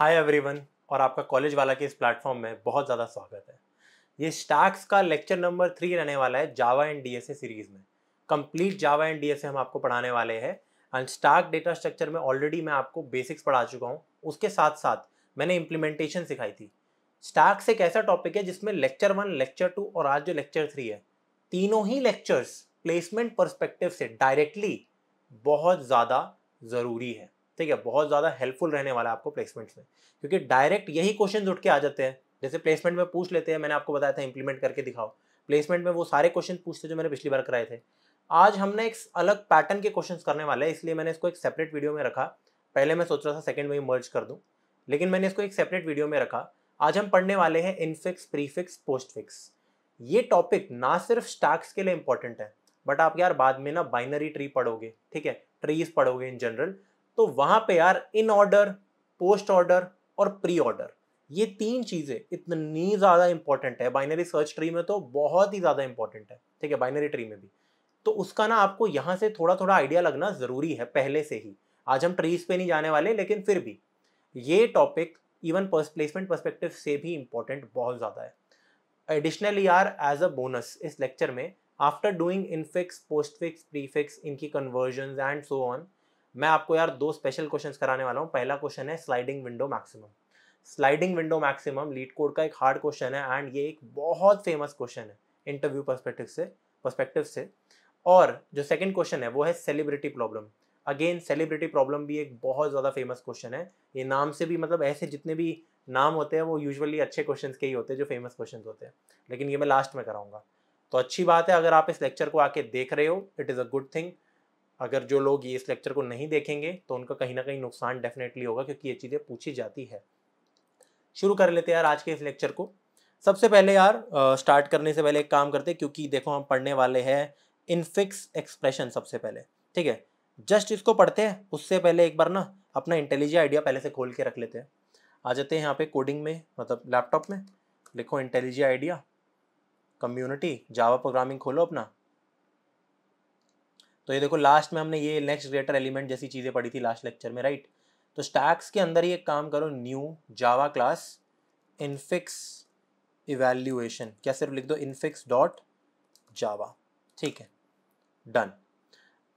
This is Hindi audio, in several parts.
हाय एवरीवन और आपका कॉलेज वाला के इस प्लेटफॉर्म में बहुत ज़्यादा स्वागत है ये स्टैक्स का लेक्चर नंबर थ्री रहने वाला है जावा एंड डीएसए सीरीज़ में कंप्लीट जावा एंड डीएसए हम आपको पढ़ाने वाले हैं एंड स्टैक डेटा स्ट्रक्चर में ऑलरेडी मैं आपको बेसिक्स पढ़ा चुका हूँ उसके साथ साथ मैंने इम्प्लीमेंटेशन सिखाई थी स्टैक्स एक ऐसा टॉपिक है जिसमें लेक्चर वन लेक्चर टू और आज जो लेक्चर थ्री है तीनों ही लेक्चर्स प्लेसमेंट परस्पेक्टिव से डायरेक्टली बहुत ज़्यादा ज़रूरी है ठीक है बहुत ज़्यादा हेल्पफुल रहने वाला आपको प्लेसमेंट्स में क्योंकि डायरेक्ट यही क्वेश्चन उठ के आ जाते हैं जैसे प्लेसमेंट में पूछ लेते हैं मैंने आपको बताया था इंप्लीमेंट करके दिखाओ प्लेसमेंट में वो सारे क्वेश्चन पूछते जो मैंने पिछली बार कराए थे आज हमने एक अलग पैटर्न के क्वेश्चंस करने वाले हैं इसलिए मैंने इसको एक सेपरेट वीडियो में रखा पहले मैं सोच रहा था सेकंड में ही मर्ज कर दूं लेकिन मैंने इसको एक सेपरेट वीडियो में रखा आज हम पढ़ने वाले हैं इनफिक्स प्रीफिक्स पोस्टफिक्स ये टॉपिक ना सिर्फ स्टैक्स के लिए इंपॉर्टेंट है बट आप यार बाद में ना बाइनरी ट्री पढ़ोगे ठीक है ट्रीज पढ़ोगे इन जनरल तो वहां पे यार इन ऑर्डर पोस्ट ऑर्डर और प्री ऑर्डर ये तीन चीज़ें इतनी ज़्यादा इंपॉर्टेंट है बाइनरी सर्च ट्री में तो बहुत ही ज़्यादा इंपॉर्टेंट है ठीक है बाइनरी ट्री में भी तो उसका ना आपको यहाँ से थोड़ा थोड़ा आइडिया लगना ज़रूरी है पहले से ही आज हम ट्रीज पे नहीं जाने वाले लेकिन फिर भी ये टॉपिक इवन प्लेसमेंट परस्पेक्टिव से भी इंपॉर्टेंट बहुत ज़्यादा है additionally are as a bonus इस लेक्चर में after doing infix postfix prefix इनकी कन्वर्जन एंड सो ऑन मैं आपको यार दो स्पेशल क्वेश्चन कराने वाला हूँ पहला क्वेश्चन है sliding window maximum sliding window maximum LeetCode का एक हार्ड क्वेश्चन है एंड ये एक बहुत फेमस क्वेश्चन है इंटरव्यू परस्पेक्टिव से परस्पेक्टिव से और जो सेकंड क्वेश्चन है वो है celebrity problem again celebrity problem भी एक बहुत ज़्यादा फेमस क्वेश्चन है ये नाम से भी मतलब ऐसे जितने भी नाम होते हैं वो यूजुअली अच्छे क्वेश्चन के ही होते हैं जो फेमस क्वेश्चन होते हैं लेकिन ये मैं लास्ट में कराऊंगा तो अच्छी बात है अगर आप इस लेक्चर को आके देख रहे हो it is a good thing अगर जो लोग ये इस लेक्चर को नहीं देखेंगे तो उनका कहीं ना कहीं नुकसान डेफिनेटली होगा क्योंकि ये चीज़ें पूछी जाती है शुरू कर लेते हैं यार आज के इस लेक्चर को सबसे पहले यार स्टार्ट करने से पहले एक काम करते हैं क्योंकि देखो हम पढ़ने वाले हैं इनफिक्स एक्सप्रेशन सबसे पहले ठीक है जस्ट इसको पढ़ते हैं उससे पहले एक बार ना अपना इंटेलिजी आइडिया पहले से खोल के रख लेते हैं आ जाते हैं यहाँ पे कोडिंग में मतलब लैपटॉप में लिखो IntelliJ IDEA community Java programming खोलो अपना तो ये देखो लास्ट में हमने ये नेक्स्ट ग्रेटर एलिमेंट जैसी चीज़ें पढ़ी थी लास्ट लेक्चर में राइट तो स्टैक्स के अंदर ही एक काम करो new Java class infix evaluation क्या सिर्फ लिख दो इनफिक्स डॉट जावा ठीक है डन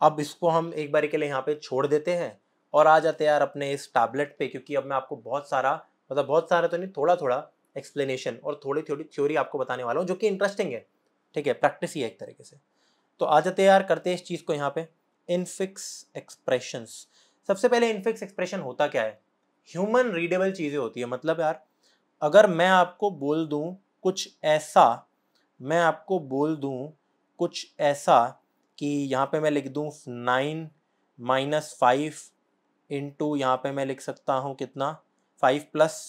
अब इसको हम एक बार के लिए यहाँ पे छोड़ देते हैं और आ जाते हैं यार अपने इस टैबलेट पे क्योंकि अब मैं आपको बहुत सारा मतलब बहुत सारा तो नहीं थोड़ा थोड़ा एक्सप्लेनेशन और थोड़ी थोड़ी थ्योरी आपको बताने वाला हूँ जो कि इंटरेस्टिंग है ठीक है प्रैक्टिस ही है एक तरीके से तो आ जाते यार करते हैं इस चीज़ को यहाँ पे इनफिक्स एक्सप्रेशंस सबसे पहले इनफिक्स एक्सप्रेशन होता क्या है ह्यूमन रीडेबल चीज़ें होती है मतलब यार अगर मैं आपको बोल दूँ कुछ ऐसा मैं आपको बोल दूँ कुछ ऐसा कि यहाँ पे मैं लिख दूँ नाइन माइनस फाइव इंटू यहाँ पर मैं लिख सकता हूँ कितना फाइव प्लस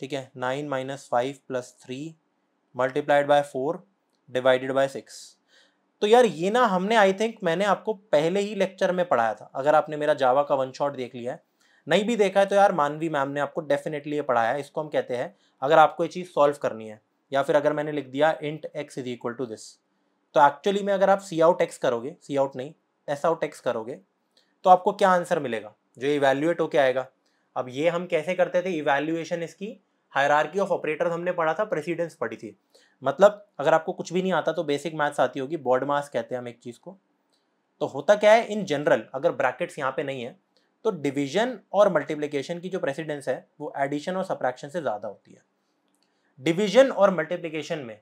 ठीक है nine minus five plus three multiplied by four divided by six तो यार ये ना हमने आई थिंक मैंने आपको पहले ही लेक्चर में पढ़ाया था अगर आपने मेरा जावा का वन शॉट देख लिया है नहीं भी देखा है तो यार मानवी मैम ने आपको डेफिनेटली ये पढ़ाया है इसको हम कहते हैं अगर आपको ये चीज़ सॉल्व करनी है या फिर अगर मैंने लिख दिया int x is equal to this तो एक्चुअली में अगर आप सी आउट एक्स करोगे सी आउट नहीं एस आउट एक्स करोगे तो आपको क्या आंसर मिलेगा जो इवेल्युएट होके आएगा अब ये हम कैसे करते थे इवेल्युएशन इसकी हायरार्की ऑफ ऑपरेटर हमने पढ़ा था प्रेसिडेंस पढ़ी थी मतलब अगर आपको कुछ भी नहीं आता तो बेसिक मैथ्स आती होगी बॉड मास कहते हैं हम एक चीज़ को तो होता क्या है इन जनरल अगर ब्रैकेट्स यहाँ पे नहीं है तो डिवीजन और मल्टीप्लिकेशन की जो प्रेसिडेंस है वो एडिशन और सप्रैक्शन से ज़्यादा होती है डिवीजन और मल्टीप्लिकेशन में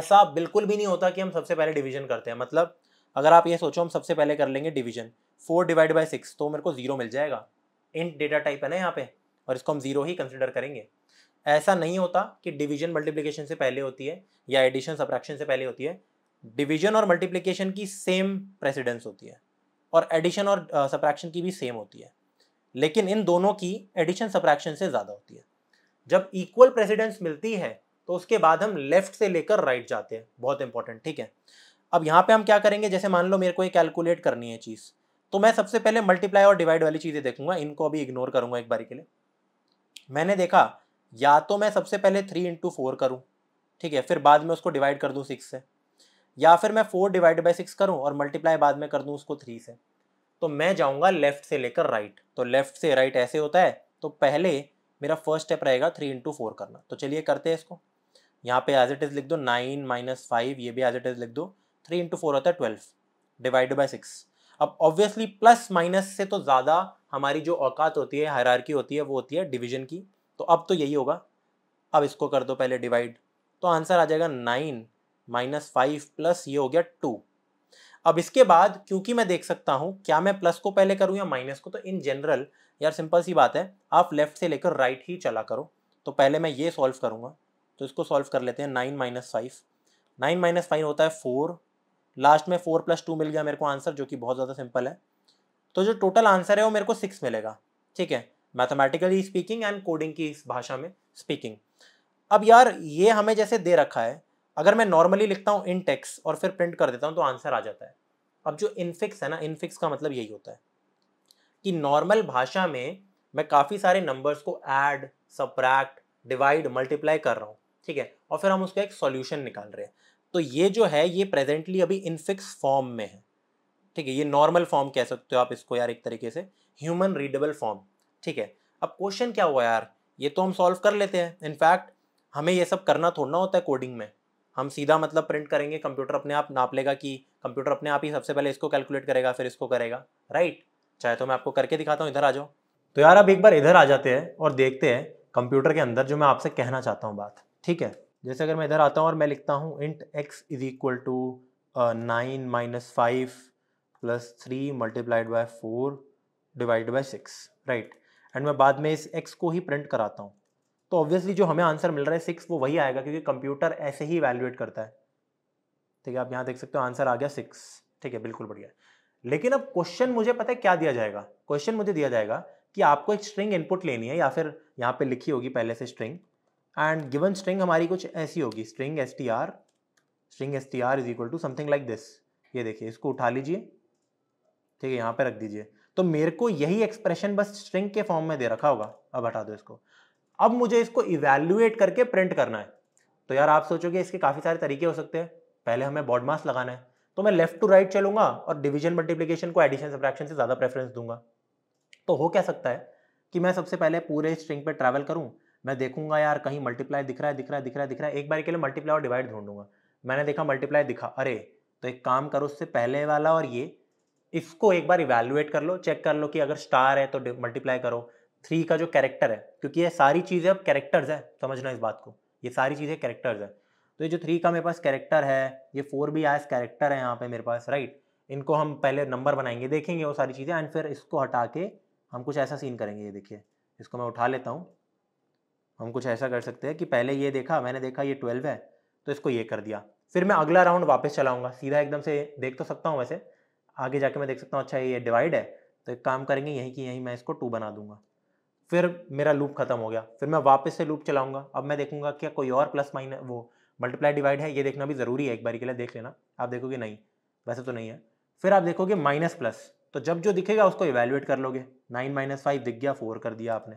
ऐसा बिल्कुल भी नहीं होता कि हम सबसे पहले डिवीजन करते हैं मतलब अगर आप ये सोचो हम सबसे पहले कर लेंगे division four divide by six तो मेरे को जीरो मिल जाएगा इन डेटा टाइप है ना यहाँ पे और इसको हम जीरो ही कंसिडर करेंगे ऐसा नहीं होता कि डिवीजन मल्टीप्लीकेशन से पहले होती है या एडिशन सब्रैक्शन से पहले होती है डिवीजन और मल्टीप्लीकेशन की सेम प्रेसिडेंस होती है और एडिशन और सब्रैक्शन की भी सेम होती है लेकिन इन दोनों की एडिशन सब्रैक्शन से ज़्यादा होती है जब इक्वल प्रेसिडेंस मिलती है तो उसके बाद हम लेफ्ट से लेकर राइट जाते हैं बहुत इंपॉर्टेंट ठीक है अब यहाँ पे हम क्या करेंगे जैसे मान लो मेरे को ये कैलकुलेट करनी है चीज़ तो मैं सबसे पहले मल्टीप्लाई और डिवाइड वाली चीज़ें देखूंगा इनको अभी इग्नोर करूंगा एक बारी के लिए मैंने देखा या तो मैं सबसे पहले थ्री इंटू फोर करूँ ठीक है फिर बाद में उसको डिवाइड कर दूँ सिक्स से या फिर मैं फोर डिवाइड बाई सिक्स करूँ और मल्टीप्लाई बाद में कर दूँ उसको थ्री से तो मैं जाऊँगा लेफ्ट से लेकर राइट तो लेफ्ट से राइट ऐसे होता है तो पहले मेरा फर्स्ट स्टेप रहेगा थ्री इंटू फोर करना तो चलिए करते हैं इसको यहाँ पे एज इट इज़ लिख दो नाइन माइनस फाइव ये भी एज इट इज़ लिख दो थ्री इंटू फोर होता है ट्वेल्व डिवाइड बाई सिक्स अब ऑब्वियसली प्लस माइनस से तो ज़्यादा हमारी जो औकात होती है हरारकी होती है वो होती है डिवीजन की तो अब तो यही होगा अब इसको कर दो पहले डिवाइड तो आंसर आ जाएगा नाइन माइनस फाइव प्लस ये हो गया टू अब इसके बाद क्योंकि मैं देख सकता हूँ क्या मैं प्लस को पहले करूँ या माइनस को तो इन जनरल यार सिंपल सी बात है आप लेफ्ट से लेकर राइट ही चला करो तो पहले मैं ये सॉल्व करूँगा तो इसको सॉल्व कर लेते हैं nine minus five nine minus five होता है फोर लास्ट में फोर प्लस टू मिल गया मेरे को आंसर जो कि बहुत ज़्यादा सिंपल है तो जो टोटल आंसर है वो मेरे को सिक्स मिलेगा ठीक है मैथमेटिकली स्पीकिंग एंड कोडिंग की इस भाषा में स्पीकिंग अब यार ये हमें जैसे दे रखा है अगर मैं नॉर्मली लिखता हूँ इन टेक्स और फिर प्रिंट कर देता हूँ तो आंसर आ जाता है अब जो इनफिक्स है ना इनफिक्स का मतलब यही होता है कि नॉर्मल भाषा में मैं काफ़ी सारे नंबर्स को ऐड सप्रैक्ट डिवाइड मल्टीप्लाई कर रहा हूँ ठीक है और फिर हम उसका एक सॉल्यूशन निकाल रहे हैं तो ये जो है ये प्रेजेंटली अभी इनफिक्स फॉर्म में है ठीक है ये नॉर्मल फॉर्म कह सकते हो आप इसको यार एक तरीके से ह्यूमन रीडेबल फॉर्म ठीक है अब क्वेश्चन क्या हुआ यार ये तो हम सॉल्व कर लेते हैं इनफैक्ट हमें ये सब करना थोड़ा होता है कोडिंग में हम सीधा मतलब प्रिंट करेंगे कंप्यूटर अपने आप नाप लेगा कि कंप्यूटर अपने आप ही सबसे पहले इसको कैलकुलेट करेगा फिर इसको करेगा राइट चाहे तो मैं आपको करके दिखाता हूँ इधर आ जाओ तो यार अब एक बार इधर आ जाते हैं और देखते हैं कंप्यूटर के अंदर जो मैं आपसे कहना चाहता हूँ बात ठीक है जैसे अगर मैं इधर आता हूँ और मैं लिखता हूँ int x is equal to nine minus five plus three multiplied by four divide by six right and मैं बाद में इस एक्स को ही प्रिंट कराता हूँ तो ऑब्वियसली जो हमें आंसर मिल रहा है सिक्स वो वही आएगा क्योंकि कंप्यूटर ऐसे ही वैल्यूएट करता है ठीक है आप यहाँ देख सकते हो आंसर आ गया सिक्स ठीक है बिल्कुल बढ़िया लेकिन अब क्वेश्चन मुझे पता है क्या दिया जाएगा क्वेश्चन मुझे दिया जाएगा कि आपको एक स्ट्रिंग इनपुट लेनी है या फिर यहाँ पे लिखी होगी पहले से स्ट्रिंग एंड गिवन स्ट्रिंग हमारी कुछ ऐसी होगी string S T R string S T R is equal to something like this ये देखिए इसको उठा लीजिए ठीक है यहाँ पे रख दीजिए तो मेरे को यही एक्सप्रेशन बस स्ट्रिंग के फॉर्म में दे रखा होगा अब हटा दो इसको अब मुझे इसको इवेल्युएट करके प्रिंट करना है तो यार आप सोचोगे इसके काफ़ी सारे तरीके हो सकते हैं पहले हमें बॉड मास लगाना है तो मैं लेफ्ट टू राइट चलूंगा और डिवीजन मल्टीप्लीकेशन को एडिशन सब्रैक्शन से ज़्यादा प्रेफरेंस दूंगा तो हो क्या सकता है कि मैं सबसे पहले पूरे स्ट्रिंग पे ट्रैवल करूं मैं देखूंगा यार कहीं मल्टीप्लाई दिख रहा है दिख रहा है दिख रहा है दिख रहा है एक बार के लिए मल्टीप्लाई और डिवाइड ढूंढूंगा मैंने देखा मल्टीप्लाई दिखा अरे तो एक काम करो उससे पहले वाला और ये इसको एक बार इवेल्युएट कर लो चेक कर लो कि अगर स्टार है तो मल्टीप्लाई करो थ्री का जो कैरेक्टर है क्योंकि ये सारी चीज़ें अब कैरेक्टर्स है समझना इस बात को ये सारी चीज़ें कैरेक्टर्स है तो ये जो थ्री का मेरे पास कैरेक्टर है ये फोर भी आज कैरेक्टर है यहाँ पे मेरे पास राइट इनको हम पहले नंबर बनाएंगे देखेंगे वो सारी चीज़ें एंड फिर इसको हटा के हम कुछ ऐसा सीन करेंगे ये देखिए इसको मैं उठा लेता हूँ हम कुछ ऐसा कर सकते हैं कि पहले ये देखा मैंने देखा ये ट्वेल्व है तो इसको ये कर दिया फिर मैं अगला राउंड वापस चलाऊँगा सीधा एकदम से देख तो सकता हूँ वैसे आगे जाके मैं देख सकता हूँ अच्छा ये डिवाइड है तो एक काम करेंगे यहीं की यहीं मैं इसको टू बना दूंगा फिर मेरा लूप खत्म हो गया फिर मैं वापस से लूप चलाऊंगा अब मैं देखूंगा क्या कोई और प्लस माइनस वो मल्टीप्लाई डिवाइड है ये देखना भी ज़रूरी है एक बार के लिए देख लेना आप देखोगे नहीं वैसे तो नहीं है फिर आप देखोगे माइनस प्लस तो जब जो दिखेगा उसको इवेलुएट कर लोगे नाइन माइनस फाइव दिख गया फोर कर दिया आपने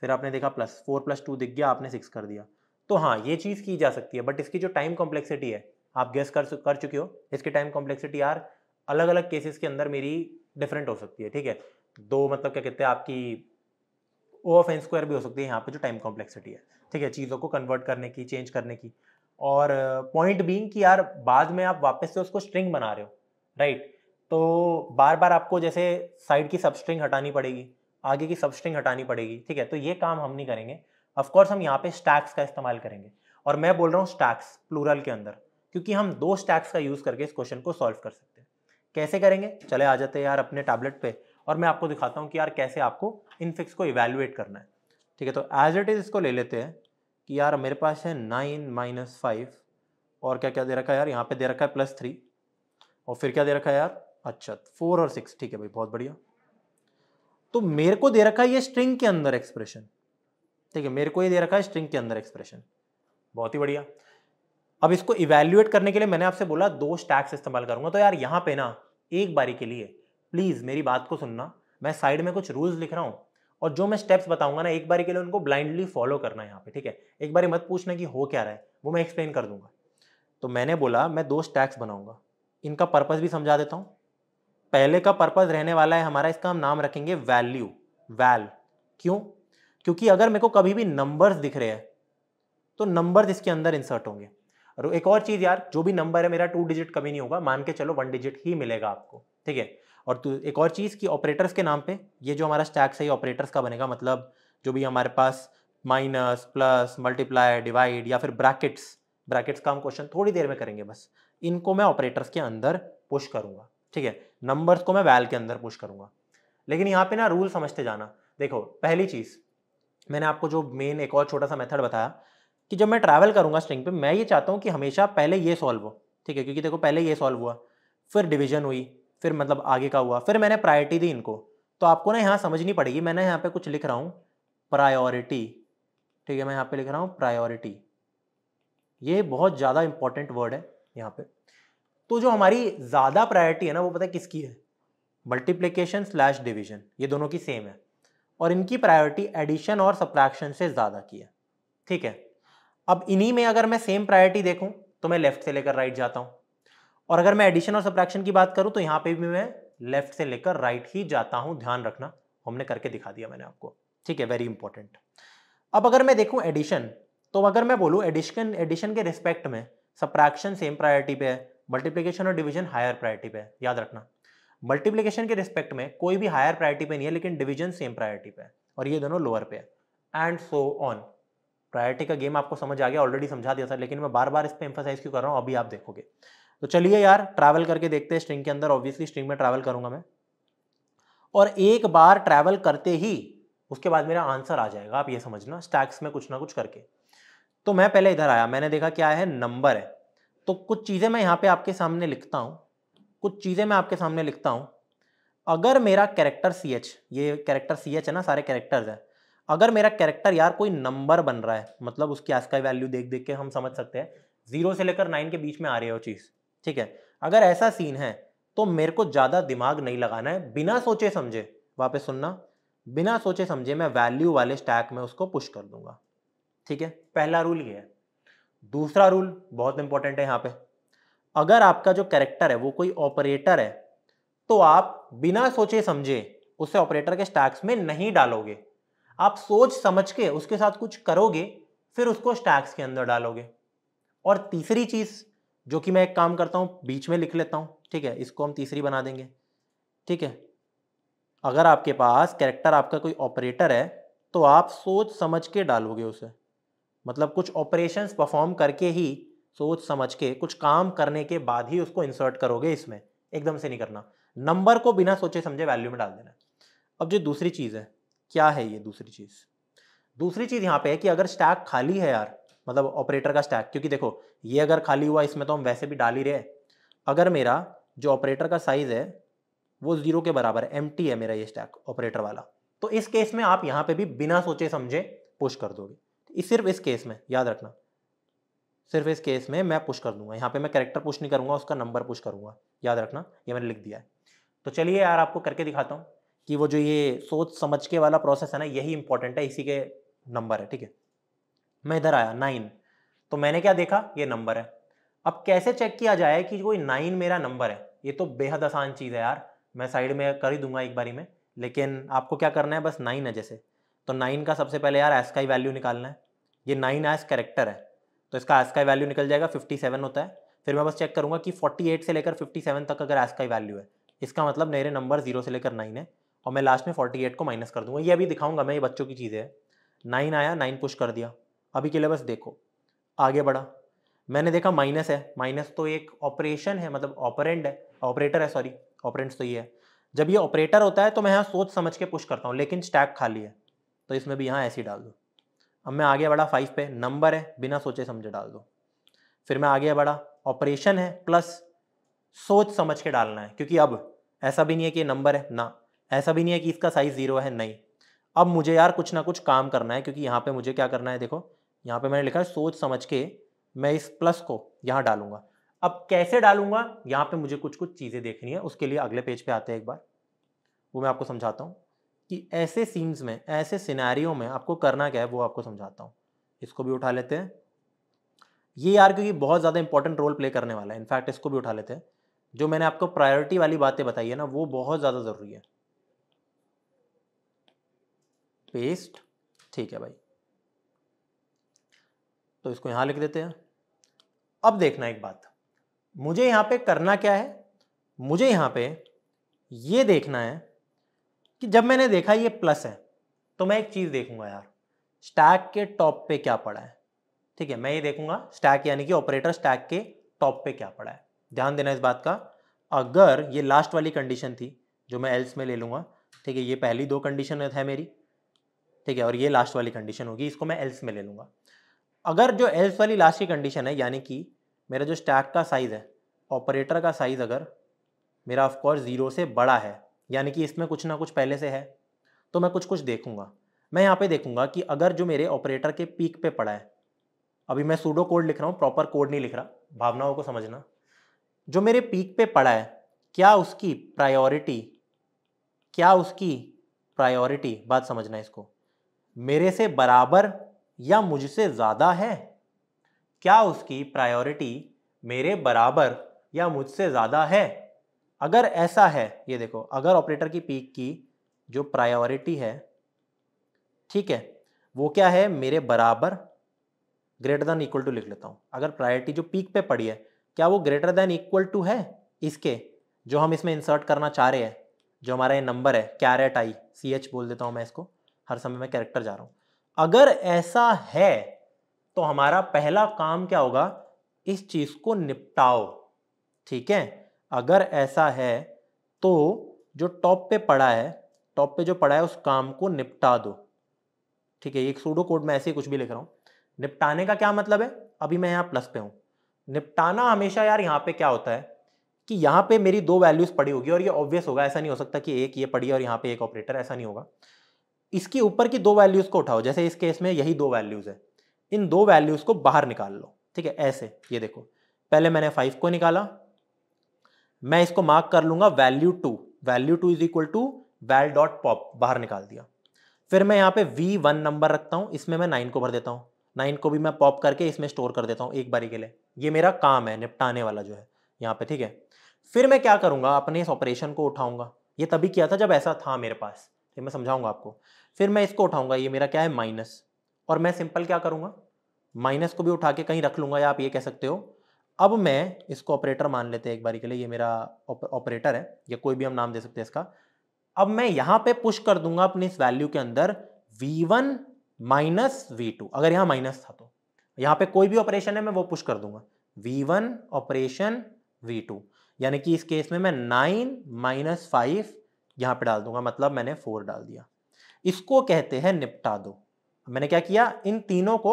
फिर आपने देखा प्लस फोर प्लस टू दिख गया आपने सिक्स कर दिया तो हाँ ये चीज़ की जा सकती है बट इसकी जो टाइम कॉम्प्लेक्सिटी है आप गेस कर कर चुके हो इसकी टाइम कॉम्प्लेक्सिटी यार अलग अलग केसेस के अंदर मेरी डिफरेंट हो सकती है ठीक है दो मतलब क्या कहते हैं आपकी ओ ऑफ एन स्क्वायर भी हो सकती है यहाँ पे जो टाइम कॉम्प्लेक्सिटी है ठीक है चीज़ों को कन्वर्ट करने की चेंज करने की और पॉइंट बींग कि यार बाद में आप वापस से उसको स्ट्रिंग बना रहे हो राइट तो बार बार आपको जैसे साइड की सब स्ट्रिंग हटानी पड़ेगी आगे की सब स्ट्रिंग हटानी पड़ेगी ठीक है तो ये काम हम नहीं करेंगे ऑफकोर्स हम यहाँ पे स्टैक्स का इस्तेमाल करेंगे और मैं बोल रहा हूँ स्टैक्स प्लूरल के अंदर क्योंकि हम दो स्टैक्स का यूज़ करके इस क्वेश्चन को सॉल्व कर सकते हैं कैसे करेंगे चले आ जाते हैं यार अपने टैबलेट पे और मैं आपको दिखाता हूँ कि यार कैसे आपको इनफिक्स को इवेलुएट करना है ठीक है तो एज इट इज़ इसको ले लेते हैं कि यार मेरे पास है नाइन माइनस फाइव और क्या क्या दे रखा है यार यहाँ पे दे रखा है प्लस थ्री और फिर क्या दे रखा है यार अच्छा फोर और सिक्स ठीक है भाई बहुत बढ़िया तो मेरे को दे रखा है ये स्ट्रिंग के अंदर एक्सप्रेशन ठीक है मेरे को ये दे रखा है स्ट्रिंग के अंदर एक्सप्रेशन बहुत ही बढ़िया अब इसको इवेल्युएट करने के लिए मैंने आपसे बोला दो स्टैक्स इस्तेमाल करूंगा तो यार यहाँ पे ना एक बारी के लिए प्लीज़ मेरी बात को सुनना मैं साइड में कुछ रूल्स लिख रहा हूँ और जो मैं स्टेप्स बताऊंगा ना एक बारी के लिए उनको ब्लाइंडली फॉलो करना है यहाँ पे ठीक है एक बारी मत पूछना कि हो क्या रहा है वो मैं एक्सप्लेन कर दूंगा तो मैंने बोला मैं दो स्टैक्स बनाऊंगा इनका पर्पज़ भी समझा देता हूँ पहले का पर्पज़ रहने वाला है हमारा इसका हम नाम रखेंगे वैल्यू वैल क्यों क्योंकि अगर मेरे को कभी भी नंबर्स दिख रहे हैं तो नंबर्स इसके अंदर इंसर्ट होंगे और एक और चीज़ यार जो भी नंबर है मेरा टू डिजिट कभी नहीं होगा मान के चलो वन डिजिट ही मिलेगा आपको ठीक है और तो एक और चीज़ कि ऑपरेटर्स के नाम पे ये जो हमारा स्टैक है ये ऑपरेटर्स का बनेगा मतलब जो भी हमारे पास माइनस प्लस मल्टीप्लाई डिवाइड या फिर ब्रैकेट्स ब्रैकेट्स का हम क्वेश्चन थोड़ी देर में करेंगे बस इनको मैं ऑपरेटर्स के अंदर पुश करूंगा ठीक है नंबर्स को मैं वैल के अंदर पुश करूंगा लेकिन यहाँ पे ना रूल समझते जाना देखो पहली चीज़ मैंने आपको जो मेन एक और छोटा सा मेथड बताया कि जब मैं ट्रैवल करूंगा स्ट्रिंग पे मैं ये चाहता हूँ कि हमेशा पहले ये सॉल्व हो ठीक है क्योंकि देखो पहले ये सॉल्व हुआ फिर डिवीजन हुई फिर मतलब आगे का हुआ फिर मैंने प्रायोरिटी दी इनको तो आपको ना यहाँ समझनी पड़ेगी मैंने यहाँ पे कुछ लिख रहा हूँ प्रायोरिटी ठीक है मैं यहाँ पे लिख रहा हूँ प्रायोरिटी ये बहुत ज़्यादा इंपॉर्टेंट वर्ड है यहाँ पे तो जो हमारी ज़्यादा प्रायोरिटी है ना वो पता है किसकी है मल्टीप्लीकेशन स्लैश डिविजन ये दोनों की सेम है और इनकी प्रायोरिटी एडिशन और सप्रैक्शन से ज़्यादा की है ठीक है अब इन्हीं में अगर मैं सेम प्रायोरिटी देखूं तो मैं लेफ्ट से लेकर राइट जाता हूं और अगर मैं एडिशन और सब्रैक्शन की बात करूं तो यहां पे भी मैं लेफ्ट से लेकर राइट ही जाता हूं ध्यान रखना हमने करके दिखा दिया मैंने आपको ठीक है वेरी इंपॉर्टेंट अब अगर मैं देखूं एडिशन तो अगर मैं बोलूं एडिशन एडिशन के रिस्पेक्ट में सप्रैक्शन सेम प्रायोरिटी पे है मल्टीप्लीकेशन और डिवीजन हायर प्रायोरिटी पे है याद रखना मल्टीप्लीकेशन के रिस्पेक्ट में कोई भी हायर प्रायोरिटी पे नहीं है लेकिन डिवीजन सेम प्रायोरिटी पे है और ये दोनों लोअर पे है एंड सो ऑन प्रायोरिटी का गेम आपको समझ आ गया ऑलरेडी समझा दिया था लेकिन मैं बार बार इस पर एम्फोसाइज क्यों कर रहा हूँ अभी आप देखोगे तो चलिए यार ट्रैवल करके देखते हैं स्ट्रिंग के अंदर ऑब्वियसली स्ट्रिंग में ट्रैवल करूंगा मैं और एक बार ट्रैवल करते ही उसके बाद मेरा आंसर आ जाएगा आप ये समझना स्टैक्स में कुछ ना कुछ करके तो मैं पहले इधर आया मैंने देखा क्या है नंबर है तो कुछ चीज़ें मैं यहाँ पे आपके सामने लिखता हूँ कुछ चीज़ें मैं आपके सामने लिखता हूँ अगर मेरा कैरेक्टर सी एच ये कैरेक्टर सी एच है ना सारे कैरेक्टर्स हैं अगर मेरा कैरेक्टर यार कोई नंबर बन रहा है मतलब उसकी आज का वैल्यू देख देख के हम समझ सकते हैं जीरो से लेकर नाइन के बीच में आ रही है वो चीज़ ठीक है अगर ऐसा सीन है तो मेरे को ज़्यादा दिमाग नहीं लगाना है बिना सोचे समझे वापस सुनना बिना सोचे समझे मैं वैल्यू वाले स्टैक में उसको पुश कर दूंगा ठीक है पहला रूल ये है दूसरा रूल बहुत इंपॉर्टेंट है यहाँ पे अगर आपका जो कैरेक्टर है वो कोई ऑपरेटर है तो आप बिना सोचे समझे उसे ऑपरेटर के स्टैक्स में नहीं डालोगे आप सोच समझ के उसके साथ कुछ करोगे फिर उसको स्टैक्स के अंदर डालोगे और तीसरी चीज़ जो कि मैं एक काम करता हूँ बीच में लिख लेता हूँ ठीक है इसको हम तीसरी बना देंगे ठीक है अगर आपके पास कैरेक्टर आपका कोई ऑपरेटर है तो आप सोच समझ के डालोगे उसे मतलब कुछ ऑपरेशंस परफॉर्म करके ही सोच समझ के कुछ काम करने के बाद ही उसको इंसर्ट करोगे इसमें एकदम से नहीं करना नंबर को बिना सोचे समझे वैल्यू में डाल देना अब जो दूसरी चीज़ है क्या है ये दूसरी चीज़ दूसरी चीज़ यहाँ पे है कि अगर स्टैक खाली है यार मतलब ऑपरेटर का स्टैक क्योंकि देखो ये अगर खाली हुआ इसमें तो हम वैसे भी डाल ही रहे हैं अगर मेरा जो ऑपरेटर का साइज़ है वो ज़ीरो के बराबर है एम है मेरा ये स्टैक ऑपरेटर वाला तो इस केस में आप यहाँ पे भी बिना सोचे समझे पुश कर दोगे सिर्फ इस केस में याद रखना सिर्फ इस केस में मैं पुश कर दूंगा यहाँ पे मैं करेक्टर पुश नहीं करूँगा उसका नंबर पुश करूँगा याद रखना ये मैंने लिख दिया है तो चलिए यार आपको करके दिखाता हूँ कि वो जो ये सोच समझ के वाला प्रोसेस है ना यही इंपॉर्टेंट है इसी के नंबर है ठीक है मैं इधर आया नाइन तो मैंने क्या देखा ये नंबर है अब कैसे चेक किया जाए कि कोई नाइन मेरा नंबर है ये तो बेहद आसान चीज़ है यार मैं साइड में कर ही दूंगा एक बारी में लेकिन आपको क्या करना है बस नाइन है जैसे तो नाइन का सबसे पहले यार एस का ही वैल्यू निकालना है ये नाइन एस करेक्टर है तो इसका एस का वैल्यू निकल जाएगा फिफ्टी सेवन होता है फिर मैं बस चेक करूँगा कि फोर्टी एट से लेकर फिफ्टी सेवन तक अगर एस का वैल्यू है इसका मतलब मेरे नंबर जीरो से लेकर नाइन है और मैं लास्ट में फोर्टी एट को माइनस कर दूंगा ये अभी दिखाऊंगा मैं ये बच्चों की चीज़ें नाइन आया नाइन पुश कर दिया अभी के लिए बस देखो आगे बढ़ा मैंने देखा माइनस है माइनस तो एक ऑपरेशन है मतलब ऑपरेंड है ऑपरेटर है सॉरी ऑपरेंट्स तो ये है जब ये ऑपरेटर होता है तो मैं यहाँ सोच समझ के पुश करता हूँ लेकिन स्टैक खाली है तो इसमें भी यहाँ ऐसे ही डाल दो अब मैं आगे बढ़ा फाइव पे नंबर है बिना सोचे समझे डाल दो फिर मैं आगे बढ़ा ऑपरेशन है प्लस सोच समझ के डालना है क्योंकि अब ऐसा भी नहीं है कि नंबर है ना ऐसा भी नहीं है कि इसका साइज़ ज़ीरो है नहीं अब मुझे यार कुछ ना कुछ काम करना है क्योंकि यहाँ पे मुझे क्या करना है देखो यहाँ पे मैंने लिखा है सोच समझ के मैं इस प्लस को यहाँ डालूंगा अब कैसे डालूंगा यहाँ पे मुझे कुछ कुछ चीज़ें देखनी है उसके लिए अगले पेज पे आते हैं एक बार वो मैं आपको समझाता हूँ कि ऐसे सीन्स में ऐसे सिनारियों में आपको करना क्या है वो आपको समझाता हूँ इसको भी उठा लेते हैं ये यार क्योंकि बहुत ज़्यादा इंपॉर्टेंट रोल प्ले करने वाला है इनफैक्ट इसको भी उठा लेते हैं जो मैंने आपको प्रायोरिटी वाली बातें बताई है ना वो बहुत ज़्यादा ज़रूरी है पेस्ट ठीक है भाई तो इसको यहां लिख देते हैं अब देखना एक बात मुझे यहां पे करना क्या है मुझे यहां पे ये देखना है कि जब मैंने देखा ये प्लस है तो मैं एक चीज देखूंगा यार स्टैक के टॉप पे क्या पड़ा है ठीक है मैं ये देखूंगा स्टैक यानी कि ऑपरेटर स्टैक के टॉप पे क्या पड़ा है ध्यान देना इस बात का अगर ये लास्ट वाली कंडीशन थी जो मैं एल्स में ले लूँगा ठीक है ये पहली दो कंडीशन है मेरी ठीक है और ये लास्ट वाली कंडीशन होगी इसको मैं एल्स में ले लूँगा अगर जो एल्स वाली लास्ट की कंडीशन है यानी कि मेरा जो स्टैक का साइज़ है ऑपरेटर का साइज़ अगर मेरा ऑफकोर्स ज़ीरो से बड़ा है यानी कि इसमें कुछ ना कुछ पहले से है तो मैं कुछ कुछ देखूँगा मैं यहाँ पे देखूँगा कि अगर जो मेरे ऑपरेटर के पीक पे पड़ा है अभी मैं सूडो कोड लिख रहा हूँ प्रॉपर कोड नहीं लिख रहा भावनाओं को समझना जो मेरे पीक पे पड़ा है क्या उसकी प्रायोरिटी क्या उसकी प्रायोरिटी बात समझना इसको मेरे से बराबर या मुझसे ज़्यादा है क्या उसकी प्रायोरिटी मेरे बराबर या मुझसे ज़्यादा है अगर ऐसा है ये देखो अगर ऑपरेटर की पीक की जो प्रायोरिटी है ठीक है वो क्या है मेरे बराबर ग्रेटर दैन इक्वल टू लिख लेता हूँ अगर प्रायोरिटी जो पीक पे पड़ी है क्या वो ग्रेटर दैन इक्वल टू है इसके जो हम इसमें इंसर्ट करना चाह रहे हैं जो हमारा ये नंबर है कैरेट आई सी एच बोल देता हूँ मैं इसको हर समय मैं कैरेक्टर जा रहा हूँ अगर ऐसा है तो हमारा पहला काम क्या होगा इस चीज़ को निपटाओ ठीक है अगर ऐसा है तो जो टॉप पे पड़ा है टॉप पे जो पड़ा है उस काम को निपटा दो ठीक है एक सूडो कोड में ऐसे ही कुछ भी लिख रहा हूँ निपटाने का क्या मतलब है अभी मैं यहाँ प्लस पे हूँ निपटाना हमेशा यार यहाँ पे क्या होता है कि यहाँ पे मेरी दो वैल्यूज़ पड़ी होगी और ये ऑब्वियस होगा ऐसा नहीं हो सकता कि एक ये पड़ी और यहाँ पे एक ऑपरेटर ऐसा नहीं होगा इसके ऊपर की दो वैल्यूज़ को उठाओ जैसे इस केस में यही दो वैल्यूज़ है इन दो वैल्यूज़ को बाहर निकाल लो ठीक है ऐसे ये देखो पहले मैंने फाइव को निकाला मैं इसको मार्क कर लूंगा value two value two is equal to val dot pop बाहर निकाल दिया फिर मैं यहाँ पे v1 नंबर रखता हूँ इसमें मैं नाइन को भर देता हूँ नाइन को भी मैं पॉप करके इसमें स्टोर कर देता हूँ एक बारी के लिए ये मेरा काम है निपटाने वाला जो है यहाँ पे ठीक है फिर मैं क्या करूँगा अपने इस ऑपरेशन को उठाऊंगा ये तभी किया था जब ऐसा था मेरे पास फिर मैं समझाऊंगा आपको फिर मैं इसको उठाऊंगा ये मेरा क्या है माइनस और मैं सिंपल क्या करूंगा माइनस को भी उठा के कहीं रख लूंगा या आप ये कह सकते हो अब मैं इसको ऑपरेटर मान लेते हैं एक बारी के लिए ये मेरा ऑपरेटर है या कोई भी हम नाम दे सकते हैं इसका अब मैं यहाँ पे पुश कर दूंगा अपने इस वैल्यू के अंदर v1 वन माइनस वी अगर यहाँ माइनस था तो यहाँ पे कोई भी ऑपरेशन है मैं वो पुश कर दूंगा v1 ऑपरेशन v2 यानी कि इस केस में मैं 9 माइनस फाइव यहाँ पर डाल दूंगा मतलब मैंने 4 डाल दिया इसको कहते हैं निपटा दो मैंने क्या किया इन तीनों को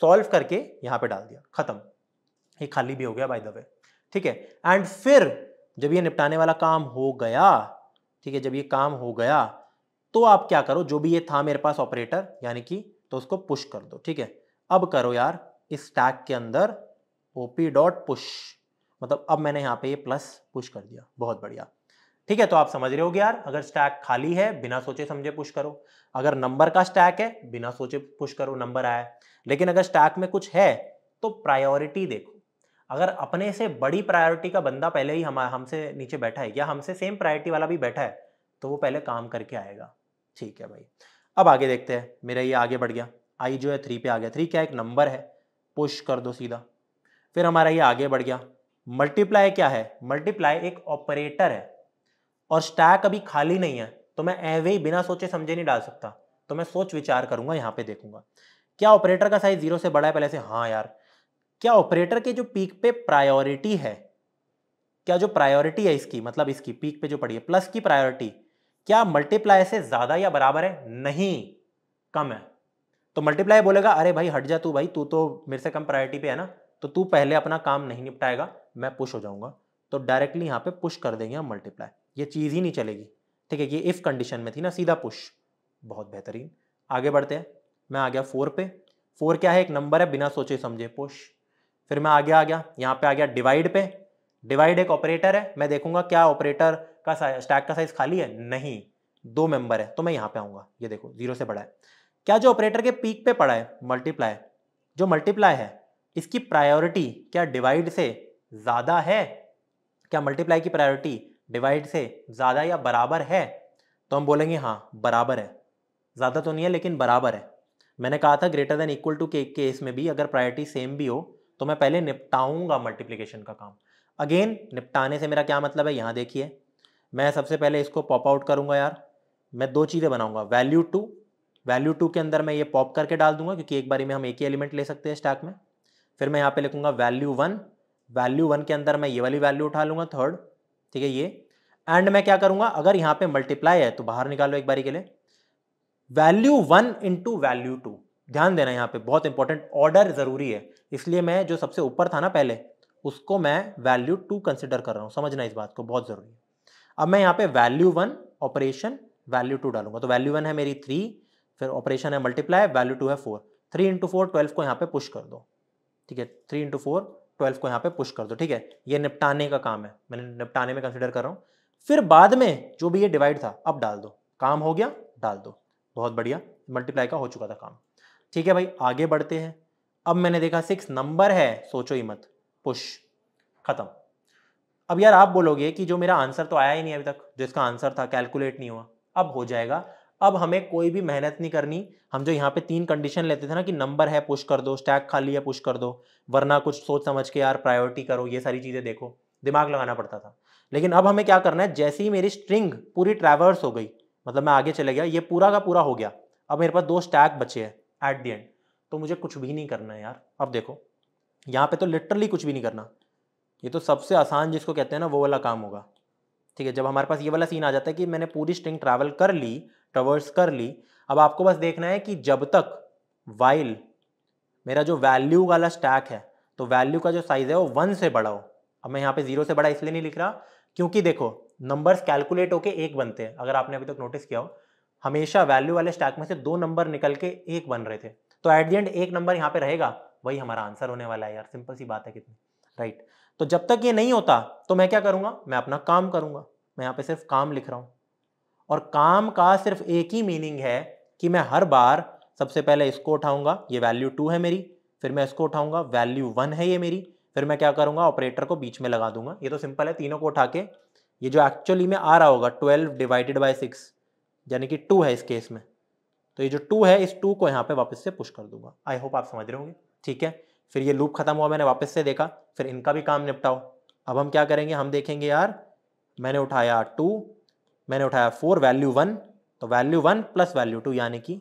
सॉल्व करके यहां पे डाल दिया खत्म ये खाली भी हो गया बाई द वे ठीक है एंड फिर जब ये निपटाने वाला काम हो गया ठीक है जब ये काम हो गया तो आप क्या करो जो भी ये था मेरे पास ऑपरेटर यानी कि तो उसको पुश कर दो ठीक है अब करो यार इस टैग के अंदर ओपी डॉट पुश मतलब अब मैंने यहाँ पे ये प्लस पुश कर दिया बहुत बढ़िया ठीक है तो आप समझ रहे हो यार अगर स्टैक खाली है बिना सोचे समझे पुश करो अगर नंबर का स्टैक है बिना सोचे पुश करो नंबर आया लेकिन अगर स्टैक में कुछ है तो प्रायोरिटी देखो अगर अपने से बड़ी प्रायोरिटी का बंदा पहले ही हम हमसे नीचे बैठा है या हमसे सेम प्रायोरिटी वाला भी बैठा है तो वो पहले काम करके आएगा ठीक है भाई अब आगे देखते हैं मेरा ये आगे बढ़ गया आई जो है थ्री पे आ गया थ्री क्या एक नंबर है पुश कर दो सीधा फिर हमारा ये आगे बढ़ गया मल्टीप्लाई क्या है मल्टीप्लाई एक ऑपरेटर है और स्टैक अभी खाली नहीं है तो मैं एवे ही बिना सोचे समझे नहीं डाल सकता तो मैं सोच विचार करूंगा यहाँ पे देखूंगा क्या ऑपरेटर का साइज जीरो से बड़ा है पहले से हाँ यार क्या ऑपरेटर के जो पीक पे प्रायोरिटी है क्या जो प्रायोरिटी है इसकी मतलब इसकी पीक पे जो पड़ी है प्लस की प्रायोरिटी क्या मल्टीप्लाई से ज्यादा या बराबर है नहीं कम है तो मल्टीप्लाई बोलेगा अरे भाई हट जा तू भाई तू तो मेरे से कम प्रायोरिटी पे है ना तो तू पहले अपना काम नहीं निपटाएगा मैं पुश हो जाऊंगा तो डायरेक्टली यहाँ पे पुश कर देंगे हम मल्टीप्लाई ये चीज़ ही नहीं चलेगी ठीक है ये इफ़ कंडीशन में थी ना सीधा पुश बहुत बेहतरीन आगे बढ़ते हैं मैं आ गया फोर पे फोर क्या है एक नंबर है बिना सोचे समझे पुश फिर मैं आगे आ गया यहाँ पे आ गया डिवाइड पे डिवाइड एक ऑपरेटर है मैं देखूंगा क्या ऑपरेटर का स्टैक का साइज खाली है नहीं दो मेंबर है तो मैं यहाँ पे आऊँगा ये देखो जीरो से बड़ा है क्या जो ऑपरेटर के पीक पे पड़ा है मल्टीप्लाई जो मल्टीप्लाई है इसकी प्रायोरिटी क्या डिवाइड से ज़्यादा है क्या मल्टीप्लाई की प्रायोरिटी डिवाइड से ज़्यादा या बराबर है तो हम बोलेंगे हाँ बराबर है ज़्यादा तो नहीं है लेकिन बराबर है मैंने कहा था ग्रेटर देन इक्वल टू के केस में भी अगर प्रायोरिटी सेम भी हो तो मैं पहले निपटाऊंगा मल्टीप्लीकेशन का काम अगेन निपटाने से मेरा क्या मतलब है यहाँ देखिए मैं सबसे पहले इसको पॉप आउट करूँगा यार मैं दो चीज़ें बनाऊँगा वैल्यू टू वैल्यू टू के अंदर मैं ये पॉप करके डाल दूंगा क्योंकि एक बारी में हम एक ही एलिमेंट ले सकते हैं स्टैक में फिर मैं यहाँ पे लिखूंगा वैल्यू वन वैल्यू वन के अंदर मैं ये वाली वैल्यू उठा लूंगा थर्ड ठीक है ये एंड मैं क्या करूंगा अगर यहां पे मल्टीप्लाई है तो बाहर निकालो एक बारी के लिए value one into value two ध्यान देना यहां पे बहुत इंपॉर्टेंट ऑर्डर ज़रूरी है इसलिए मैं जो सबसे ऊपर था ना पहले उसको मैं वैल्यू टू कंसिडर कर रहा हूं समझना इस बात को बहुत ज़रूरी है अब मैं यहां पर value one operation value two डालूंगा तो वैल्यू वन है मेरी थ्री फिर ऑपरेशन है मल्टीप्लाई वैल्यू टू है four three into four twelve को यहाँ पे पुश कर दो ठीक है थ्री इंटू फोर ट्वेल्व को यहाँ पे पुश कर दो ठीक है ये निपटाने का काम है मैंने निपटाने में कंसिडर कर रहा हूँ फिर बाद में जो भी ये डिवाइड था अब डाल दो काम हो गया डाल दो बहुत बढ़िया मल्टीप्लाई का हो चुका था काम ठीक है भाई आगे बढ़ते हैं अब मैंने देखा सिक्स नंबर है सोचो ही मत पुश खत्म अब यार आप बोलोगे कि जो मेरा आंसर तो आया ही नहीं अभी तक जो इसका आंसर था कैलकुलेट नहीं हुआ अब हो जाएगा अब हमें कोई भी मेहनत नहीं करनी हम जो यहाँ पे तीन कंडीशन लेते थे ना कि नंबर है पुश कर दो स्टैक खाली है पुश कर दो वरना कुछ सोच समझ के यार प्रायोरिटी करो ये सारी चीज़ें देखो दिमाग लगाना पड़ता था लेकिन अब हमें क्या करना है जैसे ही मेरी स्ट्रिंग पूरी ट्रैवर्स हो गई मतलब मैं आगे चले गया ये पूरा का पूरा हो गया अब मेरे पास दो स्टैक बचे हैं एट दी एंड तो मुझे कुछ भी नहीं करना है यार अब देखो यहाँ पे तो लिटरली कुछ भी नहीं करना ये तो सबसे आसान जिसको कहते हैं ना वो वाला काम होगा ठीक है जब हमारे पास ये वाला सीन आ जाता है कि मैंने पूरी स्ट्रिंग ट्रैवल कर ली ट्रवर्स कर ली अब आपको बस देखना है कि जब तक वाइल मेरा जो वैल्यू वाला स्टैक है तो वैल्यू का जो साइज है वो वन से बड़ा हो अब मैं यहाँ पे जीरो से बड़ा इसलिए नहीं लिख रहा क्योंकि देखो नंबर्स कैलकुलेट होके एक बनते हैं अगर आपने अभी तक तो नोटिस किया हो हमेशा वैल्यू वाले स्टैक में से दो नंबर निकल के एक बन रहे थे तो एट दी एंड एक नंबर यहाँ पे रहेगा वही हमारा आंसर होने वाला है यार सिंपल सी बात है कितनी राइट तो जब तक ये नहीं होता तो मैं क्या करूँगा मैं अपना काम करूँगा मैं यहाँ पे सिर्फ काम लिख रहा हूँ और काम का सिर्फ एक ही मीनिंग है कि मैं हर बार सबसे पहले इसको उठाऊंगा ये वैल्यू टू है मेरी फिर मैं इसको उठाऊंगा वैल्यू वन है ये मेरी फिर मैं क्या करूंगा ऑपरेटर को बीच में लगा दूंगा ये तो सिंपल है तीनों को उठा के ये जो एक्चुअली में आ रहा होगा ट्वेल्व डिवाइडेड बाई सिक्स यानी कि टू है इस केस में तो ये जो टू है इस टू को यहाँ पे वापस से पुश कर दूंगा आई होप आप समझ रहे होंगे ठीक है फिर ये लूप खत्म हुआ मैंने वापस से देखा फिर इनका भी काम निपटाओ अब हम क्या करेंगे हम देखेंगे यार मैंने उठाया टू मैंने उठाया फोर वैल्यू वन तो value one plus value two यानी कि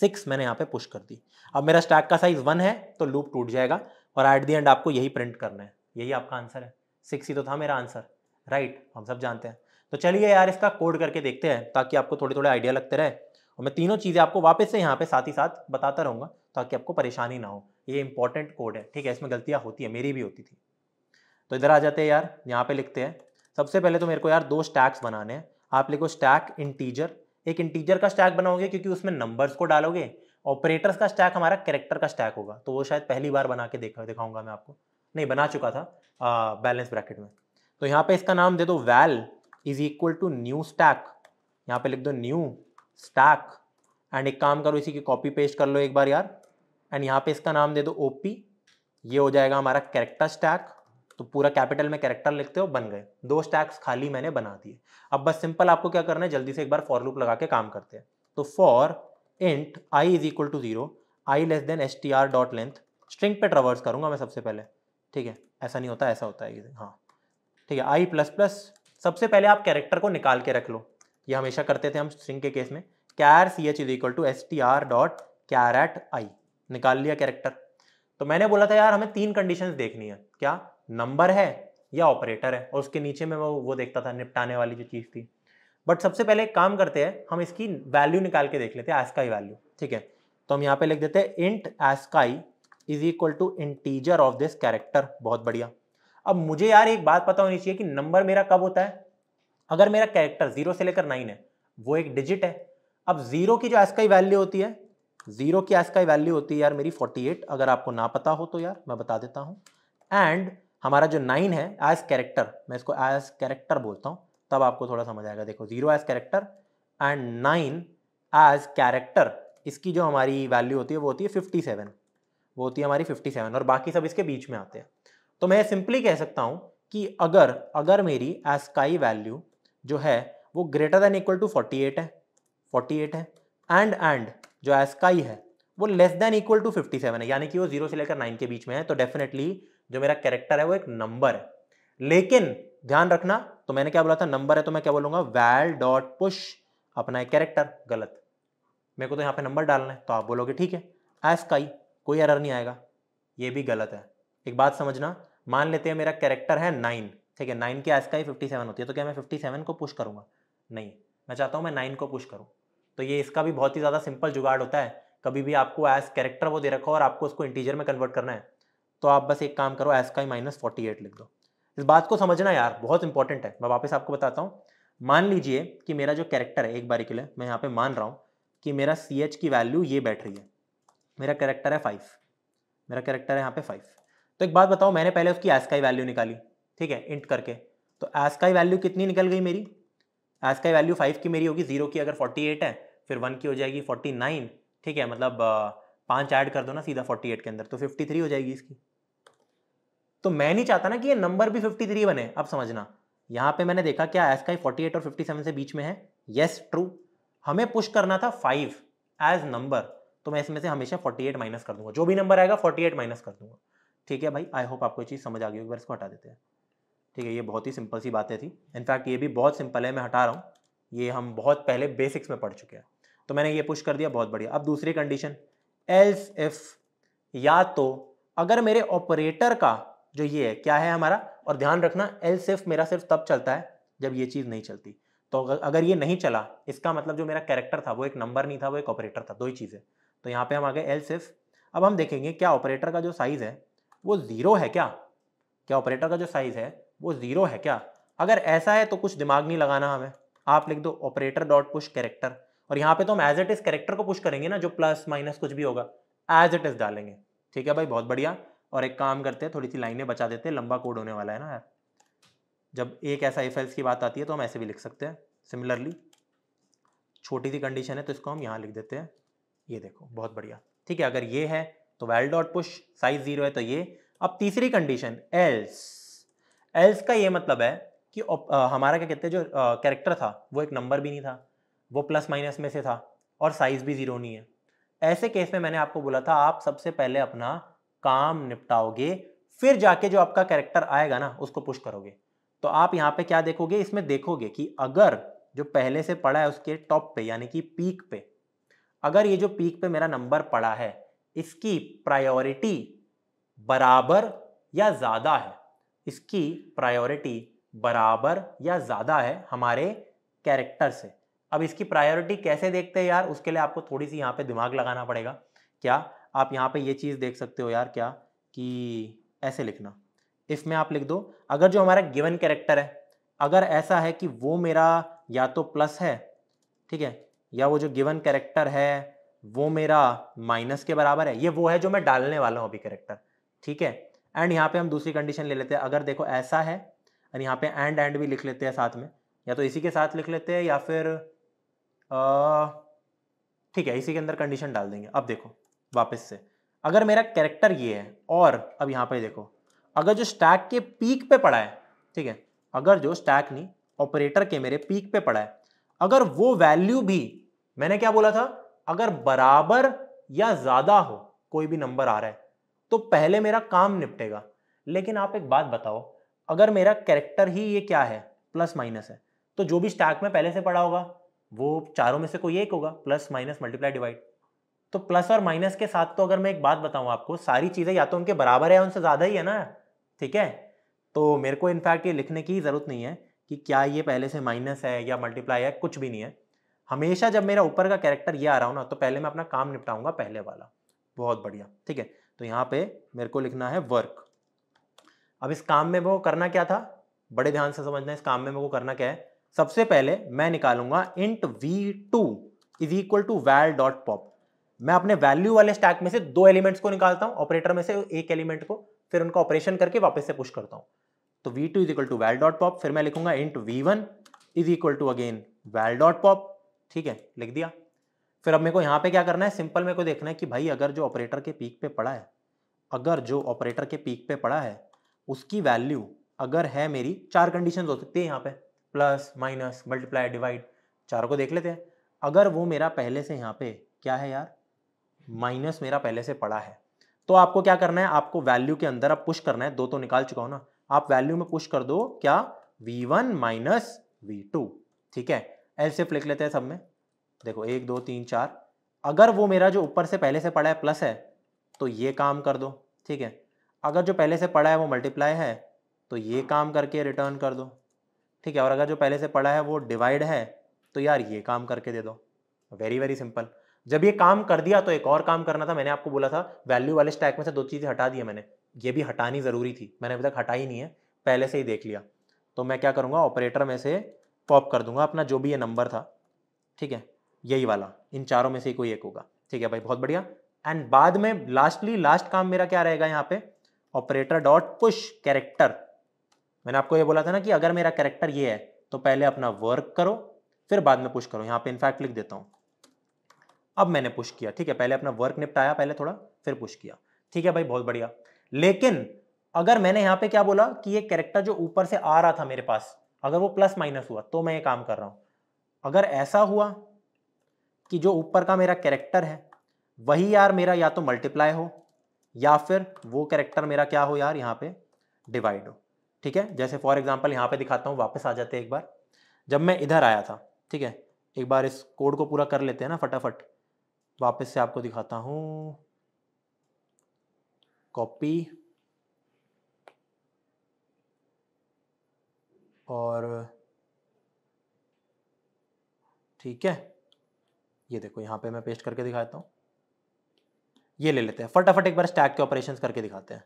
सिक्स मैंने यहाँ पे पुश कर दी अब मेरा स्टैक का साइज वन है तो लूप टूट जाएगा और एट दी एंड आपको यही प्रिंट करना है यही आपका आंसर है सिक्स ही तो था मेरा आंसर राइट right, हम सब जानते हैं तो चलिए यार इसका कोड करके देखते हैं ताकि आपको थोड़े थोड़े आइडिया लगते रहे और मैं तीनों चीज़ें आपको वापस से यहाँ पे साथ ही साथ बताता रहूँगा ताकि आपको परेशानी ना हो ये इंपॉर्टेंट कोड है ठीक है इसमें गलतियाँ होती है मेरी भी होती थी तो इधर आ जाते हैं यार यहाँ पे लिखते हैं सबसे पहले तो मेरे को यार दो स्टैक्स बनाने हैं आप लिखो स्टैक इंटीजर एक इंटीजर का स्टैक बनाओगे क्योंकि उसमें नंबर्स को डालोगे ऑपरेटर्स का स्टैक हमारा करेक्टर का स्टैक होगा तो वो शायद पहली बार बना के देखा दिखाऊंगा मैं आपको नहीं बना चुका था बैलेंस ब्रैकेट में तो यहाँ पे इसका नाम दे दो val is equal to new stack यहाँ पे लिख दो न्यू स्टैक एंड एक काम करो इसी की कॉपी पेस्ट कर लो एक बार यार एंड यहाँ पे इसका नाम दे दो ओ ये हो जाएगा हमारा कैरेक्टर स्टैक तो पूरा कैपिटल में कैरेक्टर लिखते हो बन गए दो स्टैक्स खाली मैंने बना दिए अब बस सिंपल आपको क्या करना है जल्दी से एक बार फॉर लूप लगा के काम करते हैं तो for int I is equal to zero i less than S T R dot length string पे ट्रवर्स करूंगा मैं सबसे पहले ठीक है ऐसा नहीं होता ऐसा होता है हाँ ठीक है आई प्लस प्लस सबसे पहले आप कैरेक्टर को निकाल के रख लो ये हमेशा करते थे हम स्ट्रिंग के केस में char C H is equal to S T R dot char at i निकाल लिया कैरेक्टर तो मैंने बोला था यार हमें तीन कंडीशंस देखनी है क्या नंबर है या ऑपरेटर है और उसके नीचे में वो वो देखता था निपटाने वाली जो चीज़ थी बट सबसे पहले एक काम करते हैं हम इसकी वैल्यू निकाल के देख लेते हैं एस्काई वैल्यू ठीक है तो हम यहाँ पे लिख देते हैं int ASCII is equal to integer of this character बहुत बढ़िया अब मुझे यार एक बात पता होनी चाहिए कि नंबर मेरा कब होता है अगर मेरा कैरेक्टर जीरो से लेकर नाइन है वो एक डिजिट है अब जीरो की जो एस्काई वैल्यू होती है जीरो की एस्काई वैल्यू होती है यार मेरी 48 अगर आपको ना पता हो तो यार मैं बता देता हूँ एंड हमारा जो नाइन है एज कैरेक्टर मैं इसको एज कैरेक्टर बोलता हूँ तब आपको थोड़ा समझ आएगा देखो zero as character and nine as character इसकी जो हमारी वैल्यू होती है वो होती है फिफ्टी सेवन वो होती है हमारी फिफ्टी सेवन और बाकी सब इसके बीच में आते हैं तो मैं सिंपली कह सकता हूँ कि अगर अगर मेरी एसकाई वैल्यू जो है वो greater than equal to forty eight है फोर्टी एट है एंड एंड जो एस्काई है वो less than equal to fifty seven है यानी कि वो जीरो से लेकर नाइन के बीच में है तो डेफिनेटली जो मेरा कैरेक्टर है वो एक नंबर है लेकिन ध्यान रखना तो मैंने क्या बोला था नंबर है तो मैं क्या बोलूंगा वैल डॉट पुश अपना एक कैरेक्टर गलत मेरे को तो यहाँ पे नंबर डालना है तो आप बोलोगे ठीक है एस का ही कोई एरर नहीं आएगा ये भी गलत है एक बात समझना मान लेते हैं मेरा कैरेक्टर है नाइन ठीक है नाइन की एस का ही फिफ्टी सेवन होती है तो क्या मैं फिफ्टी सेवन को पुश करूँगा नहीं मैं चाहता हूँ मैं नाइन को पुश करूँ तो ये इसका भी बहुत ही ज़्यादा सिंपल जुगाड़ होता है कभी भी आपको एज कैरेक्टर वो दे रखा हो और आपको उसको इंटीजर में कन्वर्ट करना है तो आप बस एक काम करो एस का ही माइनस फोर्टी एट लिख दो इस बात को समझना यार बहुत इंपॉर्टेंट है मैं वापस आपको बताता हूँ मान लीजिए कि मेरा जो कैरेक्टर है एक बारी के लिए मैं यहाँ पे मान रहा हूँ कि मेरा सी एच की वैल्यू ये बैठ रही है मेरा कैरेक्टर है फाइव मेरा कैरेक्टर है यहाँ पे फाइव तो एक बात बताओ मैंने पहले उसकी एसकाई वैल्यू निकाली ठीक है इंट करके तो एसकाई वैल्यू कितनी निकल गई मेरी एसकाई वैल्यू फाइव की मेरी होगी जीरो की अगर फोर्टी एट है फिर वन की हो जाएगी फोर्टी नाइन ठीक है मतलब पाँच ऐड कर दो ना सीधा फोर्टी एट के अंदर तो फिफ्टी थ्री हो जाएगी इसकी तो मैं नहीं चाहता ना कि ये नंबर भी 53 बने अब समझना यहाँ पे मैंने देखा क्या एस का 48 और 57 से बीच में है यस ट्रू हमें पुश करना था फाइव एज नंबर तो मैं इसमें से हमेशा 48 माइनस कर दूंगा जो भी नंबर आएगा 48 माइनस कर दूंगा ठीक है भाई आई होप आपको चीज़ समझ आ गई होगी बार इसको हटा देते हैं ठीक है ये बहुत ही सिंपल सी बातें थी इनफैक्ट ये भी बहुत सिंपल है मैं हटा रहा हूँ ये हम बहुत पहले बेसिक्स में पढ़ चुके हैं तो मैंने ये पुश कर दिया बहुत बढ़िया अब दूसरी कंडीशन एल्स इफ या तो अगर मेरे ऑपरेटर का जो ये है क्या है हमारा और ध्यान रखना एल सिर्फ मेरा सिर्फ तब चलता है जब ये चीज़ नहीं चलती तो अगर ये नहीं चला इसका मतलब जो मेरा कैरेक्टर था वो एक नंबर नहीं था वो एक ऑपरेटर था दो ही चीज़ें तो यहाँ पे हम आ गए एल सिर्फ अब हम देखेंगे क्या ऑपरेटर का जो साइज़ है वो ज़ीरो है क्या क्या ऑपरेटर का जो साइज़ है वो ज़ीरो है क्या अगर ऐसा है तो कुछ दिमाग नहीं लगाना हमें आप लिख दो ऑपरेटर डॉट पुश कैरेक्टर और यहाँ पे तो हम एज इट इज़ कैरेक्टर को पुश करेंगे ना जो प्लस माइनस कुछ भी होगा एज इट इज़ डालेंगे ठीक है भाई बहुत बढ़िया और एक काम करते हैं थोड़ी सी लाइनें बचा देते हैं लंबा कोड होने वाला है ना यार जब एक ऐसा एफ एल्स की बात आती है तो हम ऐसे भी लिख सकते हैं सिमिलरली छोटी सी कंडीशन है तो इसको हम यहाँ लिख देते हैं ये देखो बहुत बढ़िया ठीक है अगर ये है तो val dot push size zero है तो ये अब तीसरी कंडीशन एल्स एल्स का ये मतलब है कि आ, हमारा क्या कहते हैं जो कैरेक्टर था वो एक नंबर भी नहीं था वो प्लस माइनस में से था और साइज़ भी ज़ीरो नहीं है ऐसे केस में मैंने आपको बोला था आप सबसे पहले अपना काम निपटाओगे फिर जाके जो आपका कैरेक्टर आएगा ना उसको पुश करोगे तो आप यहाँ पे क्या देखोगे इसमें देखोगे कि अगर जो पहले से पड़ा है उसके टॉप पे यानी कि पीक पे अगर ये जो पीक पे मेरा नंबर पड़ा है इसकी प्रायोरिटी बराबर या ज़्यादा है इसकी प्रायोरिटी बराबर या ज़्यादा है हमारे कैरेक्टर से अब इसकी प्रायोरिटी कैसे देखते हैं यार उसके लिए आपको थोड़ी सी यहाँ पे दिमाग लगाना पड़ेगा क्या आप यहाँ पे ये चीज़ देख सकते हो यार क्या कि ऐसे लिखना इफ़ में आप लिख दो अगर जो हमारा गिवन कैरेक्टर है अगर ऐसा है कि वो मेरा या तो प्लस है ठीक है या वो जो गिवन कैरेक्टर है वो मेरा माइनस के बराबर है ये वो है जो मैं डालने वाला हूँ अभी करेक्टर ठीक है एंड यहाँ पे हम दूसरी कंडीशन ले लेते हैं अगर देखो ऐसा है और यहाँ पे एंड एंड भी लिख लेते हैं साथ में या तो इसी के साथ लिख लेते हैं या फिर ठीक है इसी के अंदर कंडीशन डाल देंगे अब देखो वापस से अगर मेरा कैरेक्टर ये है और अब यहाँ पर देखो अगर जो स्टैक के पीक पे पड़ा है ठीक है अगर जो स्टैक नहीं ऑपरेटर के मेरे पीक पे पड़ा है अगर वो वैल्यू भी मैंने क्या बोला था अगर बराबर या ज़्यादा हो कोई भी नंबर आ रहा है तो पहले मेरा काम निपटेगा लेकिन आप एक बात बताओ अगर मेरा कैरेक्टर ही ये क्या है प्लस माइनस है तो जो भी स्टैक में पहले से पड़ा होगा वो चारों में से कोई एक होगा प्लस माइनस मल्टीप्लाई डिवाइड तो प्लस और माइनस के साथ तो अगर मैं एक बात बताऊं आपको सारी चीज़ें या तो उनके बराबर है उनसे ज़्यादा ही है ना ठीक है तो मेरे को इनफैक्ट ये लिखने की ज़रूरत नहीं है कि क्या ये पहले से माइनस है या मल्टीप्लाई है कुछ भी नहीं है हमेशा जब मेरा ऊपर का कैरेक्टर ये आ रहा हो ना तो पहले मैं अपना काम निपटाऊंगा पहले वाला बहुत बढ़िया ठीक है तो यहाँ पे मेरे को लिखना है वर्क अब इस काम में वो करना क्या था बड़े ध्यान से समझना इस काम में मेरे को करना क्या है सबसे पहले मैं निकालूंगा int v two is equal to val dot pop मैं अपने वैल्यू वाले स्टैक में से दो एलिमेंट्स को निकालता हूँ ऑपरेटर में से एक एलिमेंट को फिर उनका ऑपरेशन करके वापस से पुश करता हूँ तो v two is equal to val dot pop फिर मैं लिखूंगा int v one is equal to again val dot pop ठीक है लिख दिया फिर अब मेरे को यहाँ पे क्या करना है सिंपल मेरे को देखना है कि भाई अगर जो ऑपरेटर के पीक पे पड़ा है अगर जो ऑपरेटर के पीक पे पड़ा है उसकी वैल्यू अगर है मेरी चार कंडीशन हो सकती है यहाँ पे प्लस माइनस मल्टीप्लाई डिवाइड चारों को देख लेते हैं अगर वो मेरा पहले से यहाँ पे क्या है यार माइनस मेरा पहले से पड़ा है तो आपको क्या करना है आपको वैल्यू के अंदर आप पुश करना है दो तो निकाल चुका हो ना आप वैल्यू में पुश कर दो क्या we one minus v two ठीक है एल सिर्फ लिख लेते हैं सब में देखो एक दो तीन चार अगर वो मेरा जो ऊपर से पहले से पड़ा है प्लस है तो ये काम कर दो ठीक है अगर जो पहले से पड़ा है वो मल्टीप्लाई है तो ये काम करके रिटर्न कर दो ठीक है और अगर जो पहले से पड़ा है वो डिवाइड है तो यार ये काम करके दे दो वेरी वेरी सिंपल जब ये काम कर दिया तो एक और काम करना था मैंने आपको बोला था वैल्यू वाले स्टैक में से दो चीज़ें हटा दी मैंने ये भी हटानी ज़रूरी थी मैंने अभी तक हटाई नहीं है पहले से ही देख लिया तो मैं क्या करूँगा ऑपरेटर में से पॉप कर दूंगा अपना जो भी ये नंबर था ठीक है यही वाला इन चारों में से कोई एक होगा ठीक है भाई बहुत बढ़िया एंड बाद में लास्टली लास्ट काम मेरा क्या रहेगा यहाँ पे ऑपरेटर डॉट पुश कैरेक्टर मैंने आपको ये बोला था ना कि अगर मेरा कैरेक्टर ये है तो पहले अपना वर्क करो फिर बाद में पुश करो यहाँ पे इनफैक्ट लिख देता हूँ अब मैंने पुश किया ठीक है पहले अपना वर्क निपटाया पहले थोड़ा फिर पुश किया ठीक है भाई बहुत बढ़िया लेकिन अगर मैंने यहाँ पे क्या बोला कि ये कैरेक्टर जो ऊपर से आ रहा था मेरे पास अगर वो प्लस माइनस हुआ तो मैं ये काम कर रहा हूँ अगर ऐसा हुआ कि जो ऊपर का मेरा कैरेक्टर है वही यार मेरा या तो मल्टीप्लाई हो या फिर वो कैरेक्टर मेरा क्या हो यार यहाँ पे डिवाइड हो ठीक है जैसे फॉर एग्जाम्पल यहाँ पे दिखाता हूँ वापस आ जाते हैं एक बार जब मैं इधर आया था ठीक है एक बार इस कोड को पूरा कर लेते हैं ना फटाफट वापस से आपको दिखाता हूँ कॉपी और ठीक है ये देखो यहाँ पे मैं पेस्ट करके दिखाता हूँ ये ले लेते हैं फटाफट एक बार स्टैक के ऑपरेशंस करके दिखाते हैं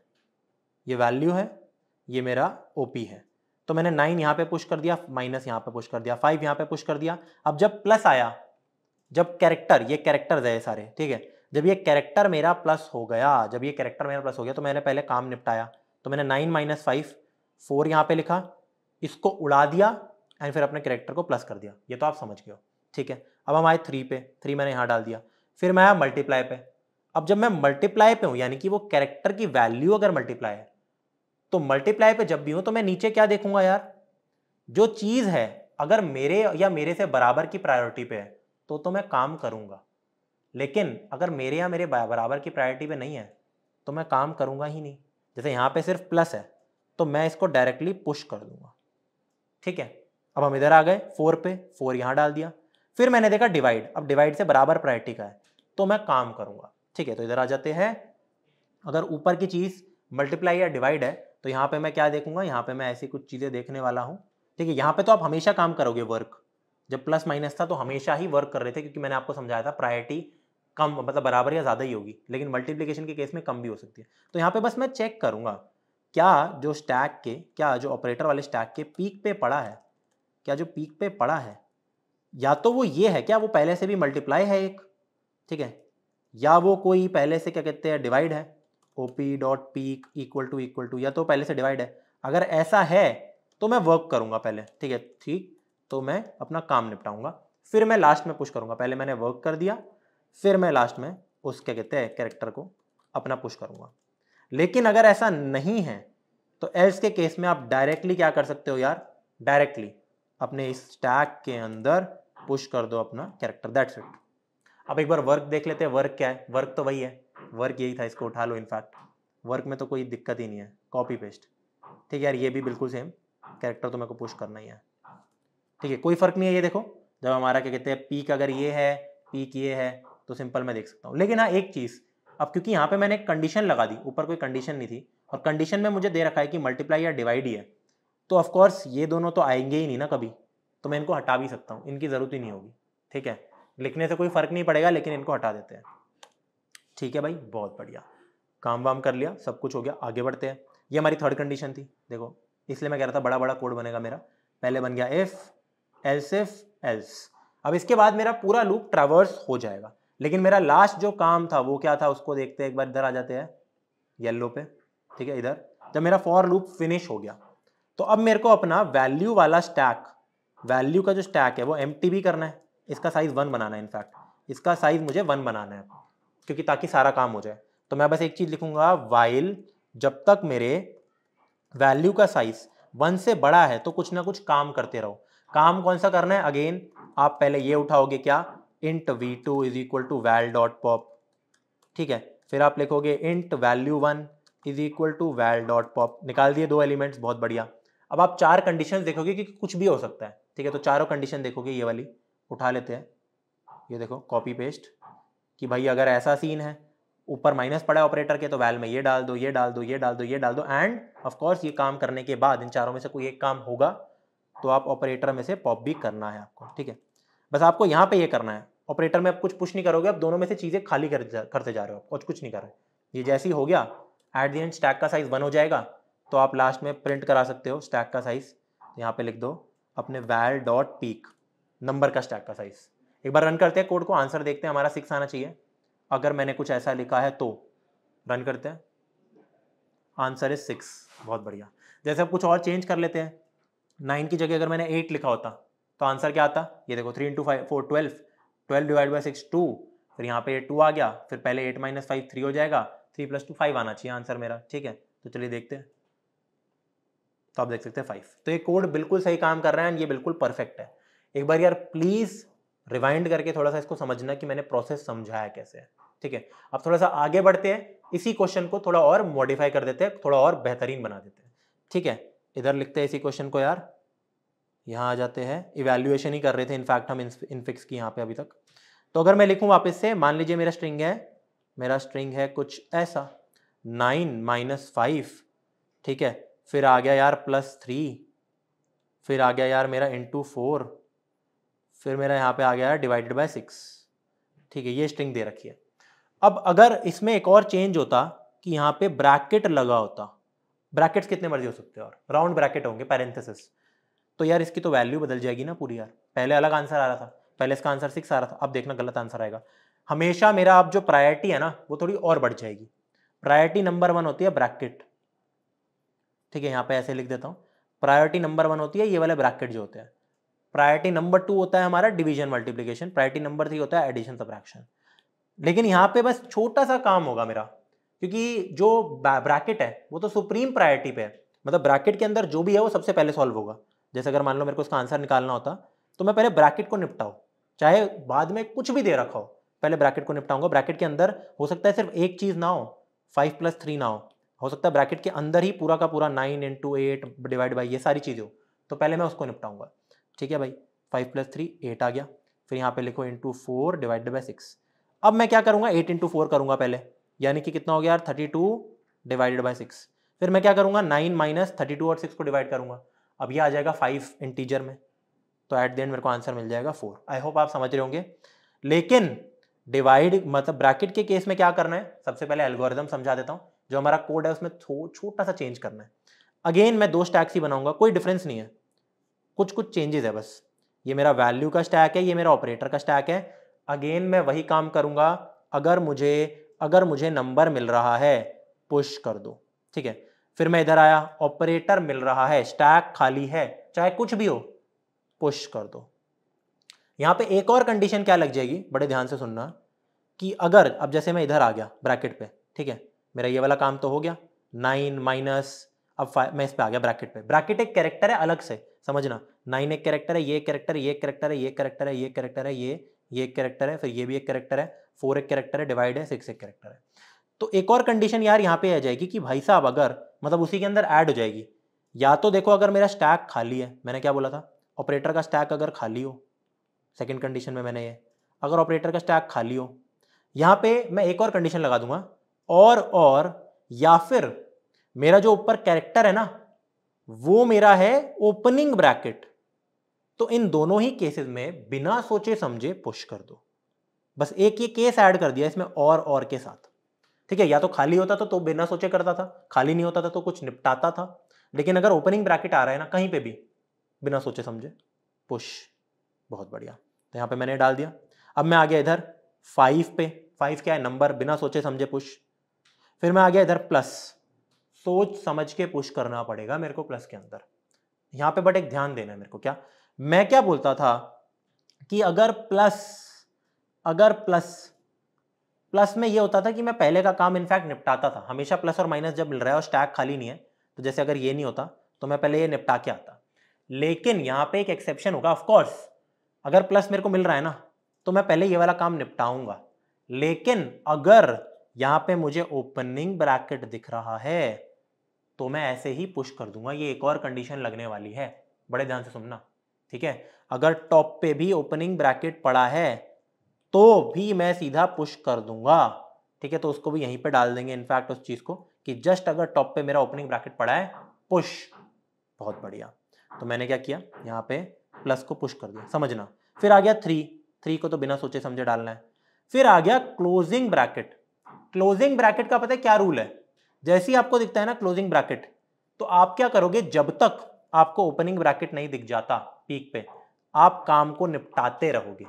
ये वैल्यू है ये मेरा ओपी है तो मैंने नाइन यहाँ पे पुश कर दिया माइनस यहाँ पे पुश कर दिया फाइव यहाँ पे पुश कर दिया अब जब प्लस आया जब कैरेक्टर ये कैरेक्टर है सारे ठीक है जब ये कैरेक्टर मेरा प्लस हो गया जब ये कैरेक्टर मेरा प्लस हो गया तो मैंने पहले काम निपटाया तो मैंने नाइन माइनस फाइव फोर यहाँ पे लिखा इसको उड़ा दिया एंड फिर अपने कैरेक्टर को प्लस कर दिया ये तो आप समझ गए हो ठीक है अब हम आए थ्री पे थ्री मैंने यहाँ डाल दिया फिर मैं आया मल्टीप्लाई पे अब जब मैं मल्टीप्लाई पे हूँ यानी कि वो कैरेक्टर की वैल्यू अगर मल्टीप्लाई है तो मल्टीप्लाई पे जब भी हूँ तो मैं नीचे क्या देखूंगा यार जो चीज़ है अगर मेरे या मेरे से बराबर की प्रायोरिटी पे है तो तो मैं काम करूँगा लेकिन अगर मेरे या मेरे बराबर की प्रायोरिटी पे नहीं है तो मैं काम करूंगा ही नहीं जैसे यहाँ पे सिर्फ प्लस है तो मैं इसको डायरेक्टली पुश कर दूंगा ठीक है अब हम इधर आ गए फोर पे फोर यहाँ डाल दिया फिर मैंने देखा डिवाइड अब डिवाइड से बराबर प्रायोरिटी का है तो मैं काम करूँगा ठीक है तो इधर आ जाते हैं अगर ऊपर की चीज़ मल्टीप्लाई या डिवाइड है तो यहाँ पे मैं क्या देखूंगा यहाँ पे मैं ऐसी कुछ चीज़ें देखने वाला हूँ ठीक है यहाँ पे तो आप हमेशा काम करोगे वर्क जब प्लस माइनस था तो हमेशा ही वर्क कर रहे थे क्योंकि मैंने आपको समझाया था प्रायोरिटी कम मतलब बराबर या ज़्यादा ही होगी लेकिन मल्टीप्लीकेशन के केस में कम भी हो सकती है तो यहाँ पे बस मैं चेक करूँगा क्या जो स्टैक के क्या जो ऑपरेटर वाले स्टैक के पीक पे पड़ा है क्या जो पीक पे पड़ा है या तो वो ये है क्या वो पहले से भी मल्टीप्लाई है एक ठीक है या वो कोई पहले से क्या कहते हैं डिवाइड है O P dot peek equal to equal to या तो पहले से डिवाइड है अगर ऐसा है तो मैं वर्क करूँगा पहले ठीक है ठीक तो मैं अपना काम निपटाऊंगा फिर मैं लास्ट में पुश करूंगा पहले मैंने वर्क कर दिया फिर मैं लास्ट में उस क्या कहते हैं कैरेक्टर को अपना पुश करूंगा लेकिन अगर ऐसा नहीं है तो एल्स के केस में आप डायरेक्टली क्या कर सकते हो यार डायरेक्टली अपने इस टैग के अंदर पुश कर दो अपना कैरेक्टर दैट्स इट अब एक बार वर्क देख लेते हैं वर्क क्या है वर्क तो वही है वर्क यही था इसको उठा लो इनफैक्ट वर्क में तो कोई दिक्कत ही नहीं है कॉपी पेस्ट ठीक है यार ये भी बिल्कुल सेम कैरेक्टर तो मेरे को पुश करना ही है ठीक है कोई फर्क नहीं है ये देखो जब हमारा क्या कहते हैं पीक अगर ये है पीक ये है तो सिंपल मैं देख सकता हूँ लेकिन हाँ एक चीज़ अब क्योंकि यहाँ पे मैंने एक कंडीशन लगा दी ऊपर कोई कंडीशन नहीं थी और कंडीशन में मुझे दे रखा है कि मल्टीप्लाई या डिवाइड ही है तो ऑफकोर्स ये दोनों तो आएंगे ही नहीं ना कभी तो मैं इनको हटा भी सकता हूँ इनकी ज़रूरत ही नहीं होगी ठीक है लिखने से कोई फ़र्क नहीं पड़ेगा लेकिन इनको हटा देते हैं ठीक है भाई बहुत बढ़िया काम वाम कर लिया सब कुछ हो गया आगे बढ़ते हैं ये हमारी थर्ड कंडीशन थी देखो इसलिए मैं कह रहा था बड़ा बड़ा कोड बनेगा मेरा पहले बन गया एफ़ एल्स इफ एल्स अब इसके बाद मेरा पूरा लूप ट्रावर्स हो जाएगा लेकिन मेरा लास्ट जो काम था वो क्या था उसको देखते हैं एक बार इधर आ जाते हैं येल्लो पे ठीक है इधर जब मेरा फॉर लूप फिनिश हो गया तो अब मेरे को अपना वैल्यू वाला स्टैक वैल्यू का जो स्टैक है वो एम करना है इसका साइज वन बनाना है इनफैक्ट इसका साइज मुझे वन बनाना है क्योंकि ताकि सारा काम हो जाए तो मैं बस एक चीज़ लिखूंगा वाइल जब तक मेरे वैल्यू का साइज वन से बड़ा है तो कुछ ना कुछ काम करते रहो काम कौन सा करना है अगेन आप पहले ये उठाओगे क्या int v two is equal to val dot pop ठीक है फिर आप लिखोगे int value one is equal to val dot pop निकाल दिए दो एलिमेंट्स बहुत बढ़िया अब आप चार कंडीशन देखोगे कि कुछ भी हो सकता है ठीक है तो चारों कंडीशन देखोगे ये वाली उठा लेते हैं ये देखो कॉपी पेस्ट कि भाई अगर ऐसा सीन है ऊपर माइनस पड़ा ऑपरेटर के तो वैल में ये डाल दो ये डाल दो ये डाल दो ये डाल दो एंड ऑफ कोर्स ये काम करने के बाद इन चारों में से कोई एक काम होगा तो आप ऑपरेटर में से पॉप भी करना है आपको ठीक है बस आपको यहाँ पे ये करना है ऑपरेटर में आप कुछ पुश नहीं करोगे आप दोनों में से चीज़ें खाली कर जा, करते जा रहे हो कुछ कुछ नहीं कर रहे ये जैसे ही हो गया एट दी एंड स्टैक का साइज़ वन हो जाएगा तो आप लास्ट में प्रिंट करा सकते हो स्टैक का साइज़ यहाँ पे लिख दो अपने वैल डॉट पीक नंबर का स्टैक का साइज़ एक बार रन करते हैं कोड को आंसर देखते हैं हमारा सिक्स आना चाहिए अगर मैंने कुछ ऐसा लिखा है तो रन करते हैं आंसर इज सिक्स बहुत बढ़िया जैसे आप कुछ और चेंज कर लेते हैं नाइन की जगह अगर मैंने एट लिखा होता तो आंसर क्या आता ये देखो three into five four twelve twelve divide by six two फिर यहाँ पे टू आ गया फिर पहले एट माइनस फाइव थ्री हो जाएगा थ्री प्लस टू फाइव आना चाहिए आंसर मेरा ठीक है तो चलिए देखते हैं तो आप देख सकते हैं फाइव तो ये कोड बिल्कुल सही काम कर रहा है ये बिल्कुल परफेक्ट है एक बार यार प्लीज़ रिवाइंड करके थोड़ा सा इसको समझना कि मैंने प्रोसेस समझाया कैसे है ठीक है अब थोड़ा सा आगे बढ़ते हैं इसी क्वेश्चन को थोड़ा और मॉडिफाई कर देते हैं थोड़ा और बेहतरीन बना देते हैं ठीक है इधर लिखते हैं इसी क्वेश्चन को यार यहाँ आ जाते हैं इवेल्युएशन ही कर रहे थे इनफैक्ट हम इनफिक्स की यहाँ पे अभी तक तो अगर मैं लिखूँ वापस से मान लीजिए मेरा स्ट्रिंग है मेरा स्ट्रिंग है कुछ ऐसा नाइन माइनस फाइव ठीक है फिर आ गया यार प्लस थ्री फिर आ गया यार मेरा इंटू फोर फिर मेरा यहाँ पे आ गया यार डिवाइडेड बाय सिक्स ठीक है ये स्ट्रिंग दे रखी है अब अगर इसमें एक और चेंज होता कि यहाँ पे ब्रैकेट लगा होता ब्रैकेट्स कितने मर्जी हो सकते हैं और राउंड ब्रैकेट होंगे पैरेंथेसिस तो यार इसकी तो वैल्यू बदल जाएगी ना पूरी यार पहले अलग आंसर आ रहा था पहले इसका आंसर सिक्स आ रहा था अब देखना गलत आंसर आएगा हमेशा मेरा आप जो प्रायोरिटी है ना वो थोड़ी और बढ़ जाएगी प्रायोरिटी नंबर वन होती है ब्रैकेट ठीक है यहाँ पे ऐसे लिख देता हूँ प्रायोरिटी नंबर वन होती है ये वाले ब्रैकेट जो होते हैं प्रायोरिटी नंबर टू होता है हमारा division multiplication priority number three होता है एडिशन सब्रैक्शन लेकिन यहाँ पे बस छोटा सा काम होगा मेरा क्योंकि जो ब्रैकेट है वो तो सुप्रीम प्रायोरिटी पे है मतलब ब्रैकेट के अंदर जो भी है वो सबसे पहले सॉल्व होगा जैसे अगर मान लो मेरे को इसका आंसर निकालना होता तो मैं पहले ब्रैकेट को निपटाऊ चाहे बाद में कुछ भी दे रखा हो पहले ब्रैकेट को निपटाऊंगा ब्रैकेट के अंदर हो सकता है सिर्फ एक चीज़ ना हो फाइव प्लस थ्री ना हो हो सकता है ब्रैकेट के अंदर ही पूरा का पूरा nine into eight divide by ये सारी चीज़ें हो तो पहले मैं उसको निपटाऊंगा ठीक है भाई फाइव प्लस थ्री एट आ गया फिर यहाँ पे लिखो into four divide by six अब मैं क्या करूँगा एट इंटू फोर करूँगा पहले यानी कि कितना हो गया यार thirty two divided by six फिर मैं क्या करूँगा नाइन माइनस थर्टी टू और सिक्स को डिवाइड करूँगा अब ये आ जाएगा फाइव इंटीजर में तो एट द एंड मेरे को आंसर मिल जाएगा फोर आई होप आप समझ रहे होंगे लेकिन डिवाइड मतलब ब्रैकेट के केस में क्या करना है सबसे पहले एल्गोरिदम समझा देता हूँ जो हमारा कोड है उसमें छोटा सा चेंज करना है अगेन मैं दो स्टैक्स ही बनाऊंगा कोई डिफरेंस नहीं है कुछ कुछ चेंजेस है बस ये मेरा वैल्यू का स्टैक है ये मेरा ऑपरेटर का स्टैक है अगेन मैं वही काम करूंगा अगर मुझे अगर मुझे नंबर मिल रहा है पुश कर दो ठीक है फिर मैं इधर आया ऑपरेटर मिल रहा है स्टैक खाली है चाहे कुछ भी हो पुश कर दो यहां पे एक और कंडीशन क्या लग जाएगी बड़े ध्यान से सुनना कि अगर अब जैसे मैं इधर आ गया ब्रैकेट पे ठीक है मेरा ये वाला काम तो हो गया नाइन माइनस अब मैं इस पर आ गया ब्रैकेट पे ब्रैकेट एक कैरेक्टर है अलग से समझना नाइन एक कैरेक्टर है ये कैरेक्टर ये कैरेक्टर है ये कैरेक्टर है ये कैरेक्टर है ये ये कैरेक्टर है फिर ये भी एक कैरेक्टर है फोर एक कैरेक्टर है डिवाइड है सिक्स एक कैरेक्टर है तो एक और कंडीशन यार यहाँ पे आ जाएगी कि भाई साहब अगर मतलब उसी के अंदर ऐड हो जाएगी या तो देखो अगर मेरा स्टैक खाली है मैंने क्या बोला था ऑपरेटर का स्टैक अगर खाली हो सेकेंड कंडीशन में मैंने ये अगर ऑपरेटर का स्टैक खाली हो यहाँ पे मैं एक और कंडीशन लगा दूंगा और और या फिर मेरा जो ऊपर कैरेक्टर है ना वो मेरा है ओपनिंग ब्रैकेट तो इन दोनों ही केसेस में बिना सोचे समझे पुश कर दो बस एक ये केस ऐड कर दिया इसमें और और के साथ ठीक है या तो खाली होता था तो बिना सोचे करता था खाली नहीं होता था तो कुछ निपटाता था लेकिन अगर ओपनिंग ब्रैकेट आ रहा है ना कहीं पे भी बिना सोचे समझे पुश बहुत बढ़िया तो यहाँ पे मैंने डाल दिया अब मैं आ गया इधर फाइव पे फाइव क्या है नंबर बिना सोचे समझे पुश फिर मैं आ गया इधर प्लस सोच समझ के पुश करना पड़ेगा मेरे को प्लस के अंदर यहाँ पे बट एक ध्यान देना है मेरे को क्या मैं क्या बोलता था कि अगर प्लस अगर प्लस प्लस में ये होता था कि मैं पहले का काम इनफैक्ट निपटाता था हमेशा प्लस और माइनस जब मिल रहा है और स्टैक खाली नहीं है तो जैसे अगर ये नहीं होता तो मैं पहले ये निपटा के आता लेकिन यहाँ पे एक एक्सेप्शन होगा ऑफकोर्स अगर प्लस मेरे को मिल रहा है ना तो मैं पहले ये वाला काम निपटाऊंगा लेकिन अगर यहाँ पे मुझे ओपनिंग ब्रैकेट दिख रहा है तो मैं ऐसे ही पुश कर दूंगा ये एक और कंडीशन लगने वाली है बड़े ध्यान से सुनना ठीक है अगर टॉप पे भी ओपनिंग ब्रैकेट पड़ा है तो भी मैं सीधा पुश कर दूंगा ठीक है तो उसको भी यहीं पे डाल देंगे इनफैक्ट उस चीज को कि जस्ट अगर टॉप पे मेरा ओपनिंग ब्रैकेट पड़ा है पुश बहुत बढ़िया तो मैंने क्या किया यहाँ पे प्लस को पुश कर दिया समझना फिर आ गया थ्री थ्री को तो बिना सोचे समझे डालना है फिर आ गया क्लोजिंग ब्रैकेट क्लोजिंग ब्रैकेट का पता है क्या रूल है जैसे ही आपको दिखता है ना क्लोजिंग ब्रैकेट तो आप क्या करोगे जब तक आपको ओपनिंग ब्रैकेट नहीं दिख जाता पीक पे आप काम को निपटाते रहोगे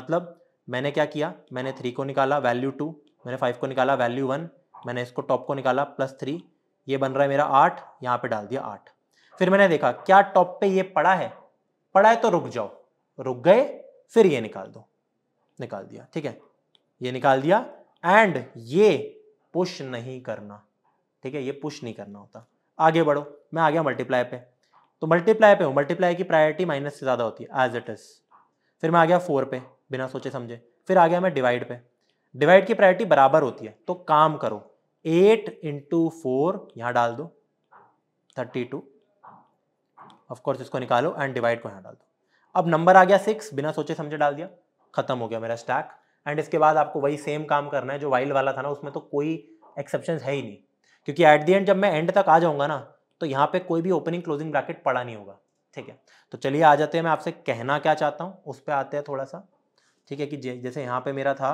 मतलब मैंने क्या किया मैंने थ्री को निकाला वैल्यू टू मैंने फाइव को निकाला वैल्यू वन मैंने इसको टॉप को निकाला प्लस थ्री ये बन रहा है मेरा आठ यहाँ पे डाल दिया आठ फिर मैंने देखा क्या टॉप पे ये पड़ा है पड़ा है तो रुक जाओ रुक गए फिर ये निकाल दो निकाल दिया ठीक है ये निकाल दिया एंड ये पुश नहीं करना ठीक है ये पुश नहीं करना होता आगे बढ़ो मैं आ गया मल्टीप्लाई पे तो मल्टीप्लाई पे हूँ मल्टीप्लाई की प्रायोरिटी माइनस से ज़्यादा होती है एज इट इज़ फिर मैं आ गया फोर पे बिना सोचे समझे फिर आ गया मैं डिवाइड पे डिवाइड की प्रायोरिटी बराबर होती है तो काम करो एट इंटू फोर यहाँ डाल दो थर्टी टू ऑफकोर्स इसको निकालो एंड डिवाइड को यहाँ डाल दो अब नंबर आ गया सिक्स बिना सोचे समझे डाल दिया खत्म हो गया मेरा स्टैक एंड इसके बाद आपको वही सेम काम करना है जो वाइल वाला था ना उसमें तो कोई एक्सेप्शन है ही नहीं क्योंकि एट दी एंड जब मैं एंड तक आ जाऊंगा ना तो यहाँ पे कोई भी ओपनिंग क्लोजिंग ब्रैकेट पड़ा नहीं होगा ठीक है तो चलिए आ जाते हैं मैं आपसे कहना क्या चाहता हूँ उस पर आते हैं थोड़ा सा ठीक है कि जैसे यहाँ पे मेरा था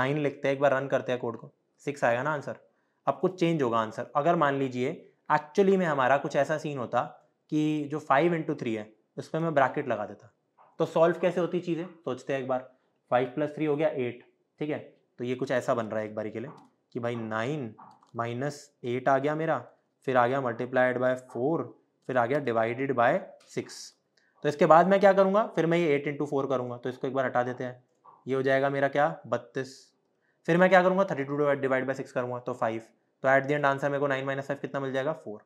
नाइन लिखते हैं एक बार रन करते हैं कोड को सिक्स आएगा ना आंसर अब कुछ चेंज होगा आंसर अगर मान लीजिए एक्चुअली में हमारा कुछ ऐसा सीन होता कि जो फाइव इंटू थ्री है उस पर मैं ब्रैकेट लगा देता तो सॉल्व कैसे होती चीज़ें सोचते हैं एक बार फाइव प्लस थ्री हो गया एट ठीक है तो ये कुछ ऐसा बन रहा है एक बारी के लिए कि भाई नाइन माइनस एट आ गया मेरा फिर आ गया मल्टीप्लाइड बाय फोर फिर आ गया डिवाइडेड बाय सिक्स तो इसके बाद मैं क्या करूँगा फिर मैं ये एट इंटू फोर करूँगा तो इसको एक बार हटा देते हैं ये हो जाएगा मेरा क्या बत्तीस फिर मैं क्या करूँगा thirty two divide by six करूँगा तो फाइव तो एट दी एंड आंसर मेरे को नाइन माइनस फाइव कितना मिल जाएगा फोर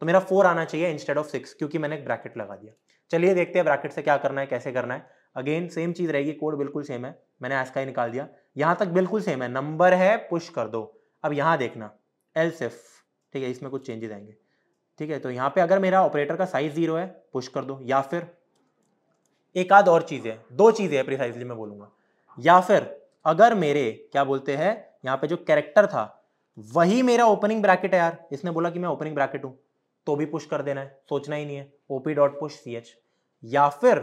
तो मेरा फोर आना चाहिए इंस्टेड ऑफ सिक्स क्योंकि मैंने एक ब्रैकेट लगा दिया चलिए देखते हैं ब्रैकेट से क्या करना है कैसे करना है अगेन सेम चीज़ रहेगी कोड बिल्कुल सेम है मैंने आज का ही निकाल दिया यहाँ तक बिल्कुल सेम है नंबर है पुश कर दो अब यहाँ देखना एल सिफ ठीक है इसमें कुछ चेंजेस आएंगे ठीक है तो यहाँ पे अगर मेरा ऑपरेटर का साइज जीरो है पुश कर दो या फिर एक आध और चीज़ है दो चीज़ें हैं प्रिसाइजली मैं बोलूँगा या फिर अगर मेरे क्या बोलते हैं यहाँ पे जो कैरेक्टर था वही मेरा ओपनिंग ब्रैकेट है यार इसने बोला कि मैं ओपनिंग ब्रैकेट हूँ तो भी पुश कर देना है सोचना ही नहीं है OP dot push C H या फिर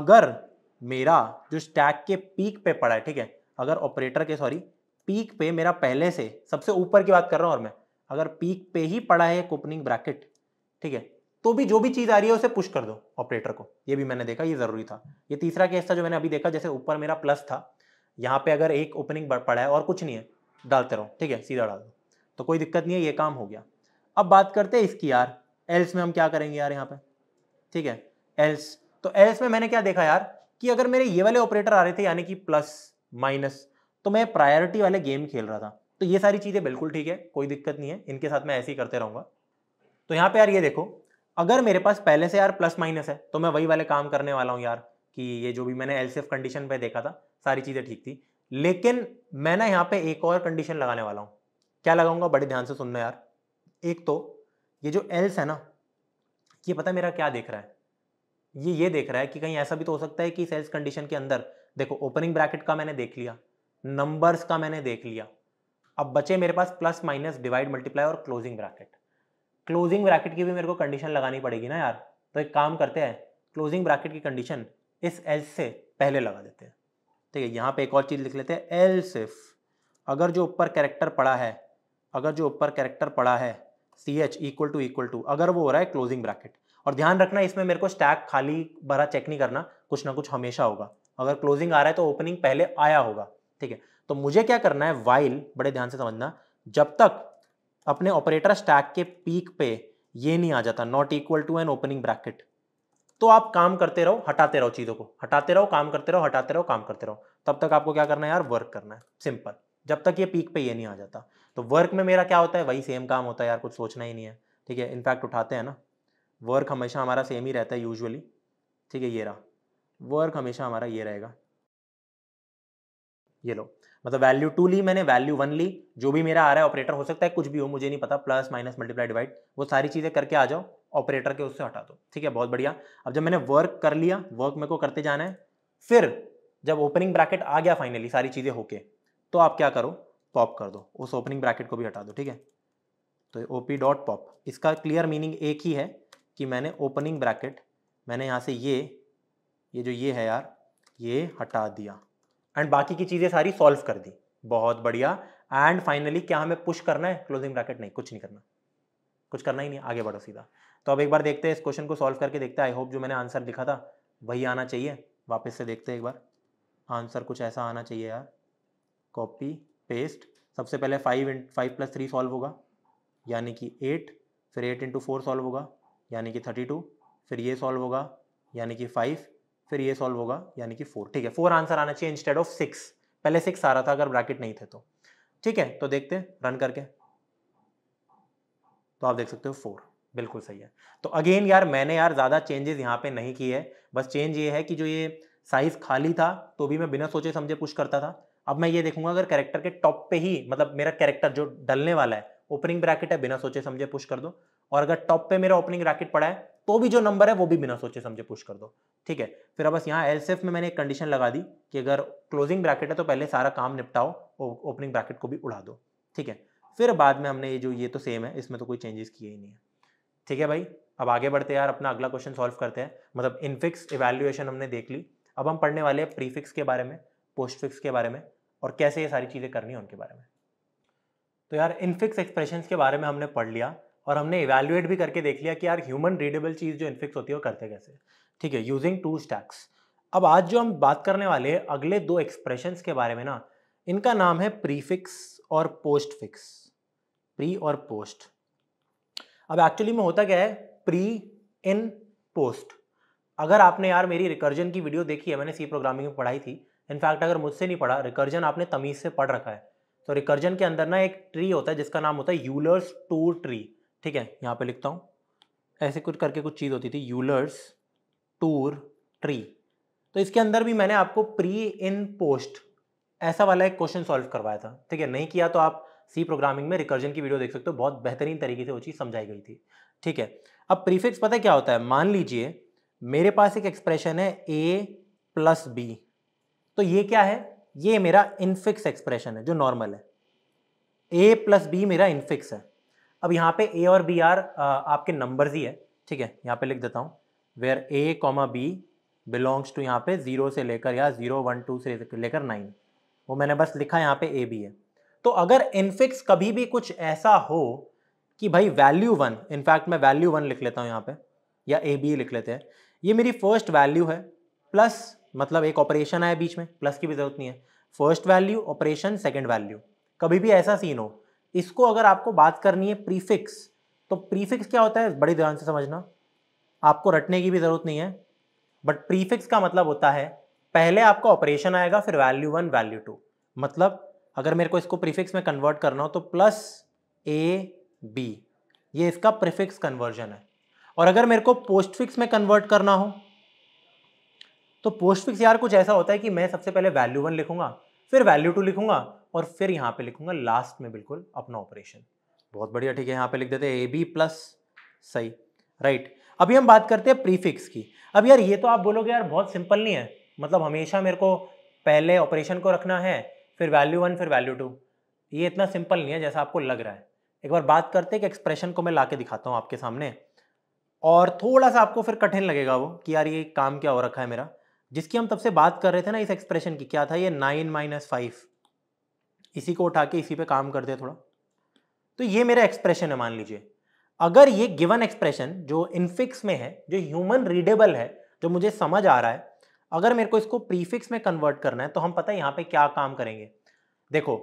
अगर मेरा जो स्टैक के पीक पे पड़ा है ठीक है अगर ऑपरेटर के सॉरी पीक पे मेरा पहले से सबसे ऊपर की बात कर रहा हूँ और मैं अगर पीक पे ही पड़ा है एक ओपनिंग ब्रैकेट ठीक है तो भी जो भी चीज़ आ रही है उसे पुश कर दो ऑपरेटर को ये भी मैंने देखा ये ज़रूरी था ये तीसरा केस था जो मैंने अभी देखा जैसे ऊपर मेरा प्लस था यहाँ पे अगर एक ओपनिंग पड़ा है और कुछ नहीं है डालते रहो ठीक है सीधा डाल दो तो कोई दिक्कत नहीं है ये काम हो गया अब बात करते हैं इसकी यार एल्स में हम क्या करेंगे यार यहाँ पे ठीक है एल्स तो एल्स में मैंने क्या देखा यार कि अगर मेरे ये वाले ऑपरेटर आ रहे थे यानी कि प्लस माइनस तो मैं प्रायोरिटी वाले गेम खेल रहा था तो ये सारी चीज़ें बिल्कुल ठीक है कोई दिक्कत नहीं है इनके साथ मैं ऐसे ही करते रहूंगा तो यहाँ पे यार ये देखो अगर मेरे पास पहले से यार प्लस माइनस है तो मैं वही वाले काम करने वाला हूँ यार कि ये जो भी मैंने एल कंडीशन पे देखा था सारी चीज़ें ठीक थी लेकिन मैं ना यहाँ पे एक और कंडीशन लगाने वाला हूँ क्या लगाऊंगा बड़े ध्यान से सुनना यार एक तो ये जो एल्स है ना ये पता मेरा क्या देख रहा है ये ये देख रहा है कि कहीं ऐसा भी तो हो सकता है कि सेल्स कंडीशन के अंदर देखो ओपनिंग ब्रैकेट का मैंने देख लिया नंबर्स का मैंने देख लिया अब बचे मेरे पास प्लस माइनस डिवाइड मल्टीप्लाई और क्लोजिंग ब्रैकेट क्लोजिंग ब्रैकेट की भी मेरे को कंडीशन लगानी पड़ेगी ना यार तो एक काम करते हैं क्लोजिंग ब्रैकेट की कंडीशन इस एल्स से पहले लगा देते हैं ठीक है यहाँ पे एक और चीज़ लिख लेते हैं एल सिफ अगर जो ऊपर कैरेक्टर पड़ा है अगर जो ऊपर कैरेक्टर पड़ा है C H equal to equal to अगर वो हो रहा है क्लोजिंग ब्रैकेट और ध्यान रखना इसमें मेरे को स्टैक खाली भरा चेक नहीं करना कुछ ना कुछ हमेशा होगा अगर क्लोजिंग आ रहा है तो ओपनिंग पहले आया होगा ठीक है तो मुझे क्या करना है वाइल बड़े ध्यान से समझना जब तक अपने ऑपरेटर स्टैक के पीक पे ये नहीं आ जाता not equal to an opening bracket तो आप काम करते रहो हटाते रहो चीज़ों को हटाते रहो काम करते रहो हटाते रहो काम करते रहो तब तक आपको क्या करना है यार वर्क करना है सिंपल जब तक ये पीक पे ये नहीं आ जाता तो वर्क में मेरा क्या होता है वही सेम काम होता है यार कुछ सोचना ही नहीं है ठीक है इनफैक्ट उठाते हैं ना वर्क हमेशा हमारा सेम ही रहता है यूजुअली ठीक है ये रहा वर्क हमेशा हमारा ये रहेगा ये लो मतलब वैल्यू टू ली मैंने वैल्यू वन ली जो भी मेरा आ रहा है ऑपरेटर हो सकता है कुछ भी हो मुझे नहीं पता प्लस माइनस मल्टीप्लाई डिवाइड वो सारी चीज़ें करके आ जाओ ऑपरेटर के उससे हटा दो ठीक है बहुत बढ़िया अब जब मैंने वर्क कर लिया वर्क मेरे को करते जाना है फिर जब ओपनिंग ब्रैकेट आ गया फाइनली सारी चीज़ें होके तो आप क्या करो पॉप कर दो उस ओपनिंग ब्रैकेट को भी हटा दो ठीक है तो ओ पी डॉट पॉप इसका क्लियर मीनिंग एक ही है कि मैंने ओपनिंग ब्रैकेट मैंने यहाँ से ये ये जो ये है यार ये हटा दिया एंड बाकी की चीज़ें सारी सॉल्व कर दी बहुत बढ़िया एंड फाइनली क्या हमें पुश करना है क्लोजिंग ब्रैकेट नहीं कुछ नहीं करना कुछ करना ही नहीं आगे बढ़ो सीधा तो अब एक बार देखते हैं इस क्वेश्चन को सॉल्व करके देखते हैं आई होप जो मैंने आंसर लिखा था वही आना चाहिए वापस से देखते हैं एक बार आंसर कुछ ऐसा आना चाहिए यार कॉपी पेस्ट सबसे पहले five into five plus three solve होगा यानी कि एट फिर एट इंटू फोर सॉल्व होगा यानी कि थर्टी टू फिर ये सॉल्व होगा यानी कि फाइव फिर ये सॉल्व होगा यानी कि फोर ठीक है फोर आंसर आना चाहिए इंस्टेड ऑफ सिक्स पहले सिक्स आ रहा था अगर ब्रैकेट नहीं थे तो ठीक है तो देखते हैं रन करके तो आप देख सकते हो फोर बिल्कुल सही है तो अगेन यार मैंने यार ज़्यादा चेंजेस यहाँ पे नहीं किए है बस चेंज ये है कि जो ये साइज़ खाली था तो भी मैं बिना सोचे समझे पुश करता था अब मैं ये देखूंगा अगर कैरेक्टर के टॉप पे ही मतलब मेरा कैरेक्टर जो डलने वाला है ओपनिंग ब्रैकेट है बिना सोचे समझे पुश कर दो और अगर टॉप पे मेरा ओपनिंग ब्रैकेट पड़ा है तो भी जो नंबर है वो भी बिना सोचे समझे पुश कर दो ठीक है फिर अब बस यहाँ एल में मैंने एक कंडीशन लगा दी कि अगर क्लोजिंग ब्रैकेट है तो पहले सारा काम निपटाओ ओपनिंग ब्रैकेट को भी उड़ा दो ठीक है फिर बाद में हमने ये जो ये तो सेम है इसमें तो कोई चेंजेस किए ही नहीं है ठीक है भाई अब आगे बढ़ते यार अपना अगला क्वेश्चन सॉल्व करते हैं मतलब इनफिक्स इवेल्यूएशन हमने देख ली अब हम पढ़ने वाले हैं प्रीफिक्स के बारे में पोस्टफिक्स के बारे में और कैसे ये सारी चीज़ें करनी है उनके बारे में तो यार इनफिक्स एक्सप्रेशन के बारे में हमने पढ़ लिया और हमने इवेल्युएट भी करके देख लिया कि यार ह्यूमन रीडेबल चीज़ जो इन्फेक्ट होती है वो करते कैसे ठीक है यूजिंग टू स्टैक्स अब आज जो हम बात करने वाले हैं अगले दो एक्सप्रेशन के बारे में ना इनका नाम है प्रीफिक्स और पोस्ट फिक्स प्री और पोस्ट अब एक्चुअली में होता क्या है प्री इन पोस्ट अगर आपने यार मेरी रिकर्जन की वीडियो देखी है मैंने सी प्रोग्रामिंग में पढ़ाई थी इनफैक्ट अगर मुझसे नहीं पढ़ा रिकर्जन आपने तमीज़ से पढ़ रखा है तो रिकर्जन के अंदर ना एक ट्री होता है जिसका नाम होता है यूलर्स टू ट्री ठीक है यहाँ पे लिखता हूँ ऐसे कुछ करके कुछ चीज़ होती थी यूलर्स टूर ट्री तो इसके अंदर भी मैंने आपको प्री इन पोस्ट ऐसा वाला एक क्वेश्चन सॉल्व करवाया था ठीक है नहीं किया तो आप सी प्रोग्रामिंग में रिकर्जन की वीडियो देख सकते हो बहुत बेहतरीन तरीके से वो चीज़ समझाई गई थी ठीक है अब प्रीफिक्स पता है क्या होता है मान लीजिए मेरे पास एक एक्सप्रेशन है ए प्लस बी तो ये क्या है ये मेरा इनफिक्स एक्सप्रेशन है जो नॉर्मल है ए प्लस बी मेरा इनफिक्स है अब यहाँ पे ए और बी आर uh, आपके नंबर्स ही है ठीक है यहाँ पे लिख देता हूँ where A comma B belongs to यहाँ पे ज़ीरो से लेकर या ज़ीरो वन टू से लेकर नाइन वो मैंने बस लिखा यहाँ पे ए बी है तो अगर इनफिक्स कभी भी कुछ ऐसा हो कि भाई वैल्यू वन इनफैक्ट मैं वैल्यू वन लिख लेता हूँ यहाँ पे या ए बी लिख लेते हैं ये मेरी फर्स्ट वैल्यू है प्लस मतलब एक ऑपरेशन आया बीच में प्लस की भी जरूरत नहीं है first value operation second value कभी भी ऐसा सीन हो इसको अगर आपको बात करनी है प्रीफिक्स तो प्रीफिक्स क्या होता है बड़े ध्यान से समझना आपको रटने की भी ज़रूरत नहीं है बट प्रीफिक्स का मतलब होता है पहले आपका ऑपरेशन आएगा फिर वैल्यू वन वैल्यू टू मतलब अगर मेरे को इसको प्रीफिक्स में कन्वर्ट करना हो तो प्लस ए बी ये इसका प्रीफिक्स कन्वर्जन है और अगर मेरे को पोस्टफिक्स में कन्वर्ट करना हो तो पोस्टफिक्स यार कुछ ऐसा होता है कि मैं सबसे पहले वैल्यू वन लिखूंगा फिर वैल्यू टू लिखूंगा और फिर यहाँ पे लिखूंगा लास्ट में बिल्कुल अपना ऑपरेशन बहुत बढ़िया ठीक है यहाँ पे लिख देते हैं ए बी प्लस सही राइट अभी हम बात करते हैं प्रीफिक्स की अब यार ये तो आप बोलोगे यार बहुत सिंपल नहीं है मतलब हमेशा मेरे को पहले ऑपरेशन को रखना है फिर वैल्यू वन फिर वैल्यू टू ये इतना सिंपल नहीं है जैसा आपको लग रहा है एक बार बात करते हैं कि एक्सप्रेशन को मैं ला के दिखाता हूँ आपके सामने और थोड़ा सा आपको फिर कठिन लगेगा वो कि यार ये काम क्या हो रखा है मेरा जिसकी हम तब से बात कर रहे थे ना इस एक्सप्रेशन की क्या था ये नाइन माइनस फाइव इसी को उठा के इसी पे काम करते हैं थोड़ा तो ये मेरा एक्सप्रेशन है मान लीजिए अगर ये गिवन एक्सप्रेशन जो इनफिक्स में है जो ह्यूमन रीडेबल है जो मुझे समझ आ रहा है अगर मेरे को इसको प्रीफिक्स में कन्वर्ट करना है तो हम पता है यहाँ पे क्या काम करेंगे देखो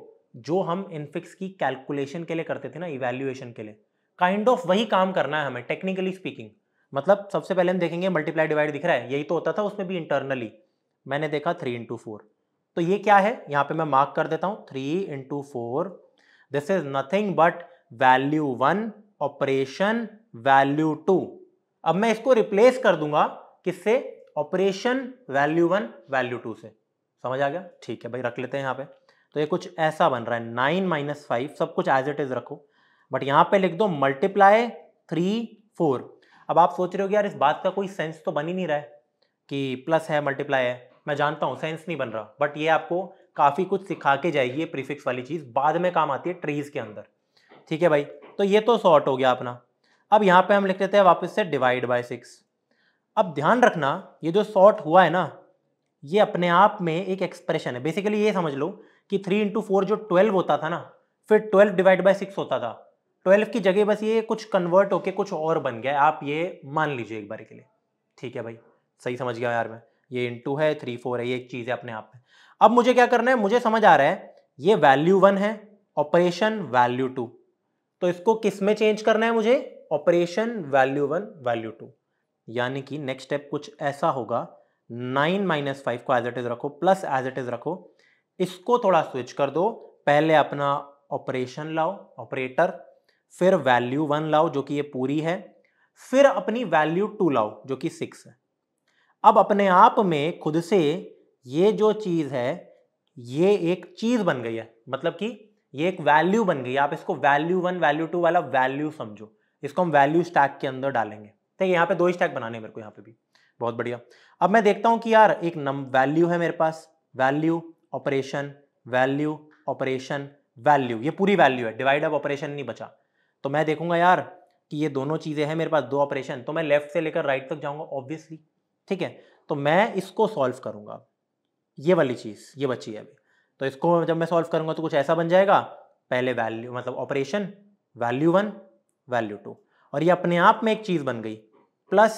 जो हम इनफिक्स की कैलकुलेशन के लिए करते थे ना इवेल्युएशन के लिए काइंड kind ऑफ of वही काम करना है हमें टेक्निकली स्पीकिंग मतलब सबसे पहले हम देखेंगे मल्टीप्लाई डिवाइड दिख रहा है यही तो होता था उसमें भी इंटरनली मैंने देखा थ्री इंटू फोर तो ये क्या है यहाँ पे मैं मार्क कर देता हूँ three into four this is nothing but value one operation value two अब मैं इसको रिप्लेस कर दूंगा किससे operation value one value two से समझ आ गया ठीक है भाई रख लेते हैं यहाँ पे तो ये कुछ ऐसा बन रहा है नाइन माइनस फाइव सब कुछ एज इट इज रखो बट यहाँ पे लिख दो मल्टीप्लाई थ्री फोर अब आप सोच रहे हो यार इस बात का कोई सेंस तो बन ही नहीं रहा है कि प्लस है मल्टीप्लाई है मैं जानता हूँ सेंस नहीं बन रहा बट ये आपको काफ़ी कुछ सिखा के जाएगी ये प्रीफिक्स वाली चीज़ बाद में काम आती है ट्रीज़ के अंदर ठीक है भाई तो ये तो शॉर्ट हो गया अपना अब यहाँ पे हम लिख लेते हैं वापस से डिवाइड बाय सिक्स अब ध्यान रखना ये जो शॉर्ट हुआ है ना ये अपने आप में एक एक्सप्रेशन है बेसिकली ये समझ लो कि थ्री इंटू फोर जो ट्वेल्व होता था ना फिर ट्वेल्व डिवाइड बाय सिक्स होता था ट्वेल्व की जगह बस ये कुछ कन्वर्ट होके कुछ और बन गया आप ये मान लीजिए एक बार के लिए ठीक है भाई सही समझ गया यार मैं ये टू है थ्री फोर है ये एक चीज़ है अपने आप में अब मुझे क्या करना है मुझे समझ आ रहा है ये वैल्यू वन है ऑपरेशन वैल्यू टू तो इसको किस में चेंज करना है मुझे operation value one value two यानी कि नेक्स्ट स्टेप कुछ ऐसा होगा नाइन माइनस फाइव को एज इट इज़ रखो प्लस एज इट इज़ रखो इसको थोड़ा स्विच कर दो पहले अपना ऑपरेशन लाओ ऑपरेटर फिर वैल्यू वन लाओ जो कि ये पूरी है फिर अपनी वैल्यू टू लाओ जो कि सिक्स है अब अपने आप में खुद से ये जो चीज़ है ये एक चीज़ बन गई है मतलब कि ये एक वैल्यू बन गई आप इसको वैल्यू वन वैल्यू टू वाला वैल्यू समझो इसको हम वैल्यू स्टैक के अंदर डालेंगे ठीक है यहाँ पे दो स्टैक बनाने मेरे को यहाँ पे भी बहुत बढ़िया अब मैं देखता हूँ कि यार एक नम वैल्यू है मेरे पास value operation value operation value ये पूरी वैल्यू है डिवाइड अब ऑपरेशन नहीं बचा तो मैं देखूंगा यार कि ये दोनों चीज़ें हैं मेरे पास दो ऑपरेशन तो मैं लेफ्ट से लेकर राइट तक जाऊंगा ऑब्वियसली ठीक है तो मैं इसको सॉल्व करूंगा ये वाली चीज़ ये बची है अभी तो इसको जब मैं सॉल्व करूंगा तो कुछ ऐसा बन जाएगा पहले वैल्यू मतलब operation value one value two और ये अपने आप में एक चीज़ बन गई प्लस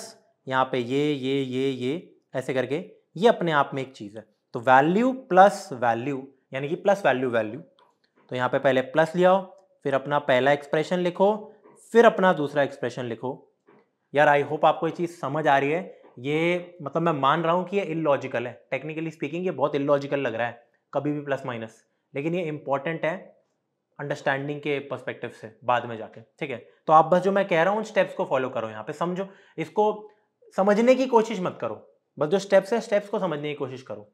यहाँ पे ये ये ये ये ऐसे करके ये अपने आप में एक चीज़ है तो वैल्यू प्लस वैल्यू यानी कि प्लस वैल्यू वैल्यू तो यहाँ पे पहले प्लस ले आओ फिर अपना पहला एक्सप्रेशन लिखो फिर अपना दूसरा एक्सप्रेशन लिखो यार आई होप आपको ये चीज़ समझ आ रही है ये मतलब मैं मान रहा हूँ कि ये इलॉजिकल है टेक्निकली स्पीकिंग ये बहुत इलॉजिकल लग रहा है कभी भी प्लस माइनस लेकिन ये इंपॉर्टेंट है अंडरस्टैंडिंग के परस्पेक्टिव से बाद में जाके ठीक है तो आप बस जो मैं कह रहा हूँ उन स्टेप्स को फॉलो करो यहाँ पे समझो इसको समझने की कोशिश मत करो बस जो स्टेप्स है स्टेप्स को समझने की कोशिश करो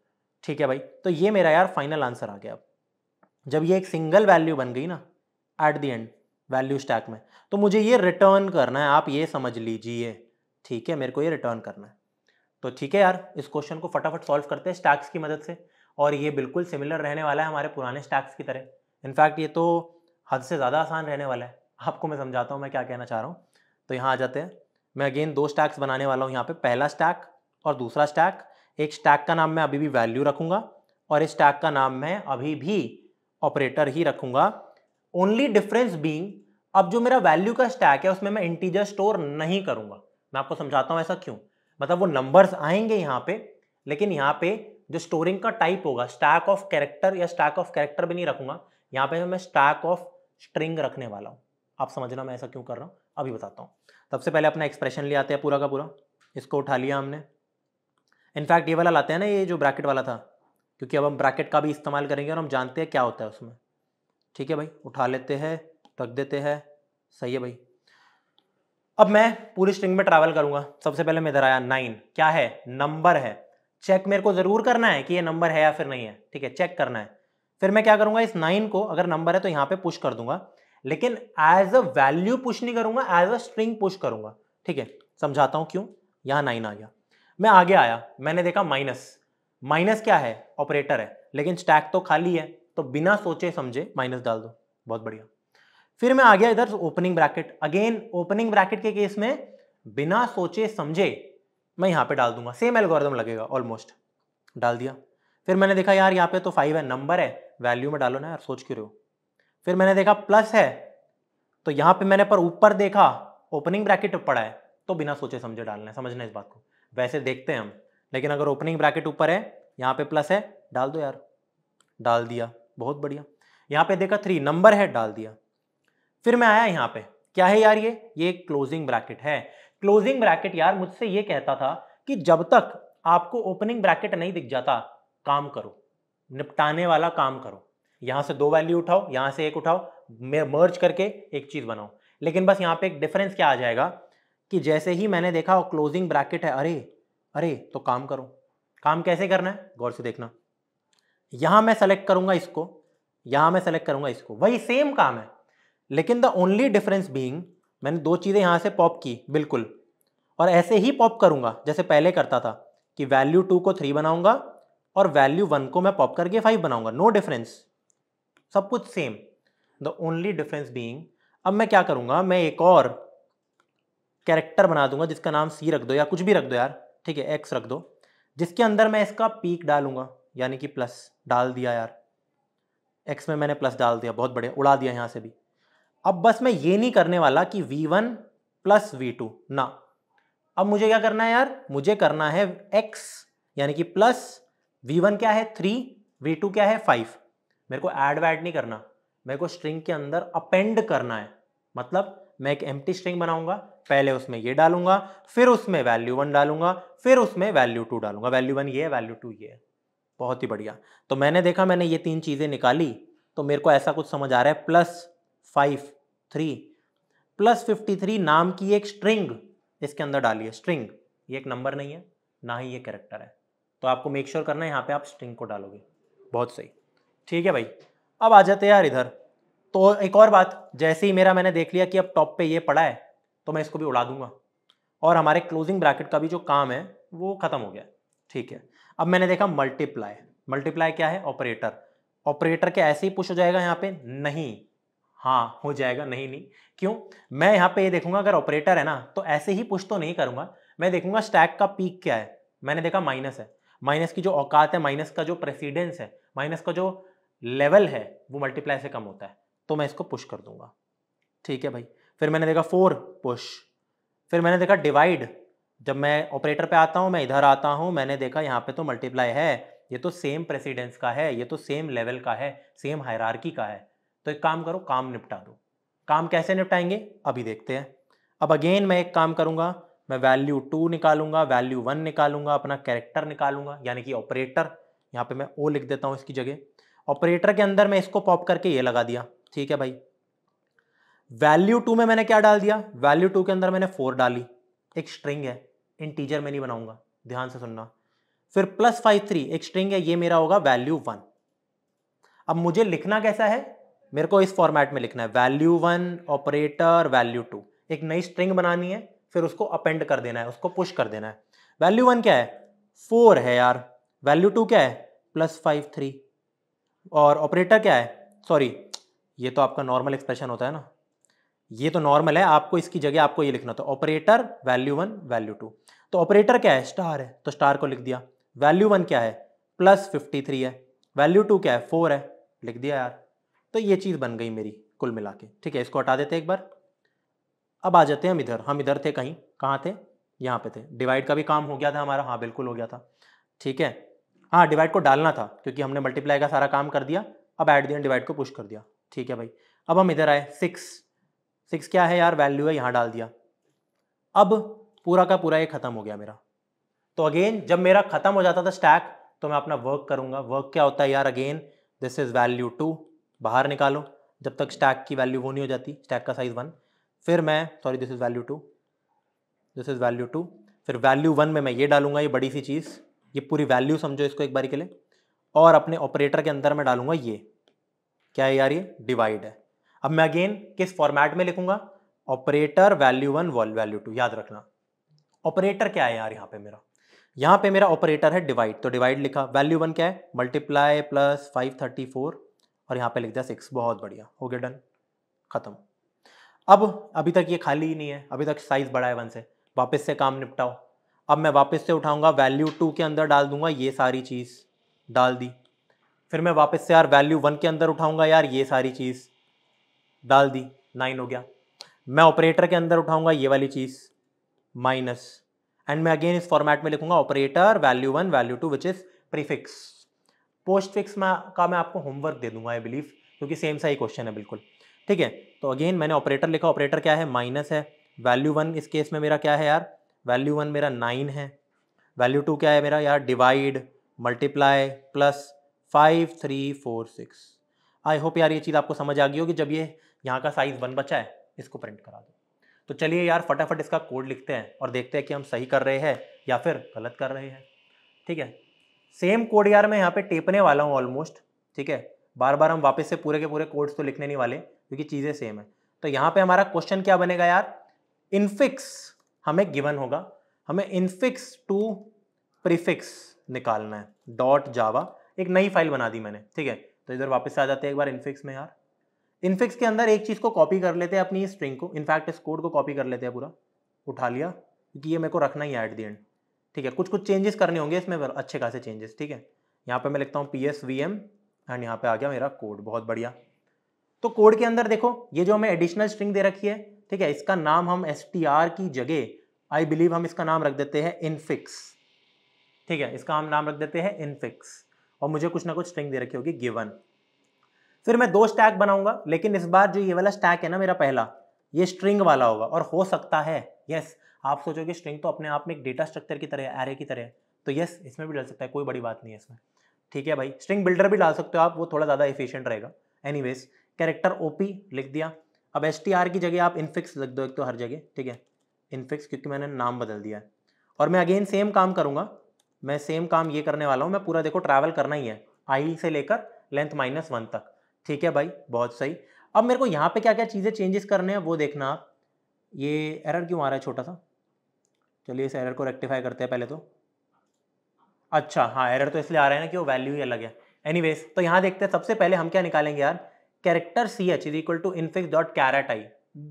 ठीक है भाई तो ये मेरा यार फाइनल आंसर आ गया अब जब ये एक सिंगल वैल्यू बन गई ना at the end value stack में तो मुझे ये रिटर्न करना है आप ये समझ लीजिए ठीक है मेरे को ये रिटर्न करना है तो ठीक है यार इस क्वेश्चन को फटाफट सॉल्व करते हैं स्टैक्स की मदद से और ये बिल्कुल सिमिलर रहने वाला है हमारे पुराने स्टैक्स की तरह इनफैक्ट ये तो हद से ज़्यादा आसान रहने वाला है आपको मैं समझाता हूँ मैं क्या कहना चाह रहा हूँ तो यहाँ आ जाते हैं मैं अगेन दो स्टैक्स बनाने वाला हूँ यहाँ पे पहला स्टैक और दूसरा स्टैक एक स्टैक का नाम मैं अभी भी वैल्यू रखूँगा और इस स्टैक का नाम मैं अभी भी ऑपरेटर ही रखूँगा ओनली डिफरेंस बींग अब जो मेरा वैल्यू का स्टैक है उसमें मैं इंटीजर स्टोर नहीं करूँगा मैं आपको समझाता हूँ ऐसा क्यों मतलब वो नंबर्स आएंगे यहाँ पे लेकिन यहाँ पे जो स्टोरिंग का टाइप होगा स्टैक ऑफ कैरेक्टर या स्टैक ऑफ कैरेक्टर भी नहीं रखूंगा यहाँ पे मैं स्टैक ऑफ स्ट्रिंग रखने वाला हूँ आप समझना मैं ऐसा क्यों कर रहा हूँ अभी बताता हूँ सबसे पहले अपना एक्सप्रेशन ले आते हैं पूरा का पूरा इसको उठा लिया हमने इनफैक्ट ये वाला लाते हैं ना ये जो ब्रैकेट वाला था क्योंकि अब हम ब्रैकेट का भी इस्तेमाल करेंगे और हम जानते हैं क्या होता है उसमें ठीक है भाई उठा लेते हैं रख देते हैं सही है भाई अब मैं पूरी स्ट्रिंग में ट्रैवल करूंगा सबसे पहले मैं इधर आया नाइन क्या है नंबर है चेक मेरे को जरूर करना है कि ये नंबर है या फिर नहीं है ठीक है चेक करना है फिर मैं क्या करूंगा इस नाइन को अगर नंबर है तो यहाँ पे पुश कर दूंगा लेकिन एज अ वैल्यू पुश नहीं करूंगा एज अ स्ट्रिंग पुश करूंगा ठीक है समझाता हूँ क्यों यहाँ नाइन आ गया मैं आगे आया मैंने देखा माइनस माइनस क्या है ऑपरेटर है लेकिन स्टैक तो खाली है तो बिना सोचे समझे माइनस डाल दो बहुत बढ़िया फिर मैं आ गया इधर opening bracket again opening bracket के केस में बिना सोचे समझे मैं यहाँ पे डाल दूंगा सेम एल्गोरिथम लगेगा ऑलमोस्ट डाल दिया फिर मैंने देखा यार यहाँ पे तो फाइव है नंबर है वैल्यू में डालो ना यार सोच क्यों रहे हो फिर मैंने देखा प्लस है तो यहाँ पे मैंने पर ऊपर देखा ओपनिंग ब्रैकेट पड़ा है तो बिना सोचे समझे डालना है समझना इस बात को वैसे देखते हैं हम लेकिन अगर ओपनिंग ब्रैकेट ऊपर है यहाँ पे प्लस है डाल दो यार डाल दिया बहुत बढ़िया यहाँ पे देखा थ्री नंबर है डाल दिया फिर मैं आया यहां पे क्या है यार ये ये क्लोजिंग ब्रैकेट है क्लोजिंग ब्रैकेट यार मुझसे ये कहता था कि जब तक आपको ओपनिंग ब्रैकेट नहीं दिख जाता काम करो निपटाने वाला काम करो यहां से दो वैल्यू उठाओ यहां से एक उठाओ मर्ज करके एक चीज़ बनाओ लेकिन बस यहां पे एक डिफरेंस क्या आ जाएगा कि जैसे ही मैंने देखा क्लोजिंग ब्रैकेट है अरे अरे तो काम करो काम कैसे करना है गौर से देखना यहां मैं सेलेक्ट करूंगा इसको यहां मैं सेलेक्ट करूंगा इसको वही सेम काम है लेकिन द ओनली डिफरेंस बीइंग मैंने दो चीज़ें यहाँ से पॉप की बिल्कुल और ऐसे ही पॉप करूँगा जैसे पहले करता था कि वैल्यू टू को थ्री बनाऊँगा और वैल्यू वन को मैं पॉप करके फाइव बनाऊँगा नो डिफरेंस सब कुछ same the only difference being अब मैं क्या करूँगा मैं एक और कैरेक्टर बना दूंगा जिसका नाम सी रख दो या कुछ भी रख दो यार ठीक है एक्स रख दो जिसके अंदर मैं इसका पीक डालूंगा यानी कि प्लस डाल दिया यार एक्स में मैंने प्लस डाल दिया बहुत बढ़िया उड़ा दिया यहाँ से भी अब बस मैं ये नहीं करने वाला कि V one plus V two ना अब मुझे क्या करना है यार मुझे करना है एक्स यानी कि प्लस वी वन क्या है थ्री वी टू क्या है फाइव मेरे को एड वैड नहीं करना मेरे को स्ट्रिंग के अंदर अपेंड करना है मतलब मैं एक एम्प्टी स्ट्रिंग बनाऊंगा पहले उसमें ये डालूंगा फिर उसमें वैल्यू वन डालूंगा फिर उसमें वैल्यू टू डालूंगा वैल्यू वन ये है वैल्यू टू ये है बहुत ही बढ़िया तो मैंने देखा मैंने ये तीन चीज़ें निकाली तो मेरे को ऐसा कुछ समझ आ रहा है plus five three plus fifty three नाम की एक स्ट्रिंग इसके अंदर डालिए स्ट्रिंग ये एक नंबर नहीं है ना ही ये कैरेक्टर है तो आपको मेक श्योर sure करना है यहाँ पे आप स्ट्रिंग को डालोगे बहुत सही ठीक है भाई अब आ जाते हैं यार इधर तो एक और बात जैसे ही मेरा मैंने देख लिया कि अब टॉप पे ये पड़ा है तो मैं इसको भी उड़ा दूंगा और हमारे क्लोजिंग ब्रैकेट का भी जो काम है वो खत्म हो गया ठीक है अब मैंने देखा मल्टीप्लाई मल्टीप्लाई क्या है ऑपरेटर ऑपरेटर के ऐसे ही पुश हो जाएगा यहाँ पे नहीं हाँ हो जाएगा नहीं नहीं क्यों मैं यहाँ पे ये देखूंगा अगर ऑपरेटर है ना तो ऐसे ही पुश तो नहीं करूंगा मैं देखूंगा स्टैक का पीक क्या है मैंने देखा माइनस है माइनस की जो औकात है माइनस का जो प्रेसिडेंस है माइनस का जो लेवल है वो मल्टीप्लाई से कम होता है तो मैं इसको पुश कर दूंगा ठीक है भाई फिर मैंने देखा फोर पुश फिर मैंने देखा डिवाइड जब मैं ऑपरेटर पे आता हूँ मैं इधर आता हूँ मैंने देखा यहाँ पे तो मल्टीप्लाई है ये तो सेम प्रेसिडेंस का है ये तो सेम लेवल का है सेम हायरार्की का है तो एक काम करो काम निपटा दो काम कैसे निपटाएंगे अभी देखते हैं अब अगेन मैं एक काम करूंगा मैं वैल्यू टू निकालूंगा वैल्यू वन निकालूंगा अपना कैरेक्टर निकालूंगा यानी कि ऑपरेटर यहाँ पे मैं ओ लिख देता हूँ इसकी जगह ऑपरेटर के अंदर मैं इसको पॉप करके ये लगा दिया ठीक है भाई वैल्यू टू में मैंने क्या डाल दिया वैल्यू टू के अंदर मैंने फोर डाली एक स्ट्रिंग है इंटीजर में नहीं बनाऊंगा ध्यान से सुनना फिर प्लस फाइव थ्री एक स्ट्रिंग है ये मेरा होगा वैल्यू वन अब मुझे लिखना कैसा है मेरे को इस फॉर्मेट में लिखना है value one operator value two एक नई स्ट्रिंग बनानी है फिर उसको अपेंड कर देना है उसको पुश कर देना है वैल्यू वन क्या है फोर है यार वैल्यू टू क्या है प्लस फाइव थ्री और ऑपरेटर क्या है सॉरी ये तो आपका नॉर्मल एक्सप्रेशन होता है ना ये तो नॉर्मल है आपको इसकी जगह आपको ये लिखना तो operator value one value two तो ऑपरेटर क्या है स्टार है तो स्टार को लिख दिया वैल्यू वन क्या है प्लस फिफ्टी थ्री है वैल्यू टू क्या है फोर है लिख दिया यार तो ये चीज़ बन गई मेरी कुल मिला के ठीक है इसको हटा देते एक बार अब आ जाते हैं हम इधर हम इधर थे कहीं कहाँ थे यहाँ पे थे डिवाइड का भी काम हो गया था हमारा हाँ बिल्कुल हो गया था ठीक है हाँ डिवाइड को डालना था क्योंकि हमने मल्टीप्लाई का सारा काम कर दिया अब ऐड दिया डिवाइड को पुश कर दिया ठीक है भाई अब हम इधर आए सिक्स सिक्स क्या है यार वैल्यू है यहाँ डाल दिया अब पूरा का पूरा ये खत्म हो गया मेरा तो अगेन जब मेरा खत्म हो जाता था स्टैक तो मैं अपना वर्क करूंगा वर्क क्या होता है यार again this is value two बाहर निकालो जब तक स्टैक की वैल्यू वो नहीं हो जाती स्टैक का साइज़ वन फिर मैं sorry this is value two this is value two फिर वैल्यू वन में मैं ये डालूंगा ये बड़ी सी चीज़ ये पूरी वैल्यू समझो इसको एक बारी के लिए और अपने ऑपरेटर के अंदर मैं डालूंगा ये क्या है यार ये डिवाइड है अब मैं अगेन किस फॉर्मेट में लिखूंगा operator value one val value two याद रखना ऑपरेटर क्या है यार यहाँ पे मेरा यहाँ पे मेरा ऑपरेटर है डिवाइड तो डिवाइड लिखा वैल्यू वन क्या है multiply plus five thirty four और यहाँ पे लिख दिया सिक्स बहुत बढ़िया हो गया डन ख़त्म अब अभी तक ये खाली ही नहीं है अभी तक साइज़ बढ़ा है वन से वापस से काम निपटाओ अब मैं वापस से उठाऊंगा वैल्यू टू के अंदर डाल दूंगा ये सारी चीज़ डाल दी फिर मैं वापस से यार वैल्यू वन के अंदर उठाऊंगा यार ये सारी चीज़ डाल दी नाइन हो गया मैं ऑपरेटर के अंदर उठाऊंगा ये वाली चीज़ माइनस एंड मैं अगेन इस फॉर्मेट में लिखूंगा operator value one value two which is prefix postfix में का मैं आपको होमवर्क दे दूंगा आई बिलीव क्योंकि सेम सा ही क्वेश्चन है बिल्कुल ठीक है तो अगेन मैंने ऑपरेटर लिखा ऑपरेटर क्या है माइनस है वैल्यू वन इस केस में मेरा क्या है यार वैल्यू वन मेरा नाइन है वैल्यू टू क्या है मेरा यार divide multiply plus five three four six I hope यार ये चीज़ आपको समझ आ गई होगी जब ये यहाँ का साइज़ वन बचा है इसको प्रिंट करा दो तो चलिए यार फटाफट इसका कोड लिखते हैं और देखते हैं कि हम सही कर रहे हैं या फिर गलत कर रहे हैं ठीक है सेम कोड यार मैं यहाँ पे टेपने वाला हूँ ऑलमोस्ट ठीक है बार बार हम वापस से पूरे के पूरे कोड्स तो लिखने नहीं वाले क्योंकि चीज़ें सेम है तो यहाँ पे हमारा क्वेश्चन क्या बनेगा यार इनफिक्स हमें गिवन होगा हमें इनफिक्स टू प्रीफिक्स निकालना है डॉट जावा एक नई फाइल बना दी मैंने ठीक है तो इधर वापस आ जाते हैं एक बार इनफिक्स में यार इनफिक्स के अंदर एक चीज़ को कॉपी कर लेते हैं अपनी स्ट्रिंग को इनफैक्ट इस कोड को कॉपी कर लेते हैं पूरा उठा लिया क्योंकि ये मेरे को रखना ही है एट दी एंड ठीक है कुछ कुछ चेंजेस करने होंगे इसमें अच्छे खासे चेंजेस ठीक है यहाँ पे मैं लिखता हूँ P S V M and यहाँ पे आ गया मेरा कोड बहुत बढ़िया तो कोड के अंदर देखो ये जो हमें एडिशनल स्ट्रिंग दे रखी है ठीक है इसका नाम हम एस टी आर की जगह आई बिलीव हम इसका नाम रख देते हैं इनफिक्स ठीक है इसका हम नाम रख देते हैं इनफिक्स और मुझे कुछ ना कुछ स्ट्रिंग दे रखी होगी गिवन फिर मैं दो स्टैक बनाऊंगा लेकिन इस बार जो ये वाला स्टैक है ना मेरा पहला ये स्ट्रिंग वाला होगा और हो सकता है यस आप सोचोगे स्ट्रिंग तो अपने आप में एक डेटा स्ट्रक्चर की तरह एरे की तरह तो येस इसमें भी डाल सकता है कोई बड़ी बात नहीं है इसमें ठीक है भाई स्ट्रिंग बिल्डर भी डाल सकते हो आप वो थोड़ा ज़्यादा एफिशिएंट रहेगा एनीवेज कैरेक्टर ओपी लिख दिया अब एस की जगह आप इनफिक्स लिख दो एक तो हर जगह ठीक है इनफिक्स क्योंकि मैंने नाम बदल दिया है और मैं अगेन सेम काम करूँगा मैं सेम काम ये करने वाला हूँ मैं पूरा देखो ट्रैवल करना ही है आई से लेकर लेंथ माइनस वन तक ठीक है भाई बहुत सही अब मेरे को यहाँ पे क्या क्या चीज़ें चेंजेस करने हैं वो देखना आप ये एरर क्यों आ रहा है छोटा सा चलिए इस एरर को रेक्टिफाई करते हैं पहले तो अच्छा हाँ एरर तो इसलिए आ रहा है ना कि वो वैल्यू ही अलग है एनी तो यहाँ देखते हैं सबसे पहले हम क्या निकालेंगे यार character C H is equal to infix dot carat I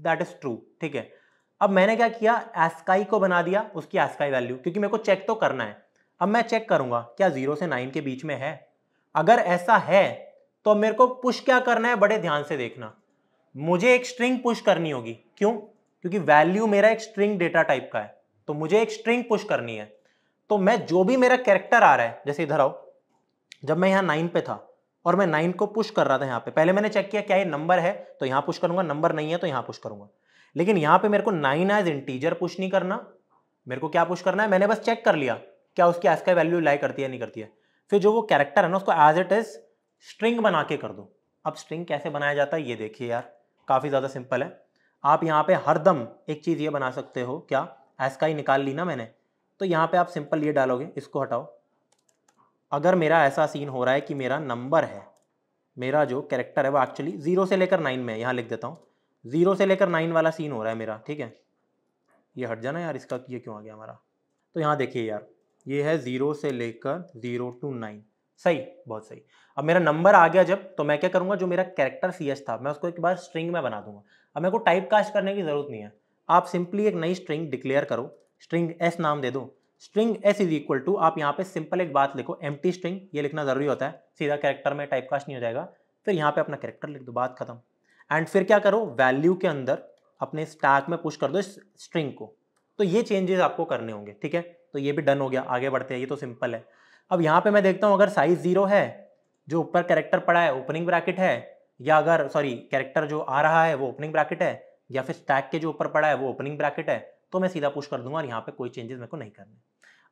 that is true ठीक है अब मैंने क्या किया एस्काई को बना दिया उसकी एस्काई वैल्यू क्योंकि मेरे को चेक तो करना है अब मैं चेक करूंगा क्या जीरो से नाइन के बीच में है अगर ऐसा है तो मेरे को पुश क्या करना है बड़े ध्यान से देखना मुझे एक स्ट्रिंग पुश करनी होगी क्यों क्योंकि वैल्यू मेरा एक स्ट्रिंग डेटा टाइप का है तो मुझे एक स्ट्रिंग पुश करनी है तो मैं जो भी मेरा कैरेक्टर आ रहा है जैसे इधर आओ जब मैं यहाँ नाइन पे था और मैं नाइन को पुश कर रहा था यहाँ पे पहले मैंने चेक किया क्या ये नंबर है तो यहाँ पुश करूंगा नंबर नहीं है तो यहाँ पुश करूंगा लेकिन यहाँ पे मेरे को नाइन एज इंटीजर पुश नहीं करना मेरे को क्या पुश करना है मैंने बस चेक कर लिया क्या उसकी एस का वैल्यू लाई करती है नहीं करती है फिर जो वो कैरेक्टर है ना उसको एज इट इज स्ट्रिंग बना के कर दो अब स्ट्रिंग कैसे बनाया जाता है ये देखिए यार काफ़ी ज़्यादा सिंपल है आप यहाँ पे हरदम एक चीज़ ये बना सकते हो क्या का ही निकाल ली ना मैंने तो यहाँ पे आप सिंपल ये डालोगे इसको हटाओ अगर मेरा ऐसा सीन हो रहा है कि मेरा नंबर है मेरा जो कैरेक्टर है वो एक्चुअली ज़ीरो से लेकर नाइन में है यहाँ लिख देता हूँ ज़ीरो से लेकर नाइन वाला सीन हो रहा है मेरा ठीक है ये हट जाना यार इसका ये क्यों आ गया हमारा तो यहाँ देखिए यार ये है ज़ीरो से लेकर ज़ीरो टू नाइन सही बहुत सही अब मेरा नंबर आ गया जब तो मैं क्या करूँगा जो मेरा कैरेक्टर सी था मैं उसको एक बार स्ट्रिंग में बना दूंगा अब मेरे को टाइप कास्ट करने की ज़रूरत नहीं है आप सिंपली एक नई स्ट्रिंग डिक्लेयर करो स्ट्रिंग एस नाम दे दो string S is equal to आप यहाँ पे सिंपल एक बात लिखो एम स्ट्रिंग ये लिखना ज़रूरी होता है सीधा कैरेक्टर में टाइप कास्ट नहीं हो जाएगा फिर यहाँ पे अपना कैरेक्टर लिख दो बात खत्म एंड फिर क्या करो वैल्यू के अंदर अपने स्टैक में पुश कर दो इस स्ट्रिंग को तो ये चेंजेस आपको करने होंगे ठीक है तो ये भी डन हो गया आगे बढ़ते हैं ये तो सिंपल है अब यहाँ पे मैं देखता हूँ अगर साइज ज़ीरो है जो ऊपर कैरेक्टर पड़ा है ओपनिंग ब्रैकेट है या अगर सॉरी कैरेक्टर जो आ रहा है वो ओपनिंग ब्रैकेट है या फिर स्टैक के जो ऊपर पड़ा है वो ओपनिंग ब्रैकेट है तो मैं सीधा पुश कर दूंगा और यहाँ पे कोई चेंजेस मेरे को नहीं करने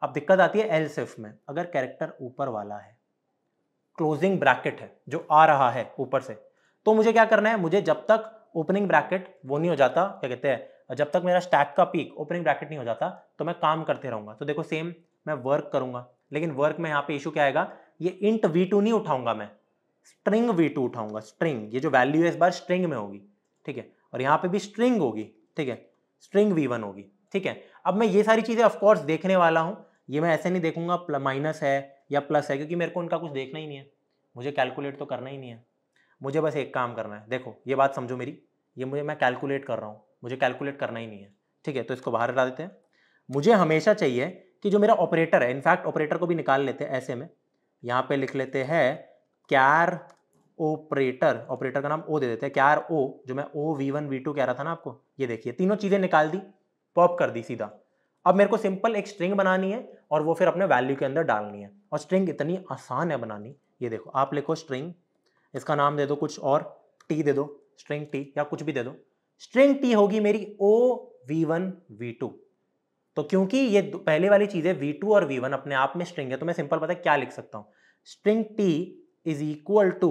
अब दिक्कत आती है एल सिफ में अगर कैरेक्टर ऊपर वाला है क्लोजिंग ब्रैकेट है जो आ रहा है ऊपर से तो मुझे क्या करना है मुझे जब तक ओपनिंग ब्रैकेट वो नहीं हो जाता क्या कहते हैं जब तक मेरा स्टैक का पीक ओपनिंग ब्रैकेट नहीं हो जाता तो मैं काम करते रहूंगा तो देखो सेम मैं वर्क करूंगा लेकिन वर्क में यहाँ पे इशू क्या आएगा ये इंट वी टू नहीं उठाऊंगा मैं स्ट्रिंग वी टू उठाऊंगा स्ट्रिंग ये जो वैल्यू है इस बार स्ट्रिंग में होगी ठीक है और यहाँ पे भी स्ट्रिंग होगी ठीक है स्ट्रिंग वी वन होगी ठीक है अब मैं ये सारी चीज़ें ऑफकोर्स देखने वाला हूँ ये मैं ऐसे नहीं देखूंगा माइनस है या प्लस है क्योंकि मेरे को उनका कुछ देखना ही नहीं है मुझे कैलकुलेट तो करना ही नहीं है मुझे बस एक काम करना है देखो ये बात समझो मेरी ये मुझे मैं कैलकुलेट कर रहा हूँ मुझे कैलकुलेट करना ही नहीं है ठीक है तो इसको बाहर हटा देते हैं मुझे हमेशा चाहिए कि जो मेरा ऑपरेटर है इनफैक्ट ऑपरेटर को भी निकाल लेते हैं ऐसे में यहाँ पे लिख लेते हैं कैर ऑपरेटर ऑपरेटर का नाम ओ दे देते हैं क्या ओ जो मैं O V one V two कह रहा था ना आपको ये देखिए तीनों चीज़ें निकाल दी पॉप कर दी सीधा अब मेरे को सिंपल एक स्ट्रिंग बनानी है और वो फिर अपने वैल्यू के अंदर डालनी है और स्ट्रिंग इतनी आसान है बनानी ये देखो आप लिखो स्ट्रिंग इसका नाम दे दो कुछ और टी दे दो स्ट्रिंग टी या कुछ भी दे दो स्ट्रिंग टी होगी मेरी O V one V two तो क्योंकि ये पहले वाली चीज़ें वी टू और वी वन अपने आप में स्ट्रिंग है तो मैं सिंपल पता है क्या लिख सकता हूँ string T is equal to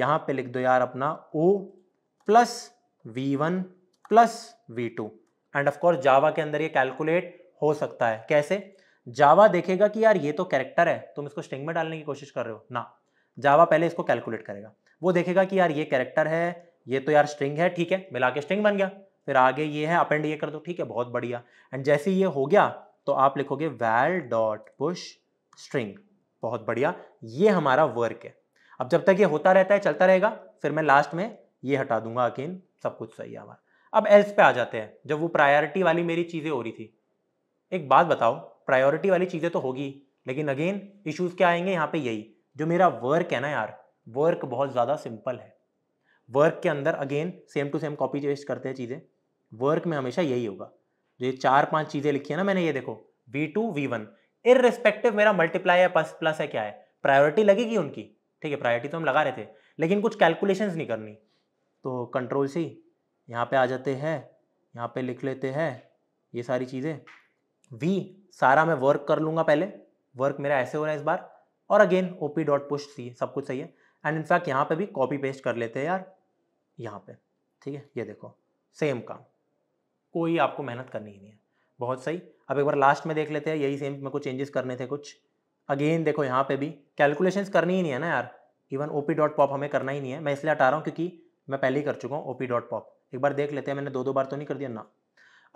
यहां पे लिख दो यार अपना O plus V one plus V two and of course Java के अंदर ये कैलकुलेट हो सकता है कैसे जावा देखेगा कि यार ये तो कैरेक्टर है तुम इसको स्ट्रिंग में डालने की कोशिश कर रहे हो ना जावा पहले इसको कैलकुलेट करेगा वो देखेगा कि यार ये कैरेक्टर है ये तो यार स्ट्रिंग है ठीक है मिला के स्ट्रिंग बन गया फिर आगे ये है अपेंड ये कर दो ठीक है बहुत बढ़िया एंड जैसे ये हो गया तो आप लिखोगे वैल डॉट पुश स्ट्रिंग बहुत बढ़िया ये हमारा वर्क है अब जब तक ये होता रहता है चलता रहेगा फिर मैं लास्ट में ये हटा दूंगा अकेन सब कुछ सही है हमारा अब एल्स पे आ जाते हैं जब वो प्रायोरिटी वाली मेरी चीज़ें हो रही थी एक बात बताओ प्रायोरिटी वाली चीज़ें तो होगी लेकिन अगेन इश्यूज क्या आएंगे यहाँ पे यही जो मेरा वर्क है ना यार वर्क बहुत ज़्यादा सिंपल है वर्क के अंदर again same to same copy paste करते हैं चीज़ें वर्क में हमेशा यही होगा जो ये चार पांच चीज़ें लिखी है ना मैंने ये देखो V two we one irrespective मेरा मल्टीप्लाई है प्लस प्लस है क्या है प्रायोरिटी लगेगी उनकी ठीक है प्रायोरिटी तो हम लगा रहे थे लेकिन कुछ कैलकुलेशंस नहीं करनी तो कंट्रोल सी यहाँ पे आ जाते हैं यहाँ पे लिख लेते हैं ये सारी चीज़ें वी सारा मैं वर्क कर लूँगा पहले वर्क मेरा ऐसे हो रहा है इस बार और again O P dot push C सब कुछ सही है एंड इनफैक्ट यहाँ पे भी कॉपी पेस्ट कर लेते हैं यार यहाँ पे ठीक है ये देखो सेम काम कोई आपको मेहनत करनी ही नहीं है बहुत सही अब एक बार लास्ट में देख लेते हैं यही सेम मेरे को चेंजेस करने थे कुछ अगेन देखो यहाँ पे भी कैलकुलेशंस करनी ही नहीं है ना यार even O P dot pop हमें करना ही नहीं है मैं इसलिए हटा रहा हूँ क्योंकि मैं पहले ही कर चुका हूँ ओ पी डॉट पॉप एक बार देख लेते हैं मैंने दो दो बार तो नहीं कर दिया ना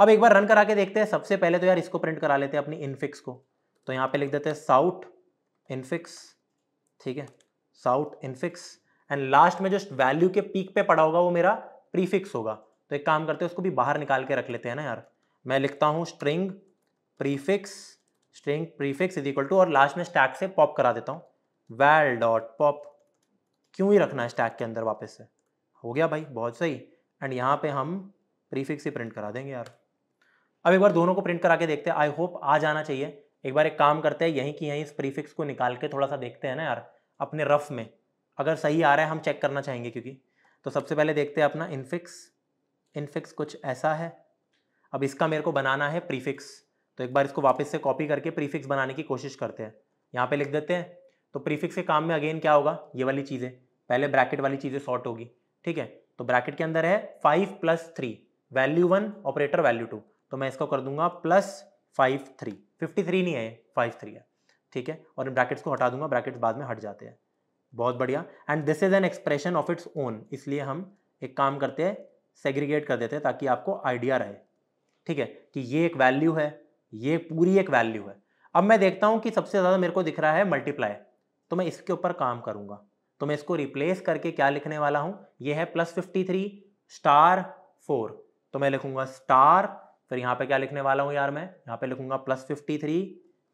अब एक बार रन करा के देखते हैं सबसे पहले तो यार इसको प्रिंट करा लेते हैं अपनी इनफिक्स को तो यहाँ पे लिख देते हैं साउट इनफिक्स ठीक है साउट इनफिक्स एंड लास्ट में जो वैल्यू के पीक पे पड़ा होगा वो मेरा प्रीफिक्स होगा तो एक काम करते हैं उसको भी बाहर निकाल के रख लेते हैं ना यार मैं लिखता हूँ string prefix string prefix is equal to और लास्ट में स्टैक से पॉप करा देता हूँ वैल डॉट पॉप क्यों ही रखना है स्टैक के अंदर वापस से हो गया भाई बहुत सही एंड यहाँ पे हम प्रीफिक्स ही प्रिंट करा देंगे यार अब एक बार दोनों को प्रिंट करा के देखते हैं आई होप आ जाना चाहिए एक बार एक काम करते हैं यहीं की यहीं इस प्रीफिक्स को निकाल के थोड़ा सा देखते हैं ना यार अपने रफ में अगर सही आ रहा है हम चेक करना चाहेंगे क्योंकि तो सबसे पहले देखते हैं अपना इनफिक्स इनफिक्स कुछ ऐसा है अब इसका मेरे को बनाना है प्रीफिक्स तो एक बार इसको वापस से कॉपी करके प्रीफिक्स बनाने की कोशिश करते हैं यहाँ पे लिख देते हैं तो प्रीफिक्स के काम में अगेन क्या होगा ये वाली चीज़ें पहले ब्रैकेट वाली चीज़ें सॉर्ट होगी ठीक है तो ब्रैकेट के अंदर है five plus three value one operator value two तो मैं इसको कर दूंगा plus five three fifty three नहीं है फाइव थ्री है ठीक है और इन ब्रैकेट्स को हटा दूंगा ब्रैकेट्स बाद में हट जाते हैं बहुत बढ़िया and this is an expression of its own इसलिए हम एक काम करते हैं सेग्रीगेट कर देते हैं ताकि आपको आइडिया रहे ठीक है कि ये एक वैल्यू है ये पूरी एक वैल्यू है अब मैं देखता हूँ कि सबसे ज़्यादा मेरे को दिख रहा है मल्टीप्लाई तो मैं इसके ऊपर काम करूँगा तो मैं इसको रिप्लेस करके क्या लिखने वाला हूँ ये है plus fifty three star four तो मैं लिखूंगा स्टार फिर यहाँ पे क्या लिखने वाला हूँ यार मैं यहाँ पे लिखूंगा प्लस फिफ्टी थ्री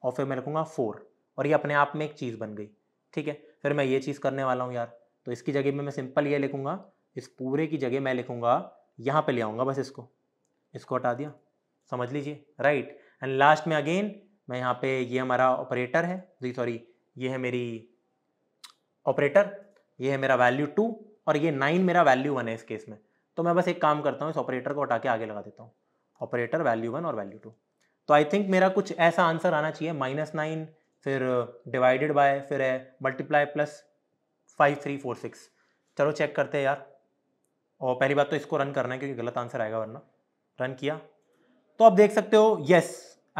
और फिर मैं लिखूंगा फोर और ये अपने आप में एक चीज़ बन गई ठीक है फिर मैं ये चीज़ करने वाला हूँ यार तो इसकी जगह में मैं सिंपल ये लिखूंगा इस पूरे की जगह मैं लिखूंगा यहाँ पर ले आऊँगा बस इसको इसको हटा दिया समझ लीजिए राइट एंड लास्ट में अगेन मैं यहाँ पे ये हमारा ऑपरेटर है जी सॉरी ये है मेरी ऑपरेटर ये है मेरा वैल्यू टू और ये नाइन मेरा वैल्यू वन है इस केस में तो मैं बस एक काम करता हूँ इस ऑपरेटर को हटा के आगे लगा देता हूँ ऑपरेटर वैल्यू वन और वैल्यू टू तो आई थिंक मेरा कुछ ऐसा आंसर आना चाहिए माइनस नाइन फिर डिवाइडेड बाय फिर है multiply plus five three four six चलो चेक करते हैं यार और पहली बात तो इसको रन करना है क्योंकि गलत आंसर आएगा वरना रन किया तो आप देख सकते हो यस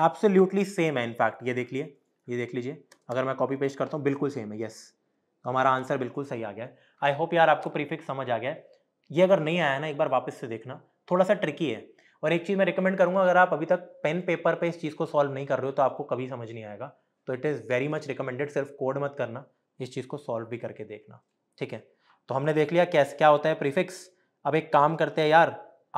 एब्सोल्यूटली सेम है इनफैक्ट ये देख लिए ये देख लीजिए अगर मैं कॉपी पेस्ट करता हूँ बिल्कुल सेम है यस तो हमारा आंसर बिल्कुल सही आ गया है आई होप यार आपको प्रीफिक्स समझ आ गया ये अगर नहीं आया ना एक बार वापस से देखना थोड़ा सा ट्रिकी है और एक चीज़ मैं रिकमेंड करूँगा अगर आप अभी तक पेन पेपर पे इस चीज़ को सॉल्व नहीं कर रहे हो तो आपको कभी समझ नहीं आएगा तो it is very much recommended सिर्फ कोड मत करना इस चीज़ को सॉल्व भी करके देखना ठीक है तो हमने देख लिया कैसे क्या होता है प्रीफिक्स अब एक काम करते हैं यार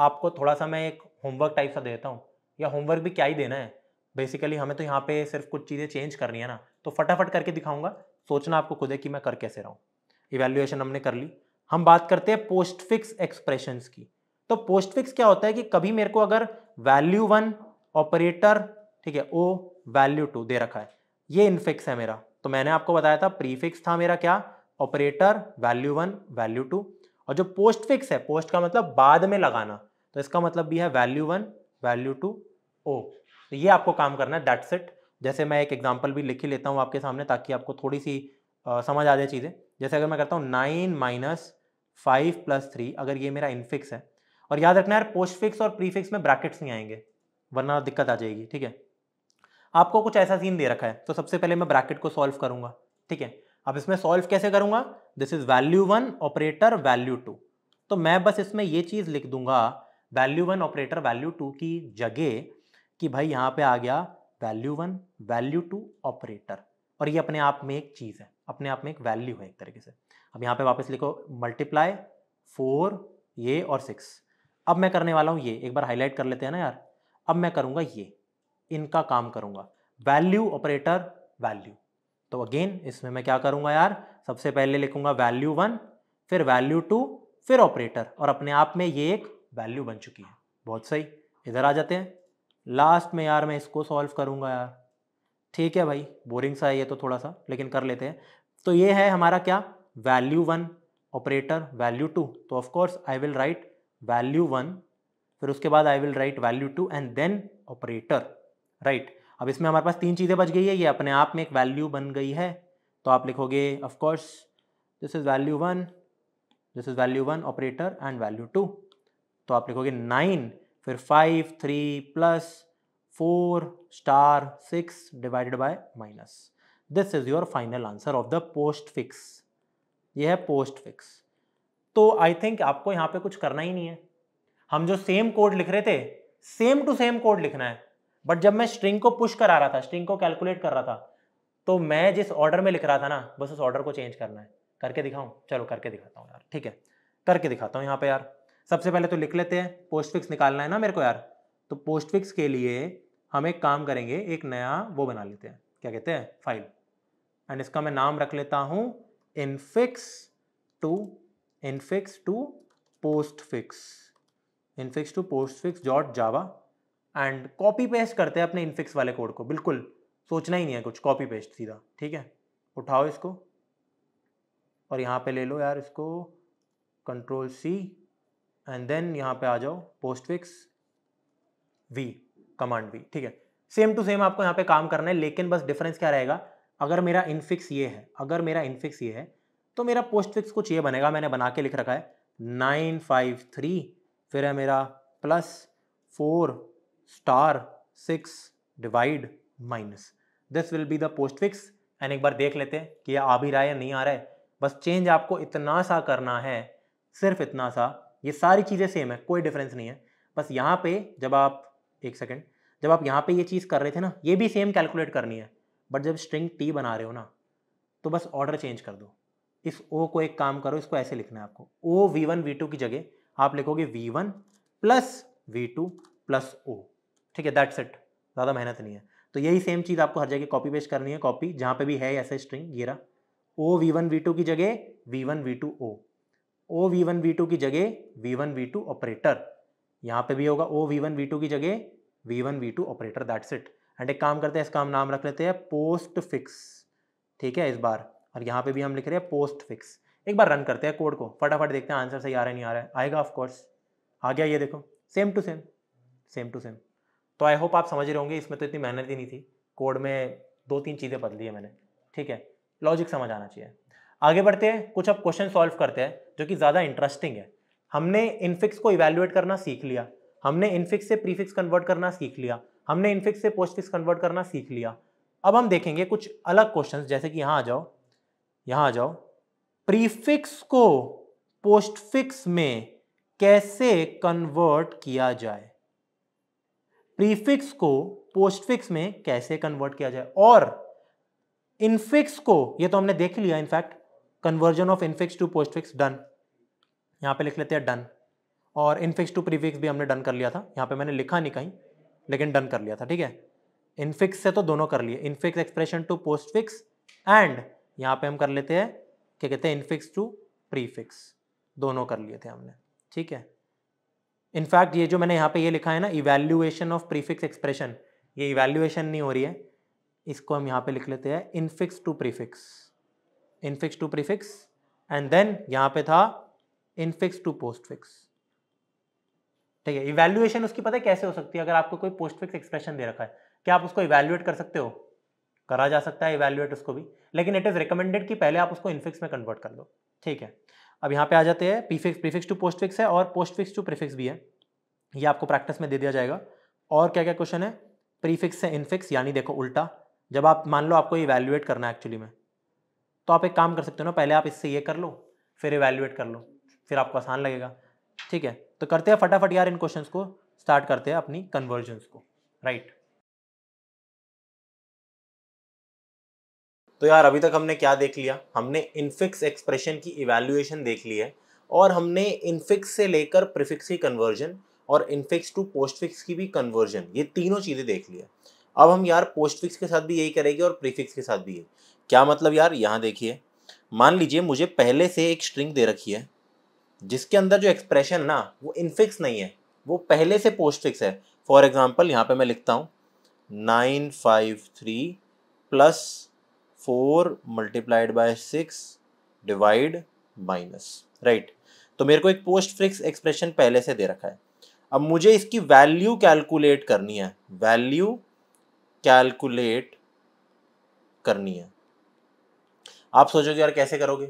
आपको थोड़ा सा मैं एक होमवर्क टाइप सा देता हूँ या होमवर्क भी क्या ही देना है बेसिकली हमें तो यहाँ पे सिर्फ कुछ चीज़ें चेंज करनी है ना तो फटाफट करके दिखाऊंगा सोचना आपको खुद है कि मैं कर कैसे रहा हूँ इवेल्युएशन हमने कर ली हम बात करते हैं पोस्टफिक्स एक्सप्रेशन की तो पोस्टफिक्स क्या होता है कि कभी मेरे को अगर वैल्यू वन ऑपरेटर ठीक है ओ वैल्यू टू दे रखा है ये इनफिक्स है मेरा तो मैंने आपको बताया था प्रीफिक्स था मेरा क्या operator value one value two और जो पोस्ट फिक्स है पोस्ट का मतलब बाद में लगाना तो इसका मतलब भी है value one value two O तो ये आपको काम करना है दैट्स इट जैसे मैं एक एग्जाम्पल भी लिख ही लेता हूँ आपके सामने ताकि आपको थोड़ी सी आ, समझ आ जाए चीज़ें जैसे अगर मैं करता हूँ nine minus five plus three अगर ये मेरा इनफिक्स है और याद रखना यार पोस्ट फिक्स और प्रीफिक्स में ब्रैकेट्स नहीं आएंगे वरना दिक्कत आ जाएगी ठीक है आपको कुछ ऐसा सीन दे रखा है तो सबसे पहले मैं ब्रैकेट को सॉल्व करूंगा ठीक है अब इसमें सॉल्व कैसे करूंगा this is value one operator value two तो मैं बस इसमें ये चीज़ लिख दूंगा value one operator value two की जगह कि भाई यहाँ पे आ गया value one value two operator और ये अपने आप में एक चीज़ है अपने आप में एक वैल्यू है एक तरीके से अब यहाँ पे वापस लिखो मल्टीप्लाई फोर ये और सिक्स अब मैं करने वाला हूँ ये एक बार हाईलाइट कर लेते हैं ना यार अब मैं करूँगा ये इनका काम करूँगा वैल्यू ऑपरेटर वैल्यू तो अगेन इसमें मैं क्या करूँगा यार सबसे पहले लिखूंगा वैल्यू वन फिर वैल्यू टू फिर ऑपरेटर और अपने आप में ये एक वैल्यू बन चुकी है बहुत सही इधर आ जाते हैं लास्ट में यार मैं इसको सॉल्व करूंगा यार ठीक है भाई बोरिंग सा है ये तो थोड़ा सा लेकिन कर लेते हैं तो ये है हमारा क्या value one operator value two तो of course I will write value one फिर उसके बाद I will write value two and then operator right अब इसमें हमारे पास तीन चीज़ें बच गई है ये अपने आप में एक वैल्यू बन गई है तो आप लिखोगे of course this is value one this is value one operator and value two तो आप लिखोगे नाइन फिर five three plus four star six divided by minus this is your final answer of the postfix ये है पोस्ट फिक्स तो आई थिंक आपको यहाँ पे कुछ करना ही नहीं है हम जो सेम कोड लिख रहे थे सेम टू सेम कोड लिखना है बट जब मैं स्ट्रिंग को पुश करा रहा था स्ट्रिंग को कैलकुलेट कर रहा था तो मैं जिस ऑर्डर में लिख रहा था ना बस उस ऑर्डर को चेंज करना है करके दिखाऊं चलो करके दिखाता हूँ यार ठीक है करके दिखाता हूँ यहाँ पे यार सबसे पहले तो लिख लेते हैं पोस्ट फिक्स निकालना है ना मेरे को यार तो पोस्ट फिक्स के लिए हम एक काम करेंगे एक नया वो बना लेते हैं क्या कहते हैं फाइल एंड इसका मैं नाम रख लेता हूँ infix to infix to postfix infix to postfix dot Java and copy paste करते हैं अपने इनफिक्स वाले कोड को बिल्कुल सोचना ही नहीं है कुछ कॉपी पेस्ट सीधा ठीक है उठाओ इसको और यहाँ पे ले लो यार इसको कंट्रोल सी एंड देन यहाँ पे आ जाओ postfix V command V ठीक है सेम टू सेम आपको यहाँ पे काम करना है लेकिन बस डिफरेंस क्या रहेगा अगर मेरा इनफिक्स ये है अगर मेरा इनफिक्स ये है तो मेरा पोस्ट फिक्स कुछ ये बनेगा मैंने बना के लिख रखा है नाइन फाइव थ्री फिर है मेरा plus four star six divide minus this will be the postfix and एक बार देख लेते हैं कि आ भी रहा है या नहीं आ रहा है बस चेंज आपको इतना सा करना है सिर्फ इतना सा ये सारी चीज़ें सेम है कोई डिफरेंस नहीं है बस यहाँ पे जब आप एक सेकेंड जब आप यहाँ पे ये चीज़ कर रहे थे ना ये भी सेम कैलकुलेट करनी है बट जब स्ट्रिंग टी बना रहे हो ना तो बस ऑर्डर चेंज कर दो इस ओ को एक काम करो इसको ऐसे लिखना है आपको O V one V two की जगह आप लिखोगे V one plus V two plus O ठीक है दैट्स इट ज़्यादा मेहनत नहीं है तो यही सेम चीज़ आपको हर जगह कॉपी पेस्ट करनी है कॉपी जहाँ पे भी है ऐसे स्ट्रिंग ये रहा O V one V two की जगह V one V two O O V one V two की जगह V one V two operator यहाँ पे भी होगा O V one V two की जगह V one V two operator that's it and एक काम करते हैं इसका हम नाम रख लेते हैं पोस्ट फिक्स ठीक है इस बार और यहाँ पे भी हम लिख रहे हैं पोस्ट फिक्स एक बार रन करते हैं कोड को फटाफट देखते हैं आंसर सही आ रहा है नहीं आ रहा है आएगा ऑफकोर्स आ गया ये देखो same to same same to same तो आई होप आप समझ रहे होंगे इसमें तो इतनी मेहनत ही नहीं थी कोड में दो तीन चीज़ें बदली है मैंने ठीक है लॉजिक समझ आना चाहिए आगे बढ़ते हैं कुछ अब क्वेश्चन सॉल्व करते हैं जो कि ज़्यादा इंटरेस्टिंग है हमने इनफिक्स को इवेल्युएट करना सीख लिया हमने इनफिक्स से प्रीफिक्स कन्वर्ट करना सीख लिया हमने इनफिक्स से पोस्टफिक्स कन्वर्ट करना सीख लिया अब हम देखेंगे कुछ अलग क्वेश्चन जैसे कि यहाँ आ जाओ यहाँ आ जाओ प्रीफिक्स को पोस्टफिक्स में कैसे कन्वर्ट किया जाए प्रीफिक्स को पोस्टफिक्स में कैसे कन्वर्ट किया जाए और इनफिक्स को ये तो हमने देख लिया in fact conversion of infix to postfix done यहाँ पे लिख लेते हैं डन और इनफिक्स टू प्रीफिक्स भी हमने डन कर लिया था यहाँ पे मैंने लिखा नहीं कहीं लेकिन डन कर लिया था ठीक है इनफिक्स से तो दोनों कर लिए infix expression to postfix and यहाँ पे हम कर लेते हैं क्या कहते हैं इनफिक्स टू प्रीफिक्स दोनों कर लिए थे हमने ठीक है इनफैक्ट ये जो मैंने यहाँ पे ये लिखा है ना इवेल्यूएशन ऑफ प्रीफिक्स एक्सप्रेशन ये इवेल्यूएशन नहीं हो रही है इसको हम यहाँ पे लिख लेते हैं infix to prefix infix to prefix and then यहां पे था इनफिक्स टू पोस्ट फिक्स ठीक है इवेल्युएशन उसकी पता है कैसे हो सकती है अगर आपको कोई पोस्ट फिक्स एक्सप्रेशन दे रखा है क्या आप उसको इवेल्युएट कर सकते हो करा जा सकता है इवेल्युएट उसको भी लेकिन इट इज़ रिकमेंडेड कि पहले आप उसको इनफिक्स में कन्वर्ट कर लो ठीक है अब यहाँ पे आ जाते हैं prefix prefix to postfix है और पोस्ट फिक्स टू प्रीफिक्स भी है ये आपको प्रैक्टिस में दे दिया जाएगा और क्या क्या क्वेश्चन है प्रीफिक्स से इनफिक्स यानी देखो उल्टा जब आप मान लो आपको इवेल्युएट करना है एक्चुअली में तो आप एक काम कर सकते हो ना पहले आप इससे ये कर लो फिर इवेल्यूएट कर लो फिर आपको आसान लगेगा ठीक है तो करते हैं फटाफट यार इन क्वेश्चन को स्टार्ट करते हैं अपनी कन्वर्जन को राइट तो यार अभी तक हमने क्या देख लिया हमने इनफिक्स एक्सप्रेशन की इवेल्युएशन देख ली है और हमने इनफिक्स से लेकर प्रिफिक्स की कन्वर्जन और इनफिक्स टू पोस्टफिक्स की भी कन्वर्जन ये तीनों चीज़ें देख ली है अब हम यार पोस्टफिक्स के साथ भी यही करेंगे और प्रीफिक्स के साथ भी यही क्या मतलब यार यहाँ देखिए मान लीजिए मुझे पहले से एक स्ट्रिंग दे रखी है जिसके अंदर जो एक्सप्रेशन ना वो इनफिक्स नहीं है वो पहले से पोस्ट फिक्स है फॉर एग्जाम्पल यहाँ पे मैं लिखता हूँ nine five three plus four multiplied by six divide minus right तो मेरे को एक पोस्ट फिक्स एक्सप्रेशन पहले से दे रखा है अब मुझे इसकी वैल्यू कैलकुलेट करनी है वैल्यू कैलकुलेट करनी है आप सोचोगे यार कैसे करोगे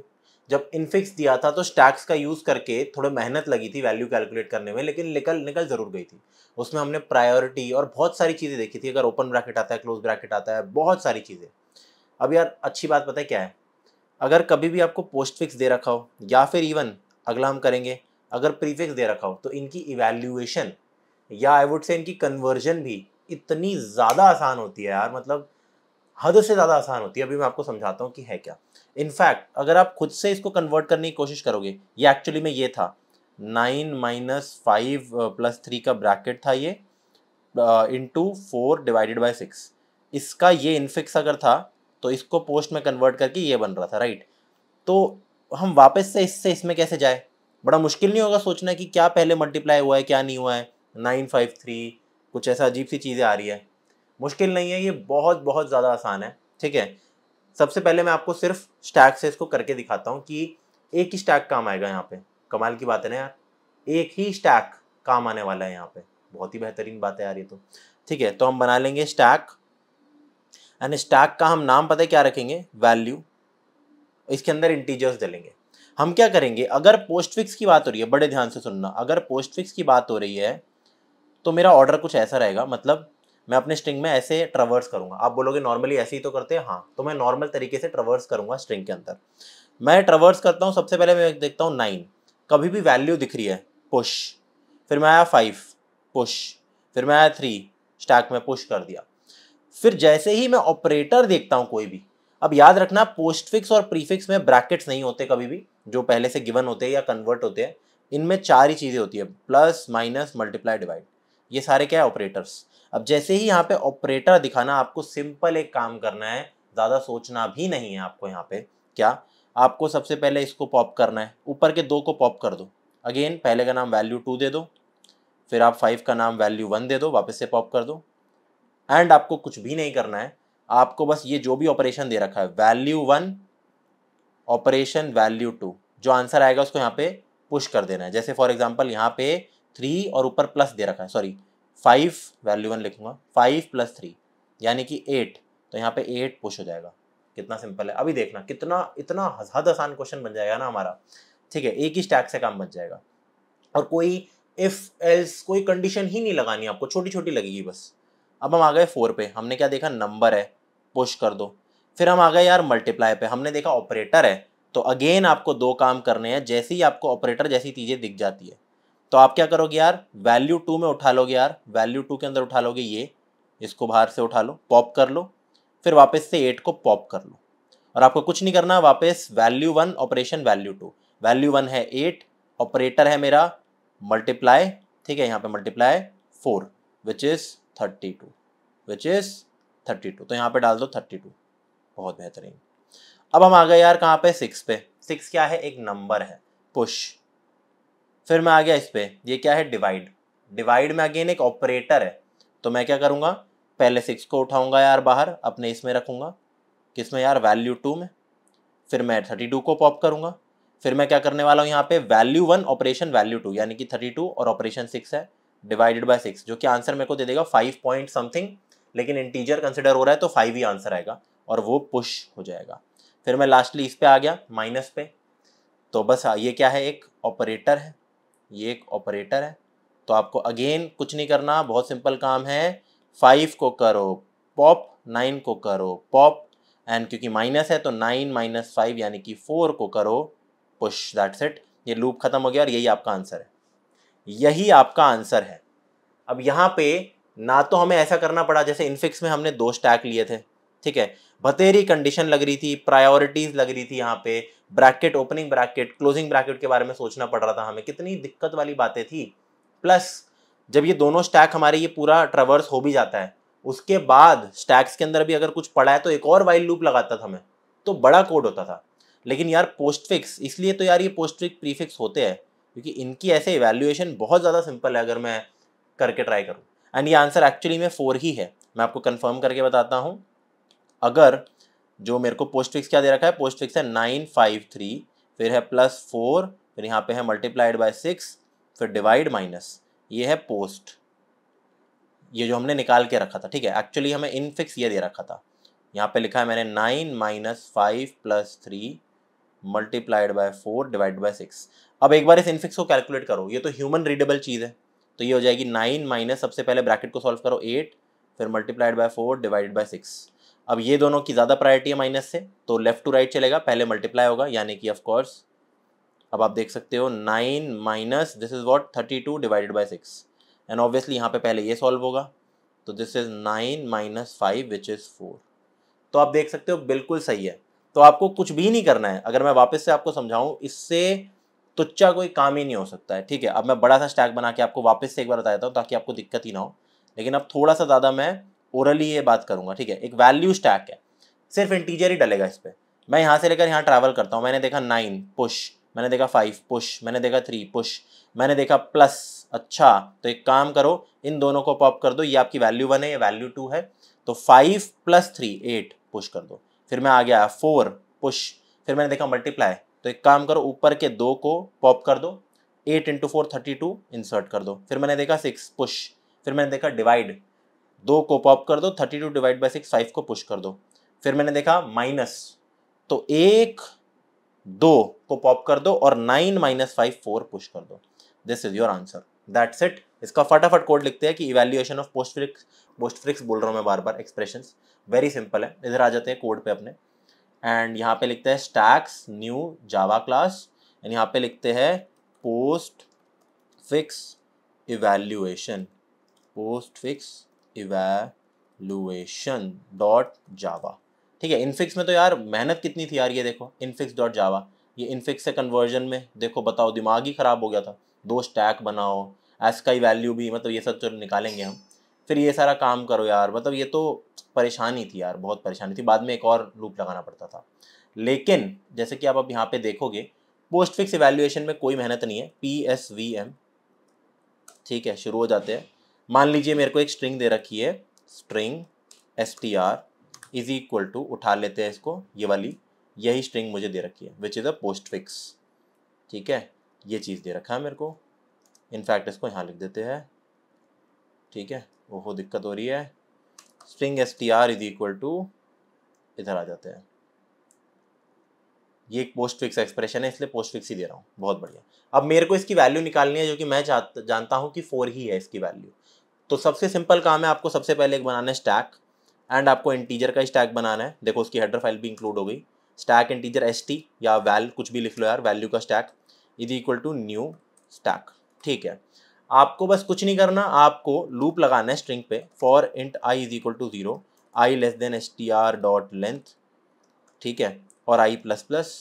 जब इनफिक्स दिया था तो स्टैक्स का यूज़ करके थोड़ी मेहनत लगी थी वैल्यू कैलकुलेट करने में लेकिन निकल निकल जरूर गई थी उसमें हमने प्रायोरिटी और बहुत सारी चीज़ें देखी थी अगर ओपन ब्रैकेट आता है क्लोज ब्रैकेट आता है बहुत सारी चीज़ें अब यार अच्छी बात पता है क्या है अगर कभी भी आपको पोस्ट फिक्स दे रखा हो या फिर इवन अगला हम करेंगे अगर प्रीफिक्स दे रखा हो तो इनकी इवेल्यूएशन या आई वुड से इनकी कन्वर्जन भी इतनी ज़्यादा आसान होती है यार मतलब हद से ज़्यादा आसान होती है अभी मैं आपको समझाता हूँ कि है क्या इनफैक्ट अगर आप खुद से इसको कन्वर्ट करने की कोशिश करोगे ये एक्चुअली में ये था nine minus five plus three का ब्रैकेट था ये into four divided by six इसका ये इनफिक्स अगर था तो इसको पोस्ट में कन्वर्ट करके ये बन रहा था राइट तो हम वापस से इससे इसमें कैसे जाए बड़ा मुश्किल नहीं होगा सोचना कि क्या पहले मल्टीप्लाई हुआ है क्या नहीं हुआ है नाइन फाइव थ्री कुछ ऐसा अजीब सी चीज़ें आ रही है मुश्किल नहीं है ये बहुत बहुत ज़्यादा आसान है ठीक है सबसे पहले मैं आपको सिर्फ स्टैक से इसको करके दिखाता हूँ कि एक ही स्टैक काम आएगा यहाँ पे कमाल की बात है ना यार एक ही स्टैक काम आने वाला है यहाँ पे बहुत ही बेहतरीन बात है यार ये तो ठीक है तो हम बना लेंगे स्टैक एंड स्टैक का हम नाम पता है क्या रखेंगे वैल्यू इसके अंदर इंटीजर्स डलेंगे हम क्या करेंगे अगर पोस्टफिक्स की बात हो रही है बड़े ध्यान से सुनना अगर पोस्टफिक्स की बात हो रही है तो मेरा ऑर्डर कुछ ऐसा रहेगा मतलब मैं अपने स्ट्रिंग में ऐसे ट्रवर्स करूंगा आप बोलोगे नॉर्मली ऐसे ही तो करते हैं हाँ तो मैं नॉर्मल तरीके से ट्रवर्स करूंगा स्ट्रिंग के अंदर मैं ट्रवर्स करता हूँ सबसे पहले मैं देखता हूँ नाइन कभी भी वैल्यू दिख रही है पुश फिर मैं आया फाइव पुश फिर मैं आया थ्री स्टैक में पुश कर दिया फिर जैसे ही मैं ऑपरेटर देखता हूँ कोई भी अब याद रखना पोस्ट फिक्स और प्रीफिक्स में ब्रैकेट्स नहीं होते कभी भी जो पहले से गिवन होते हैं या कन्वर्ट होते हैं इनमें चार ही चीज़ें होती है प्लस माइनस मल्टीप्लाई डिवाइड ये सारे क्या है ऑपरेटर्स अब जैसे ही यहाँ पे ऑपरेटर दिखाना आपको सिंपल एक काम करना है ज़्यादा सोचना भी नहीं है आपको यहाँ पे क्या आपको सबसे पहले इसको पॉप करना है ऊपर के दो को पॉप कर दो अगेन पहले का नाम वैल्यू टू दे दो फिर आप फाइव का नाम वैल्यू वन दे दो वापस से पॉप कर दो एंड आपको कुछ भी नहीं करना है आपको बस ये जो भी ऑपरेशन दे रखा है value one operation value two जो आंसर आएगा उसको यहाँ पे पुश कर देना है जैसे फॉर एग्जाम्पल यहाँ पे थ्री और ऊपर प्लस दे रखा है सॉरी फाइव वैल्यू वन लिखूंगा फाइव प्लस थ्री यानी कि एट तो यहाँ पे एट पुश हो जाएगा कितना सिंपल है अभी देखना कितना इतना हद आसान क्वेश्चन बन जाएगा ना हमारा ठीक है एक ही स्टैक से काम बन जाएगा और कोई इफ एल्स कोई कंडीशन ही नहीं लगानी आपको छोटी छोटी लगेगी बस अब हम आ गए फोर पे हमने क्या देखा नंबर है पुश कर दो फिर हम आ गए यार मल्टीप्लाई पे हमने देखा ऑपरेटर है तो अगेन आपको दो काम करने हैं जैसे ही आपको ऑपरेटर जैसी चीज़ें दिख जाती है तो आप क्या करोगे यार वैल्यू टू में उठा लोगे यार वैल्यू टू के अंदर उठा लोगे ये इसको बाहर से उठा लो पॉप कर लो फिर वापस से एट को पॉप कर लो और आपको कुछ नहीं करना वापस value one operation value two value one है एट ऑपरेटर है मेरा मल्टीप्लाई ठीक है यहाँ पे multiply four which is thirty two which is thirty two तो यहाँ पे डाल दो थर्टी टू बहुत बेहतरीन अब हम आ गए यार कहाँ पे सिक्स पे सिक्स क्या है एक नंबर है पुश फिर मैं आ गया इस पर ये क्या है डिवाइड डिवाइड में अगेन एक ऑपरेटर है तो मैं क्या करूँगा पहले सिक्स को उठाऊँगा यार बाहर अपने इसमें रखूँगा किस में यार वैल्यू टू में फिर मैं थर्टी टू को पॉप करूँगा फिर मैं क्या करने वाला हूँ यहाँ पे value one operation value two यानी कि थर्टी टू और ऑपरेशन सिक्स है डिवाइडेड बाय सिक्स जो कि आंसर मेरे को दे देगा फाइव पॉइंट समथिंग लेकिन इंटीजर कंसिडर हो रहा है तो फाइव ही आंसर आएगा और वो पुश हो जाएगा फिर मैं लास्टली इस पर आ गया माइनस पे तो बस ये क्या है एक ऑपरेटर है ये एक ऑपरेटर है तो आपको अगेन कुछ नहीं करना बहुत सिंपल काम है फाइव को करो पॉप नाइन को करो पॉप एंड क्योंकि माइनस है तो नाइन माइनस फाइव यानी कि फोर को करो पुश दैट सेट ये लूप ख़त्म हो गया और यही आपका आंसर है यही आपका आंसर है अब यहाँ पे ना तो हमें ऐसा करना पड़ा जैसे इनफिक्स में हमने दो स्टैक लिए थे ठीक है भतेरी कंडीशन लग रही थी प्रायोरिटीज़ लग रही थी यहाँ पे bracket opening bracket closing bracket के बारे में सोचना पड़ रहा था हमें कितनी दिक्कत वाली बातें थी प्लस जब ये दोनों स्टैक हमारे ये पूरा ट्रवर्स हो भी जाता है उसके बाद स्टैक्स के अंदर भी अगर कुछ पड़ा है तो एक और वाइल लूप लगाता था हमें तो बड़ा कोड होता था लेकिन यार पोस्टफिक्स इसलिए तो यार ये पोस्टफिक्स प्रीफिक्स होते हैं क्योंकि इनकी ऐसे इवेल्युएशन बहुत ज़्यादा सिंपल है अगर मैं करके ट्राई करूँ एंड ये आंसर एक्चुअली में फोर ही है मैं आपको कन्फर्म करके बताता हूँ अगर जो मेरे को पोस्ट फिक्स क्या दे रखा है पोस्ट फिक्स है नाइन फाइव थ्री फिर है प्लस फोर फिर यहाँ पे है मल्टीप्लाइड बाय सिक्स फिर डिवाइड माइनस ये है पोस्ट ये जो हमने निकाल के रखा था ठीक है एक्चुअली हमें इनफिक्स ये दे रखा था यहाँ पे लिखा है मैंने nine minus five plus three multiplied by four divide by six अब एक बार इस इनफिक्स को कैलकुलेट करो ये तो ह्यूमन रीडेबल चीज़ है तो ये हो जाएगी नाइन माइनस सबसे पहले ब्रैकेट को सॉल्व करो एट फिर multiplied by four divide by six अब ये दोनों की ज़्यादा प्रायोरिटी है माइनस से तो लेफ़्ट टू राइट चलेगा पहले मल्टीप्लाई होगा यानी कि ऑफकोर्स अब आप देख सकते हो nine minus this is what thirty two divided by six and obviously यहाँ पे पहले ये सॉल्व होगा तो this is nine minus five which is four तो आप देख सकते हो बिल्कुल सही है तो आपको कुछ भी नहीं करना है अगर मैं वापस से आपको समझाऊँ इससे तुच्चा कोई काम ही नहीं हो सकता है ठीक है अब मैं बड़ा सा स्टैक बना के आपको वापस से एक बार बता देता हूँ ताकि आपको दिक्कत ही ना हो लेकिन अब थोड़ा सा ज़्यादा मैं ओरली ये बात करूँगा ठीक है एक वैल्यू स्टैक है सिर्फ इंटीजियर ही डलेगा इस पर मैं यहाँ से लेकर यहाँ ट्रैवल करता हूँ मैंने देखा नाइन पुश मैंने देखा फाइव पुश मैंने देखा थ्री पुश मैंने देखा प्लस अच्छा तो एक काम करो इन दोनों को पॉप कर दो ये आपकी वैल्यू वन है ये वैल्यू टू है तो five plus three eight push कर दो फिर मैं आ गया फोर पुश फिर मैंने देखा मल्टीप्लाई तो एक काम करो ऊपर के दो को पॉप कर दो eight into four thirty two insert कर दो फिर मैंने देखा सिक्स पुश फिर मैंने देखा डिवाइड दो को पॉप कर दो thirty two divide by six five को पुश कर दो फिर मैंने देखा माइनस तो एक दो को पॉप कर दो और nine minus five four push कर दो this is your answer that's it इसका फटाफट कोड लिखते हैं कि evaluation of postfix postfix बोल रहा हूँ मैं बार बार एक्सप्रेशन वेरी सिंपल है इधर आ जाते हैं कोड पे अपने एंड यहाँ पे लिखते हैं stacks new Java class and यहाँ पे लिखते हैं postfix evaluation postfix evaluation dot Java ठीक है इनफिक्स में तो यार मेहनत कितनी थी यार ये देखो इनफिक्स डॉट जावा ये इनफिक्स से कन्वर्जन में देखो बताओ दिमाग ही ख़राब हो गया था दो स्टैक बनाओ एस का ही वैल्यू भी मतलब ये सब तो निकालेंगे हम फिर ये सारा काम करो यार मतलब ये तो परेशानी थी यार बहुत परेशानी थी बाद में एक और लूप लगाना पड़ता था लेकिन जैसे कि आप अब यहाँ पे देखोगे पोस्ट फिक्स इवेल्युएशन में कोई मेहनत नहीं है पी एस वी एम ठीक है शुरू हो जाते हैं मान लीजिए मेरे को एक स्ट्रिंग दे रखी है string S T R is equal to उठा लेते हैं इसको ये वाली यही स्ट्रिंग मुझे दे रखी है which is a postfix ठीक है ये चीज़ दे रखा है मेरे को इनफैक्ट इसको यहाँ लिख देते हैं ठीक है वो दिक्कत हो रही है string S T R is equal to इधर आ जाते हैं ये एक पोस्ट फिक्स एक्सप्रेशन है इसलिए पोस्ट फिक्स ही दे रहा हूँ बहुत बढ़िया अब मेरे को इसकी वैल्यू निकालनी है जो कि मैं जानता हूँ कि फोर ही है इसकी वैल्यू तो सबसे सिंपल काम है आपको सबसे पहले एक बनाना है स्टैक एंड आपको इंटीजर का स्टैक बनाना है देखो उसकी हेडर फाइल भी इंक्लूड हो गई स्टैक इंटीजर एस टी या वैल कुछ भी लिख लो यार वैल्यू का stack is equal to new stack ठीक है आपको बस कुछ नहीं करना आपको लूप लगाना है स्ट्रिंग पे for int I is equal to zero I less than S T R dot length ठीक है और आई प्लस प्लस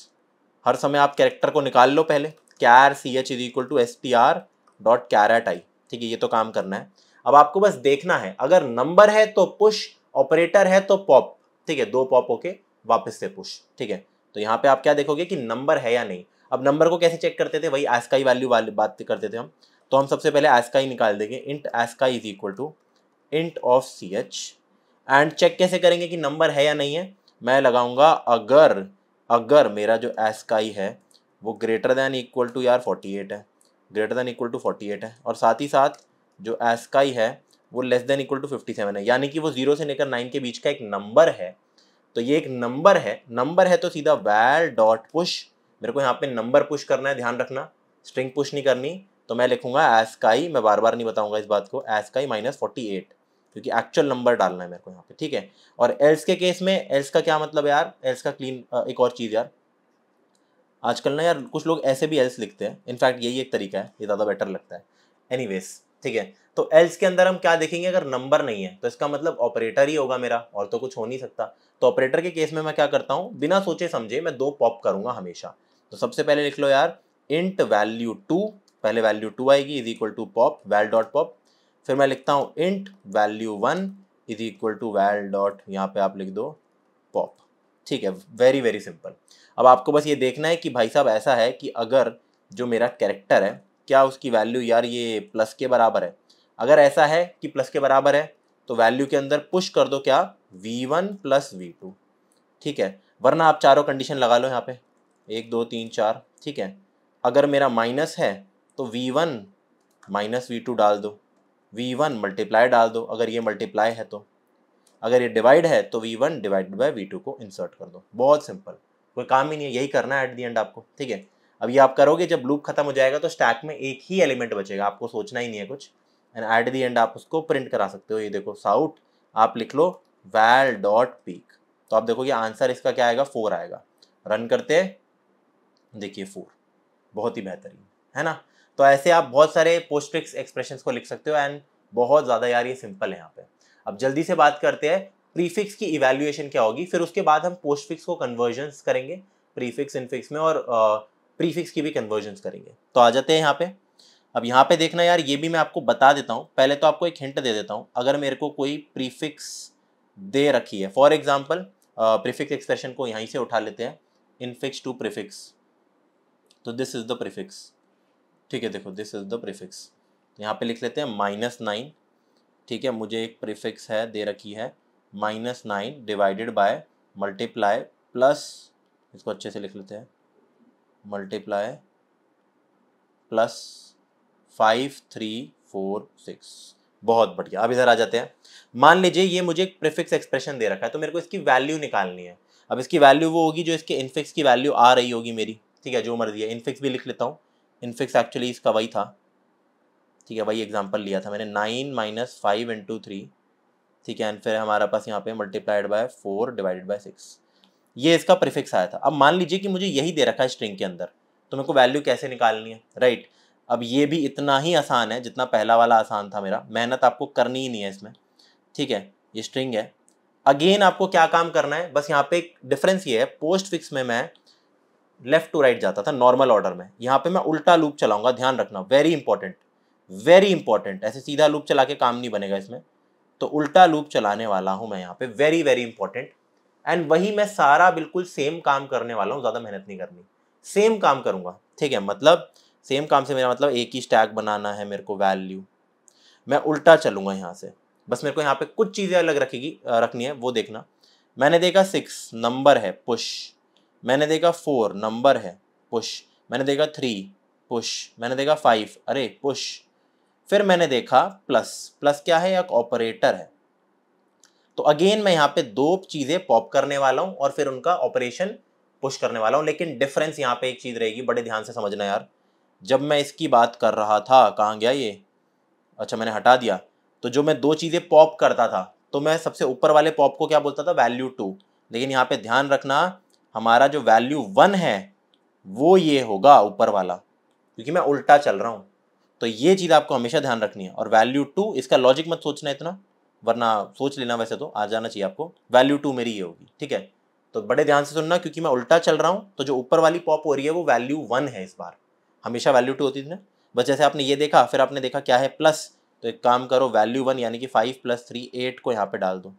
हर समय आप कैरेक्टर को निकाल लो पहले char C H is equal to S T R dot carat I ठीक है ये तो काम करना है अब आपको बस देखना है अगर नंबर है तो पुश ऑपरेटर है तो पॉप ठीक है दो पॉप होके वापस से पुश ठीक है तो यहाँ पे आप क्या देखोगे कि नंबर है या नहीं अब नंबर को कैसे चेक करते थे वही एस्काई वैल्यू वाली बात करते थे हम तो हम सबसे पहले एस्काई निकाल देंगे int ASCII is equal to int of C H and check कैसे करेंगे कि नंबर है या नहीं है मैं लगाऊंगा अगर अगर मेरा जो एस्काई है वो ग्रेटर दैन इक्वल टू यार एट है greater than equal to eight है और साथ ही साथ जो एस्काई है वो less than equal to fifty seven है यानी कि वो जीरो से लेकर नाइन के बीच का एक नंबर है तो ये एक नंबर है नंबर है तो सीधा वैल डॉट पुश मेरे को यहाँ पे नंबर पुश करना है ध्यान रखना स्ट्रिंग पुश नहीं करनी तो मैं लिखूंगा एस्काई मैं बार बार नहीं बताऊंगा इस बात को एस्काई माइनस फोर्टी एट क्योंकि एक्चुअल नंबर डालना है मेरे को यहाँ पे ठीक है और एल्स के केस में एल्स का क्या मतलब यार एल्स का क्लीन एक और चीज़ यार आजकल ना यार कुछ लोग ऐसे भी एल्स लिखते हैं इनफैक्ट यही एक तरीका है ये ज़्यादा बेटर लगता है वेज ठीक है तो एल्स के अंदर हम क्या देखेंगे अगर नंबर नहीं है तो इसका मतलब ऑपरेटर ही होगा मेरा और तो कुछ हो नहीं सकता तो ऑपरेटर के केस में मैं क्या करता हूँ बिना सोचे समझे मैं दो पॉप करूंगा हमेशा तो सबसे पहले लिख लो यार इंट वैल्यू टू पहले वैल्यू टू आएगी is equal to pop val dot pop फिर मैं लिखता हूँ int value one is equal to val dot यहाँ पे आप लिख दो पॉप ठीक है वेरी वेरी सिंपल अब आपको बस ये देखना है कि भाई साहब ऐसा है कि अगर जो मेरा कैरेक्टर है क्या उसकी वैल्यू यार ये प्लस के बराबर है अगर ऐसा है कि प्लस के बराबर है तो वैल्यू के अंदर पुश कर दो क्या we one plus V two ठीक है वरना आप चारों कंडीशन लगा लो यहाँ पे एक दो तीन चार ठीक है अगर मेरा माइनस है तो v one minus v two डाल दो वी वन मल्टीप्लाई डाल दो अगर ये मल्टीप्लाई है तो अगर ये डिवाइड है तो v one divide by v two को इंसर्ट कर दो बहुत सिंपल कोई काम ही नहीं है यही करना है एट दी एंड आपको ठीक है अब ये आप करोगे जब लूप खत्म हो जाएगा तो स्टैक में एक ही एलिमेंट बचेगा आपको सोचना ही नहीं है कुछ एंड एट दी एंड आप उसको प्रिंट करा सकते हो ये देखो साउट आप लिख लो वैल डॉट पीक तो आप देखोगे आंसर इसका क्या आएगा फोर आएगा रन करते देखिए फोर बहुत ही बेहतरीन है ना तो ऐसे आप बहुत सारे पोस्टिक्स एक्सप्रेशन को लिख सकते हो एंड बहुत ज़्यादा यार ये सिंपल है यहाँ पे अब जल्दी से बात करते हैं प्रीफिक्स की इवेल्यूएशन क्या होगी फिर उसके बाद हम पोस्टफिक्स को कन्वर्जन करेंगे प्रीफिक्स इनफिक्स में और प्रीफिक्स की भी कन्वर्जन करेंगे तो आ जाते हैं यहाँ पे अब यहाँ पे देखना यार ये भी मैं आपको बता देता हूँ पहले तो आपको एक हिंट दे देता हूँ अगर मेरे को कोई प्रीफिक्स दे रखी है फॉर एग्जाम्पल प्रीफिक्स एक्सप्रेशन को यहीं से उठा लेते हैं इनफिक्स टू प्रीफिक्स तो दिस इज़ द प्रीफिक्स ठीक है देखो दिस इज़ द प्रीफिक्स यहाँ पे लिख लेते हैं माइनस नाइन ठीक है मुझे एक प्रीफिक्स है दे रखी है minus nine divided by multiply plus इसको अच्छे से लिख लेते हैं multiply plus five three four six बहुत बढ़िया अब इधर आ जाते हैं मान लीजिए ये मुझे एक प्रिफिक्स एक्सप्रेशन दे रखा है तो मेरे को इसकी वैल्यू निकालनी है अब इसकी वैल्यू वो होगी जो इसके इनफिक्स की वैल्यू आ रही होगी मेरी ठीक है जो मर्जी है इनफिक्स भी लिख लेता हूँ इनफिक्स एक्चुअली इसका वही था ठीक है वही एग्जाम्पल लिया था मैंने nine minus five into three ठीक है एंड फिर हमारे पास यहाँ पे multiplied by four divided by six ये इसका प्रिफिक्स आया था अब मान लीजिए कि मुझे यही दे रखा है स्ट्रिंग के अंदर तो मेरे को वैल्यू कैसे निकालनी है राइट अब ये भी इतना ही आसान है जितना पहला वाला आसान था मेरा मेहनत आपको करनी ही नहीं है इसमें ठीक है ये स्ट्रिंग है अगेन आपको क्या काम करना है बस यहाँ पे एक डिफरेंस ये है पोस्ट फिक्स में मैं लेफ्ट टू राइट जाता था नॉर्मल ऑर्डर में यहाँ पे मैं उल्टा लूप चलाऊंगा ध्यान रखना वेरी इंपॉर्टेंट वेरी इंपॉर्टेंट ऐसे सीधा लूप चला के काम नहीं बनेगा इसमें तो उल्टा लूप चलाने वाला हूँ मैं यहाँ पे वेरी वेरी इंपॉर्टेंट एंड वही मैं सारा बिल्कुल सेम काम करने वाला हूँ ज़्यादा मेहनत नहीं करनी सेम काम करूँगा ठीक है मतलब सेम काम से मेरा मतलब एक ही स्टैक बनाना है मेरे को वैल्यू मैं उल्टा चलूँगा यहाँ से बस मेरे को यहाँ पे कुछ चीज़ें अलग रखेगी रखनी है वो देखना मैंने देखा सिक्स नंबर है पुश मैंने देखा फोर नंबर है पुश मैंने देखा थ्री पुश मैंने देखा फाइव अरे पुश फिर मैंने देखा प्लस प्लस क्या है एक ऑपरेटर है तो अगेन मैं यहाँ पे दो चीज़ें पॉप करने वाला हूँ और फिर उनका ऑपरेशन पुश करने वाला हूँ लेकिन डिफरेंस यहाँ पे एक चीज़ रहेगी बड़े ध्यान से समझना यार जब मैं इसकी बात कर रहा था कहाँ गया ये अच्छा मैंने हटा दिया तो जो मैं दो चीज़ें पॉप करता था तो मैं सबसे ऊपर वाले पॉप को क्या बोलता था वैल्यू टू लेकिन यहाँ पे ध्यान रखना हमारा जो वैल्यू वन है वो ये होगा ऊपर वाला क्योंकि मैं उल्टा चल रहा हूँ तो ये चीज़ आपको हमेशा ध्यान रखनी है और वैल्यू टू इसका लॉजिक मत सोचना इतना वरना सोच लेना वैसे तो आ जाना चाहिए आपको वैल्यू टू मेरी ये होगी ठीक है तो बड़े ध्यान से सुनना क्योंकि मैं उल्टा चल रहा हूँ तो जो ऊपर वाली पॉप हो रही है वो वैल्यू वन है इस बार हमेशा वैल्यू टू होती थी ना बस जैसे आपने ये देखा फिर आपने देखा क्या है प्लस तो एक काम करो वैल्यू वन यानी कि फाइव प्लस थ्री एट को यहाँ पर डाल दो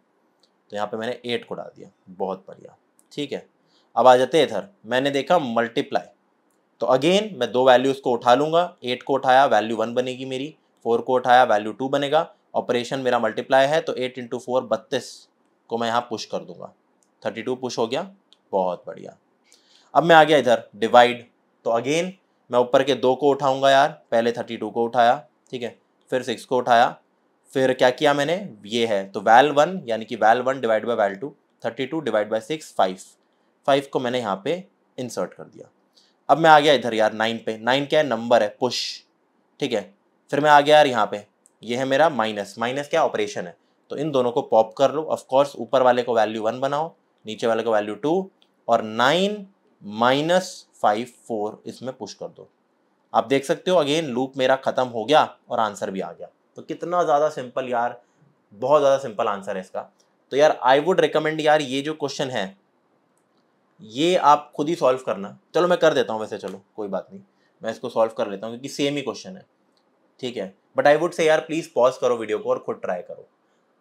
तो यहाँ पर मैंने एट को डाल दिया बहुत बढ़िया ठीक है अब आ जाते हैं इधर मैंने देखा मल्टीप्लाई तो अगेन मैं दो वैल्यूज़ को उठा लूंगा एट को उठाया वैल्यू वन बनेगी मेरी फोर को उठाया वैल्यू टू बनेगा ऑपरेशन मेरा मल्टीप्लाई है तो एट इंटू फोर बत्तीस को मैं यहाँ पुश कर दूंगा थर्टी टू पुश हो गया बहुत बढ़िया अब मैं आ गया इधर डिवाइड तो अगेन मैं ऊपर के दो को उठाऊंगा यार पहले थर्टी टू को उठाया ठीक है फिर सिक्स को उठाया फिर क्या किया मैंने ये है तो वैल वन यानी कि val one divide by val two thirty two divide by six five five को मैंने यहाँ पे इंसर्ट कर दिया अब मैं आ गया इधर यार नाइन पे नाइन क्या है नंबर है पुश ठीक है फिर मैं आ गया यार यहाँ पे ये है मेरा माइनस माइनस क्या ऑपरेशन है तो इन दोनों को पॉप कर लो ऑफकोर्स ऊपर वाले को वैल्यू वन बनाओ नीचे वाले को वैल्यू टू और नाइन माइनस फाइव फोर इसमें पुश कर दो आप देख सकते हो अगेन लूप मेरा ख़त्म हो गया और आंसर भी आ गया तो कितना ज़्यादा सिंपल यार बहुत ज़्यादा सिंपल आंसर है इसका तो यार आई वुड रिकमेंड यार ये जो क्वेश्चन है ये आप खुद ही सॉल्व करना चलो मैं कर देता हूँ वैसे चलो कोई बात नहीं मैं इसको सॉल्व कर लेता हूँ क्योंकि सेम ही क्वेश्चन है ठीक है बट आई वुड से यार प्लीज़ पॉज करो वीडियो को और खुद ट्राई करो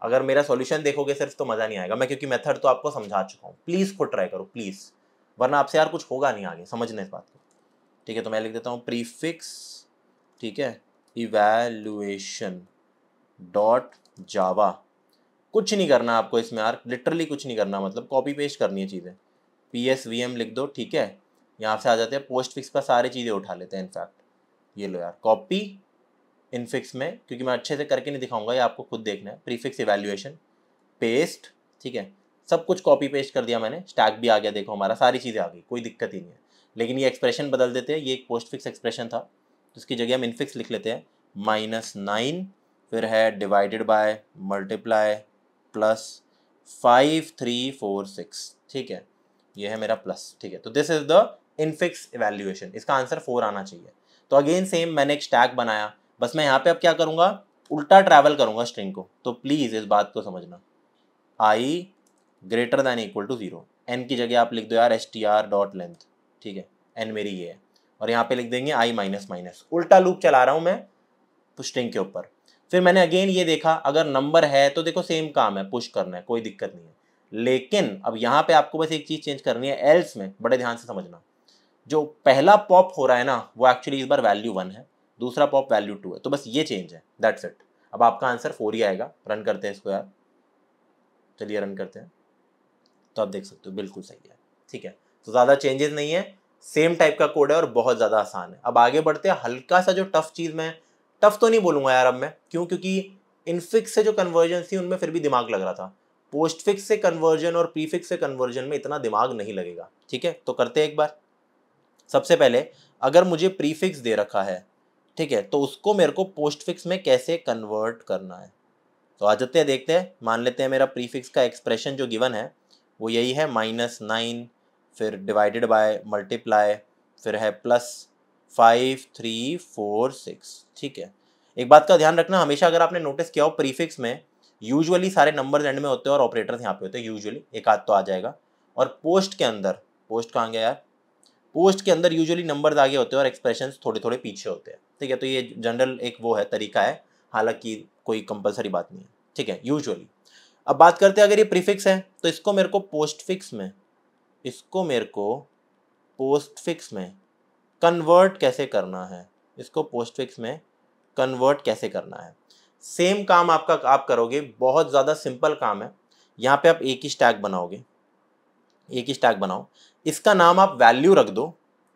अगर मेरा सॉल्यूशन देखोगे सिर्फ तो मज़ा नहीं आएगा मैं क्योंकि मेथड तो आपको समझा चुका हूँ प्लीज़ खुद ट्राई करो प्लीज़ वरना आपसे यार कुछ होगा नहीं आगे समझना इस बात को ठीक है तो मैं लिख देता हूँ प्रीफिक्स ठीक है इवेल्युएशन डॉट जावा कुछ नहीं करना आपको इसमें यार लिटरली कुछ नहीं करना मतलब कॉपी पेस्ट करनी है चीज़ें पी एस वी एम लिख दो ठीक है यहाँ से आ जाते हैं पोस्ट फिक्स पर सारी चीज़ें उठा लेते हैं इनफैक्ट ये लो यार कॉपी इनफिक्स में क्योंकि मैं अच्छे से करके नहीं दिखाऊंगा ये आपको खुद देखना है प्रीफिक्स इवेल्यूएशन पेस्ट ठीक है सब कुछ कॉपी पेस्ट कर दिया मैंने स्टैक भी आ गया देखो हमारा सारी चीज़ें आ गई कोई दिक्कत ही नहीं है लेकिन ये एक्सप्रेशन बदल देते हैं ये एक पोस्ट फिक्स एक्सप्रेशन था जिसकी जगह हम इनफिक्स लिख लेते हैं माइनस नाइन फिर है divided by multiply plus five three four six ठीक है ये है मेरा प्लस ठीक है तो this is the infix evaluation इसका आंसर फोर आना चाहिए तो अगेन सेम मैंने एक स्टैक बनाया बस मैं यहाँ पे अब क्या करूँगा उल्टा ट्रैवल करूँगा स्ट्रिंग को तो प्लीज़ इस बात को समझना i greater than equal to zero n की जगह आप लिख दो यार s T R dot length ठीक है एन मेरी ये है और यहाँ पे लिख देंगे आई माइनस माइनस उल्टा लूप चला रहा हूँ मैं स्ट्रिंग के ऊपर फिर मैंने अगेन ये देखा अगर नंबर है तो देखो सेम काम है पुश करना है कोई दिक्कत नहीं है लेकिन अब यहाँ पे आपको बस एक चीज़ चेंज करनी है एल्स में बड़े ध्यान से समझना जो पहला पॉप हो रहा है ना वो एक्चुअली इस बार वैल्यू वन है दूसरा पॉप वैल्यू टू है तो बस ये चेंज है दैट्स इट अब आपका आंसर फोर ही आएगा रन करते हैं इसको यार चलिए रन करते हैं तो आप देख सकते हो बिल्कुल सही है ठीक है तो ज़्यादा चेंजेस नहीं है सेम टाइप का कोड है और बहुत ज़्यादा आसान है अब आगे बढ़ते हैं हल्का सा जो टफ चीज़ मैं टफ तो नहीं बोलूँगा यार अब मैं क्यों क्योंकि इनफिक्स से जो कन्वर्जन थी उनमें फिर भी दिमाग लग रहा था पोस्ट फिक्स से कन्वर्जन और प्रीफिक्स से कन्वर्जन में इतना दिमाग नहीं लगेगा ठीक है तो करते हैं एक बार सबसे पहले अगर मुझे प्रीफिक्स दे रखा है ठीक है तो उसको मेरे को पोस्ट फिक्स में कैसे कन्वर्ट करना है तो आ जाते हैं देखते हैं मान लेते हैं मेरा प्रीफिक्स का एक्सप्रेशन जो गिवन है वो यही है माइनस नाइन फिर डिवाइडेड बाय मल्टीप्लाई फिर है plus five three four six ठीक है एक बात का ध्यान रखना हमेशा अगर आपने नोटिस किया हो प्रीफिक्स में यूजुअली सारे नंबर एंड में होते हैं और ऑपरेटर्स यहाँ पे होते हैं यूजुअली एक आध तो आ जाएगा और पोस्ट के अंदर पोस्ट कहाँ गया यार पोस्ट के अंदर यूजुअली नंबर्स आगे होते हैं और एक्सप्रेशन थोड़े थोड़े पीछे होते हैं ठीक है तो ये जनरल एक वो है तरीका है हालांकि कोई कंपलसरी बात नहीं है ठीक है यूजुअली अब बात करते हैं अगर ये प्रीफिक्स है तो इसको मेरे को पोस्ट फिक्स में इसको मेरे को पोस्ट फिक्स में कन्वर्ट कैसे करना है इसको पोस्ट फिक्स में कन्वर्ट कैसे करना है सेम काम आपका आप करोगे बहुत ज़्यादा सिंपल काम है यहाँ पे आप एक ही स्टैग बनाओगे एक ही स्टैग बनाओ इसका नाम आप वैल्यू रख दो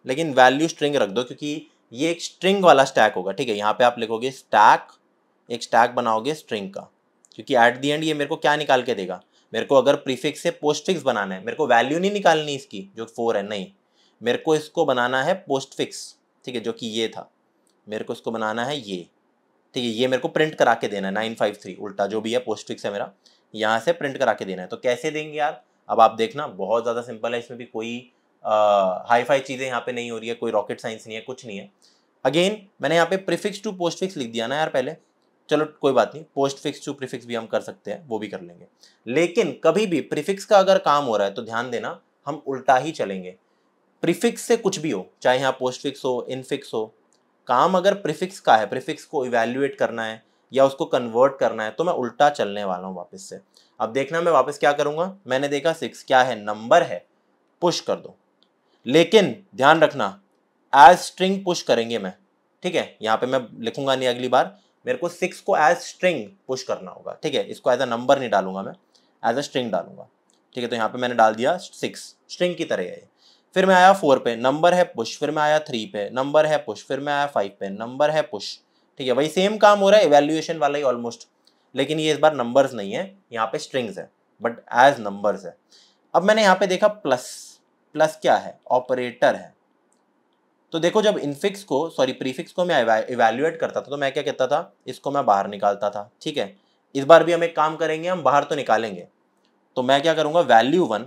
लेकिन वैल्यू स्ट्रिंग रख दो क्योंकि ये एक स्ट्रिंग वाला स्टैक होगा ठीक है यहाँ पे आप लिखोगे स्टैक एक स्टैक बनाओगे स्ट्रिंग का क्योंकि एट दी एंड ये मेरे को क्या निकाल के देगा मेरे को अगर प्रीफिक्स से पोस्टफिक्स बनाना है मेरे को वैल्यू नहीं निकालनी इसकी जो फोर है नहीं मेरे को इसको बनाना है पोस्टफिक्स ठीक है जो कि ये था मेरे को इसको बनाना है ये ठीक है ये मेरे को प्रिंट करा के देना है नाइन फाइव थ्री उल्टा जो भी है पोस्टफिक्स है मेरा यहाँ से प्रिंट करा के देना है तो कैसे देंगे यार अब आप देखना बहुत ज़्यादा सिंपल है इसमें भी कोई हाई फाई चीज़ें यहाँ पे नहीं हो रही है कोई रॉकेट साइंस नहीं है कुछ नहीं है अगेन मैंने यहाँ पे प्रीफिक्स टू पोस्ट फिक्स लिख दिया ना यार पहले चलो कोई बात नहीं पोस्ट फिक्स टू प्रीफिक्स भी हम कर सकते हैं वो भी कर लेंगे लेकिन कभी भी प्रीफिक्स का अगर काम हो रहा है तो ध्यान देना हम उल्टा ही चलेंगे प्रीफिक्स से कुछ भी हो चाहे यहाँ पोस्ट फिक्स हो इनफिक्स हो काम अगर प्रीफिक्स का है प्रीफिक्स को इवेल्युएट करना है या उसको कन्वर्ट करना है तो मैं उल्टा चलने वाला हूँ वापस से अब देखना मैं वापस क्या करूंगा मैंने देखा सिक्स क्या है नंबर है पुश कर दो लेकिन ध्यान रखना एज स्ट्रिंग पुश करेंगे मैं ठीक है यहाँ पे मैं लिखूंगा नहीं अगली बार मेरे को सिक्स को एज स्ट्रिंग पुश करना होगा ठीक है इसको एज अ नंबर नहीं डालूंगा मैं एज अ स्ट्रिंग डालूंगा ठीक है तो यहाँ पे मैंने डाल दिया सिक्स स्ट्रिंग की तरह है फिर मैं आया फोर पे नंबर है पुश फिर मैं आया थ्री पे नंबर है पुश फिर मैं आया फाइव पे नंबर है पुश ठीक है वही सेम काम हो रहा है इवेल्युएशन वाला ही ऑलमोस्ट लेकिन ये इस बार नंबर्स नहीं है यहाँ पे स्ट्रिंग्स है बट एज नंबर्स है अब मैंने यहाँ पे देखा प्लस प्लस क्या है ऑपरेटर है तो देखो जब इनफिक्स को सॉरी प्रीफिक्स को मैं इवेल्युएट करता था तो मैं क्या कहता था इसको मैं बाहर निकालता था ठीक है इस बार भी हम एक काम करेंगे हम बाहर तो निकालेंगे तो मैं क्या करूँगा वैल्यू वन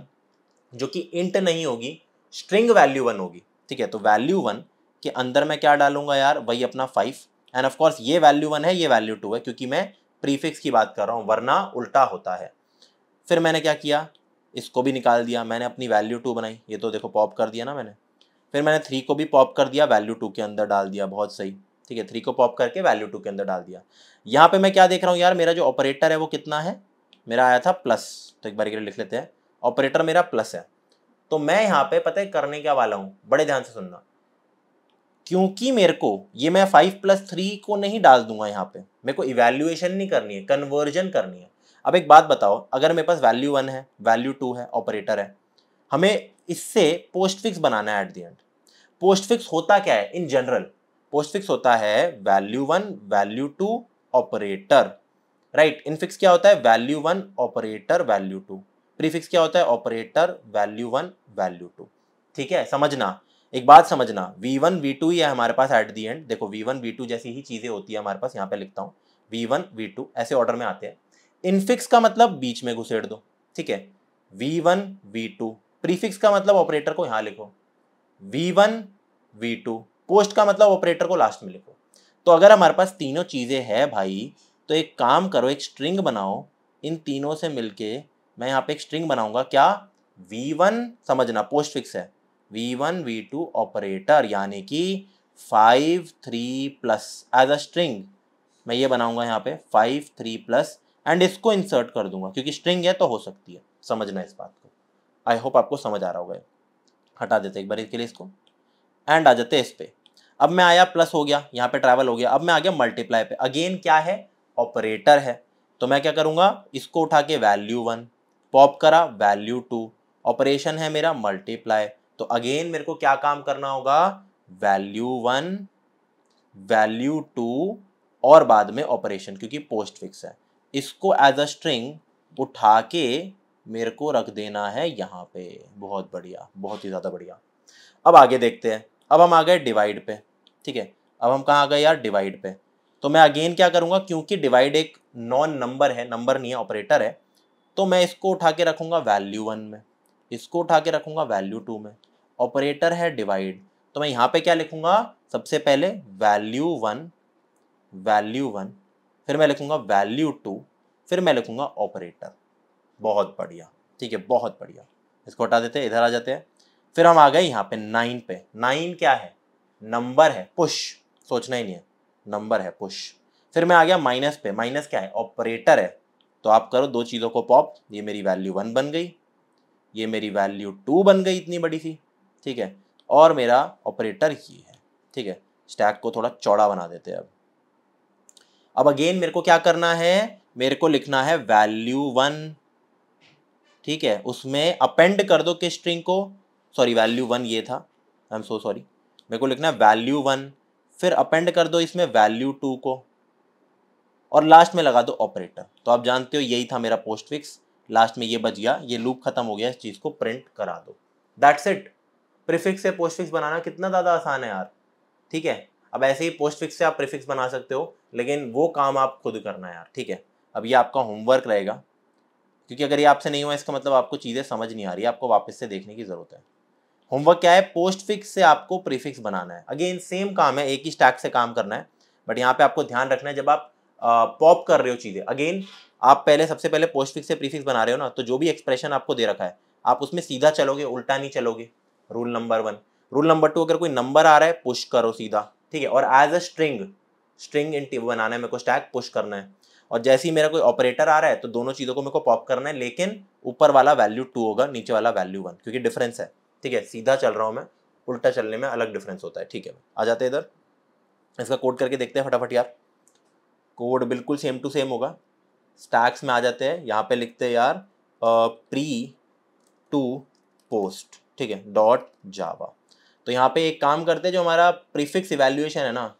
जो कि इंट नहीं होगी स्ट्रिंग वैल्यू वन होगी ठीक है तो वैल्यू वन के अंदर मैं क्या डालूंगा यार वही अपना फाइव एंड ऑफकोर्स ये वैल्यू वन है ये वैल्यू टू है क्योंकि मैं प्रीफिक्स की बात कर रहा हूँ वरना उल्टा होता है फिर मैंने क्या किया इसको भी निकाल दिया मैंने अपनी वैल्यू टू बनाई ये तो देखो पॉप कर दिया ना मैंने फिर मैंने थ्री को भी पॉप कर दिया वैल्यू टू के अंदर डाल दिया बहुत सही ठीक है थ्री को पॉप करके वैल्यू टू के अंदर डाल दिया यहाँ पे मैं क्या देख रहा हूँ यार मेरा जो ऑपरेटर है वो कितना है मेरा आया था प्लस तो एक बार के लिए लिख लेते हैं ऑपरेटर मेरा प्लस है तो मैं यहाँ पे पता है करने क्या वाला हूँ बड़े ध्यान से सुनना क्योंकि मेरे को ये मैं फाइव प्लस थ्री को नहीं डाल दूंगा यहाँ पे मेरे को इवेल्युएशन नहीं करनी है कन्वर्जन करनी है अब एक बात बताओ अगर मेरे पास वैल्यू वन है वैल्यू टू है ऑपरेटर है हमें इससे पोस्ट फिक्स बनाना है at the end postfix होता क्या है इन जनरल पोस्ट फिक्स होता है value one value two operator right infix क्या होता है value one operator value two prefix क्या होता है operator value one value two ठीक है समझना एक बात समझना V1 V2 वी टू ये हमारे पास एट दी एंड देखो V1 V2 जैसी ही चीज़ें होती है हमारे पास यहाँ पे लिखता हूँ V1 V2 ऐसे ऑर्डर में आते हैं इनफिक्स का मतलब बीच में घुसेड़ दो ठीक है V1 V2 प्रीफिक्स का मतलब ऑपरेटर को यहाँ लिखो V1 V2 पोस्ट का मतलब ऑपरेटर को लास्ट में लिखो तो अगर हमारे पास तीनों चीज़ें हैं भाई तो एक काम करो एक स्ट्रिंग बनाओ इन तीनों से मिलके मैं यहाँ पे एक स्ट्रिंग बनाऊंगा क्या V1 समझना पोस्ट फिक्स है V1, one V two operator यानी कि five three plus as a string मैं ये बनाऊंगा यहाँ पे फाइव थ्री प्लस एंड इसको इंसर्ट कर दूंगा क्योंकि स्ट्रिंग है तो हो सकती है समझना इस बात को आई होप आपको समझ आ रहा होगा हटा देते एक बार इसके लिए इसको एंड आ जाते इस पर अब मैं आया प्लस हो गया यहाँ पे ट्रैवल हो गया अब मैं आ गया मल्टीप्लाई पे अगेन क्या है ऑपरेटर है तो मैं क्या करूँगा इसको उठा के वैल्यू वन पॉप करा वैल्यू टू ऑपरेशन है मेरा मल्टीप्लाई तो अगेन मेरे को क्या काम करना होगा वैल्यू वन वैल्यू टू और बाद में ऑपरेशन क्योंकि पोस्ट फिक्स है इसको एज अ स्ट्रिंग उठा के मेरे को रख देना है यहाँ पे बहुत बढ़िया बहुत ही ज़्यादा बढ़िया अब आगे देखते हैं अब हम आ गए डिवाइड पे ठीक है अब हम कहाँ आ गए यार डिवाइड पे तो मैं अगेन क्या करूँगा क्योंकि डिवाइड एक नॉन नंबर है नंबर नहीं है ऑपरेटर है तो मैं इसको उठा के रखूँगा वैल्यू वन में इसको उठा के रखूँगा वैल्यू टू में ऑपरेटर है डिवाइड तो मैं यहाँ पे क्या लिखूँगा सबसे पहले वैल्यू वन वैल्यू वन फिर मैं लिखूँगा वैल्यू टू फिर मैं लिखूँगा ऑपरेटर बहुत बढ़िया ठीक है बहुत बढ़िया इसको हटा देते हैं इधर आ जाते हैं फिर हम आ गए यहाँ पे नाइन पे नाइन क्या है नंबर है पुश सोचना ही नहीं है नंबर है पुश फिर मैं आ गया माइनस पे माइनस क्या है ऑपरेटर है तो आप करो दो चीज़ों को पॉप ये मेरी वैल्यू वन बन गई ये मेरी वैल्यू टू बन गई इतनी बड़ी सी ठीक है और मेरा ऑपरेटर ये है ठीक है स्टैक को थोड़ा चौड़ा बना देते हैं अब अब अगेन मेरे को क्या करना है मेरे को लिखना है वैल्यू वन ठीक है उसमें अपेंड कर दो किस स्ट्रिंग को सॉरी वैल्यू वन ये था आई एम सो सॉरी मेरे को लिखना है वैल्यू वन फिर अपेंड कर दो इसमें वैल्यू टू को और लास्ट में लगा दो ऑपरेटर तो आप जानते हो यही था मेरा पोस्ट फिक्स लास्ट में ये बच गया ये लूप खत्म हो गया इस चीज़ को प्रिंट करा दो दैट्स इट प्रिफिक्स से पोस्टफिक्स बनाना कितना ज़्यादा आसान है यार ठीक है अब ऐसे ही पोस्टफिक्स से आप प्रिफिक्स बना सकते हो लेकिन वो काम आप खुद करना है यार ठीक है अब ये आपका होमवर्क रहेगा क्योंकि अगर ये आपसे नहीं हुआ इसका मतलब आपको चीज़ें समझ नहीं आ रही आपको वापस से देखने की ज़रूरत है होमवर्क क्या है पोस्ट फिक्स से आपको प्रीफिक्स बनाना है अगेन सेम काम है एक ही स्टैक से काम करना है बट यहाँ पे आपको ध्यान रखना है जब आप पॉप कर रहे हो चीज़ें अगेन आप पहले सबसे पहले पोस्टफिक्स से प्रीफिक्स बना रहे हो ना तो जो भी एक्सप्रेशन आपको दे रखा है आप उसमें सीधा चलोगे उल्टा नहीं चलोगे rule number one rule number two अगर कोई नंबर आ रहा है पुश करो सीधा ठीक है और एज अ स्ट्रिंग स्ट्रिंग इन बनाना है मेरे को स्टैग पुश करना है और जैसे ही मेरा कोई ऑपरेटर आ रहा है तो दोनों चीज़ों को मेरे को पॉप करना है लेकिन ऊपर वाला वैल्यू टू होगा नीचे वाला वैल्यू वन क्योंकि डिफरेंस है ठीक है सीधा चल रहा हूँ मैं उल्टा चलने में अलग डिफरेंस होता है ठीक है आ जाते हैं इधर इसका कोड करके देखते हैं फटाफट यार कोड बिल्कुल सेम टू सेम होगा स्टैक्स में आ जाते हैं यहाँ पे लिखते हैं यार प्री टू पोस्ट ठीक है डॉट जावा तो यहाँ पे एक काम करते हैं जो हमारा प्रीफिक्स इवेल्युएशन है ना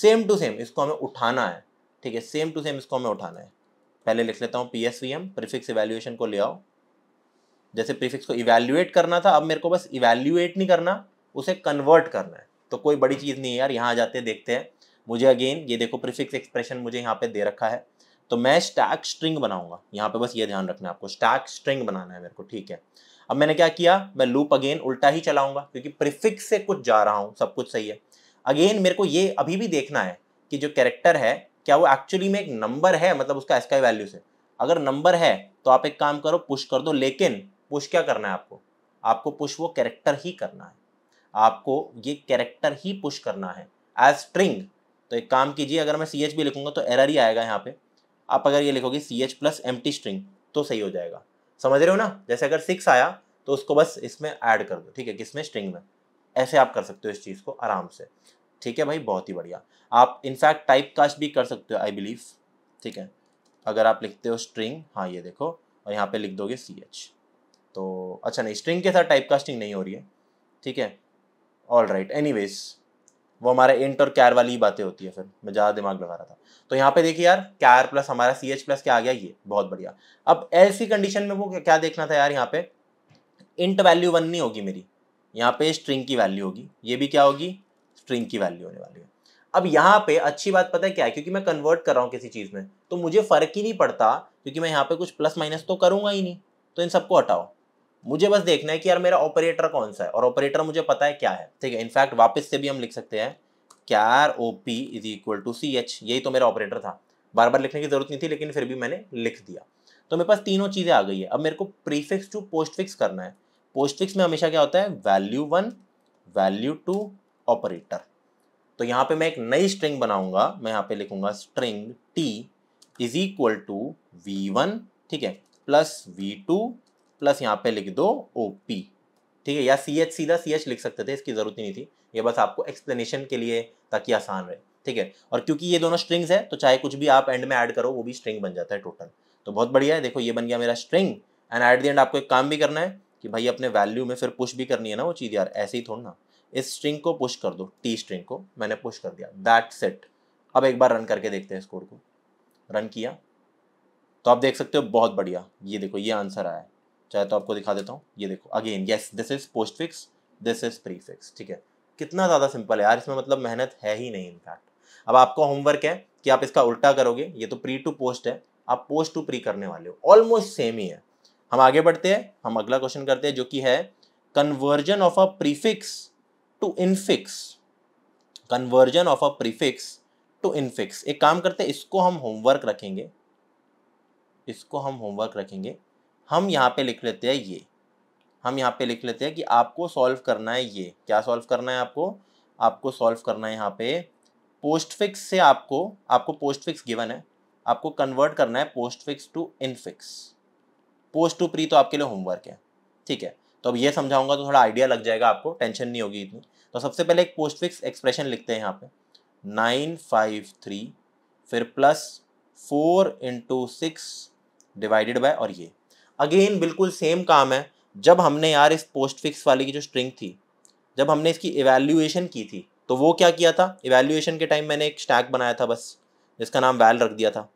सेम टू सेम इसको हमें उठाना है ठीक है सेम टू सेम इसको हमें उठाना है पहले लिख लेता हूँ P S V m prefix evaluation को ले आओ जैसे प्रीफिक्स को इवेल्युएट करना था अब मेरे को बस इवेल्युएट नहीं करना उसे कन्वर्ट करना है तो कोई बड़ी चीज़ नहीं है यार यहाँ आ जाते देखते हैं मुझे अगेन ये देखो प्रिफिक्स एक्सप्रेशन मुझे यहाँ पे दे रखा है तो मैं स्टैक स्ट्रिंग बनाऊंगा यहाँ पे बस ये ध्यान रखना है आपको स्टैक स्ट्रिंग बनाना है मेरे को ठीक है अब मैंने क्या किया मैं लूप अगेन उल्टा ही चलाऊंगा क्योंकि प्रिफिक्स से कुछ जा रहा हूँ सब कुछ सही है अगेन मेरे को ये अभी भी देखना है कि जो कैरेक्टर है क्या वो एक्चुअली में एक नंबर है मतलब उसका एसकाई वैल्यू से अगर नंबर है तो आप एक काम करो पुश कर दो लेकिन पुश क्या करना है आपको आपको पुश वो कैरेक्टर ही करना है आपको ये कैरेक्टर ही पुश करना है एज स्ट्रिंग तो एक काम कीजिए अगर मैं सी एच भी लिखूंगा तो एरर ही आएगा यहाँ पे आप अगर ये लिखोगे c h plus empty string तो सही हो जाएगा समझ रहे हो ना जैसे अगर सिक्स आया तो उसको बस इसमें ऐड कर दो ठीक है किसमें स्ट्रिंग में ऐसे आप कर सकते हो इस चीज़ को आराम से ठीक है भाई बहुत ही बढ़िया आप इनफैक्ट टाइप कास्ट भी कर सकते हो आई बिलीव ठीक है अगर आप लिखते हो स्ट्रिंग हाँ ये देखो और यहाँ पे लिख दोगे सी एच तो अच्छा नहीं स्ट्रिंग के साथ टाइप कास्टिंग नहीं हो रही है ठीक है ऑल राइट एनी वेज वो हमारा इंट और कैर वाली ही बातें होती है फिर मैं ज़्यादा दिमाग लगा रहा था तो यहाँ पे देखिए यार कैर प्लस हमारा सी एच प्लस क्या आ गया ये बहुत बढ़िया अब ऐसी कंडीशन में वो क्या देखना था यार यहाँ पे इंट वैल्यू वन नहीं होगी मेरी यहाँ पे स्ट्रिंग की वैल्यू होगी ये भी क्या होगी स्ट्रिंग की वैल्यू होने वाली है अब यहाँ पे अच्छी बात पता है क्या है क्योंकि मैं कन्वर्ट कर रहा हूँ किसी चीज़ में तो मुझे फ़र्क ही नहीं पड़ता क्योंकि मैं यहाँ पे कुछ प्लस माइनस तो करूँगा ही नहीं तो इन सबको हटाओ मुझे बस देखना है कि यार मेरा ऑपरेटर कौन सा है और ऑपरेटर मुझे पता है क्या है ठीक है इनफैक्ट वापस से भी हम लिख सकते हैं char o p is equal to c h यही तो मेरा ऑपरेटर था बार बार लिखने की जरूरत नहीं थी लेकिन फिर भी मैंने लिख दिया तो मेरे पास तीनों चीज़ें आ गई है अब मेरे को प्रीफिक्स टू पोस्टफिक्स करना है पोस्टफिक्स में हमेशा क्या होता है value one value two operator तो यहाँ पे मैं एक नई स्ट्रिंग बनाऊंगा मैं यहाँ पे लिखूंगा string T is equal to we one ठीक है प्लस वी टू प्लस यहाँ पे लिख दो ओ पी ठीक है या सी एच सीधा सी एच लिख सकते थे इसकी ज़रूरत ही नहीं थी ये बस आपको एक्सप्लेनेशन के लिए ताकि आसान रहे ठीक है और क्योंकि ये दोनों स्ट्रिंग्स है तो चाहे कुछ भी आप एंड में ऐड करो वो भी स्ट्रिंग बन जाता है टोटल तो बहुत बढ़िया है देखो ये बन गया मेरा string and at the end आपको एक काम भी करना है कि भाई अपने वैल्यू में फिर पुश भी करनी है ना वो चीज़ यार ऐसे ही थोड़ा ना इस स्ट्रिंग को पुश कर दो टी स्ट्रिंग को मैंने पुश कर दिया दैट सेट अब एक बार रन करके देखते हैं इस कोड को रन किया तो आप देख सकते हो बहुत बढ़िया ये देखो ये आंसर आया है चाहे तो आपको दिखा देता हूँ ये देखो again yes this is postfix this is prefix ठीक है कितना ज़्यादा सिंपल है यार इसमें मतलब मेहनत है ही नहीं इनफैक्ट अब आपका होमवर्क है कि आप इसका उल्टा करोगे ये तो प्री टू पोस्ट है आप पोस्ट टू प्री करने वाले हो ऑलमोस्ट सेम ही है हम आगे बढ़ते हैं हम अगला क्वेश्चन करते हैं जो कि है conversion of a prefix to infix conversion of a prefix to infix एक काम करते हैं इसको हम होमवर्क रखेंगे इसको हम होमवर्क रखेंगे हम यहाँ पे लिख लेते हैं ये हम यहाँ पे लिख लेते हैं कि आपको सॉल्व करना है ये क्या सॉल्व करना है आपको आपको सॉल्व करना है यहाँ पे पोस्ट फिक्स से आपको आपको पोस्ट फिक्स गिवन है आपको कन्वर्ट करना है postfix to infix post to pre तो आपके लिए होमवर्क है ठीक है तो अब ये समझाऊंगा तो थोड़ा आइडिया लग जाएगा आपको टेंशन नहीं होगी इतनी तो सबसे पहले एक पोस्ट फिक्स एक्सप्रेशन लिखते हैं यहाँ पे नाइन फाइव थ्री फिर plus four into six divided by और ये अगेन बिल्कुल सेम काम है जब हमने यार इस पोस्ट फिक्स वाली की जो स्ट्रिंग थी जब हमने इसकी इवेल्यूएशन की थी तो वो क्या किया था इवेल्यूएशन के टाइम मैंने एक स्टैक बनाया था बस जिसका नाम वैल रख दिया था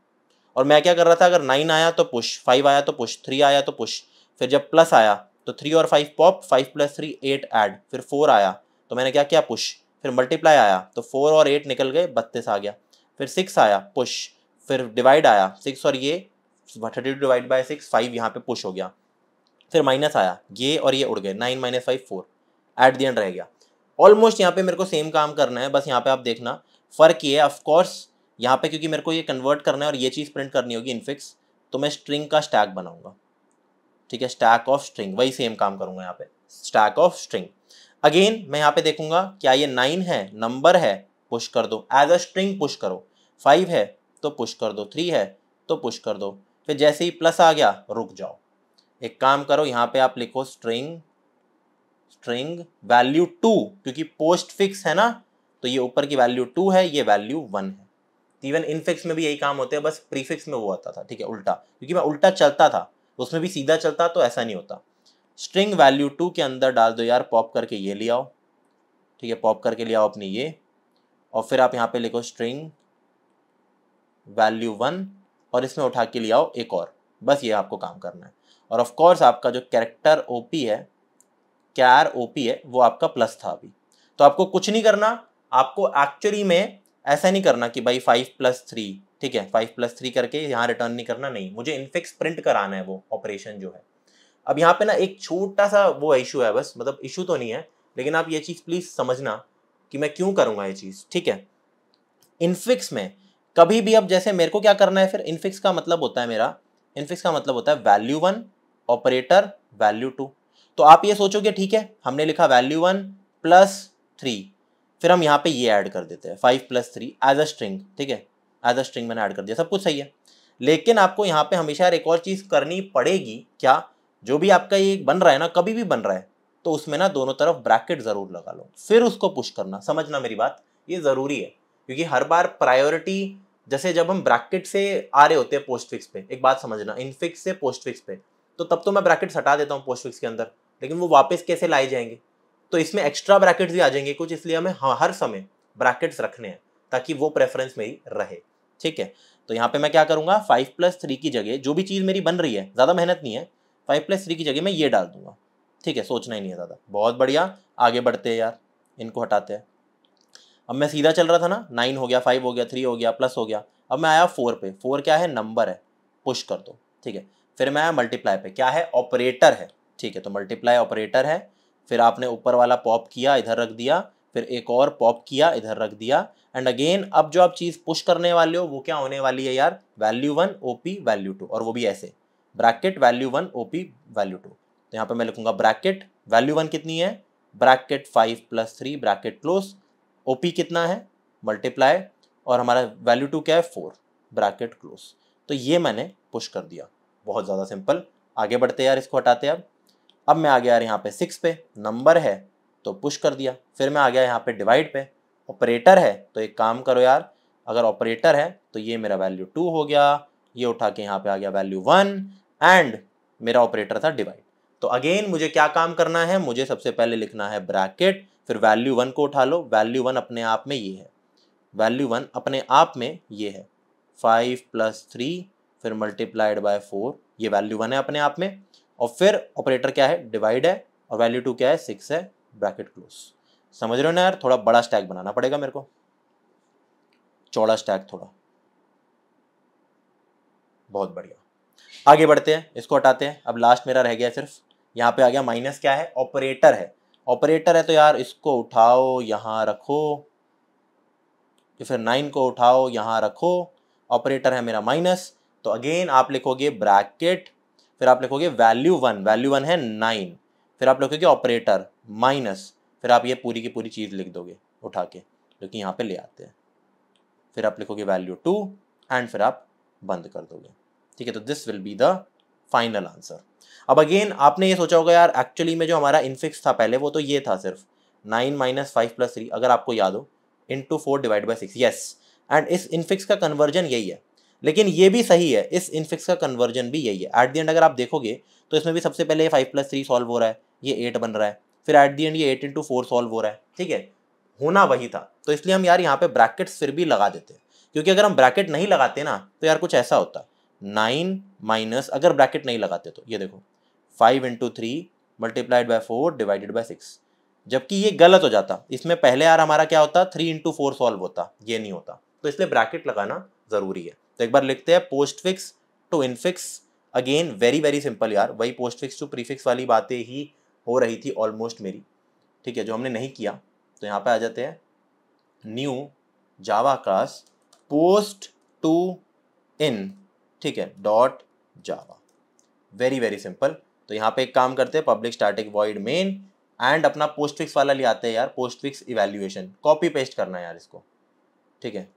और मैं क्या कर रहा था अगर नाइन आया तो पुश फाइव आया तो पुश थ्री आया तो पुश फिर जब प्लस आया तो थ्री और five pop five plus three eight add फिर फोर आया तो मैंने क्या किया पुश फिर मल्टीप्लाई आया तो फोर और एट निकल गए बत्तीस आ गया फिर सिक्स आया पुश फिर डिवाइड आया सिक्स और ये thirty two divide by six five यहाँ पे पुश हो गया फिर माइनस आया ये और ये उड़ गए nine minus five four at the end रह गया ऑलमोस्ट यहाँ पे मेरे को सेम काम करना है बस यहाँ पे आप देखना फ़र्क ये है ऑफकोर्स यहाँ पे क्योंकि मेरे को ये कन्वर्ट करना है और ये चीज़ प्रिंट करनी होगी इनफिक्स तो मैं स्ट्रिंग का स्टैक बनाऊंगा ठीक है स्टैक ऑफ स्ट्रिंग वही सेम काम करूंगा यहाँ पे स्टैक ऑफ स्ट्रिंग अगेन मैं यहाँ पे देखूंगा क्या ये नाइन है नंबर है पुश कर दो एज अ स्ट्रिंग पुश करो फाइव है तो पुश कर दो थ्री है तो पुश कर दो फिर जैसे ही प्लस आ गया रुक जाओ एक काम करो यहाँ पे आप लिखो स्ट्रिंग स्ट्रिंग वैल्यू टू क्योंकि पोस्ट फिक्स है ना तो ये ऊपर की वैल्यू टू है ये वैल्यू वन है इवन तो इनफिक्स में भी यही काम होते हैं बस प्रीफिक्स में वो आता था ठीक है उल्टा क्योंकि मैं उल्टा चलता था उसमें भी सीधा चलता तो ऐसा नहीं होता स्ट्रिंग वैल्यू टू के अंदर डाल दो यार पॉप करके ये ले आओ ठीक है पॉप करके ले आओ अपनी ये और फिर आप यहाँ पे लिखो स्ट्रिंग वैल्यू वन और इसमें उठा के ले आओ एक और बस ये आपको काम करना है और ऑफ कोर्स आपका जो कैरेक्टर ओपी है कैर ओपी है वो आपका प्लस था अभी तो आपको कुछ नहीं करना आपको एक्चुअली में ऐसा नहीं करना कि भाई फाइव प्लस थ्री ठीक है फाइव प्लस थ्री करके यहाँ रिटर्न नहीं करना नहीं मुझे इनफिक्स प्रिंट कराना है वो ऑपरेशन जो है अब यहाँ पे ना एक छोटा सा वो इशू है बस मतलब इशू तो नहीं है लेकिन आप ये चीज़ प्लीज़ समझना कि मैं क्यों करूँगा ये चीज़ ठीक है इनफिक्स में कभी भी अब जैसे मेरे को क्या करना है फिर इनफिक्स का मतलब होता है मेरा इनफिक्स का मतलब होता है value one operator value two तो आप ये सोचोगे ठीक है हमने लिखा वैल्यू वन प्लस थ्री फिर हम यहाँ पे ये ऐड कर देते हैं five plus three as a string ठीक है एज अ स्ट्रिंग मैंने ऐड कर दिया सब कुछ सही है लेकिन आपको यहाँ पे हमेशा एक और चीज़ करनी पड़ेगी क्या जो भी आपका ये बन रहा है ना कभी भी बन रहा है तो उसमें ना दोनों तरफ ब्रैकेट ज़रूर लगा लो फिर उसको पुश करना समझना मेरी बात ये ज़रूरी है क्योंकि हर बार प्रायोरिटी जैसे जब हम ब्रैकेट से आ रहे होते हैं पोस्ट फिक्स पे एक बात समझना इनफिक्स से पोस्ट फिक्स पे तो तब तो मैं ब्रैकेट हटा देता हूँ पोस्ट फिक्स के अंदर लेकिन वो वापस कैसे लाए जाएंगे तो इसमें एक्स्ट्रा ब्रैकेट्स भी आ जाएंगे कुछ इसलिए हमें हर समय ब्रैकेट्स रखने हैं ताकि वो प्रेफरेंस मेरी रहे ठीक है तो यहाँ पे मैं क्या करूँगा फाइव प्लस थ्री की जगह जो भी चीज़ मेरी बन रही है ज़्यादा मेहनत नहीं है फाइव प्लस थ्री की जगह मैं ये डाल दूंगा ठीक है सोचना ही नहीं है ज़्यादा बहुत बढ़िया आगे बढ़ते हैं यार इनको हटाते हैं अब मैं सीधा चल रहा था ना नाइन हो गया फाइव हो गया थ्री हो गया प्लस हो गया अब मैं आया फोर पे फोर क्या है नंबर है पुश कर दो ठीक है फिर मैं आया मल्टीप्लाई पे क्या है ऑपरेटर है ठीक है तो मल्टीप्लाई ऑपरेटर है फिर आपने ऊपर वाला पॉप किया इधर रख दिया फिर एक और पॉप किया इधर रख दिया एंड अगेन अब जो आप चीज़ पुश करने वाले हो वो क्या होने वाली है यार value one o p value two और वो भी ऐसे bracket value one o p value two तो यहाँ पे मैं लिखूंगा ब्रैकेट वैल्यू वन कितनी है bracket five plus three bracket close op कितना है मल्टीप्लाई और हमारा वैल्यू टू क्या है फोर ब्रैकेट क्लोज तो ये मैंने पुश कर दिया बहुत ज़्यादा सिंपल आगे बढ़ते यार इसको हटाते अब अब मैं आ गया यार यहाँ पे सिक्स पे नंबर है तो पुश कर दिया फिर मैं आ गया यहाँ पे डिवाइड पे ऑपरेटर है तो एक काम करो यार अगर ऑपरेटर है तो ये मेरा वैल्यू टू हो गया ये उठा के यहाँ पे आ गया वैल्यू वन एंड मेरा ऑपरेटर था डिवाइड तो अगेन मुझे क्या काम करना है मुझे सबसे पहले लिखना है ब्रैकेट फिर वैल्यू वन को उठा लो वैल्यू वन अपने आप में ये है वैल्यू वन अपने आप में ये है फाइव प्लस थ्री फिर मल्टीप्लाइड बाय फोर ये वैल्यू वन है अपने आप में और फिर ऑपरेटर क्या है डिवाइड है और वैल्यू टू क्या है सिक्स है ब्रैकेट क्लोज समझ रहे हो ना यार थोड़ा बड़ा स्टैक बनाना पड़ेगा मेरे को चौड़ा स्टैक थोड़ा बहुत बढ़िया आगे बढ़ते हैं इसको हटाते हैं अब लास्ट मेरा रह गया सिर्फ यहाँ पे आ गया माइनस क्या है ऑपरेटर है ऑपरेटर है तो यार इसको उठाओ यहाँ रखो तो फिर नाइन को उठाओ यहाँ रखो ऑपरेटर है मेरा माइनस तो अगेन आप लिखोगे ब्रैकेट फिर आप लिखोगे वैल्यू वन वैल्यू वन है नाइन फिर आप लिखोगे ऑपरेटर माइनस फिर आप ये पूरी की पूरी चीज़ लिख दोगे उठा के जो कि यहाँ पे ले आते हैं फिर आप लिखोगे वैल्यू टू एंड फिर आप बंद कर दोगे ठीक है तो this will be the final answer अब अगेन आपने ये सोचा होगा यार एक्चुअली में जो हमारा इनफिक्स था पहले वो तो ये था सिर्फ nine minus five plus three अगर आपको याद हो into four divide by six yes and इस इनफिक्स का कन्वर्जन यही है लेकिन ये भी सही है इस इनफिक्स का कन्वर्जन भी यही है एट दी एंड अगर आप देखोगे तो इसमें भी सबसे पहले फाइव प्लस थ्री सॉल्व हो रहा है ये एट बन रहा है फिर एट दी एंड ये एट इंटू फोर सॉल्व हो रहा है ठीक है होना वही था तो इसलिए हम यार यहाँ पे ब्रैकेट्स फिर भी लगा देते हैं क्योंकि अगर हम ब्रैकेट नहीं लगाते ना तो यार कुछ ऐसा होता नाइन माइनस अगर ब्रैकेट नहीं लगाते तो ये देखो five into three multiplied by four divided by six जबकि ये गलत हो जाता इसमें पहले यार हमारा क्या होता थ्री इंटू फोर सॉल्व होता ये नहीं होता तो इसलिए ब्रैकेट लगाना ज़रूरी है तो एक बार लिखते हैं postfix to infix again very very simple यार वही पोस्ट फिक्स टू प्रीफिक्स वाली बातें ही हो रही थी ऑलमोस्ट मेरी ठीक है जो हमने नहीं किया तो यहाँ पे आ जाते हैं new Java class post to in ठीक है dot Java very very simple तो यहाँ पे एक काम करते हैं public static void main and अपना पोस्ट फिक्स वाला ले आते हैं यार पोस्टफिक्स इवेल्यूएशन कॉपी पेस्ट करना है यार इसको ठीक है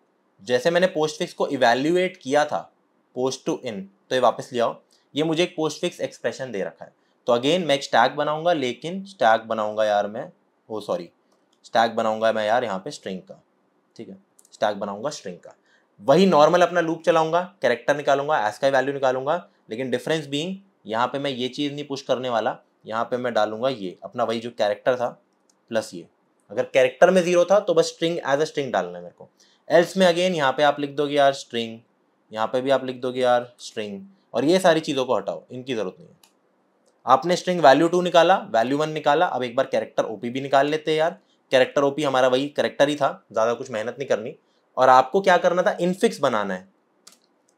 जैसे मैंने पोस्ट फिक्स को इवेल्यूएट किया था पोस्ट टू इन तो ये वापस ले आओ ये मुझे एक पोस्ट फिक्स एक्सप्रेशन दे रखा है तो अगेन मैं एक स्टैग बनाऊंगा लेकिन स्टैक बनाऊंगा यार मैं ओ सॉरी स्टैग बनाऊंगा मैं यार यहाँ पे स्ट्रिंग का ठीक है स्टैग बनाऊंगा स्ट्रिंग का वही नॉर्मल अपना लूप चलाऊंगा कैरेक्टर निकालूंगा एस का वैल्यू निकालूंगा लेकिन डिफरेंस बीइंग यहाँ पे मैं ये चीज़ नहीं पुश करने वाला यहाँ पे मैं डालूंगा ये अपना वही जो कैरेक्टर था प्लस ये अगर कैरेक्टर में जीरो था तो बस स्ट्रिंग एज अ स्ट्रिंग डालना है मेरे को एल्स में अगेन यहाँ पे आप लिख दोगे यार स्ट्रिंग यहाँ पे भी आप लिख दोगे यार स्ट्रिंग और ये सारी चीज़ों को हटाओ इनकी ज़रूरत नहीं है आपने स्ट्रिंग वैल्यू टू निकाला वैल्यू वन निकाला अब एक बार कैरेक्टर ओपी भी निकाल लेते हैं यार कैरेक्टर ओपी हमारा वही करेक्टर ही था ज़्यादा कुछ मेहनत नहीं करनी और आपको क्या करना था इनफिक्स बनाना है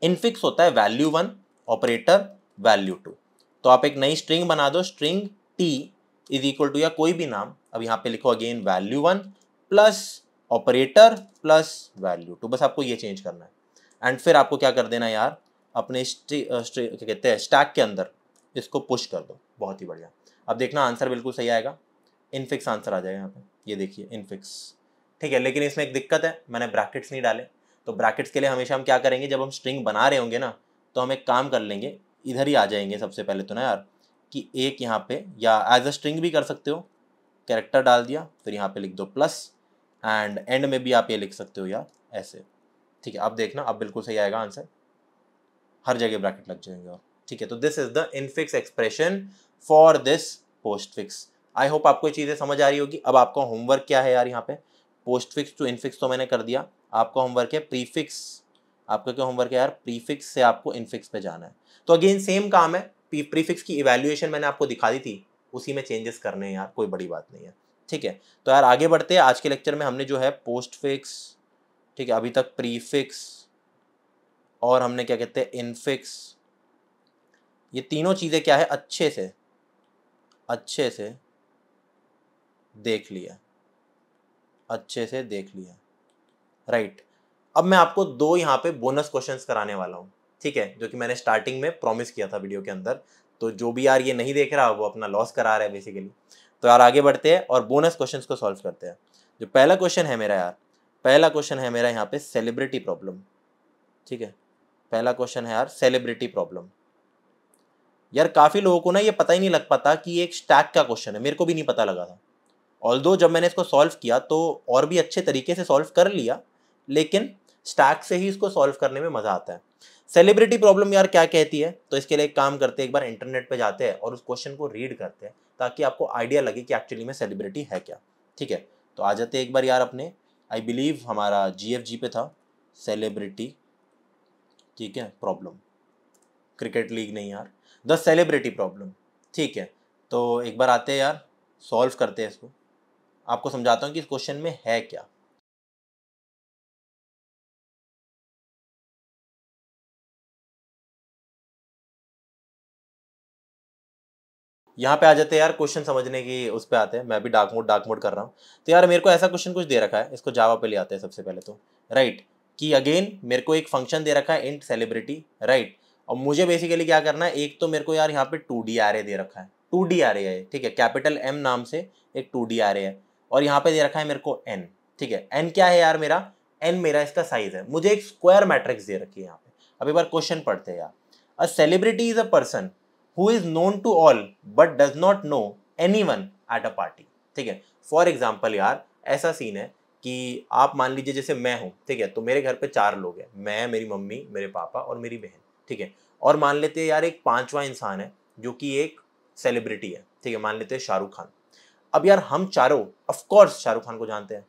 इनफिक्स होता है value one operator value two तो आप एक नई स्ट्रिंग बना दो string T is equal to या कोई भी नाम अब यहाँ पे लिखो again value one plus operator plus value two बस आपको ये चेंज करना है एंड फिर आपको क्या कर देना यार अपने क्या कहते हैं स्टैक के अंदर इसको पुश कर दो बहुत ही बढ़िया अब देखना आंसर बिल्कुल सही आएगा इनफिक्स आंसर आ जाएगा यहाँ पे ये देखिए इनफिक्स ठीक है लेकिन इसमें एक दिक्कत है मैंने ब्रैकेट्स नहीं डाले तो ब्रैकेट्स के लिए हमेशा हम क्या करेंगे जब हम स्ट्रिंग बना रहे होंगे ना तो हम एक काम कर लेंगे इधर ही आ जाएंगे सबसे पहले तो ना यार कि एक यहाँ पे या एज अ स्ट्रिंग भी कर सकते हो कैरेक्टर डाल दिया फिर यहाँ पे लिख दो प्लस एंड एंड में भी आप ये लिख सकते हो यार ऐसे ठीक है अब देखना अब बिल्कुल सही आएगा आंसर हर जगह ब्रैकेट लग जाएंगे और ठीक है तो this is the infix expression for this postfix I hope आपको ये चीज़ें समझ आ रही होगी अब आपका होमवर्क क्या है यार यहाँ पे पोस्ट फिक्स टू इनफिक्स तो मैंने कर दिया आपका होमवर्क है प्रीफिक्स आपका क्या होमवर्क है यार प्रीफिक्स से आपको इनफिक्स पे जाना है तो अगेन सेम काम है प्रीफिक्स की इवैल्यूएशन मैंने आपको दिखा दी थी उसी में चेंजेस करने हैं यार कोई बड़ी बात नहीं है ठीक है तो यार आगे बढ़ते हैं आज के लेक्चर में हमने जो है पोस्ट फिक्स ठीक है अभी तक प्रीफिक्स और हमने क्या कहते हैं इनफिक्स ये तीनों चीज़ें क्या है अच्छे से अच्छे से देख लिया अच्छे से देख लिया राइट right. अब मैं आपको दो यहाँ पे बोनस क्वेश्चंस कराने वाला हूँ ठीक है जो कि मैंने स्टार्टिंग में प्रॉमिस किया था वीडियो के अंदर तो जो भी यार ये नहीं देख रहा वो अपना लॉस करा रहा है बेसिकली तो यार आगे बढ़ते हैं और बोनस क्वेश्चंस को सॉल्व करते हैं जो पहला क्वेश्चन है मेरा यार पहला क्वेश्चन है मेरा यहाँ पे सेलिब्रिटी प्रॉब्लम ठीक है पहला क्वेश्चन है यार सेलिब्रिटी प्रॉब्लम यार काफ़ी लोगों को ना ये पता ही नहीं लग पाता कि ये एक स्टैक का क्वेश्चन है मेरे को भी नहीं पता लगा था ऑल जब मैंने इसको सॉल्व किया तो और भी अच्छे तरीके से सॉल्व कर लिया लेकिन स्टैक से ही इसको सॉल्व करने में मज़ा आता है सेलिब्रिटी प्रॉब्लम यार क्या कहती है तो इसके लिए एक काम करते हैं एक बार इंटरनेट पे जाते हैं और उस क्वेश्चन को रीड करते हैं ताकि आपको आइडिया लगे कि एक्चुअली में सेलिब्रिटी है क्या ठीक है तो आ जाते एक बार यार अपने आई बिलीव हमारा जी पे था सेलिब्रिटी ठीक है प्रॉब्लम क्रिकेट लीग नहीं यार द सेलिब्रिटी प्रॉब्लम ठीक है तो एक बार आते हैं यार सॉल्व करते हैं इसको आपको समझाता हूँ कि इस क्वेश्चन में है क्या यहाँ पे आ जाते हैं यार क्वेश्चन समझने की उस पर आते हैं मैं भी डार्क मोड डार्क मोड कर रहा हूँ तो यार मेरे को ऐसा क्वेश्चन कुछ दे रखा है इसको जावा पे ले आते हैं सबसे पहले तो राइट right. कि अगेन मेरे को एक फंक्शन दे रखा है इंट सेलिब्रिटी राइट और मुझे बेसिकली क्या करना है एक तो मेरे को यार यहाँ पे टू डी आर ए दे रखा है टू डी आर ए है ठीक है कैपिटल एम नाम से एक टू डी आर ए है और यहाँ पे दे रखा है मेरे को एन ठीक है एन क्या है यार मेरा एन मेरा इसका साइज है मुझे एक स्क्वायर मैट्रिक्स दे रखी है यहाँ पे अब एक बार क्वेश्चन पढ़ते हैं यार a celebrity is a person who is known to all but does not know anyone at a party ठीक है फॉर एग्जाम्पल यार ऐसा सीन है कि आप मान लीजिए जैसे मैं हूँ ठीक है तो मेरे घर पे चार लोग हैं मैं मेरी मम्मी मेरे पापा और मेरी बहन ठीक है और मान लेते हैं यार एक पांचवा इंसान है जो कि एक सेलिब्रिटी है ठीक है मान लेते हैं शाहरुख खान अब यार हम चारों ऑफकोर्स शाहरुख खान को जानते हैं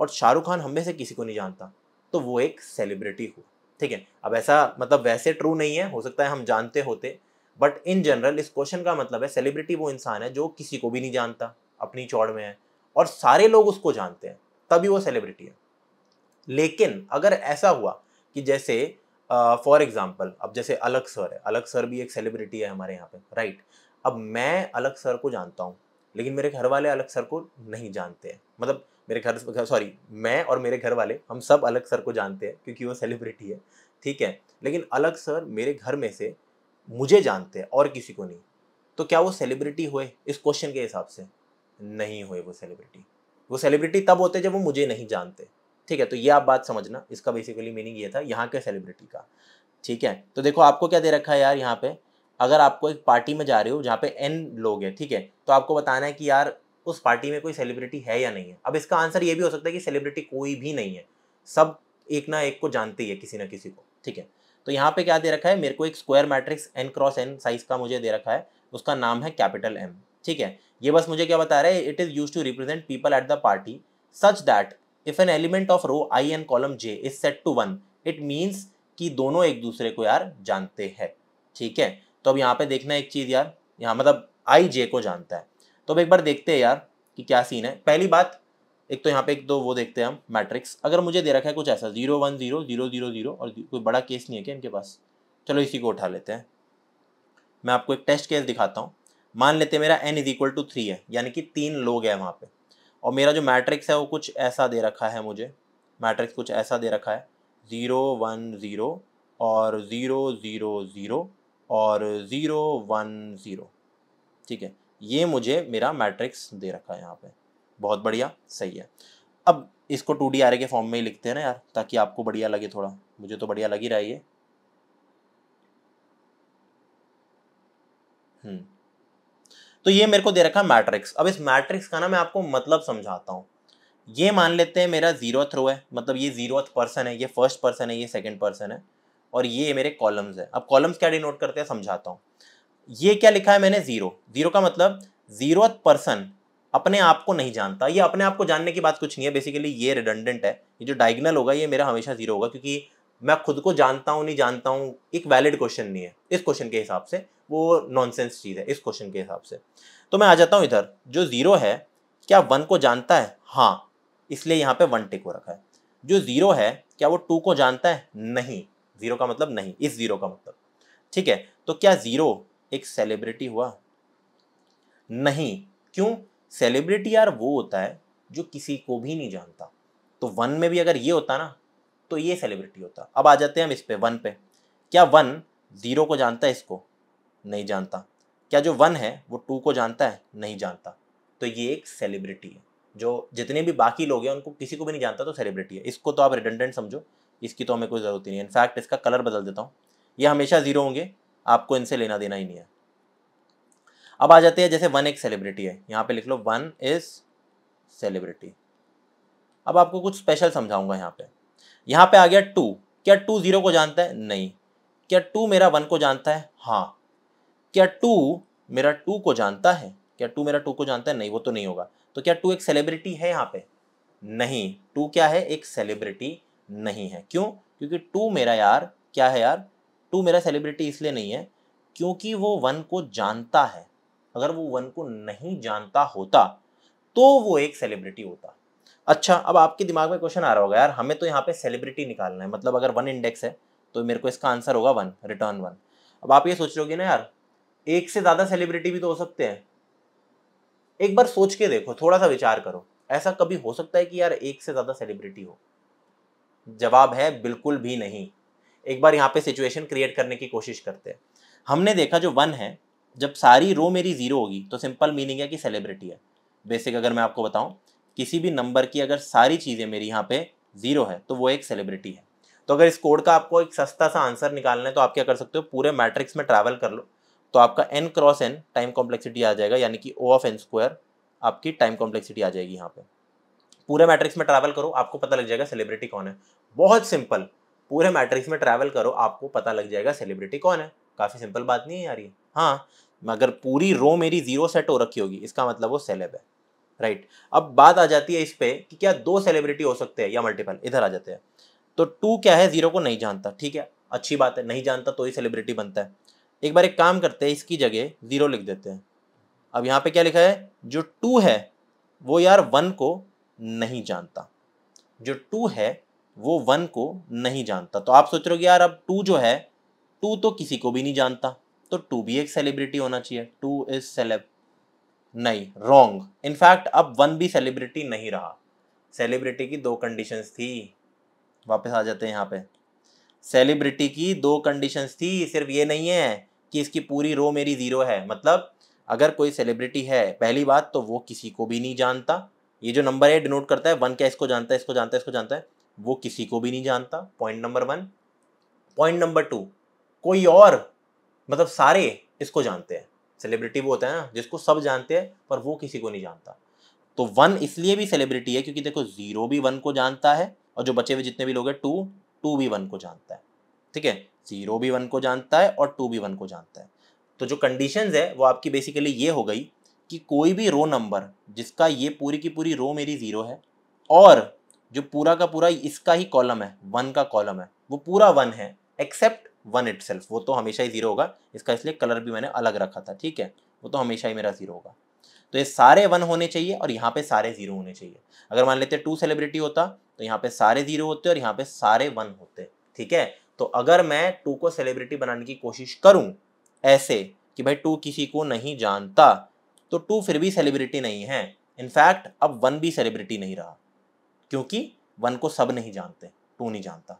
और शाहरुख खान हम में से किसी को नहीं जानता तो वो एक सेलिब्रिटी हुआ ठीक है अब ऐसा मतलब वैसे ट्रू नहीं है हो सकता है हम जानते होते बट इन जनरल इस क्वेश्चन का मतलब है सेलिब्रिटी वो इंसान है जो किसी को भी नहीं जानता अपनी चौड़ में है और सारे लोग उसको जानते हैं तभी वो सेलिब्रिटी है लेकिन अगर ऐसा हुआ कि जैसे फॉर uh, एग्जाम्पल अब जैसे अलग सर है अलग सर भी एक सेलिब्रिटी है हमारे यहाँ पे राइट अब मैं अलग सर को जानता हूँ लेकिन मेरे घर वाले अलग सर को नहीं जानते हैं मतलब मेरे घर सॉरी मैं और मेरे घर वाले हम सब अलग सर को जानते हैं क्योंकि वो सेलिब्रिटी है ठीक है लेकिन अलग सर मेरे घर में से मुझे जानते हैं और किसी को नहीं तो क्या वो सेलिब्रिटी हुए इस क्वेश्चन के हिसाब से नहीं हुए वो सेलिब्रिटी वो सेलिब्रिटी तब होते जब वो मुझे नहीं जानते ठीक है तो ये आप बात समझना इसका बेसिकली मीनिंग ये था यहाँ के सेलिब्रिटी का ठीक है तो देखो आपको क्या दे रखा है यार यहाँ पे अगर आपको एक पार्टी में जा रहे हो जहाँ पे एन लोग हैं ठीक है तो आपको बताना है कि यार उस पार्टी में कोई सेलिब्रिटी है या नहीं है अब इसका आंसर ये भी हो सकता है कि सेलिब्रिटी कोई भी नहीं है सब एक ना एक को जानते ही है किसी ना किसी को ठीक है तो यहाँ पे क्या दे रखा है मेरे को एक square matrix n cross n size का मुझे दे रखा है उसका नाम है कैपिटल एम ठीक है ये बस मुझे क्या बता रहा है it is use to represent people at the party such that if an element of row i and column j is set to one it means कि दोनों एक दूसरे को यार जानते हैं ठीक है तो अब यहाँ पे देखना एक चीज़ यार यहाँ मतलब आई जे को जानता है तो अब एक बार देखते हैं यार कि क्या सीन है पहली बात एक तो यहाँ पे एक दो वो देखते हैं हम मैट्रिक्स अगर मुझे दे रखा है कुछ ऐसा zero one zero zero zero zero और कोई बड़ा केस नहीं है क्या इनके पास चलो इसी को उठा लेते हैं मैं आपको एक टेस्ट केस दिखाता हूँ मान लेते हैं मेरा n is equal to three है यानी कि तीन लोग हैं वहाँ पे और मेरा जो मैट्रिक्स है वो कुछ ऐसा दे रखा है मुझे मैट्रिक्स कुछ ऐसा दे रखा है ज़ीरो वन ज़ीरो और ज़ीरो ज़ीरो ज़ीरो और ज़ीरो वन ज़ीरो ठीक है ये मुझे मेरा मैट्रिक्स दे रखा है यहाँ पे बहुत बढ़िया सही है अब इसको टू डी आर के फॉर्म में ही लिखते हैं ना यार ताकि आपको बढ़िया लगे थोड़ा मुझे तो बढ़िया लग ही रहा है ये हम्म। तो ये मेरे को दे रखा है मैट्रिक्स अब इस मैट्रिक्स का ना मैं आपको मतलब समझाता हूँ ये मान लेते हैं मेरा जीरो थ्रो है मतलब ये जीरो पर्सन है ये फर्स्ट पर्सन है ये सेकंड पर्सन है और ये मेरे कॉलम्स हैं अब कॉलम्स क्या डिनोट करते हैं समझाता हूँ ये क्या लिखा है मैंने ज़ीरो ज़ीरो का मतलब ज़ीरो पर्सन अपने आप को नहीं जानता ये अपने आप को जानने की बात कुछ नहीं है बेसिकली ये रिडंडेंट है ये जो डायग्नल होगा ये मेरा हमेशा ज़ीरो होगा क्योंकि मैं खुद को जानता हूँ नहीं जानता हूँ एक वैलिड क्वेश्चन नहीं है इस क्वेश्चन के हिसाब से वो नॉनसेंस चीज़ है इस क्वेश्चन के हिसाब से तो मैं आ जाता हूँ इधर जो ज़ीरो है क्या वन को जानता है हाँ इसलिए यहाँ पे वन टिक हो रखा है जो ज़ीरो है क्या वो टू को जानता है नहीं जीरो का मतलब नहीं इस जीरो का मतलब ठीक है तो क्या जीरो एक सेलिब्रिटी हुआ नहीं क्यों सेलिब्रिटी यार वो होता है जो किसी को भी नहीं जानता तो वन में भी अगर ये होता ना तो ये सेलिब्रिटी होता अब आ जाते हैं हम इस पे वन पे क्या वन जीरो को जानता है इसको नहीं जानता क्या जो वन है वो टू को जानता है नहीं जानता तो ये एक सेलिब्रिटी है जो जितने भी बाकी लोग हैं उनको किसी को भी नहीं जानता तो सेलिब्रिटी है इसको तो आप रिडेंडेंट समझो इसकी तो हमें कोई ज़रूरत ही नहीं है इनफैक्ट इसका कलर बदल देता हूँ ये हमेशा ज़ीरो होंगे आपको इनसे लेना देना ही नहीं है अब आ जाते हैं जैसे वन एक सेलिब्रिटी है यहाँ पे लिख लो वन इज़ सेलिब्रिटी अब आपको कुछ स्पेशल समझाऊंगा यहाँ पे यहाँ पे आ गया टू क्या टू ज़ीरो को जानता है नहीं क्या टू मेरा वन को जानता है हाँ क्या टू मेरा टू को जानता है क्या टू मेरा टू को जानता है नहीं वो तो नहीं होगा तो क्या टू एक सेलिब्रिटी है यहाँ पे नहीं टू क्या है एक सेलिब्रिटी नहीं है क्यों क्योंकि टू मेरा यार क्या है यार टू मेरा सेलिब्रिटी इसलिए नहीं है क्योंकि वो वन को जानता है अगर वो वन को नहीं जानता होता तो वो एक सेलिब्रिटी होता अच्छा अब आपके दिमाग में क्वेश्चन आ रहा होगा यार हमें तो यहाँ पे सेलिब्रिटी निकालना है मतलब अगर वन इंडेक्स है तो मेरे को इसका आंसर होगा वन रिटर्न वन अब आप ये सोच रहे ना यार एक से ज़्यादा सेलिब्रिटी भी तो हो सकते हैं एक बार सोच के देखो थोड़ा सा विचार करो ऐसा कभी हो सकता है कि यार एक से ज़्यादा सेलिब्रिटी हो जवाब है बिल्कुल भी नहीं एक बार यहाँ पे सिचुएशन क्रिएट करने की कोशिश करते हैं हमने देखा जो वन है जब सारी रो मेरी ज़ीरो होगी तो सिंपल मीनिंग है कि सेलिब्रिटी है बेसिक अगर मैं आपको बताऊँ किसी भी नंबर की अगर सारी चीज़ें मेरी यहाँ पे ज़ीरो है तो वो एक सेलिब्रिटी है तो अगर इस कोड का आपको एक सस्ता सा आंसर निकालना है तो आप क्या कर सकते हो पूरे मैट्रिक्स में ट्रैवल कर लो तो आपका n cross n time complexity आ जाएगा यानी कि ओ ऑफ एन स्क्वायर आपकी टाइम कॉम्प्लेक्सिटी आ जाएगी यहाँ पे पूरे मैट्रिक्स में ट्रैवल करो आपको पता लग जाएगा सेलिब्रिटी कौन है बहुत सिंपल पूरे मैट्रिक्स में ट्रैवल करो आपको पता लग जाएगा सेलिब्रिटी कौन है काफ़ी सिंपल बात नहीं है यार ये हाँ मगर पूरी रो मेरी जीरो सेट हो रखी होगी इसका मतलब वो सेलेब है राइट अब बात आ जाती है इस पर कि क्या दो सेलिब्रिटी हो सकते हैं या मल्टीपल इधर आ जाते हैं तो टू क्या है जीरो को नहीं जानता ठीक है अच्छी बात है नहीं जानता तो ही सेलिब्रिटी बनता है एक बार एक काम करते हैं इसकी जगह ज़ीरो लिख देते हैं अब यहाँ पे क्या लिखा है जो टू है वो यार वन को नहीं जानता जो टू है वो वन को नहीं जानता तो आप सोच रहे हो यार अब टू जो है टू तो किसी को भी नहीं जानता तो टू भी एक सेलिब्रिटी होना चाहिए टू इज सेलेब नहीं रॉन्ग इनफैक्ट अब वन भी सेलिब्रिटी नहीं रहा सेलिब्रिटी की दो कंडीशंस थी वापस आ जाते हैं यहाँ पे सेलिब्रिटी की दो कंडीशंस थी सिर्फ ये नहीं है कि इसकी पूरी रो मेरी ज़ीरो है मतलब अगर कोई सेलिब्रिटी है पहली बात तो वो किसी को भी नहीं जानता ये जो नंबर है डिनोट करता है वन क्या इसको जानता है इसको जानता है इसको जानता है वो किसी को भी नहीं जानता point number one point number two कोई और मतलब सारे इसको जानते हैं सेलिब्रिटी वो होता है ना जिसको सब जानते हैं पर वो किसी को नहीं जानता तो वन इसलिए भी सेलिब्रिटी है क्योंकि देखो जीरो भी वन को जानता है और जो बचे हुए जितने भी लोग हैं टू टू भी वन को जानता है ठीक है जीरो भी वन को जानता है और टू भी वन को जानता है तो जो कंडीशंस है वो आपकी बेसिकली ये हो गई कि कोई भी रो नंबर जिसका ये पूरी की पूरी रो मेरी ज़ीरो है और जो पूरा का पूरा इसका ही कॉलम है वन का कॉलम है वो पूरा वन है एक्सेप्ट वन इट वो तो हमेशा ही ज़ीरो होगा इसका इसलिए कलर भी मैंने अलग रखा था ठीक है वो तो हमेशा ही मेरा ज़ीरो होगा तो ये सारे वन होने चाहिए और यहाँ पे सारे ज़ीरो होने चाहिए अगर मान लेते टू सेलिब्रिटी होता तो यहाँ पे सारे ज़ीरो होते और यहाँ पे सारे वन होते ठीक है तो अगर मैं टू को सेलिब्रिटी बनाने की कोशिश करूँ ऐसे कि भाई टू किसी को नहीं जानता तो टू फिर भी सेलिब्रिटी नहीं है इनफैक्ट अब वन भी सेलिब्रिटी नहीं रहा क्योंकि वन को सब नहीं जानते टू नहीं जानता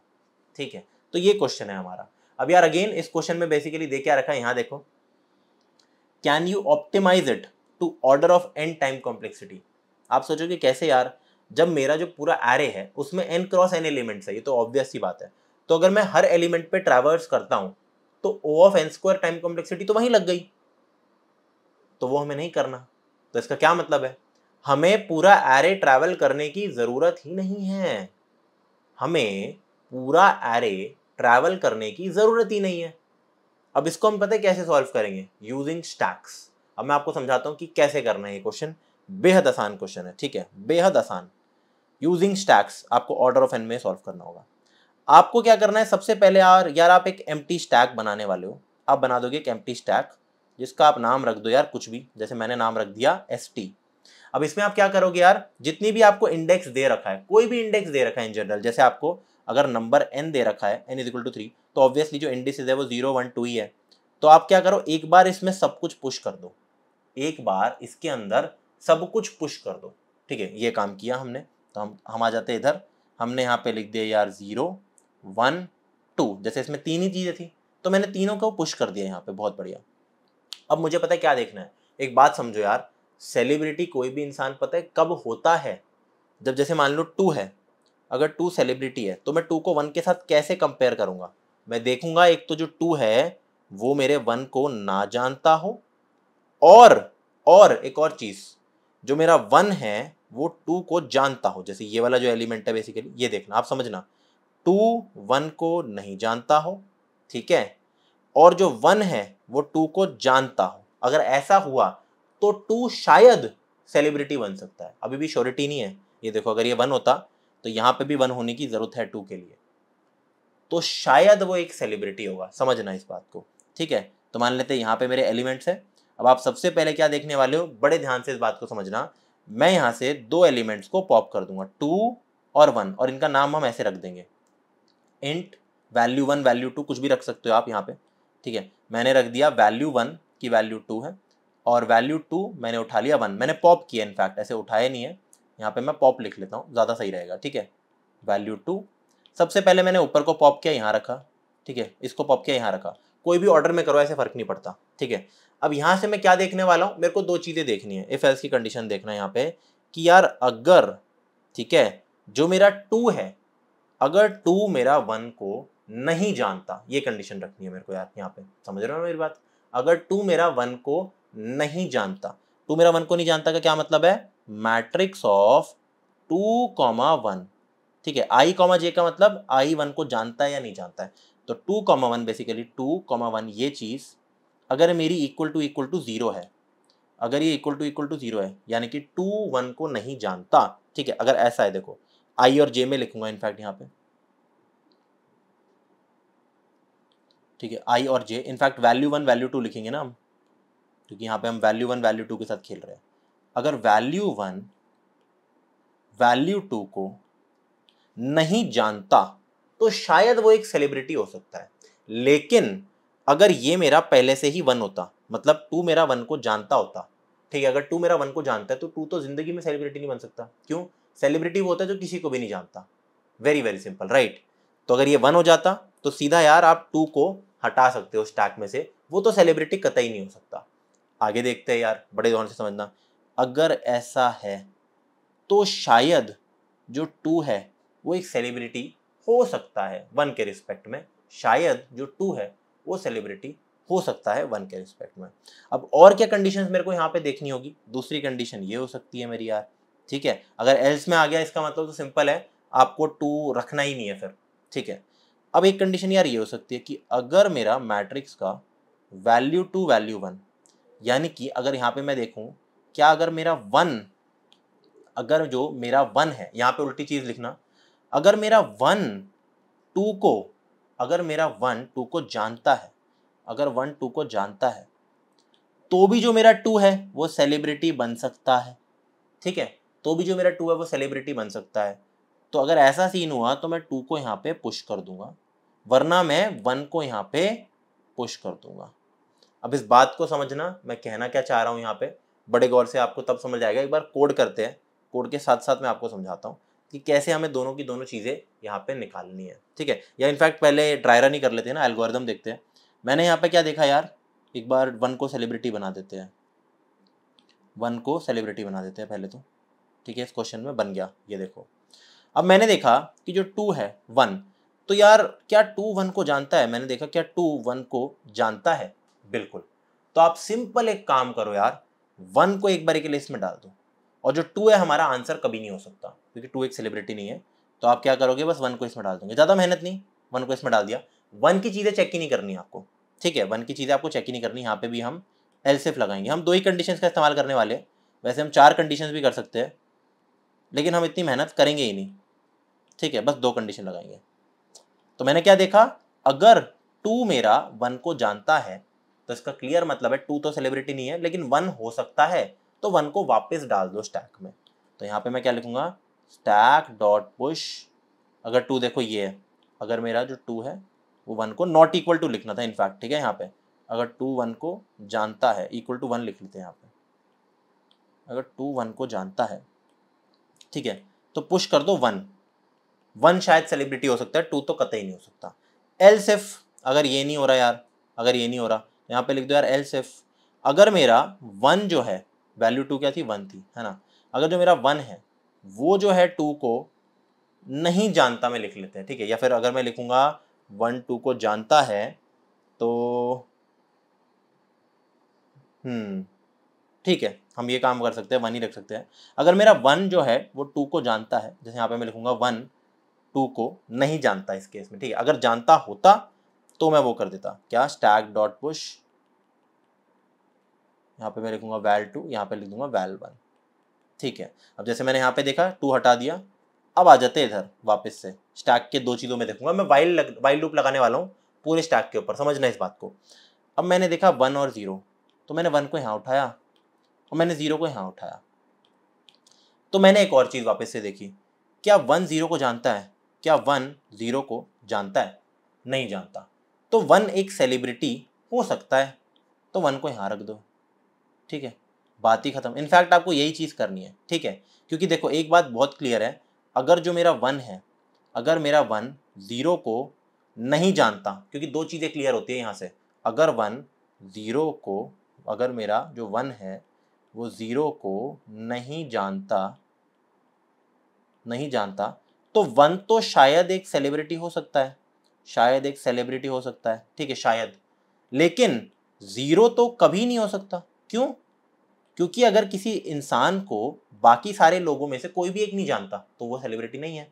ठीक है तो ये क्वेश्चन है हमारा अब यार अगेन इस क्वेश्चन में बेसिकली दे क्या रखा है यहाँ देखो can you optimise it to order of N time complexity आप सोचोगे कैसे यार जब मेरा जो पूरा एरे है उसमें एन क्रॉस एन एलिमेंट्स है ये तो ऑब्वियस ही बात है तो अगर मैं हर एलिमेंट पे ट्रैवर्स करता हूँ तो O of N square time complexity तो वहीं लग गई तो वो हमें नहीं करना तो इसका क्या मतलब है हमें पूरा एरे ट्रैवल करने की ज़रूरत ही नहीं है हमें पूरा एरे ट्रैवल करने की ज़रूरत ही नहीं है अब इसको हम पता है कैसे सॉल्व करेंगे यूजिंग स्टैक्स अब मैं आपको समझाता हूँ कि कैसे करना है ये क्वेश्चन बेहद आसान क्वेश्चन है ठीक है बेहद आसान यूजिंग स्टैक्स आपको ऑर्डर ऑफ एन में सॉल्व करना होगा आपको क्या करना है सबसे पहले यार यार आप एक टी स्टैक बनाने वाले हो आप बना दोगे एक टी स्टैक जिसका आप नाम रख दो यार कुछ भी जैसे मैंने नाम रख दिया एस टी अब इसमें आप क्या करोगे यार जितनी भी आपको इंडेक्स दे रखा है कोई भी इंडेक्स दे रखा है इन जनरल जैसे आपको अगर नंबर एन दे रखा है n is equal to three तो ऑब्वियसली जो इंडेक्स है वो जीरो वन टू ही है तो आप क्या करो एक बार इसमें सब कुछ पुश कर दो एक बार इसके अंदर सब कुछ पुश कर दो ठीक है ये काम किया हमने तो हम हम आ जाते इधर हमने यहाँ पे लिख दिया यार ज़ीरो वन टू जैसे इसमें तीन ही चीज़ें थी तो मैंने तीनों को पुश कर दिया यहाँ पे बहुत बढ़िया अब मुझे पता है क्या देखना है एक बात समझो यार सेलिब्रिटी कोई भी इंसान पता है कब होता है जब जैसे मान लो टू है अगर टू सेलिब्रिटी है तो मैं टू को वन के साथ कैसे कंपेयर करूँगा मैं देखूंगा एक तो जो टू है वो मेरे वन को ना जानता हो और और एक और चीज़ जो मेरा वन है वो टू को जानता हो जैसे ये वाला जो एलिमेंट है बेसिकली ये देखना आप समझना टू वन को नहीं जानता हो ठीक है और जो वन है वो टू को जानता हो अगर ऐसा हुआ तो टू शायद सेलिब्रिटी बन सकता है अभी भी श्योरिटी नहीं है ये देखो अगर ये वन होता तो यहाँ पे भी वन होने की ज़रूरत है टू के लिए तो शायद वो एक सेलिब्रिटी होगा समझना इस बात को ठीक है तो मान लेते हैं यहाँ पे मेरे एलिमेंट्स हैं अब आप सबसे पहले क्या देखने वाले हो बड़े ध्यान से इस बात को समझना मैं यहाँ से दो एलिमेंट्स को पॉप कर दूंगा टू और वन और इनका नाम हम ऐसे रख देंगे int value one value two कुछ भी रख सकते हो आप यहाँ पे ठीक है मैंने रख दिया वैल्यू वन की वैल्यू टू है और वैल्यू टू मैंने उठा लिया वन मैंने पॉप किया इनफैक्ट ऐसे उठाए नहीं है यहाँ पे मैं पॉप लिख लेता हूँ ज़्यादा सही रहेगा ठीक है वैल्यू टू सबसे पहले मैंने ऊपर को पॉप किया यहाँ रखा ठीक है इसको पॉप किया यहाँ रखा कोई भी ऑर्डर में करो ऐसे फ़र्क नहीं पड़ता ठीक है अब यहाँ से मैं क्या देखने वाला हूँ मेरे को दो चीज़ें देखनी है इफ़ एस की कंडीशन देखना है यहाँ पे कि यार अगर ठीक है जो मेरा टू है अगर टू मेरा वन को नहीं जानता ये कंडीशन रखनी है मेरे को यार यहाँ पे समझ रहे हो मेरी बात अगर टू मेरा वन को नहीं जानता टू मेरा वन को नहीं जानता का क्या मतलब है matrix of two comma one ठीक है आई कॉमा जे का मतलब आई वन को जानता है या नहीं जानता है तो two comma one basically two comma one ये चीज़ अगर मेरी equal to equal to zero है अगर ये equal to equal to zero है यानी कि टू वन को नहीं जानता ठीक है अगर ऐसा है देखो आई और जे में लिखूंगा इनफैक्ट यहाँ पे ठीक है आई और j in fact value one value two लिखेंगे ना हम क्योंकि यहाँ पे हम वैल्यू वन वैल्यू टू के साथ खेल रहे हैं अगर वैल्यू वन वैल्यू टू को नहीं जानता तो शायद वो एक सेलिब्रिटी हो सकता है लेकिन अगर ये मेरा पहले से ही वन होता मतलब टू मेरा वन को जानता होता ठीक है अगर टू मेरा वन को जानता है तो टू तो जिंदगी में सेलिब्रिटी नहीं बन सकता क्यों सेलिब्रिटी वो होता है जो किसी को भी नहीं जानता वेरी वेरी सिंपल राइट तो अगर ये वन हो जाता तो सीधा यार आप टू को हटा सकते हो स्टैक में से वो तो सेलिब्रिटी कतई नहीं हो सकता आगे देखते हैं यार बड़े ध्यान से समझना अगर ऐसा है तो शायद जो टू है वो एक सेलिब्रिटी हो सकता है वन के रिस्पेक्ट में शायद जो टू है वो सेलिब्रिटी हो सकता है वन के रिस्पेक्ट में अब और क्या कंडीशन मेरे को यहाँ पे देखनी होगी दूसरी कंडीशन ये हो सकती है मेरी यार ठीक है अगर एल्स में आ गया इसका मतलब तो सिंपल है आपको टू रखना ही नहीं है फिर ठीक है अब एक कंडीशन यार ये हो सकती है कि अगर मेरा मैट्रिक्स का वैल्यू टू वैल्यू वन यानी कि अगर यहाँ पे मैं देखूँ क्या अगर मेरा वन अगर जो मेरा वन है यहाँ पे उल्टी चीज़ लिखना अगर मेरा वन टू को अगर मेरा वन टू को जानता है अगर वन टू को जानता है तो भी जो मेरा टू है वो सेलिब्रिटी बन सकता है ठीक है तो भी जो मेरा टू है वो सेलिब्रिटी बन सकता है तो अगर ऐसा सीन हुआ तो मैं टू को यहाँ पे पुश कर दूंगा वरना मैं वन को यहाँ पे पुश कर दूंगा अब इस बात को समझना मैं कहना क्या चाह रहा हूँ यहाँ पे बड़े गौर से आपको तब समझ आएगा एक बार कोड करते हैं कोड के साथ साथ मैं आपको समझाता हूँ कि कैसे हमें दोनों की दोनों चीज़ें यहाँ पे निकालनी है ठीक है या इनफैक्ट पहले ड्राई रन ही कर लेते हैं ना एल्गोरिदम देखते हैं मैंने यहाँ पे क्या देखा यार एक बार वन को सेलिब्रिटी बना देते हैं वन को सेलिब्रिटी बना देते हैं पहले तो ठीक है इस क्वेश्चन में बन गया ये देखो अब मैंने देखा कि जो टू है वन तो यार क्या टू वन को जानता है मैंने देखा क्या टू वन को जानता है बिल्कुल तो आप सिंपल एक काम करो यार वन को एक बार के लिए इसमें डाल दो और जो टू है हमारा आंसर कभी नहीं हो सकता क्योंकि टू एक सेलिब्रिटी नहीं है तो आप क्या करोगे बस वन को इसमें डाल दोगे ज़्यादा मेहनत नहीं वन को इसमें डाल दिया वन की चीज़ें चेक ही नहीं करनी आपको ठीक है वन की चीज़ें आपको चेक ही नहीं करनी यहाँ पे भी हम सिफ लगाएंगे हम दो ही कंडीशन का इस्तेमाल करने वाले हैं वैसे हम चार कंडीशन भी कर सकते हैं लेकिन हम इतनी मेहनत करेंगे ही नहीं ठीक है बस दो कंडीशन लगाएंगे तो मैंने क्या देखा अगर टू मेरा वन को जानता है तो इसका क्लियर मतलब है टू तो सेलिब्रिटी नहीं है लेकिन वन हो सकता है तो वन को वापस डाल दो स्टैक में तो यहाँ पे मैं क्या लिखूंगा स्टैक डॉट पुश अगर टू देखो ये है अगर मेरा जो टू है वो वन को नॉट इक्वल टू लिखना था इनफैक्ट ठीक है यहाँ पे अगर टू वन को जानता है इक्वल टू वन लिख लेते हैं यहाँ पे अगर टू वन को जानता है ठीक है तो पुश कर दो वन वन शायद सेलिब्रिटी हो सकता है टू तो कतई नहीं हो सकता एल्स इफ अगर ये नहीं हो रहा यार अगर ये नहीं हो रहा यहाँ पे लिख दो यार एल्स इफ अगर मेरा वन जो है वैल्यू टू क्या थी वन थी है ना अगर जो मेरा वन है वो जो है टू को नहीं जानता मैं लिख लेते हैं ठीक है या फिर अगर मैं लिखूंगा वन टू को जानता है तो हम्म ठीक है हम ये काम कर सकते हैं वन ही रख सकते हैं अगर मेरा वन जो है वो टू को जानता है जैसे यहाँ पे मैं लिखूंगा वन टू को नहीं जानता इस केस में ठीक है अगर जानता होता तो मैं वो कर देता क्या स्टैक डॉट पुश यहाँ पे मैं लिखूंगा वैल टू यहाँ पे लिख दूंगा वैल वन ठीक है अब जैसे मैंने यहाँ पे देखा टू हटा दिया अब आ जाते इधर वापस से स्टैक के दो चीज़ों में देखूंगा मैं वाइल लग वाइल लूप लगाने वाला हूँ पूरे स्टैक के ऊपर समझना इस बात को अब मैंने देखा वन और ज़ीरो तो मैंने वन को यहाँ उठाया और मैंने ज़ीरो को यहाँ उठाया तो मैंने एक और चीज़ वापस से देखी क्या वन ज़ीरो को जानता है क्या वन ज़ीरो को जानता है नहीं जानता तो वन एक सेलिब्रिटी हो सकता है तो वन को यहाँ रख दो ठीक है बात ही ख़त्म इनफैक्ट आपको यही चीज़ करनी है ठीक है क्योंकि देखो एक बात बहुत क्लियर है अगर जो मेरा वन है अगर मेरा वन ज़ीरो को नहीं जानता क्योंकि दो चीज़ें क्लियर होती है यहाँ से अगर वन ज़ीरो को अगर मेरा जो वन है वो ज़ीरो को नहीं जानता नहीं जानता तो वन तो शायद एक सेलिब्रिटी हो सकता है शायद एक सेलिब्रिटी हो सकता है ठीक है शायद लेकिन ज़ीरो तो कभी नहीं हो सकता क्यों क्योंकि अगर किसी इंसान को बाकी सारे लोगों में से कोई भी एक नहीं जानता तो वो सेलिब्रिटी नहीं है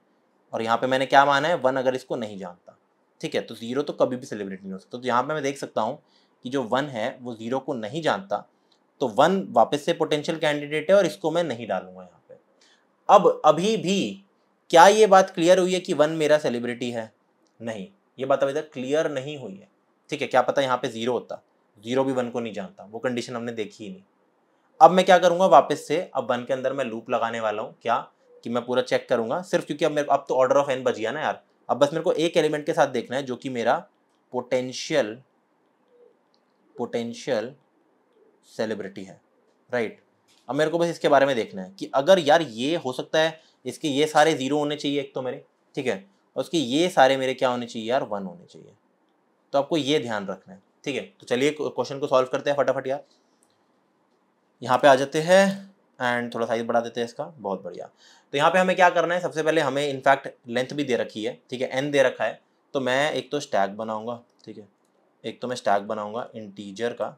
और यहाँ पे मैंने क्या माना है वन अगर इसको नहीं जानता ठीक है तो ज़ीरो तो कभी भी सेलिब्रिटी नहीं हो सकता तो यहाँ पे मैं देख सकता हूँ कि जो वन है वो ज़ीरो को नहीं जानता तो वन वापस से पोटेंशियल कैंडिडेट है और इसको मैं नहीं डालूंगा यहाँ पे अब अभी भी क्या ये बात क्लियर हुई है कि वन मेरा सेलिब्रिटी है नहीं ये बात अभी तक क्लियर नहीं हुई है ठीक है क्या पता यहाँ पे ज़ीरो होता ज़ीरो भी वन को नहीं जानता वो कंडीशन हमने देखी ही नहीं अब मैं क्या करूँगा वापस से अब वन के अंदर मैं लूप लगाने वाला हूँ क्या कि मैं पूरा चेक करूँगा सिर्फ क्योंकि अब मेरे अब तो ऑर्डर ऑफ एन बज गया ना यार अब बस मेरे को एक एलिमेंट के साथ देखना है जो कि मेरा पोटेंशियल पोटेंशियल सेलिब्रिटी है राइट अब मेरे को बस इसके बारे में देखना है कि अगर यार ये हो सकता है इसके ये सारे ज़ीरो होने चाहिए एक तो मेरे ठीक है उसके ये सारे मेरे क्या होने चाहिए यार वन होने चाहिए तो आपको ये ध्यान रखना है ठीक है तो चलिए क्वेश्चन को सॉल्व करते हैं फटाफट यार यहाँ पे आ जाते हैं एंड थोड़ा साइज बढ़ा देते हैं इसका बहुत बढ़िया तो यहाँ पे हमें क्या करना है सबसे पहले हमें इनफैक्ट लेंथ भी दे रखी है ठीक है एन दे रखा है तो मैं एक तो स्टैक बनाऊंगा ठीक है एक तो मैं स्टैक बनाऊंगा इंटीजर का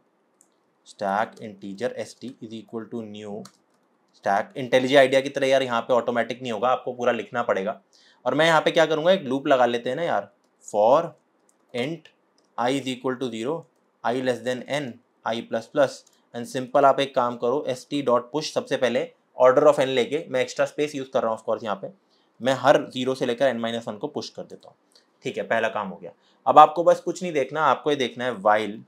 stack integer S T is equal to new stack intelligent idea की तरह यार यहाँ पे ऑटोमेटिक नहीं होगा आपको पूरा लिखना पड़ेगा और मैं यहाँ पे क्या करूँगा एक लूप लगा लेते हैं ना यार for int I is equal to zero I less than n i plus plus and simple आप एक काम करो एस टी डॉट पुश सबसे पहले ऑर्डर ऑफ एन लेके मैं एक्स्ट्रा स्पेस यूज़ कर रहा हूँ ऑफकोर्स यहाँ पे मैं हर जीरो से लेकर एन माइनस वन को पुश कर देता हूँ ठीक है पहला काम हो गया अब आपको बस कुछ नहीं देखना आपको ये देखना है वाइल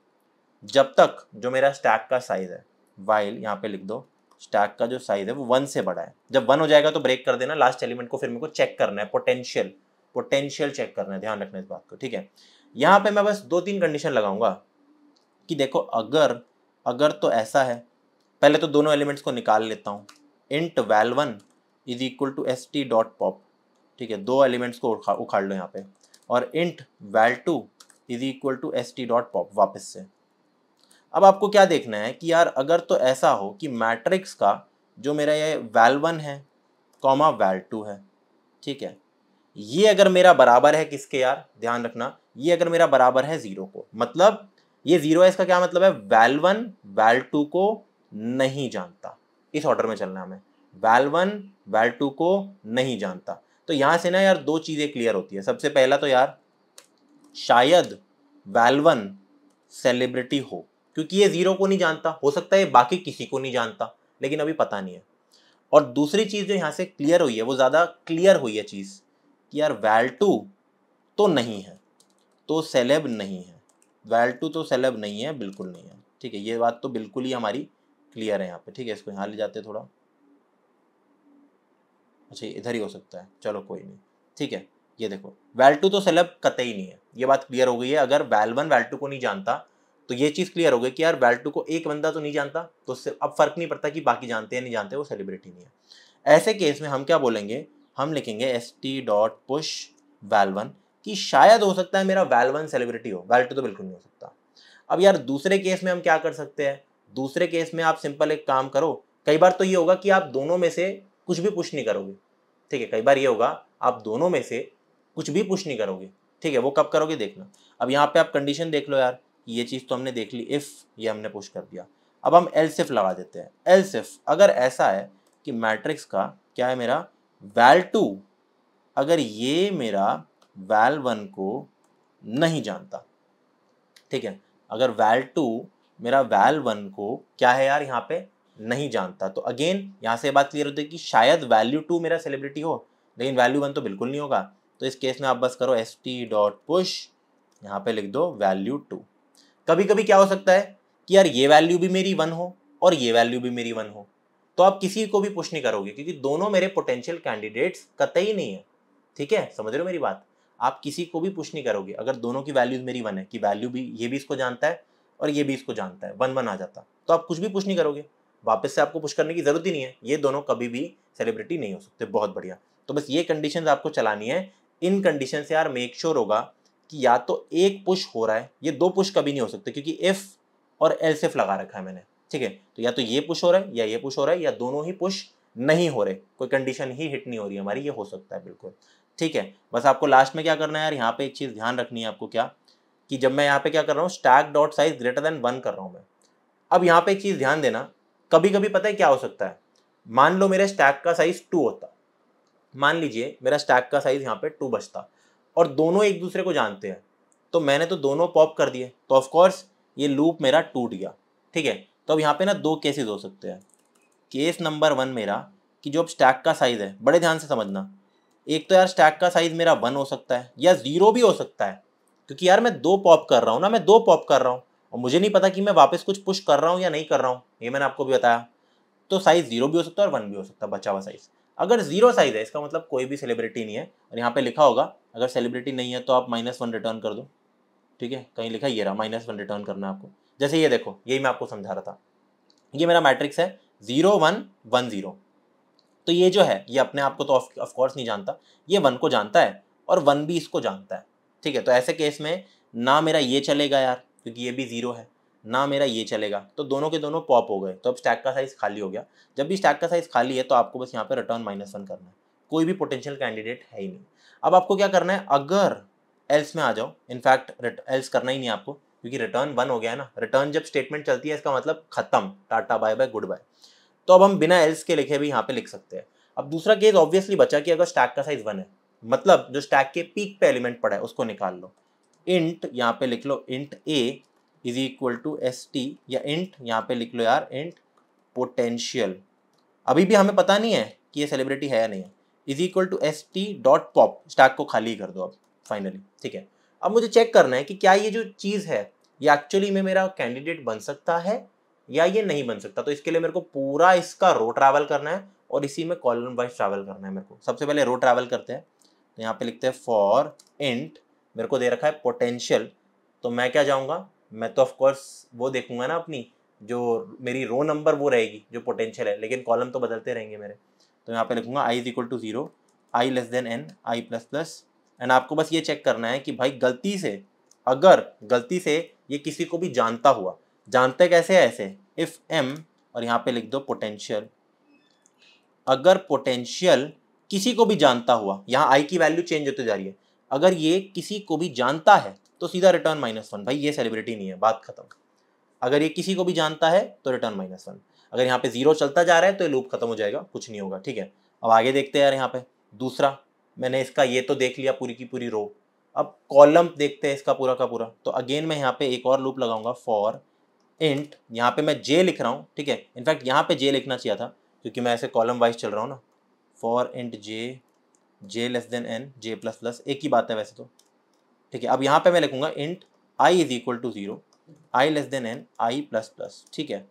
जब तक जो मेरा स्टैक का साइज़ है वाइल यहाँ पे लिख दो स्टैक का जो साइज है वो वन से बड़ा है जब वन हो जाएगा तो ब्रेक कर देना लास्ट एलिमेंट को फिर मेरे को चेक करना है पोटेंशियल पोटेंशियल चेक करना है ध्यान रखना इस बात को ठीक है यहाँ पे मैं बस दो तीन कंडीशन लगाऊंगा कि देखो अगर अगर तो ऐसा है पहले तो दोनों एलिमेंट्स को निकाल लेता हूँ int val one is equal to S T dot pop ठीक है दो एलिमेंट्स को उखाड़ लो यहाँ पे और int val two is equal to S T dot pop वापस से अब आपको क्या देखना है कि यार अगर तो ऐसा हो कि मैट्रिक्स का जो मेरा ये वैल वन है कॉमा वैल टू है ठीक है ये अगर मेरा बराबर है किसके यार ध्यान रखना ये अगर मेरा बराबर है ज़ीरो को मतलब ये ज़ीरो है इसका क्या मतलब है वैल वन वैल टू को नहीं जानता इस ऑर्डर में चलना हमें वैल वन वैल टू को नहीं जानता तो यहाँ से ना यार दो चीज़ें क्लियर होती है सबसे पहला तो यार शायद वैल वन सेलिब्रिटी हो क्योंकि ये ज़ीरो को नहीं जानता हो सकता है बाकी किसी को नहीं जानता लेकिन अभी पता नहीं है और दूसरी चीज़ जो यहाँ से क्लियर हुई है वो ज़्यादा क्लियर हुई है चीज़ कि यार वैल टू तो नहीं है तो सेलेब नहीं है वैल टू तो सेलेब नहीं है बिल्कुल नहीं है ठीक है ये बात तो बिल्कुल ही हमारी क्लियर है यहाँ पे ठीक है इसको यहाँ ले जाते थोड़ा अच्छा इधर ही हो सकता है चलो कोई नहीं ठीक है ये देखो वैल टू तो सेलेब कतई नहीं है ये बात क्लियर हो गई है अगर वैल वन वैल टू को नहीं जानता तो ये चीज़ क्लियर हो गई कि यार बेल्टू को एक बंदा तो नहीं जानता तो उससे अब फ़र्क नहीं पड़ता कि बाकी जानते हैं नहीं जानते वो सेलिब्रिटी नहीं है ऐसे केस में हम क्या बोलेंगे हम लिखेंगे s T dot push val one कि शायद हो सकता है मेरा वेलवन सेलिब्रिटी हो वेल्टू तो बिल्कुल नहीं हो सकता अब यार दूसरे केस में हम क्या कर सकते हैं दूसरे केस में आप सिंपल एक काम करो कई बार तो ये होगा कि आप दोनों में से कुछ भी पुश नहीं करोगे ठीक है कई बार ये होगा आप दोनों में से कुछ भी पुश नहीं करोगे ठीक है वो कब करोगे देखना अब यहाँ पे आप कंडीशन देख लो यार ये चीज़ तो हमने देख ली इफ़ ये हमने पुश कर दिया अब हम एल सिफ लगा देते हैं एल सिफ अगर ऐसा है कि मैट्रिक्स का क्या है मेरा वैल टू अगर ये मेरा वैल वन को नहीं जानता ठीक है अगर वैल टू मेरा वैल वन को क्या है यार यहाँ पे नहीं जानता तो अगेन यहाँ से बात क्लियर होती है कि शायद वैल्यू टू मेरा सेलिब्रिटी हो लेकिन वैल्यू वन तो बिल्कुल नहीं होगा तो इस केस में आप बस करो एस टी डॉट पुश यहाँ पे लिख दो वैल्यू टू कभी कभी क्या हो सकता है कि यार ये वैल्यू भी मेरी वन हो और ये वैल्यू भी मेरी वन हो तो आप किसी को भी पुष्ट नहीं करोगे क्योंकि दोनों मेरे पोटेंशियल कैंडिडेट्स कतई नहीं है ठीक है समझ रहे हो मेरी बात आप किसी को भी पुष्ट नहीं करोगे अगर दोनों की वैल्यूज मेरी वन है कि वैल्यू भी ये भी इसको जानता है और ये भी इसको जानता है वन वन आ जाता तो आप कुछ भी पुष्ट नहीं करोगे वापस से आपको पुष्ट करने की ज़रूरत ही नहीं है ये दोनों कभी भी सेलिब्रिटी नहीं हो सकते बहुत बढ़िया तो बस ये कंडीशन आपको चलानी है इन कंडीशन से यार मेक श्योर होगा कि या तो एक पुश हो रहा है ये दो पुश कभी नहीं हो सकते क्योंकि इफ़ और एल्स इफ लगा रखा है मैंने ठीक है तो या तो ये पुश हो रहा है या ये पुश हो रहा है या दोनों ही पुश नहीं हो रहे कोई कंडीशन ही हिट नहीं हो रही हमारी ये हो सकता है बिल्कुल ठीक है बस आपको लास्ट में क्या करना है यार यहाँ पे एक चीज़ ध्यान रखनी है आपको क्या कि जब मैं यहाँ पे क्या कर रहा हूँ stack dot size greater than one कर रहा हूँ मैं अब यहाँ पे एक चीज़ ध्यान देना कभी कभी पता है क्या हो सकता है मान लो मेरे स्टैक का साइज टू होता मान लीजिए मेरा स्टैक का साइज यहाँ पे टू बचता और दोनों एक दूसरे को जानते हैं तो मैंने तो दोनों पॉप कर दिए तो ऑफकोर्स ये लूप मेरा टूट गया ठीक है तो अब यहाँ पे ना दो केसेस हो सकते हैं केस नंबर वन मेरा कि जो अब स्टैक का साइज़ है बड़े ध्यान से समझना एक तो यार स्टैक का साइज़ मेरा वन हो सकता है या ज़ीरो भी हो सकता है क्योंकि यार मैं दो पॉप कर रहा हूँ ना मैं दो पॉप कर रहा हूँ और मुझे नहीं पता कि मैं वापस कुछ पुश कर रहा हूँ या नहीं कर रहा हूँ ये मैंने आपको भी बताया तो साइज़ ज़ीरो भी हो सकता है और वन भी हो सकता है बचा हुआ साइज़ अगर जीरो साइज है इसका मतलब कोई भी सेलिब्रिटी नहीं है और यहाँ पे लिखा होगा अगर सेलिब्रिटी नहीं है तो आप माइनस वन रिटर्न कर दो ठीक है कहीं लिखा ये रहा माइनस वन रिटर्न करना है आपको जैसे ये देखो यही मैं आपको समझा रहा था ये मेरा मैट्रिक्स है जीरो वन वन जीरो तो ये जो है ये अपने आप को तो ऑफकोर्स नहीं जानता ये वन को जानता है और वन भी इसको जानता है ठीक है तो ऐसे केस में ना मेरा ये चलेगा यार क्योंकि ये भी ज़ीरो है ना मेरा ये चलेगा तो दोनों के दोनों पॉप हो गए तो अब स्टैक का साइज़ खाली हो गया जब भी स्टैक का साइज़ खाली है तो आपको बस यहाँ पर रिटर्न माइनस वन करना है कोई भी पोटेंशियल कैंडिडेट है ही नहीं अब आपको क्या करना है अगर एल्स में आ जाओ इनफैक्ट एल्स करना ही नहीं आपको क्योंकि रिटर्न वन हो गया है ना रिटर्न जब स्टेटमेंट चलती है इसका मतलब खत्म tata bye bye goodbye तो अब हम बिना एल्स के लिखे भी यहाँ पे लिख सकते हैं अब दूसरा केस ऑब्वियसली बचा कि अगर स्टैक का साइज वन है मतलब जो स्टैक के पीक पे एलिमेंट पड़ा है उसको निकाल लो इंट यहाँ पे लिख लो int a is equal to S T या इंट यहाँ पे लिख लो यार इंट पोटेंशियल अभी भी हमें पता नहीं है कि ये सेलिब्रिटी है या नहीं है is equal to S T dot pop stack को खाली कर दो अब फाइनली ठीक है अब मुझे चेक करना है कि क्या ये जो चीज़ है ये एक्चुअली में मेरा कैंडिडेट बन सकता है या ये नहीं बन सकता तो इसके लिए मेरे को पूरा इसका रो ट्रैवल करना है और इसी में कॉलम वाइज ट्रैवल करना है मेरे को सबसे पहले रो ट्रैवल करते हैं तो यहाँ पे लिखते हैं फॉर इंट मेरे को दे रखा है पोटेंशियल तो मैं क्या जाऊँगा मैं तो ऑफकोर्स वो देखूंगा ना अपनी जो मेरी रो नंबर वो रहेगी जो पोटेंशियल है लेकिन कॉलम तो बदलते रहेंगे मेरे तो यहाँ पे लिखूंगा i is equal to zero I less than n i plus plus and आपको बस ये चेक करना है कि भाई गलती से अगर गलती से ये किसी को भी जानता हुआ जानते कैसे है ऐसे इफ़ एम और यहाँ पे लिख दो पोटेंशियल अगर पोटेंशियल किसी को भी जानता हुआ यहाँ आई की वैल्यू चेंज होते जा रही है अगर ये किसी को भी जानता है तो सीधा रिटर्न माइनस वन भाई ये सेलिब्रिटी नहीं है बात खत्म अगर ये किसी को भी जानता है तो रिटर्न माइनस वन अगर यहाँ पे जीरो चलता जा रहा है तो ये लूप खत्म हो जाएगा कुछ नहीं होगा ठीक है अब आगे देखते हैं यार यहाँ पे दूसरा मैंने इसका ये तो देख लिया पूरी की पूरी रो अब कॉलम देखते हैं इसका पूरा का पूरा तो अगेन मैं यहाँ पे एक और लूप लगाऊंगा फॉर इंट यहाँ पे मैं जे लिख रहा हूँ ठीक है इनफैक्ट यहाँ पे जे लिखना चाहिए था क्योंकि मैं ऐसे कॉलम वाइज चल रहा हूँ ना for int j j less than n j plus plus एक ही बात है वैसे तो ठीक है अब यहाँ पे मैं लिखूंगा int I is equal to zero i less than n i plus plus ठीक है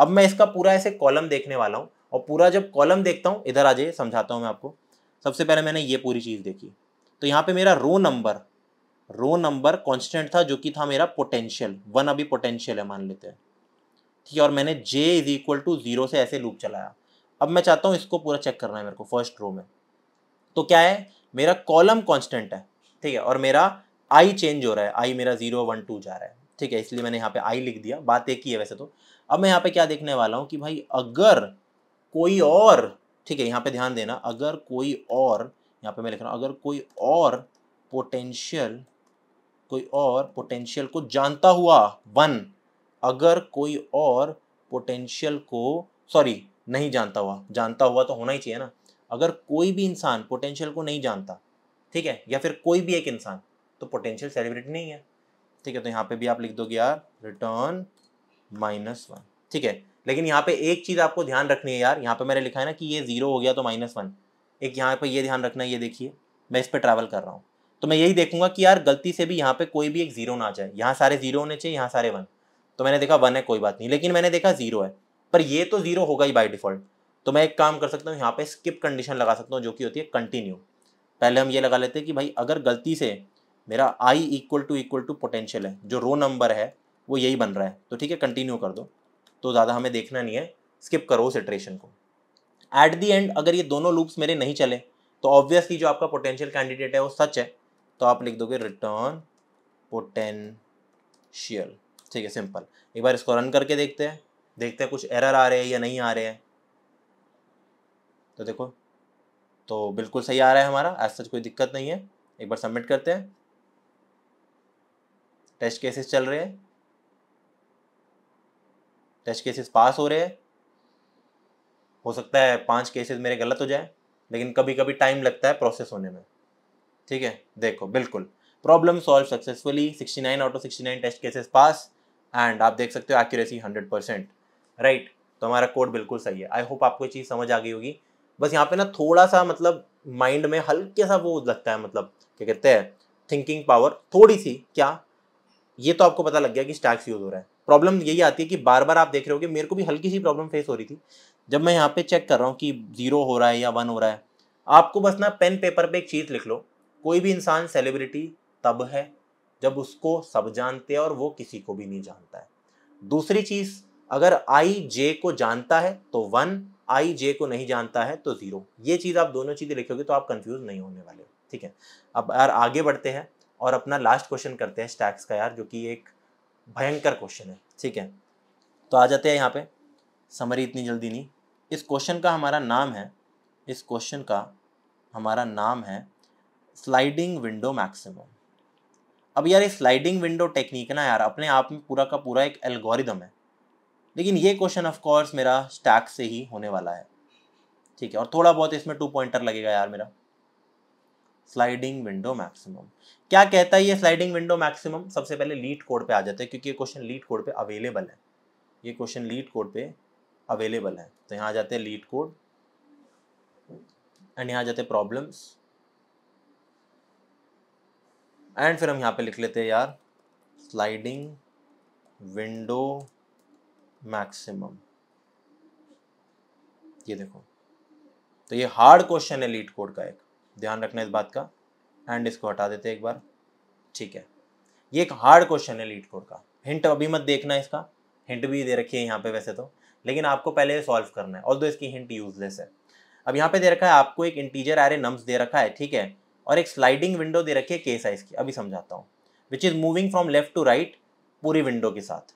अब मैं इसका पूरा ऐसे कॉलम देखने वाला हूँ और पूरा जब कॉलम देखता हूँ इधर आ जाइए समझाता हूँ मैं आपको सबसे पहले मैंने ये पूरी चीज़ देखी तो यहाँ पे मेरा row number row number constant था जो कि था मेरा पोटेंशियल वन अभी पोटेंशियल है मान लेते हैं ठीक है और मैंने j is equal to zero से ऐसे लूप चलाया अब मैं चाहता हूँ इसको पूरा चेक करना है मेरे को फर्स्ट रो में तो क्या है मेरा कॉलम कॉन्स्टेंट है ठीक है और मेरा आई चेंज हो रहा है आई मेरा जीरो वन टू जा रहा है ठीक है इसलिए मैंने यहाँ पे आई लिख दिया बात एक ही है वैसे तो अब मैं यहाँ पे क्या देखने वाला हूँ कि भाई अगर कोई और ठीक है यहाँ पे ध्यान देना अगर कोई और यहाँ पे मैं लिख रहा हूँ अगर कोई और पोटेंशियल कोई और पोटेंशियल को जानता हुआ वन अगर कोई और पोटेंशियल को सॉरी नहीं जानता हुआ जानता हुआ तो होना ही चाहिए ना अगर कोई भी इंसान पोटेंशियल को नहीं जानता ठीक है या फिर कोई भी एक इंसान तो पोटेंशियल सेलिब्रेट नहीं है ठीक है तो यहाँ पे भी आप लिख दोगे यार रिटर्न माइनस वन ठीक है लेकिन यहाँ पे एक चीज़ आपको ध्यान रखनी है यार यहाँ पे मैंने लिखा है ना कि ये जीरो हो गया तो माइनस वन एक यहाँ पे ये ध्यान रखना है ये देखिए मैं इस पर ट्रैवल कर रहा हूँ तो मैं यही देखूंगा कि यार गलती से भी यहाँ पे कोई भी एक जीरो ना आ जाए यहाँ सारे जीरो होने चाहिए यहाँ सारे वन तो मैंने देखा वन है कोई बात नहीं लेकिन मैंने देखा जीरो है पर ये तो जीरो होगा ही बाई डिफॉल्ट तो मैं एक काम कर सकता हूँ यहाँ पे स्किप कंडीशन लगा सकता हूँ जो कि होती है कंटिन्यू पहले हम ये लगा लेते हैं कि भाई अगर गलती से मेरा i equal to equal to potential है जो रो नंबर है वो यही बन रहा है तो ठीक है कंटिन्यू कर दो तो ज़्यादा हमें देखना नहीं है स्किप करो उस इटरेशन को एट दी एंड अगर ये दोनों लूप्स मेरे नहीं चले तो ऑब्वियसली जो आपका पोटेंशियल कैंडिडेट है वो सच है तो आप लिख दोगे रिटर्न पोटेंशियल ठीक है सिंपल एक बार इसको रन करके देखते हैं देखते हैं कुछ एरर आ रहे हैं या नहीं आ रहे हैं तो देखो तो बिल्कुल सही आ रहा है हमारा ऐसा कोई दिक्कत नहीं है एक बार सबमिट करते हैं टेस्ट केसेस चल रहे हैं टेस्ट केसेस पास हो रहे हैं हो सकता है पांच केसेस मेरे गलत हो जाए लेकिन कभी कभी टाइम लगता है प्रोसेस होने में ठीक है देखो बिल्कुल problem solve successfully 69 out of sixty test cases pass and आप देख सकते हो एक्यूरेसी 100 परसेंट राइट तो हमारा कोड बिल्कुल सही है आई होप आपको चीज़ समझ आ गई होगी बस यहाँ पे ना थोड़ा सा मतलब माइंड में हल्के सा वो लगता है मतलब क्या कहते हैं थिंकिंग पावर थोड़ी सी क्या ये तो आपको पता लग गया कि स्टैक्स यूज़ हो रहा है प्रॉब्लम यही आती है कि बार बार आप देख रहे हो मेरे को भी हल्की सी प्रॉब्लम फेस हो रही थी जब मैं यहाँ पे चेक कर रहा हूँ कि जीरो हो रहा है या वन हो रहा है आपको बस ना पेन पेपर पे एक चीज़ लिख लो कोई भी इंसान सेलिब्रिटी तब है जब उसको सब जानते हैं और वो किसी को भी नहीं जानता है दूसरी चीज़ अगर आई जे को जानता है तो वन आई जे को नहीं जानता है तो ज़ीरो ये चीज़ आप दोनों चीज़ें लिखोगे तो आप कन्फ्यूज़ नहीं होने वाले हो ठीक है अब यार आगे बढ़ते हैं और अपना लास्ट क्वेश्चन करते हैं स्टैक्स का यार जो कि एक भयंकर क्वेश्चन है ठीक है तो आ जाते हैं यहाँ पे समरी इतनी जल्दी नहीं इस क्वेश्चन का हमारा नाम है इस क्वेश्चन का हमारा नाम है स्लाइडिंग विंडो मैक्सिमम अब यार ये स्लाइडिंग विंडो टेक्निक ना यार अपने आप में पूरा का पूरा एक एल्गोरिदम है लेकिन ये क्वेश्चन ऑफ कोर्स मेरा स्टैक से ही होने वाला है ठीक है और थोड़ा बहुत इसमें टू पॉइंटर लगेगा यार मेरा स्लाइडिंग विंडो मैक्सिमम क्या कहता है ये स्लाइडिंग विंडो मैक्सिमम सबसे पहले लीड कोड पे आ जाता है क्योंकि ये क्वेश्चन लीड कोड पे अवेलेबल है ये क्वेश्चन लीड कोड पे अवेलेबल है तो यहाँ आ जाते हैं लीड कोड एंड यहाँ जाते हैं प्रॉब्लम्स एंड फिर हम यहाँ पे लिख लेते हैं यार स्लाइडिंग विंडो मैक्सिमम ये देखो तो ये हार्ड क्वेश्चन है लीड कोड का एक ध्यान रखना इस बात का एंड इसको हटा देते हैं एक बार ठीक है ये एक हार्ड क्वेश्चन है लीड कोड का हिंट अभी मत देखना इसका हिंट भी दे रखी है यहाँ पे वैसे तो लेकिन आपको पहले सॉल्व करना है और दो इसकी हिंट यूजलेस है अब यहाँ पे दे रखा है आपको एक इंटीजर एरे नम्स दे रखा है ठीक है और एक स्लाइडिंग विंडो दे रखी है के साइज की अभी समझाता हूँ which is moving from left to right पूरी विंडो के साथ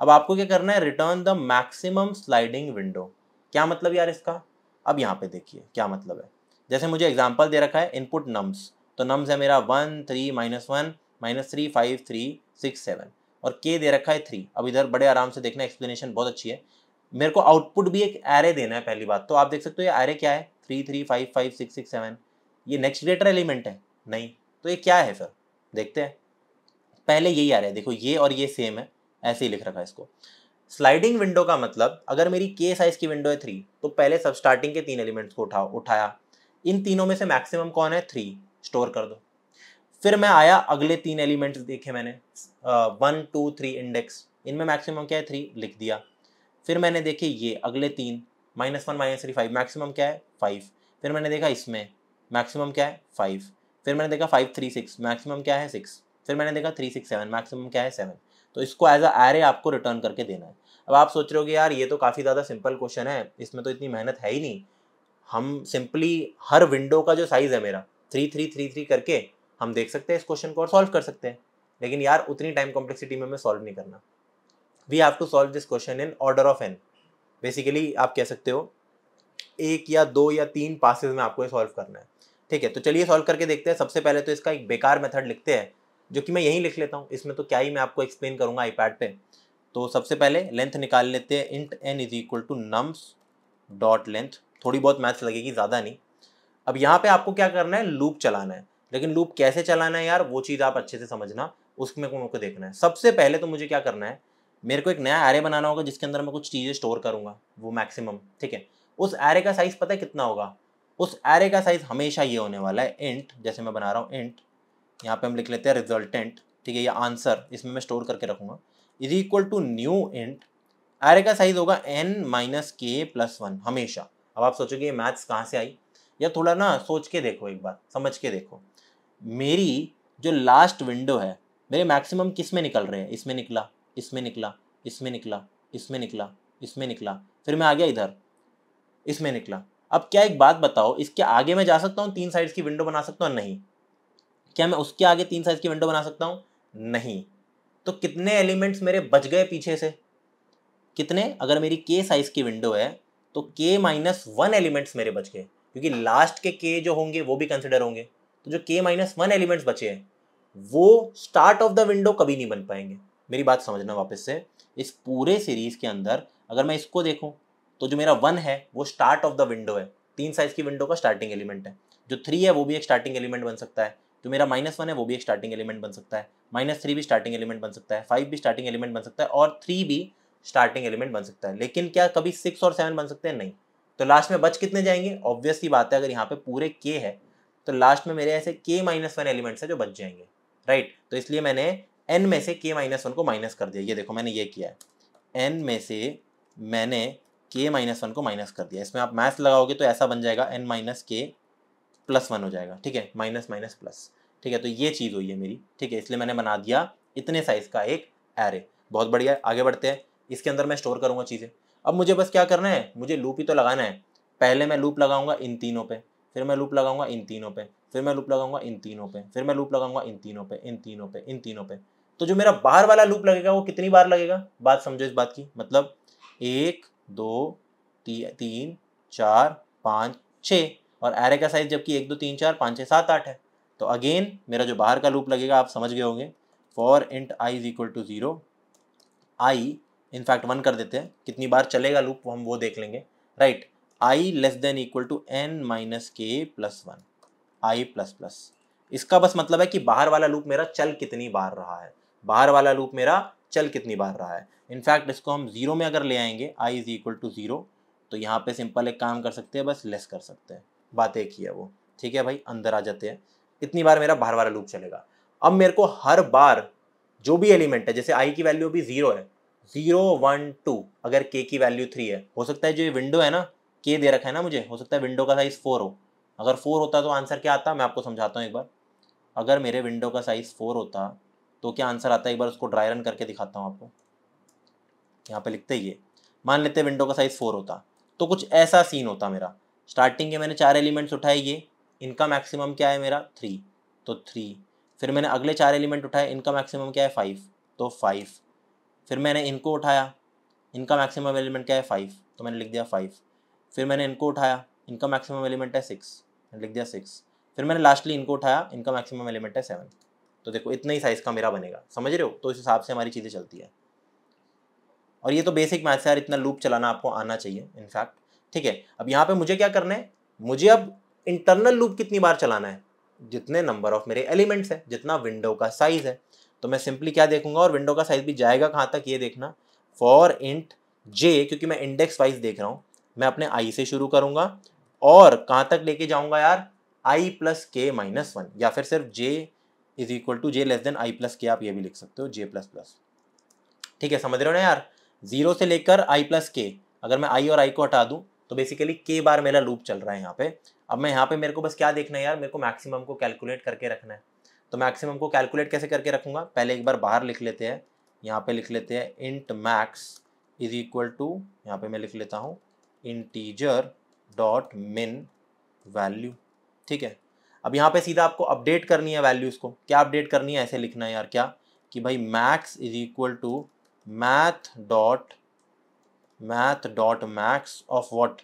अब आपको क्या करना है return the maximum sliding window क्या मतलब यार इसका अब यहाँ पे देखिए क्या मतलब है जैसे मुझे एग्जाम्पल दे रखा है इनपुट नम्स तो नम्स है मेरा one three minus one minus three five three six seven और के दे रखा है थ्री अब इधर बड़े आराम से देखना एक्सप्लेनेशन बहुत अच्छी है मेरे को आउटपुट भी एक एरे देना है पहली बात तो आप देख सकते हो ये एरे क्या है three three five five six six seven ये नेक्स्ट ग्रेटर एलिमेंट है नहीं तो ये क्या है फिर देखते हैं पहले यही आ रहा है देखो ये और ये सेम है ऐसे ही लिख रखा है इसको स्लाइडिंग विंडो का मतलब अगर मेरी के साइज की विंडो है थ्री तो पहले सब स्टार्टिंग के तीन एलिमेंट्स को उठाओ उठाया इन तीनों में से मैक्सिमम कौन है थ्री स्टोर कर दो फिर मैं आया अगले तीन एलिमेंट्स देखे मैंने वन टू थ्री इंडेक्स इनमें मैक्सिमम क्या है थ्री लिख दिया फिर मैंने देखे ये अगले तीन minus one minus three five maximum क्या है फाइव फिर मैंने देखा इसमें मैक्सिमम क्या है फाइव फिर मैंने देखा फाइव थ्री सिक्स मैक्सिमम क्या है सिक्स फिर मैंने देखा थ्री सिक्स सेवन मैक्सिमम क्या है सेवन तो इसको एज अ एरे आपको रिटर्न करके देना है अब आप सोच रहे हो कि यार ये तो काफ़ी ज़्यादा सिंपल क्वेश्चन है इसमें तो इतनी मेहनत है ही नहीं हम सिंपली हर विंडो का जो साइज़ है मेरा थ्री थ्री थ्री थ्री करके हम देख सकते हैं इस क्वेश्चन को और सॉल्व कर सकते हैं लेकिन यार उतनी टाइम कॉम्प्लेक्सिटी में हमें सॉल्व नहीं करना we have to solve this question in order of n basically आप कह सकते हो एक या दो या तीन पासिस में आपको ये सॉल्व करना है ठीक है तो चलिए सॉल्व करके देखते हैं सबसे पहले तो इसका एक बेकार मेथड लिखते हैं जो कि मैं यहीं लिख लेता हूँ इसमें तो क्या ही मैं आपको एक्सप्लेन करूँगा आईपैड पे तो सबसे पहले लेंथ निकाल लेते हैं int n is equal to nums dot length थोड़ी बहुत मैथ्स लगेगी ज़्यादा नहीं अब यहाँ पे आपको क्या करना है लूप चलाना है लेकिन लूप कैसे चलाना है यार वो चीज़ आप अच्छे से समझना उसमें को देखना है सबसे पहले तो मुझे क्या करना है मेरे को एक नया एरे बनाना होगा जिसके अंदर मैं कुछ चीज़ें स्टोर करूँगा वो मैक्सिमम ठीक है उस एरे का साइज़ पता है कितना होगा उस एरे का साइज़ हमेशा ये होने वाला है इंट जैसे मैं बना रहा हूँ इंट यहाँ पे हम लिख लेते हैं रिजल्टेंट ठीक है या आंसर इसमें मैं स्टोर करके रखूँगा is equal to new int array का साइज़ होगा एन माइनस के प्लस वन हमेशा अब आप सोचोगे ये मैथ्स कहाँ से आई या थोड़ा ना सोच के देखो एक बार समझ के देखो मेरी जो लास्ट विंडो है मेरे मैक्सिमम किस में निकल रहे हैं इसमें निकला इसमें निकला इसमें निकला इसमें निकला इसमें निकला फिर मैं आ गया इधर इसमें निकला अब क्या एक बात बताओ इसके आगे मैं जा सकता हूँ तीन साइड्स की विंडो बना सकता हूँ नहीं क्या मैं उसके आगे तीन साइज की विंडो बना सकता हूँ नहीं तो कितने एलिमेंट्स मेरे बच गए पीछे से कितने अगर मेरी के साइज़ की विंडो है तो के माइनस वन एलिमेंट्स मेरे बच गए क्योंकि लास्ट के के जो होंगे वो भी कंसिडर होंगे तो जो के माइनस वन एलिमेंट्स बचे हैं वो स्टार्ट ऑफ द विंडो कभी नहीं बन पाएंगे मेरी बात समझना वापस से इस पूरे सीरीज़ के अंदर अगर मैं इसको देखूँ तो जो मेरा वन है वो स्टार्ट ऑफ द विंडो है तीन साइज़ की विंडो का स्टार्टिंग एलिमेंट है जो थ्री है वो भी एक स्टार्टिंग एलिमेंट बन सकता है जो मेरा माइनस वन है वो भी एक स्टार्टिंग एलिमेंट बन सकता है माइनस थ्री भी स्टार्टिंग एलिमेंट बन सकता है फाइव भी स्टार्टिंग एलिमेंट बन सकता है और थ्री भी स्टार्टिंग एलिमेंट बन सकता है लेकिन क्या कभी सिक्स और सेवन बन सकते हैं नहीं तो लास्ट में बच कितने जाएंगे ऑब्वियस की बात है अगर यहाँ पे पूरे के है तो लास्ट में मेरे ऐसे के माइनस वन एलिमेंट्स है जो बच जाएंगे राइट तो इसलिए मैंने एन में से के माइनस वन को माइनस कर दिया ये देखो मैंने ये किया है एन में से मैंने के माइनस वन को माइनस कर दिया इसमें आप मैथ लगाओगे तो ऐसा बन जाएगा एन माइनस के प्लस वन हो जाएगा ठीक है माइनस माइनस प्लस ठीक है तो ये चीज़ हुई है मेरी ठीक है इसलिए मैंने बना दिया इतने साइज़ का एक एरे बहुत बढ़िया आगे बढ़ते हैं इसके अंदर मैं स्टोर करूँगा चीज़ें अब मुझे बस क्या करना है मुझे लूप ही तो लगाना है पहले मैं लूप लगाऊंगा इन तीनों पे फिर मैं लूप लगाऊंगा इन तीनों पे फिर मैं लूप लगाऊंगा इन तीनों पे फिर मैं लूप लगाऊंगा इन तीनों पे इन तीनों पे इन तीनों पे तो जो मेरा बाहर वाला लूप लगेगा वो कितनी बार लगेगा बात समझो इस बात की मतलब एक दो ती, तीन चार पाँच छ और एरे का साइज जबकि एक दो तीन चार पाँच छः सात आठ है तो अगेन मेरा जो बाहर का लूप लगेगा आप समझ गए होंगे for int I is equal to zero i in fact one कर देते हैं कितनी बार चलेगा लूप हम वो देख लेंगे right i less than equal to N minus के प्लस वन आई प्लस प्लस इसका बस मतलब है कि बाहर वाला लूप मेरा चल कितनी बार रहा है बाहर वाला लूप मेरा चल कितनी बार रहा है इनफैक्ट इसको हम जीरो में अगर ले आएंगे i is equal to zero तो यहाँ पे सिंपल एक काम कर सकते हैं बस लेस कर सकते हैं बात एक ही है वो ठीक है भाई अंदर आ जाते हैं इतनी बार मेरा बाहर वाला लूप चलेगा अब मेरे को हर बार जो भी एलिमेंट है जैसे आई की वैल्यू अभी ज़ीरो है जीरो वन टू अगर के की वैल्यू थ्री है हो सकता है जो ये विंडो है ना के दे रखा है ना मुझे हो सकता है विंडो का साइज़ फोर हो अगर फोर होता तो आंसर क्या आता मैं आपको समझाता हूँ एक बार अगर मेरे विंडो का साइज़ फोर होता तो क्या आंसर आता है एक बार उसको ड्राई रन करके दिखाता हूँ आपको यहाँ पे लिखते ही ये मान लेते हैं विंडो का साइज़ फोर होता तो कुछ ऐसा सीन होता मेरा स्टार्टिंग के मैंने चार एलिमेंट्स उठाए ये इनका मैक्सिमम क्या है मेरा थ्री तो थ्री फिर मैंने अगले चार एलिमेंट उठाए इनका मैक्सिमम क्या है फाइव तो फाइव फिर मैंने इनको उठाया इनका मैक्सिमम एलिमेंट क्या है फाइव तो मैंने लिख दिया फाइव फिर मैंने इनको उठाया इनका मैक्सिमम एलिमेंट है सिक्स मैंने लिख दिया सिक्स फिर मैंने लास्टली इनको उठाया इनका मैक्सिमम एलिमेंट है सेवन तो देखो इतना ही साइज़ का मेरा बनेगा समझ रहे हो तो इस हिसाब से हमारी चीज़ें चलती है और ये तो बेसिक मैथ से यार इतना लूप चलाना आपको आना चाहिए इनफैक्ट ठीक है अब यहाँ पर मुझे क्या करना है मुझे अब इंटरनल लूप कितनी बार चलाना है जितने नंबर ऑफ मेरे एलिमेंट्स हैं जितना विंडो का साइज़ है तो मैं सिंपली क्या देखूंगा और विंडो का साइज भी जाएगा कहाँ तक ये देखना फॉर इंट जे क्योंकि मैं इंडेक्स वाइज देख रहा हूँ मैं अपने आई से शुरू करूंगा और कहाँ तक लेके जाऊंगा यार आई प्लस के माइनस वन या फिर सिर्फ j is equal to j less than i plus k आप ये भी लिख सकते हो जे प्लस प्लस ठीक है समझ रहे हो ना यार जीरो से लेकर आई प्लस के अगर मैं आई और आई को हटा दूँ तो बेसिकली के बार मेरा लूप चल रहा है यहाँ पे अब मैं यहाँ पे मेरे को बस क्या देखना है यार मेरे को मैक्सिमम को कैलकुलेट करके रखना है तो मैक्सिमम को कैलकुलेट कैसे करके रखूँगा पहले एक बार बाहर लिख लेते हैं यहाँ पे लिख लेते हैं int max is equal to यहाँ पे मैं लिख लेता हूँ इंटीजर डॉट मिन वैल्यू ठीक है अब यहाँ पे सीधा आपको अपडेट करनी है वैल्यूज़ को क्या अपडेट करनी है ऐसे लिखना है यार क्या कि भाई max is equal to math dot math dot max of what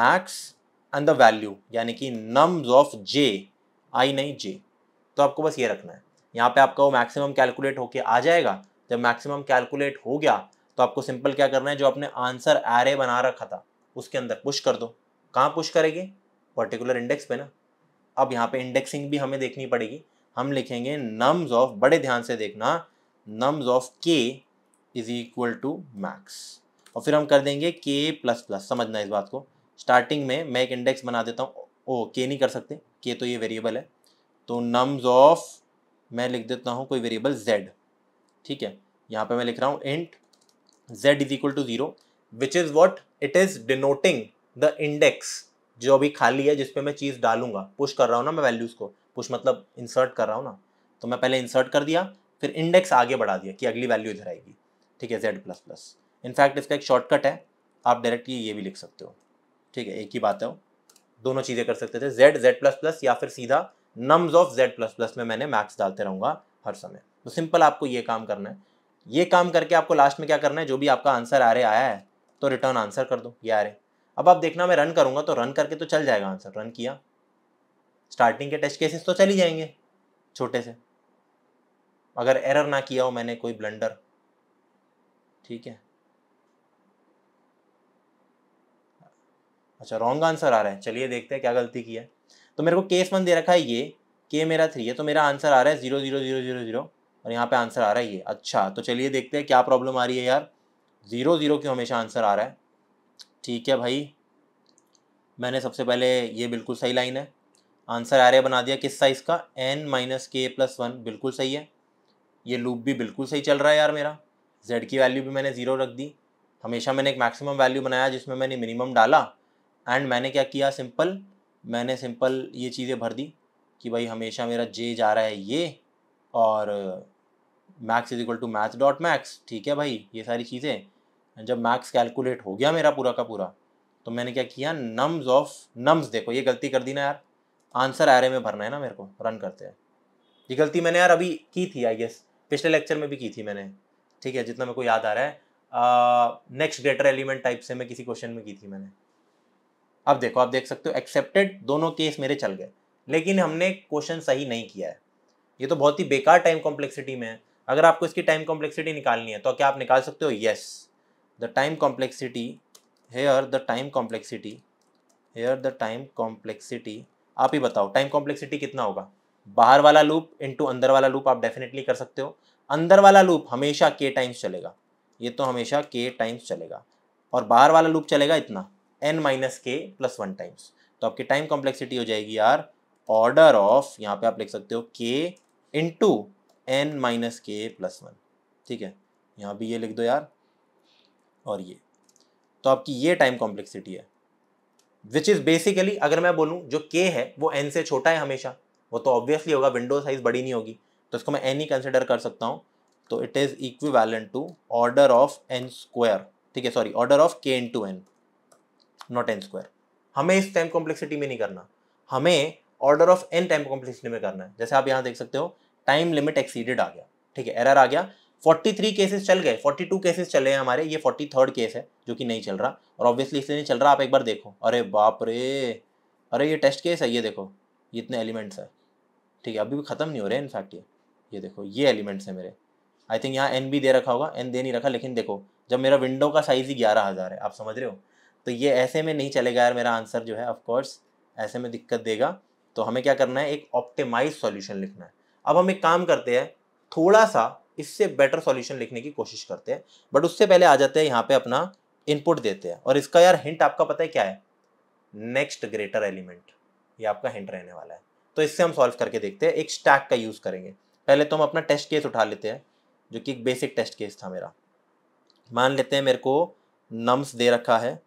max and the value यानी कि नम्स ऑफ जे आई नहीं जे तो आपको बस ये रखना है यहाँ पे आपका वो मैक्सिमम कैलकुलेट होके आ जाएगा जब मैक्सिमम कैलकुलेट हो गया तो आपको सिंपल क्या करना है जो आपने आंसर एरे बना रखा था उसके अंदर पुश कर दो कहाँ पुश करेंगे पर्टिकुलर इंडेक्स पे ना अब यहाँ पे इंडेक्सिंग भी हमें देखनी पड़ेगी हम लिखेंगे नम्स ऑफ बड़े ध्यान से देखना nums of k is equal to max और फिर हम कर देंगे के प्लस प्लस समझना इस बात को स्टार्टिंग में मैं एक इंडेक्स बना देता हूँ ओ के नहीं कर सकते के तो ये वेरिएबल है तो नम्स ऑफ मैं लिख देता हूँ कोई वेरिएबल जेड ठीक है यहाँ पे मैं लिख रहा हूँ int Z is equal to zero which is what it is denoting the index जो अभी खाली है जिसपे मैं चीज़ डालूंगा पुश कर रहा हूँ ना मैं वैल्यूज़ को पुश मतलब इंसर्ट कर रहा हूँ ना तो मैं पहले इंसर्ट कर दिया फिर इंडेक्स आगे बढ़ा दिया कि अगली वैल्यू इधर आएगी ठीक है जेड प्लस प्लस इनफैक्ट इसका एक शॉर्टकट है आप डायरेक्टली ये भी लिख सकते हो ठीक है एक ही बात है दोनों चीज़ें कर सकते थे जेड जेड प्लस प्लस या फिर सीधा nums of Z plus plus में मैंने मैक्स डालते रहूँगा हर समय तो सिंपल आपको ये काम करना है ये काम करके आपको लास्ट में क्या करना है जो भी आपका आंसर आ रहे आया है तो रिटर्न आंसर कर दो ये आ रहे अब आप देखना मैं रन करूँगा तो रन करके तो चल जाएगा आंसर रन किया स्टार्टिंग के टेस्ट केसेस तो चल ही जाएंगे छोटे से अगर एरर ना किया हो मैंने कोई ब्लंडर ठीक है अच्छा रॉन्ग आंसर आ रहा है चलिए देखते हैं क्या गलती की है तो मेरे को केस वन दे रखा है ये के मेरा थ्री है तो मेरा आंसर आ रहा है zero zero zero zero zero और यहाँ पे आंसर आ रहा है ये अच्छा तो चलिए देखते हैं क्या प्रॉब्लम आ रही है यार ज़ीरो ज़ीरो क्यों हमेशा आंसर आ रहा है ठीक है भाई मैंने सबसे पहले ये बिल्कुल सही लाइन है आंसर आ रहा बना दिया किस साइज़ का एन माइनस के प्लस वन बिल्कुल सही है ये लूप भी बिल्कुल सही चल रहा है यार मेरा जेड की वैल्यू भी मैंने ज़ीरो रख दी हमेशा मैंने एक मैक्सिमम वैल्यू बनाया जिसमें मैंने मिनिमम डाला एंड मैंने क्या किया सिंपल मैंने सिंपल ये चीज़ें भर दी कि भाई हमेशा मेरा जे जा रहा है ये और max is equal to maths dot max ठीक है भाई ये सारी चीज़ें जब मैक्स कैलकुलेट हो गया मेरा पूरा का पूरा तो मैंने क्या किया नम्स ऑफ नम्स देखो ये गलती कर दी ना यार आंसर आ में भरना है ना मेरे को रन करते हैं ये गलती मैंने यार अभी की थी आई गेस पिछले लेक्चर में भी की थी मैंने ठीक है जितना मेरे को याद आ रहा है नेक्स्ट ग्रेटर एलिमेंट टाइप से मैं किसी क्वेश्चन में की थी मैंने अब देखो आप देख सकते हो एक्सेप्टेड दोनों केस मेरे चल गए लेकिन हमने क्वेश्चन सही नहीं किया है ये तो बहुत ही बेकार टाइम कॉम्प्लेक्सिटी में है अगर आपको इसकी टाइम कॉम्प्लेक्सिटी निकालनी है तो क्या आप निकाल सकते हो yes the time complexity here the time complexity here the time complexity आप ही बताओ टाइम कॉम्प्लेक्सिटी कितना होगा बाहर वाला लूप इंटू अंदर वाला लूप आप डेफिनेटली कर सकते हो अंदर वाला लूप हमेशा के टाइम्स चलेगा ये तो हमेशा के टाइम्स चलेगा और बाहर वाला लूप चलेगा इतना एन माइनस के प्लस वन टाइम्स तो आपकी टाइम कॉम्प्लेक्सिटी हो जाएगी यार ऑर्डर ऑफ यहाँ पे आप लिख सकते हो K into N minus के प्लस वन ठीक है यहाँ भी ये लिख दो यार और ये तो आपकी ये टाइम कॉम्प्लेक्सिटी है विच इज़ बेसिकली अगर मैं बोलूँ जो के है वो एन से छोटा है हमेशा वो तो ऑब्वियसली होगा विंडो साइज़ बड़ी नहीं होगी तो इसको मैं एन ही कंसिडर कर सकता हूँ तो it is equal to order of N square ठीक है sorry order of K into N not N square हमें इस टाइम कॉम्प्लेक्सिटी में नहीं करना हमें order of N time complexity में करना है जैसे आप यहाँ देख सकते हो टाइम लिमिट एक्सीडेड आ गया ठीक है एरर आ गया 43 केसेस चल गए 42 केसेस चले हैं हमारे ये 43 केस है जो कि नहीं चल रहा और ऑब्वियसली इसलिए नहीं चल रहा आप एक बार देखो अरे बाप रे अरे ये टेस्ट केस है ये देखो ये इतने एलिमेंट्स है ठीक है अभी भी ख़त्म नहीं हो रहे हैं इनफैक्ट ये ये देखो ये एलिमेंट्स हैं मेरे आई थिंक यहाँ एन भी दे रखा होगा एन दे नहीं रखा लेकिन देखो जब मेरा विंडो का साइज़ ही ग्यारह हज़ार है आप समझ रहे हो तो ये ऐसे में नहीं चलेगा यार मेरा आंसर जो है ऑफकोर्स ऐसे में दिक्कत देगा तो हमें क्या करना है एक ऑप्टिमाइज सॉल्यूशन लिखना है अब हम एक काम करते हैं थोड़ा सा इससे बेटर सॉल्यूशन लिखने की कोशिश करते हैं बट उससे पहले आ जाते हैं यहाँ पे अपना इनपुट देते हैं और इसका यार हिंट आपका पता है क्या है नेक्स्ट ग्रेटर एलिमेंट ये आपका हिंट रहने वाला है तो इससे हम सॉल्व करके देखते हैं एक स्टैक का यूज़ करेंगे पहले तो हम अपना टेस्ट केस उठा लेते हैं जो कि एक बेसिक टेस्ट केस था मेरा मान लेते हैं मेरे को नम्स दे रखा है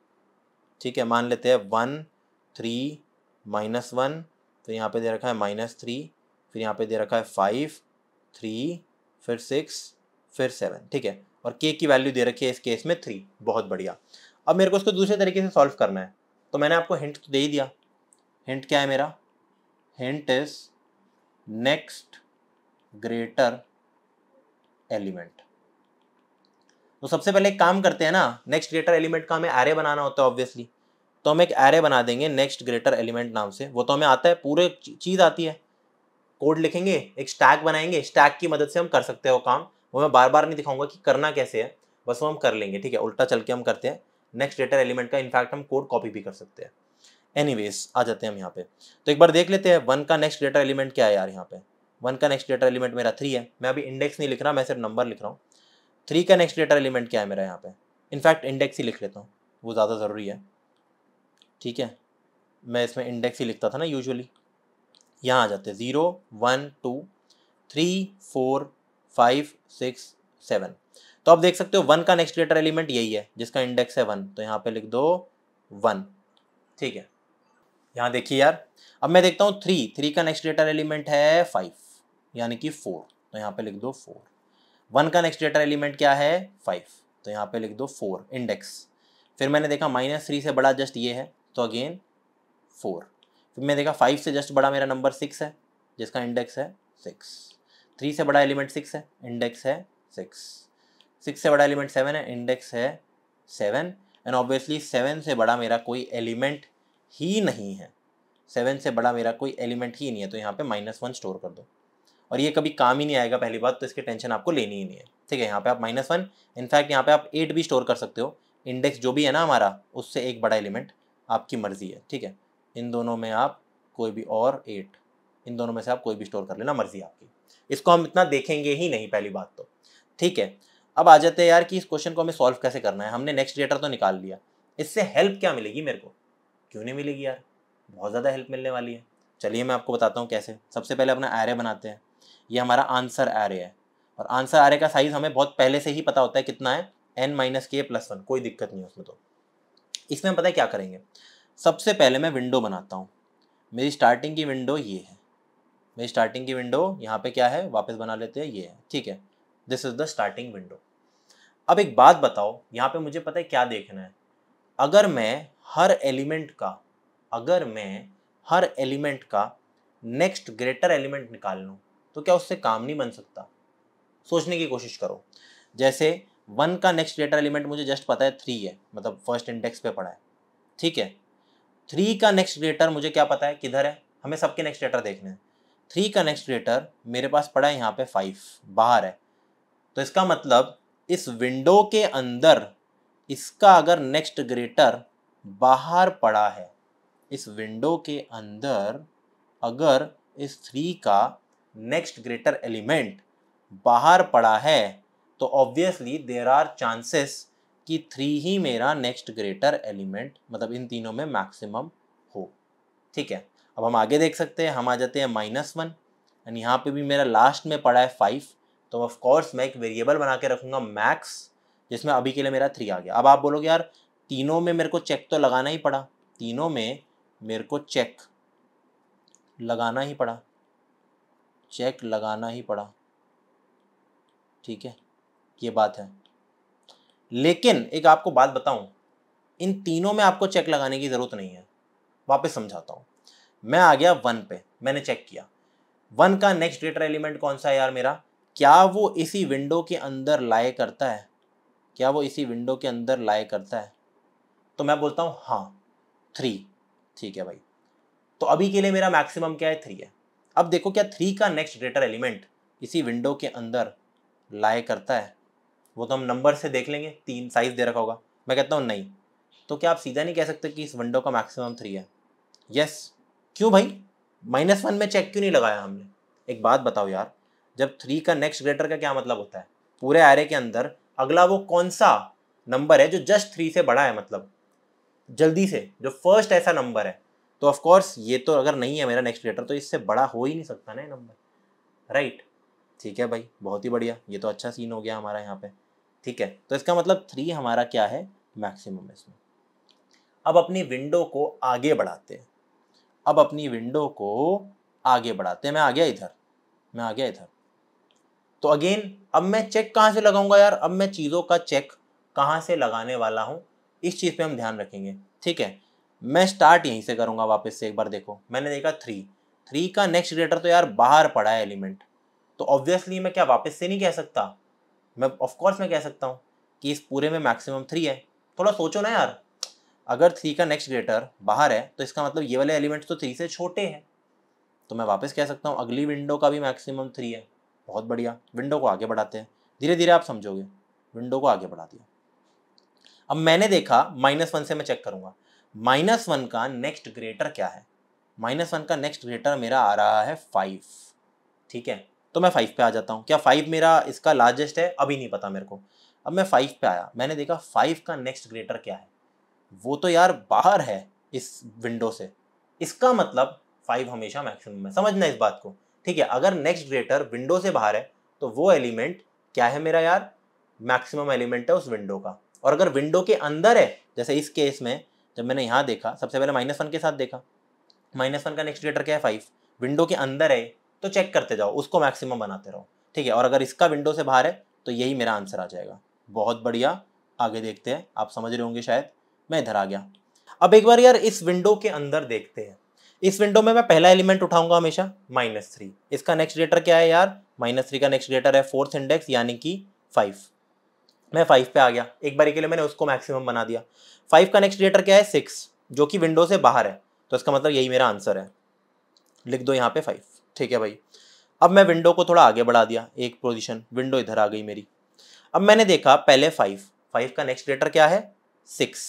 ठीक है मान लेते हैं वन थ्री माइनस वन तो यहाँ पे दे रखा है माइनस थ्री फिर यहाँ पे दे रखा है फाइव थ्री फिर सिक्स फिर सेवन ठीक है और के की वैल्यू दे रखी है इस केस में थ्री बहुत बढ़िया अब मेरे को इसको दूसरे तरीके से सॉल्व करना है तो मैंने आपको हिंट तो दे ही दिया हिंट क्या है मेरा hint is next greater element तो सबसे पहले एक काम करते हैं ना नेक्स्ट ग्रेटर एलिमेंट का हमें एरे बनाना होता है ऑब्वियसली तो हम एक एरे बना देंगे नेक्स्ट ग्रेटर एलिमेंट नाम से वो तो हमें आता है पूरे चीज़ आती है कोड लिखेंगे एक स्टैक बनाएंगे स्टैक की मदद से हम कर सकते हैं वो काम वो मैं बार बार नहीं दिखाऊंगा कि करना कैसे है बस वो हम कर लेंगे ठीक है उल्टा चल के हम करते हैं नेक्स्ट ग्रेटर एलिमेंट का इनफैक्ट हम कोड कॉपी भी कर सकते हैं एनी आ जाते हैं हम यहाँ पे तो एक बार देख लेते हैं वन का नेक्स्ट ग्रेटर एलिमेंट क्या है यार यहाँ पे वन का नेक्स्ट ग्रेटर एलिमेंट मेरा थ्री है मैं अभी इंडेक्स नहीं लिख रहा मैं सिर्फ नंबर लिख रहा हूँ थ्री का नेक्स्ट ग्रेटर एलिमेंट क्या है मेरा यहाँ पे इनफैक्ट इंडेक्स ही लिख लेता हूँ वो ज़्यादा ज़रूरी है ठीक है मैं इसमें इंडेक्स ही लिखता था ना यूजुअली यहाँ आ जाते zero one two three four five six seven तो आप देख सकते हो वन का नेक्स्ट लेटर एलिमेंट यही है जिसका इंडेक्स है वन तो यहाँ पे लिख दो वन ठीक है यहाँ देखिए यार अब मैं देखता हूँ थ्री थ्री का नेक्स्ट लेटर एलिमेंट है फाइव यानी कि फोर तो यहाँ पे लिख दो फोर वन का नेक्स्ट लेटर एलिमेंट क्या है फाइव तो यहाँ पे लिख दो फोर इंडेक्स फिर मैंने देखा माइनस थ्री से बड़ा जस्ट ये है तो अगेन फोर फिर मैं देखा फाइव से जस्ट बड़ा मेरा नंबर सिक्स है जिसका इंडेक्स है सिक्स थ्री से बड़ा एलिमेंट सिक्स है इंडेक्स है सिक्स सिक्स से बड़ा एलिमेंट सेवन है इंडेक्स है सेवन एंड ऑब्वियसली सेवन से बड़ा मेरा कोई एलिमेंट ही नहीं है सेवन से बड़ा मेरा कोई एलिमेंट ही नहीं है तो यहाँ पे माइनस वन स्टोर कर दो और ये कभी काम ही नहीं आएगा पहली बात तो इसकी टेंशन आपको लेनी ही नहीं है ठीक है यहाँ पे आप माइनस वन इनफैक्ट यहाँ पे आप एट भी स्टोर कर सकते हो इंडेक्स जो भी है ना हमारा उससे एक बड़ा एलिमेंट आपकी मर्ज़ी है ठीक है इन दोनों में आप कोई भी और एट इन दोनों में से आप कोई भी स्टोर कर लेना मर्ज़ी आपकी इसको हम इतना देखेंगे ही नहीं पहली बात तो ठीक है अब आ जाते हैं यार कि इस क्वेश्चन को हमें सॉल्व कैसे करना है हमने नेक्स्ट डेटर तो निकाल लिया इससे हेल्प क्या मिलेगी मेरे को क्यों नहीं मिलेगी यार बहुत ज़्यादा हेल्प मिलने वाली है चलिए मैं आपको बताता हूँ कैसे सबसे पहले अपना एरे बनाते हैं ये हमारा आंसर एरे है और आंसर एरे का साइज़ हमें बहुत पहले से ही पता होता है कितना है एन माइनस के प्लस वन कोई दिक्कत नहीं है उसमें तो इसमें हम पता है क्या करेंगे सबसे पहले मैं विंडो बनाता हूँ मेरी स्टार्टिंग की विंडो ये है मेरी स्टार्टिंग की विंडो यहाँ पे क्या है वापस बना लेते हैं ये है ठीक है this is the starting window अब एक बात बताओ यहाँ पे मुझे पता है क्या देखना है अगर मैं हर एलिमेंट का अगर मैं हर एलिमेंट का नेक्स्ट ग्रेटर एलिमेंट निकाल लूँ तो क्या उससे काम नहीं बन सकता सोचने की कोशिश करो जैसे वन का नेक्स्ट डेटा एलिमेंट मुझे जस्ट पता है थ्री है मतलब फर्स्ट इंडेक्स पे पड़ा है ठीक है थ्री का नेक्स्ट ग्रेटर मुझे क्या पता है किधर है हमें सबके नेक्स्ट डेटर देखने हैं थ्री का नेक्स्ट ग्रेटर मेरे पास पड़ा है यहाँ पे फाइव बाहर है तो इसका मतलब इस विंडो के अंदर इसका अगर नेक्स्ट ग्रेटर बाहर पड़ा है इस विंडो के अंदर अगर इस थ्री का नेक्स्ट ग्रेटर एलिमेंट बाहर पड़ा है तो ऑब्वियसली देर आर चांसेस कि थ्री ही मेरा नेक्स्ट ग्रेटर एलिमेंट मतलब इन तीनों में मैक्सिमम हो ठीक है अब हम आगे देख सकते हैं हम आ जाते हैं माइनस वन एंड यहाँ पे भी मेरा लास्ट में पड़ा है फाइव तो ऑफकोर्स मैं एक वेरिएबल बना के रखूँगा मैक्स जिसमें अभी के लिए मेरा थ्री आ गया अब आप बोलोगे यार तीनों में मेरे को चेक तो लगाना ही पड़ा तीनों में मेरे को चेक लगाना ही पड़ा चेक लगाना ही पड़ा ठीक है ये बात है लेकिन एक आपको बात बताऊं इन तीनों में आपको चेक लगाने की ज़रूरत नहीं है वापस समझाता हूं मैं आ गया वन पे मैंने चेक किया वन का नेक्स्ट डेटा एलिमेंट कौन सा है यार मेरा क्या वो इसी विंडो के अंदर लाए करता है क्या वो इसी विंडो के अंदर लाए करता है तो मैं बोलता हूँ हाँ थ्री ठीक है भाई तो अभी के लिए मेरा मैक्सिमम क्या है थ्री है अब देखो क्या थ्री का नेक्स्ट ग्रेटर एलिमेंट इसी विंडो के अंदर लाए करता है वो तो हम नंबर से देख लेंगे तीन साइज़ दे रखा होगा मैं कहता हूँ नहीं तो क्या आप सीधा नहीं कह सकते कि इस विंडो का मैक्सिमम थ्री है यस क्यों भाई माइनस वन में चेक क्यों नहीं लगाया हमने एक बात बताओ यार जब थ्री का नेक्स्ट ग्रेटर का क्या मतलब होता है पूरे आरे के अंदर अगला वो कौन सा नंबर है जो जस्ट थ्री से बड़ा है मतलब जल्दी से जो फर्स्ट ऐसा नंबर है तो ऑफकोर्स ये तो अगर नहीं है मेरा नेक्स्ट ग्रेटर तो इससे बड़ा हो ही नहीं सकता ना ये नंबर राइट ठीक है भाई बहुत ही बढ़िया ये तो अच्छा सीन हो गया हमारा यहाँ पे ठीक है तो इसका मतलब थ्री हमारा क्या है मैक्सिमम इसमें अब अपनी विंडो को आगे बढ़ाते हैं अब अपनी विंडो को आगे बढ़ाते हैं मैं आ गया इधर मैं आ गया इधर तो अगेन अब मैं चेक कहाँ से लगाऊंगा यार अब मैं चीज़ों का चेक कहाँ से लगाने वाला हूँ इस चीज़ पे हम ध्यान रखेंगे ठीक है मैं स्टार्ट यहीं से करूँगा वापस से एक बार देखो मैंने देखा थ्री थ्री का नेक्स्ट ग्रेटर तो यार बाहर पड़ा है एलिमेंट तो ऑब्वियसली मैं क्या वापस से नहीं कह सकता मैं ऑफकोर्स मैं कह सकता हूँ कि इस पूरे में मैक्सिमम थ्री है थोड़ा सोचो ना यार अगर थ्री का नेक्स्ट ग्रेटर बाहर है तो इसका मतलब ये वाले एलिमेंट्स तो थ्री से छोटे हैं तो मैं वापस कह सकता हूँ अगली विंडो का भी मैक्सिमम थ्री है बहुत बढ़िया विंडो को आगे बढ़ाते हैं धीरे धीरे आप समझोगे विंडो को आगे बढ़ा दिया अब मैंने देखा माइनस वन से मैं चेक करूँगा माइनस वन का नेक्स्ट ग्रेटर क्या है माइनस वन का नेक्स्ट ग्रेटर मेरा आ रहा है फाइव ठीक है तो मैं फाइव पे आ जाता हूँ क्या फाइव मेरा इसका लार्जेस्ट है अभी नहीं पता मेरे को अब मैं फाइव पे आया मैंने देखा फाइव का नेक्स्ट ग्रेटर क्या है वो तो यार बाहर है इस विंडो से इसका मतलब फाइव हमेशा मैक्सिमम है समझना इस बात को ठीक है अगर नेक्स्ट ग्रेटर विंडो से बाहर है तो वो एलिमेंट क्या है मेरा यार मैक्सिमम एलिमेंट है उस विंडो का और अगर विंडो के अंदर है जैसे इस केस में जब मैंने यहाँ देखा सबसे पहले माइनस वन के साथ देखा माइनस वन का नेक्स्ट ग्रेटर क्या है फाइव विंडो के अंदर है तो चेक करते जाओ उसको मैक्सिमम बनाते रहो ठीक है और अगर इसका विंडो से बाहर है तो यही मेरा आंसर आ जाएगा बहुत बढ़िया आगे देखते हैं आप समझ रहे होंगे शायद मैं इधर आ गया अब एक बार यार इस विंडो के अंदर देखते हैं इस विंडो में मैं पहला एलिमेंट उठाऊंगा हमेशा माइनस थ्री इसका नेक्स्ट डेटर क्या है यार माइनस थ्री का नेक्स्ट डेटर है फोर्थ इंडेक्स यानी कि फाइव मैं फाइव पे आ गया एक बार के लिए मैंने उसको मैक्सिमम बना दिया फाइव का नेक्स्ट डेटर क्या है सिक्स जो कि विंडो से बाहर है तो इसका मतलब यही मेरा आंसर है लिख दो यहाँ पे फाइव ठीक है भाई अब मैं विंडो को थोड़ा आगे बढ़ा दिया एक पोजिशन विंडो इधर आ गई मेरी अब मैंने देखा पहले फाइव फाइव का नेक्स्ट लेटर क्या है सिक्स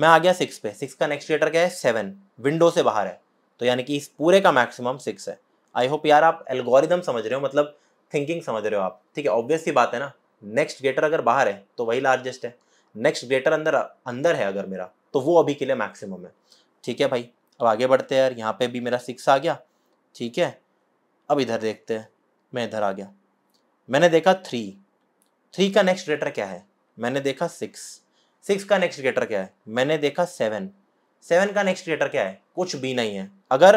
मैं आ गया सिक्स पे सिक्स का नेक्स्ट लेटर क्या है सेवन विंडो से बाहर है तो यानी कि इस पूरे का मैक्सिमम सिक्स है आई होप यार आप एल्गोरिदम समझ रहे हो मतलब थिंकिंग समझ रहे हो आप ठीक है ऑब्वियस ही बात है ना नेक्स्ट ग्रेटर अगर बाहर है तो वही लार्जेस्ट है नेक्स्ट ग्रेटर अंदर अंदर है अगर मेरा तो वो अभी के लिए मैक्सिमम है ठीक है भाई अब आगे बढ़ते हैं यार यहाँ पे भी मेरा सिक्स आ गया ठीक है अब इधर देखते हैं मैं इधर आ गया मैंने देखा थ्री थ्री का नेक्स्ट ग्रेटर क्या है मैंने देखा सिक्स सिक्स का नेक्स्ट ग्रेटर क्या है मैंने देखा सेवन सेवन का नेक्स्ट ग्रेटर क्या है कुछ भी नहीं है अगर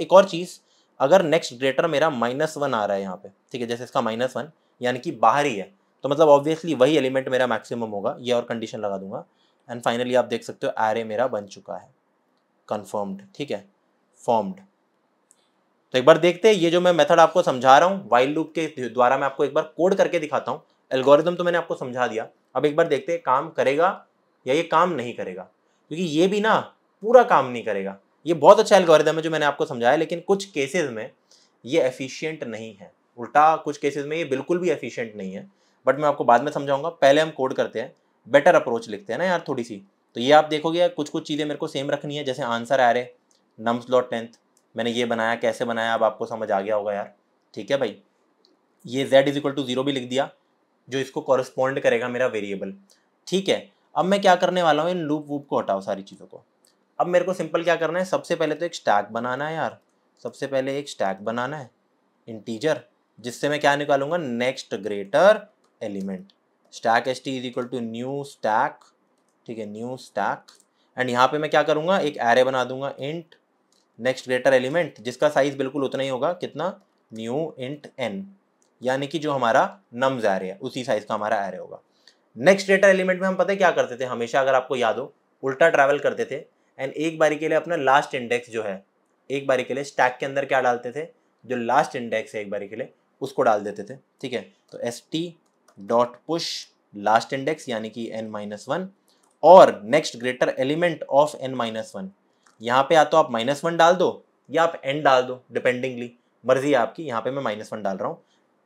एक और चीज़ अगर नेक्स्ट ग्रेटर मेरा माइनस वन आ रहा है यहाँ पे ठीक है जैसे इसका माइनस वन यानी कि बाहर ही है तो मतलब ऑब्वियसली वही एलिमेंट मेरा मैक्सिमम होगा ये और कंडीशन लगा दूंगा एंड फाइनली आप देख सकते हो एरे मेरा बन चुका है कन्फर्म्ड ठीक है फॉर्म्ड तो एक बार देखते हैं ये जो मैं मेथड आपको समझा रहा हूँ वाइल लूप के द्वारा मैं आपको एक बार कोड करके दिखाता हूँ एल्गोरिदम तो मैंने आपको समझा दिया अब एक बार देखते हैं काम करेगा या ये काम नहीं करेगा क्योंकि ये भी ना पूरा काम नहीं करेगा ये बहुत अच्छा एल्गोरिदम है जो मैंने आपको समझाया लेकिन कुछ केसेज में ये एफिशियंट नहीं है उल्टा कुछ केसेज में ये बिल्कुल भी एफिशियंट नहीं है बट मैं आपको बाद में समझाऊंगा पहले हम कोड करते हैं बेटर अप्रोच लिखते हैं ना यार थोड़ी सी तो ये आप देखोगे कुछ कुछ चीज़ें मेरे को सेम रखनी है जैसे आंसर आ रहे नम्स लॉट टेंथ मैंने ये बनाया कैसे बनाया अब आपको समझ आ गया होगा यार ठीक है भाई ये z is equal to zero भी लिख दिया जो इसको कॉरस्पॉन्ड करेगा मेरा वेरिएबल ठीक है अब मैं क्या करने वाला हूँ इन लूप वूप को हटाओ सारी चीज़ों को अब मेरे को सिंपल क्या करना है सबसे पहले तो एक स्टैक बनाना है यार सबसे पहले एक स्टैक बनाना है इंटीजर जिससे मैं क्या निकालूंगा next greater element stack S T is equal to new stack ठीक है न्यू स्टैक एंड यहाँ पे मैं क्या करूँगा एक एरे बना दूंगा इंट नेक्स्ट ग्रेटर एलिमेंट जिसका साइज बिल्कुल उतना ही होगा कितना न्यू इंट एन यानी कि जो हमारा नम्स आ रहा है उसी साइज का हमारा आ रहा होगा नेक्स्ट ग्रेटर एलिमेंट में हम पता है क्या करते थे हमेशा अगर आपको याद हो उल्टा ट्रैवल करते थे एंड एक बारी के लिए अपना लास्ट इंडेक्स जो है एक बारी के लिए स्टैक के अंदर क्या डालते थे जो लास्ट इंडेक्स है एक बारी के लिए उसको डाल देते थे ठीक है तो S T dot push last index यानी कि एन माइनस वन और next greater element of N minus one यहाँ पे या तो आप माइनस वन डाल दो या आप एन डाल दो डिपेंडिंगली मर्जी आपकी यहाँ पे मैं माइनस वन डाल रहा हूँ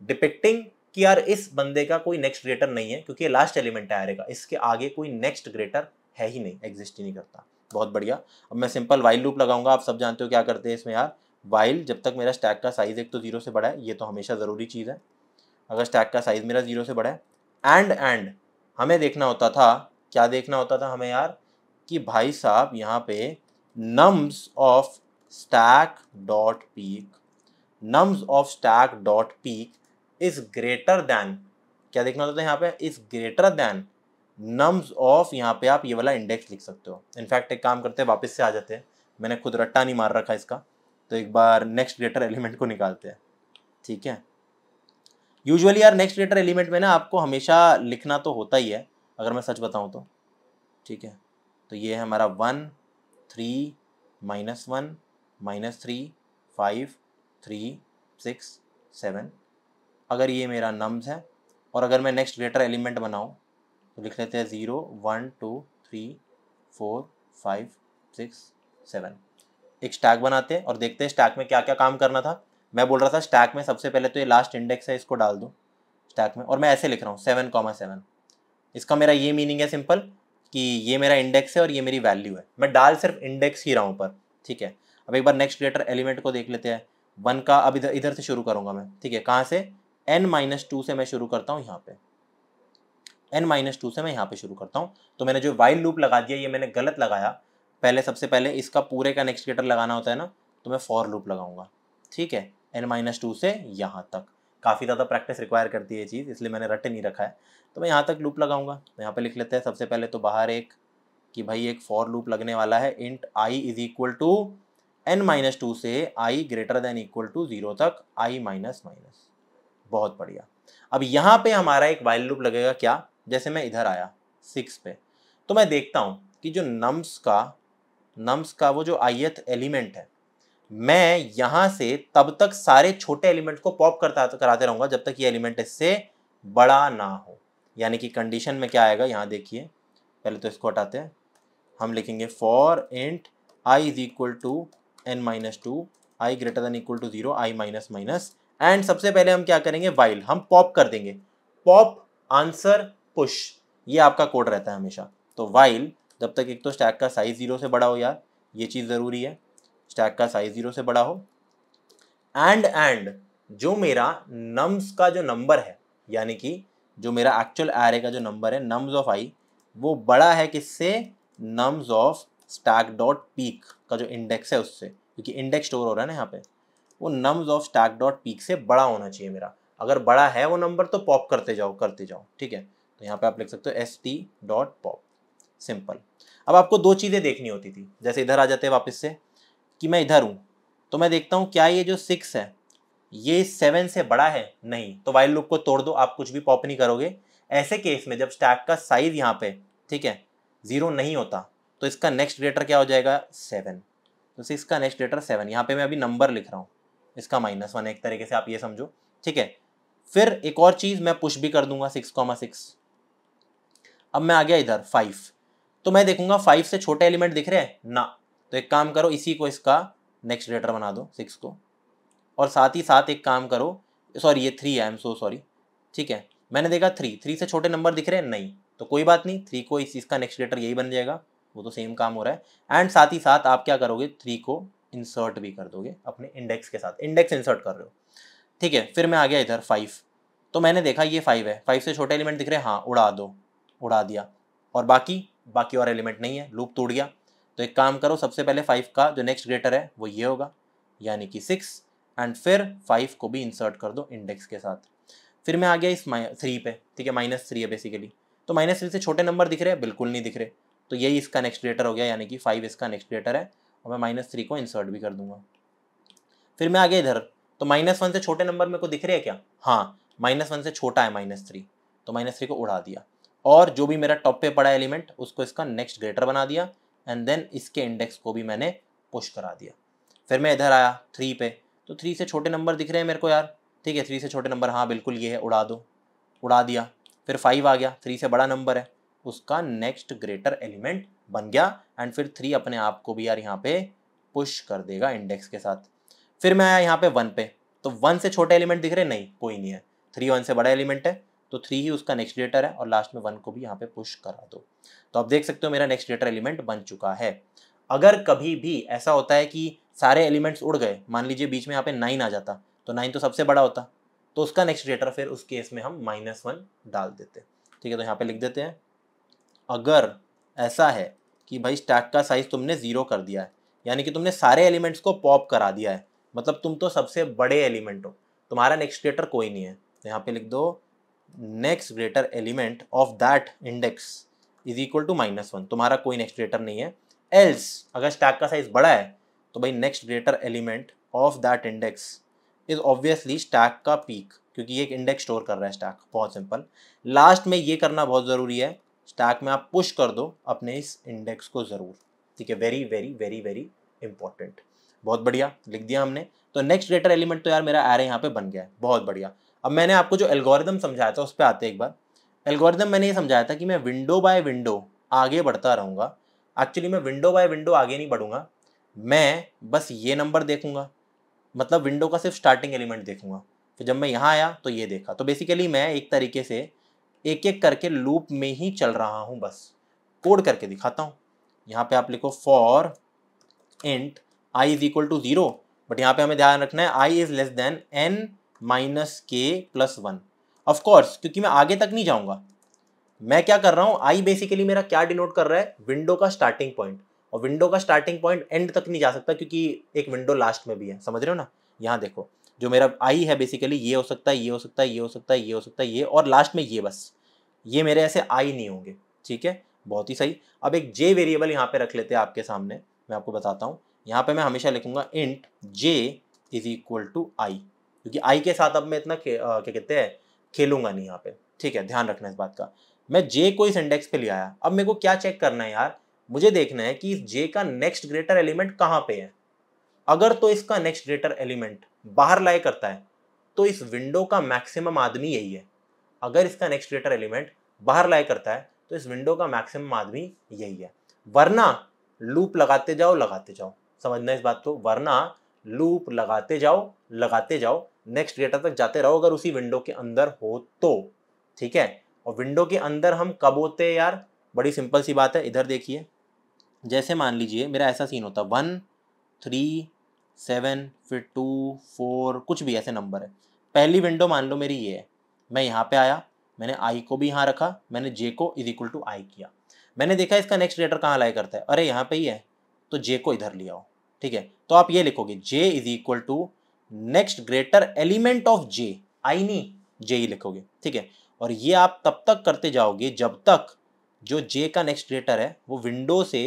डिपेक्टिंग कि यार इस बंदे का कोई नेक्स्ट ग्रेटर नहीं है क्योंकि ये लास्ट एलिमेंट है एरे इसके आगे कोई नेक्स्ट ग्रेटर है ही नहीं एग्जिस्ट ही नहीं करता बहुत बढ़िया अब मैं सिंपल वाइल लूप लगाऊंगा आप सब जानते हो क्या करते हैं इसमें यार वाइल जब तक मेरा स्टैक का साइज़ एक तो जीरो से बड़ा है ये तो हमेशा ज़रूरी चीज़ है अगर स्टैक का साइज़ मेरा जीरो से बड़ा है एंड एंड हमें देखना होता था क्या देखना होता था हमें यार कि भाई साहब यहाँ पे nums of stack dot peak nums of stack dot peak is greater than क्या देखना होता है यहाँ पे is greater than nums of यहाँ पे आप ये वाला इंडेक्स लिख सकते हो इनफैक्ट एक काम करते हैं वापस से आ जाते हैं मैंने खुद रट्टा नहीं मार रखा इसका तो एक बार नेक्स्ट ग्रेटर एलिमेंट को निकालते हैं ठीक है यूजुअली यार नेक्स्ट ग्रेटर एलिमेंट में ना आपको हमेशा लिखना तो होता ही है अगर मैं सच बताऊँ तो ठीक है तो ये है हमारा one three minus one minus three five three six seven अगर ये मेरा नम्स है और अगर मैं नेक्स्ट ग्रेटर एलिमेंट बनाऊँ तो लिख लेते हैं zero one two three four five six seven एक स्टैक बनाते हैं और देखते हैं स्टैक में क्या क्या काम करना था मैं बोल रहा था स्टैक में सबसे पहले तो ये लास्ट इंडेक्स है इसको डाल दूँ स्टैक में और मैं ऐसे लिख रहा हूँ सेवन कॉमा सेवन इसका मेरा ये मीनिंग है सिंपल कि ये मेरा इंडेक्स है और ये मेरी वैल्यू है मैं डाल सिर्फ इंडेक्स ही रहा हूँ पर ठीक है अब एक बार नेक्स्ट ग्रेटर एलिमेंट को देख लेते हैं वन का अब इधर इधर से शुरू करूँगा मैं ठीक है कहाँ से एन माइनस टू से मैं शुरू करता हूँ यहाँ पे एन माइनस टू से मैं यहाँ पे शुरू करता हूँ तो मैंने जो वाइल लूप लगा दिया ये मैंने गलत लगाया पहले सबसे पहले इसका पूरे का नेक्स्ट ग्रेटर लगाना होता है ना तो मैं फॉर लूप लगाऊंगा ठीक है एन माइनस टू से यहाँ तक काफ़ी ज़्यादा प्रैक्टिस रिक्वायर करती है ये चीज़ इसलिए मैंने रट नहीं रखा है तो मैं यहाँ तक लूप लगाऊंगा तो यहाँ पर लिख लेते हैं सबसे पहले तो बाहर एक कि भाई एक फॉर लूप लगने वाला है int I is equal to N minus two से I greater than equal to zero तक आई माइनस माइनस बहुत बढ़िया अब यहाँ पे हमारा एक वाइल लूप लगेगा क्या जैसे मैं इधर आया सिक्स पे तो मैं देखता हूँ कि जो नम्स का नम्स का वो जो आई एलिमेंट है मैं यहाँ से तब तक सारे छोटे एलिमेंट को पॉप करता कराते रहूँगा जब तक ये एलिमेंट इससे बड़ा ना हो यानी कि कंडीशन में क्या आएगा यहाँ देखिए पहले तो इसको हटाते हैं हम लिखेंगे for int I is equal to N minus two I greater than equal to zero I minus minus and सबसे पहले हम क्या करेंगे वाइल हम पॉप कर देंगे पॉप आंसर पुश ये आपका कोड रहता है हमेशा तो वाइल जब तक एक तो स्टैक का साइज जीरो से बड़ा हो यार ये चीज़ ज़रूरी है स्टैक का साइज जीरो से बड़ा हो एंड एंड जो मेरा नम्स का जो नंबर है यानी कि जो मेरा एक्चुअल एरे का जो नंबर है नम्स ऑफ आई वो बड़ा है किससे nums of stack dot peek का जो इंडेक्स है उससे क्योंकि इंडेक्स स्टोर हो रहा है ना यहाँ पे वो nums of stack dot peek से बड़ा होना चाहिए मेरा अगर बड़ा है वो नंबर तो पॉप करते जाओ करते जाओ ठीक है तो यहाँ पे आप लिख सकते हो S T dot pop simple अब आपको दो चीज़ें देखनी होती थी जैसे इधर आ जाते हैं वापस से कि मैं इधर हूँ तो मैं देखता हूँ क्या ये जो सिक्स है ये सेवन से बड़ा है नहीं तो वाइल लुक को तोड़ दो आप कुछ भी पॉप नहीं करोगे ऐसे केस में जब स्टैक का साइज यहाँ पे ठीक है जीरो नहीं होता तो इसका नेक्स्ट ग्रेटर क्या हो जाएगा सेवन तो सिक्स का नेक्स्ट ग्रेटर सेवन यहाँ पे मैं अभी नंबर लिख रहा हूँ इसका माइनस वन एक तरीके से आप ये समझो ठीक है फिर एक और चीज़ मैं पुश भी कर दूंगा सिक्स कॉमा सिक्स अब मैं आ गया इधर फाइव तो मैं देखूंगा फाइव से छोटे एलिमेंट दिख रहे हैं ना तो एक काम करो इसी को इसका नेक्स्ट ग्रेटर बना दो सिक्स को और साथ ही साथ एक काम करो सॉरी ये three I am so sorry ठीक है मैंने देखा थ्री थ्री से छोटे नंबर दिख रहे हैं नहीं तो कोई बात नहीं थ्री को इस इसका नेक्स्ट लेटर यही बन जाएगा वो तो सेम काम हो रहा है एंड साथ ही साथ आप क्या करोगे थ्री को इंसर्ट भी कर दोगे अपने इंडेक्स के साथ इंडेक्स इंसर्ट कर रहे हो ठीक है फिर मैं आ गया इधर फाइव तो मैंने देखा ये फाइव है फाइव से छोटे एलिमेंट दिख रहे हैं हाँ उड़ा दो उड़ा दिया और बाकी बाकी और एलिमेंट नहीं है लूप टूट गया तो एक काम करो सबसे पहले फाइव का जो नेक्स्ट ग्रेटर है वो ये होगा यानी कि सिक्स एंड फिर फाइव को भी इंसर्ट कर दो इंडेक्स के साथ फिर मैं आ गया इस थ्री पे ठीक है माइनस थ्री है बेसिकली तो माइनस थ्री से छोटे नंबर दिख रहे हैं बिल्कुल नहीं दिख रहे तो यही इसका नेक्स्ट डेटर हो गया यानी कि फाइव इसका नेक्स्ट डेटर है और मैं माइनस थ्री को इंसर्ट भी कर दूंगा फिर मैं आ गया इधर तो माइनस वन से छोटे नंबर मेरे को दिख रहे हैं क्या हाँ माइनस वन से छोटा है माइनस थ्री तो माइनस थ्री को उड़ा दिया और जो भी मेरा टॉप पे पड़ा एलिमेंट उसको इसका नेक्स्ट ग्रेटर बना दिया एंड देन इसके इंडेक्स को भी मैंने पुश करा दिया फिर मैं इधर आया थ्री पे तो थ्री से छोटे नंबर दिख रहे हैं मेरे को यार ठीक है थ्री से छोटे नंबर हाँ बिल्कुल ये है उड़ा दो उड़ा दिया फिर फाइव आ गया थ्री से बड़ा नंबर है उसका नेक्स्ट ग्रेटर एलिमेंट बन गया एंड फिर थ्री अपने आप को भी यार यहाँ पे पुश कर देगा इंडेक्स के साथ फिर मैं आया यहाँ पे वन पे तो वन से छोटे एलिमेंट दिख रहे नहीं कोई नहीं है थ्री वन से बड़ा एलिमेंट है तो थ्री ही उसका नेक्स्ट ग्रेटर है और लास्ट में वन को भी यहाँ पे पुश करा दो तो आप देख सकते हो मेरा नेक्स्ट ग्रेटर एलिमेंट बन चुका है अगर कभी भी ऐसा होता है कि सारे एलिमेंट्स उड़ गए मान लीजिए बीच में यहाँ पे नाइन आ जाता तो नाइन तो सबसे बड़ा होता तो उसका नेक्स्ट डेटर फिर उस केस में हम माइनस वन डाल देते ठीक है तो यहाँ पे लिख देते हैं अगर ऐसा है कि भाई स्टैक का साइज तुमने ज़ीरो कर दिया है यानी कि तुमने सारे एलिमेंट्स को पॉप करा दिया है मतलब तुम तो सबसे बड़े एलिमेंट हो तुम्हारा नेक्स्ट डेटर कोई नहीं है तो यहाँ पे लिख दो next greater element of that index is equal to minus one तुम्हारा कोई नेक्स्ट ग्रेटर नहीं है एल्स अगर स्टैक का साइज बड़ा है तो भाई next greater element of that index is obviously stack का पीक क्योंकि ये एक इंडेक्स स्टोर कर रहा है स्टैक बहुत सिंपल लास्ट में ये करना बहुत ज़रूरी है स्टैक में आप पुश कर दो अपने इस इंडेक्स को ज़रूर ठीक है very very very very important बहुत बढ़िया लिख दिया हमने तो नेक्स्ट ग्रेटर एलिमेंट तो यार मेरा एरे यहाँ पे बन गया है बहुत बढ़िया अब मैंने आपको जो एल्गोरिदम समझाया था उस पर आते एक बार एल्गोरिदम मैंने ये समझाया था कि मैं विंडो बाय विंडो आगे बढ़ता रहूँगा एक्चुअली मैं विंडो बाय विंडो आगे नहीं बढ़ूंगा मैं बस ये नंबर देखूंगा मतलब विंडो का सिर्फ स्टार्टिंग एलिमेंट देखूंगा तो जब मैं यहाँ आया तो ये देखा तो बेसिकली मैं एक तरीके से एक एक करके लूप में ही चल रहा हूँ बस कोड करके दिखाता हूँ यहाँ पे आप लिखो for int I is equal to zero but यहाँ पे हमें ध्यान रखना है I is less than N minus के प्लस वन ऑफकोर्स क्योंकि मैं आगे तक नहीं जाऊँगा मैं क्या कर रहा हूँ आई बेसिकली मेरा क्या डिनोट कर रहा है विंडो का स्टार्टिंग पॉइंट और विंडो का स्टार्टिंग पॉइंट एंड तक नहीं जा सकता क्योंकि एक विंडो लास्ट में भी है समझ रहे हो ना यहाँ देखो जो मेरा आई है बेसिकली ये हो सकता है ये हो सकता है ये हो सकता है ये हो सकता है ये और लास्ट में ये बस ये मेरे ऐसे आई नहीं होंगे ठीक है बहुत ही सही अब एक जे वेरिएबल यहाँ पे रख लेते हैं आपके सामने मैं आपको बताता हूँ यहाँ पे मैं हमेशा लिखूंगा int J is equal to I क्योंकि आई के साथ अब मैं इतना क्या कहते हैं खेलूंगा नहीं यहाँ पे ठीक है ध्यान रखना इस बात का मैं जे को इस इंडेक्स पे ले आया अब मेरे को क्या चेक करना है यार मुझे देखना है कि इस जे का नेक्स्ट ग्रेटर एलिमेंट कहां पे है अगर तो इसका नेक्स्ट ग्रेटर एलिमेंट बाहर लाए करता है तो इस विंडो का मैक्सिमम आदमी यही है अगर इसका नेक्स्ट ग्रेटर एलिमेंट बाहर लाए करता है तो इस विंडो का मैक्सिमम आदमी यही है वरना लूप लगाते जाओ लगाते जाओ समझना इस बात को वरना लूप लगाते जाओ लगाते जाओ नेक्स्ट ग्रेटर तक जाते रहो अगर उसी विंडो के अंदर हो तो ठीक है और विंडो के अंदर हम कब होते हैं यार बड़ी सिंपल सी बात है इधर देखिए जैसे मान लीजिए मेरा ऐसा सीन होता वन थ्री सेवन फिर टू फोर कुछ भी ऐसे नंबर है पहली विंडो मान लो मेरी ये है मैं यहाँ पे आया मैंने आई को भी यहाँ रखा मैंने जे को इज इक्वल टू आई किया मैंने देखा इसका नेक्स्ट डेटर कहाँ लाई करता है अरे यहाँ पे ही है तो जे को इधर ले आओ ठीक है तो आप ये लिखोगे J is equal to next greater element of J I नहीं जे ही लिखोगे ठीक है और ये आप तब तक करते जाओगे जब तक जो जे का नेक्स्ट ग्रेटर है वो विंडो से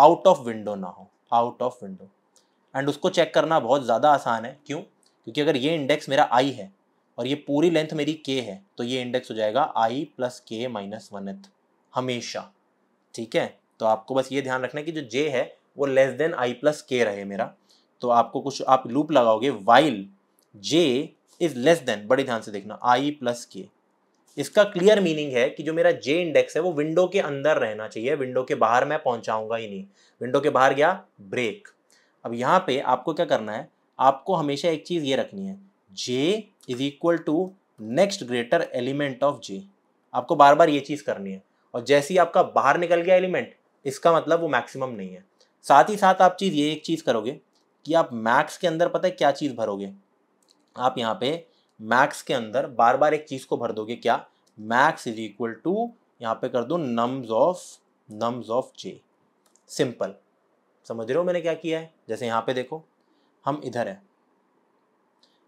आउट ऑफ विंडो ना हो आउट ऑफ विंडो एंड उसको चेक करना बहुत ज़्यादा आसान है क्यों क्योंकि अगर ये इंडेक्स मेरा आई है और ये पूरी लेंथ मेरी के है तो ये इंडेक्स हो जाएगा आई प्लस के माइनस वन एथ हमेशा ठीक है तो आपको बस ये ध्यान रखना है कि जो जे है वो लेस देन आई प्लस के रहे मेरा तो आपको कुछ आप लूप लगाओगे while J is less than बड़े ध्यान से देखना आई प्लस के इसका क्लियर मीनिंग है कि जो मेरा जे इंडेक्स है वो विंडो के अंदर रहना चाहिए विंडो के बाहर मैं पहुंचाऊंगा ही नहीं विंडो के बाहर गया ब्रेक अब यहाँ पे आपको क्या करना है आपको हमेशा एक चीज़ ये रखनी है जे is equal to next greater element of J आपको बार बार ये चीज़ करनी है और जैसे ही आपका बाहर निकल गया एलिमेंट इसका मतलब वो मैक्सिमम नहीं है साथ ही साथ आप चीज़ ये एक चीज़ करोगे कि आप मैक्स के अंदर पता है क्या चीज़ भरोगे आप यहाँ पे मैक्स के अंदर बार बार एक चीज़ को भर दोगे क्या मैक्स इज इक्वल टू यहाँ पे कर दो nums of nums of J simple समझ रहे हो मैंने क्या किया है जैसे यहाँ पे देखो हम इधर है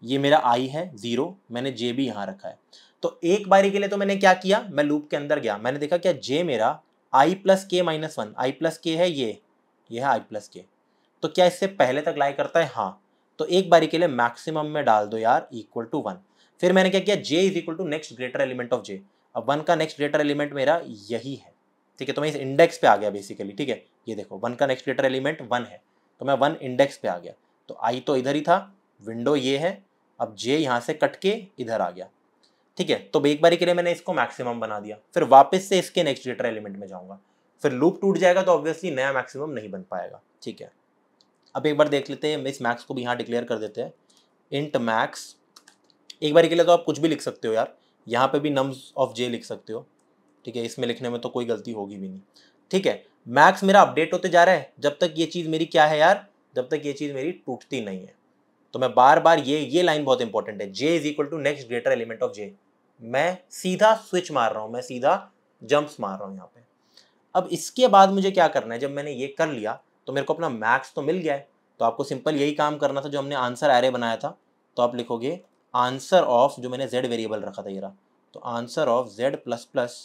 ये मेरा आई है ज़ीरो मैंने जे भी यहाँ रखा है तो एक बारी के लिए तो मैंने क्या किया मैं लूप के अंदर गया मैंने देखा क्या जे मेरा आई प्लस के माइनस वन आई प्लस के है ये ये है आई प्लस के तो क्या इससे पहले तक लाई करता है हाँ तो एक बारी के लिए मैक्सिमम में डाल दो यार इक्वल टू वन फिर मैंने क्या किया J is equal to next greater element of J अब वन का नेक्स्ट ग्रेटर एलिमेंट मेरा यही है ठीक है तो मैं इस इंडेक्स पे आ गया बेसिकली ठीक है ये देखो वन का नेक्स्ट ग्रेटर एलिमेंट वन है तो मैं वन इंडेक्स पे आ गया तो आई तो इधर ही था विंडो ये है अब जे यहाँ से कट के इधर आ गया ठीक है तो एक बारी के लिए मैंने इसको मैक्सिमम बना दिया फिर वापस से इसके नेक्स्ट ग्रेटर एलिमेंट में जाऊँगा फिर लूप टूट जाएगा तो ऑब्वियसली नया मैक्सिमम नहीं बन पाएगा ठीक है अब एक बार देख लेते हैं इस मैक्स को भी यहाँ डिक्लेयर कर देते हैं इंट मैक्स एक बार के लिए तो आप कुछ भी लिख सकते हो यार यहाँ पे भी नम्स ऑफ जे लिख सकते हो ठीक है इसमें लिखने में तो कोई गलती होगी भी नहीं ठीक है मैक्स मेरा अपडेट होते जा रहा है जब तक ये चीज़ मेरी क्या है यार जब तक ये चीज़ मेरी टूटती नहीं है तो मैं बार बार ये ये लाइन बहुत इंपॉर्टेंट है जे is equal to next greater element of j मैं सीधा स्विच मार रहा हूँ मैं सीधा जंप्स मार रहा हूँ यहाँ पे अब इसके बाद मुझे क्या करना है जब मैंने ये कर लिया तो मेरे को अपना मैक्स तो मिल गया है तो आपको सिंपल यही काम करना था जो हमने आंसर एरे बनाया था तो आप लिखोगे आंसर ऑफ जो मैंने जेड वेरिएबल रखा था ये तो answer of Z plus plus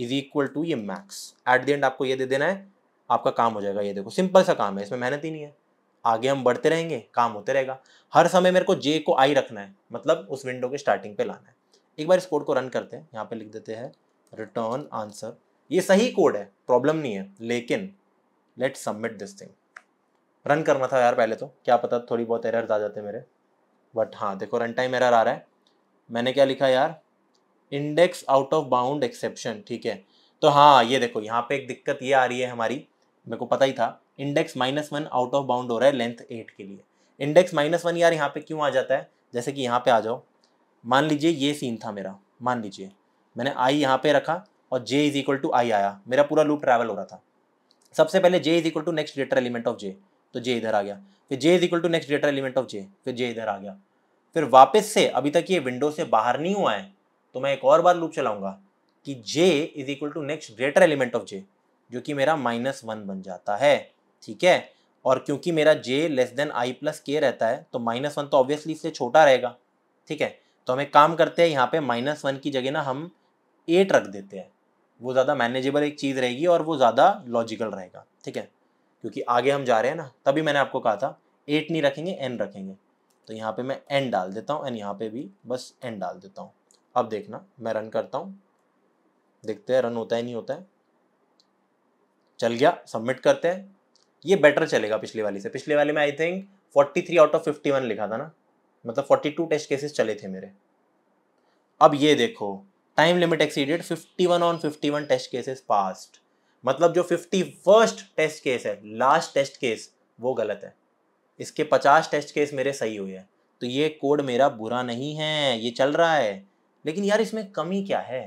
is equal to ये मैक्स एट द एंड आपको ये दे देना है आपका काम हो जाएगा ये देखो सिंपल सा काम है इसमें मेहनत ही नहीं है आगे हम बढ़ते रहेंगे काम होते रहेगा हर समय मेरे को जे को आई रखना है मतलब उस विंडो के स्टार्टिंग पे लाना है एक बार इस कोड को रन करते हैं यहाँ पे लिख देते हैं रिटर्न आंसर ये सही कोड है प्रॉब्लम नहीं है लेकिन let submit this thing run करना था यार पहले तो क्या पता थोड़ी बहुत एरर्स आ जाते मेरे बट हाँ देखो रन टाइम एरर आ रहा है मैंने क्या लिखा यार index out of bound exception ठीक है तो हाँ ये देखो यहाँ पे एक दिक्कत ये आ रही है हमारी मेरे को पता ही था index minus one out of bound हो रहा है लेंथ एट के लिए इंडेक्स माइनस वन यार यहाँ पे क्यों आ जाता है जैसे कि यहाँ पे आ जाओ मान लीजिए ये सीन था मेरा मान लीजिए मैंने आई यहाँ पे रखा और j is equal to i आया मेरा पूरा लूप ट्रैवल हो रहा था सबसे पहले j is equal to next greater element of j तो जे इधर आ गया फिर j is equal to next greater element of j फिर जे इधर आ गया फिर वापस से अभी तक ये विंडो से बाहर नहीं हुआ है तो मैं एक और बार लूप चलाऊंगा कि j is equal to next greater element of j जो कि मेरा माइनस वन बन जाता है ठीक है और क्योंकि मेरा j less than i plus k रहता है तो माइनस वन तो ऑब्वियसली इससे छोटा रहेगा ठीक है तो हम एक काम करते हैं यहाँ पे माइनस वन की जगह ना हम एट रख देते हैं वो ज़्यादा मैनेजेबल एक चीज़ रहेगी और वो ज़्यादा लॉजिकल रहेगा ठीक है क्योंकि आगे हम जा रहे हैं ना तभी मैंने आपको कहा था एट नहीं रखेंगे एन रखेंगे तो यहाँ पे मैं एन डाल देता हूँ एंड यहाँ पे भी बस एन डाल देता हूँ अब देखना मैं रन करता हूँ देखते हैं रन होता है नहीं होता है चल गया सबमिट करते हैं ये बेटर चलेगा पिछले वाले से पिछले वाले में I think forty three out of fifty one लिखा था ना मतलब फोर्टी टू टेस्ट केसेस चले थे मेरे अब ये देखो time limit exceeded 51 on 51 test cases passed मतलब जो 51 टेस्ट केस है लास्ट टेस्ट केस वो गलत है इसके 50 टेस्ट केस मेरे सही हुए हैं तो ये कोड मेरा बुरा नहीं है ये चल रहा है लेकिन यार इसमें कमी क्या है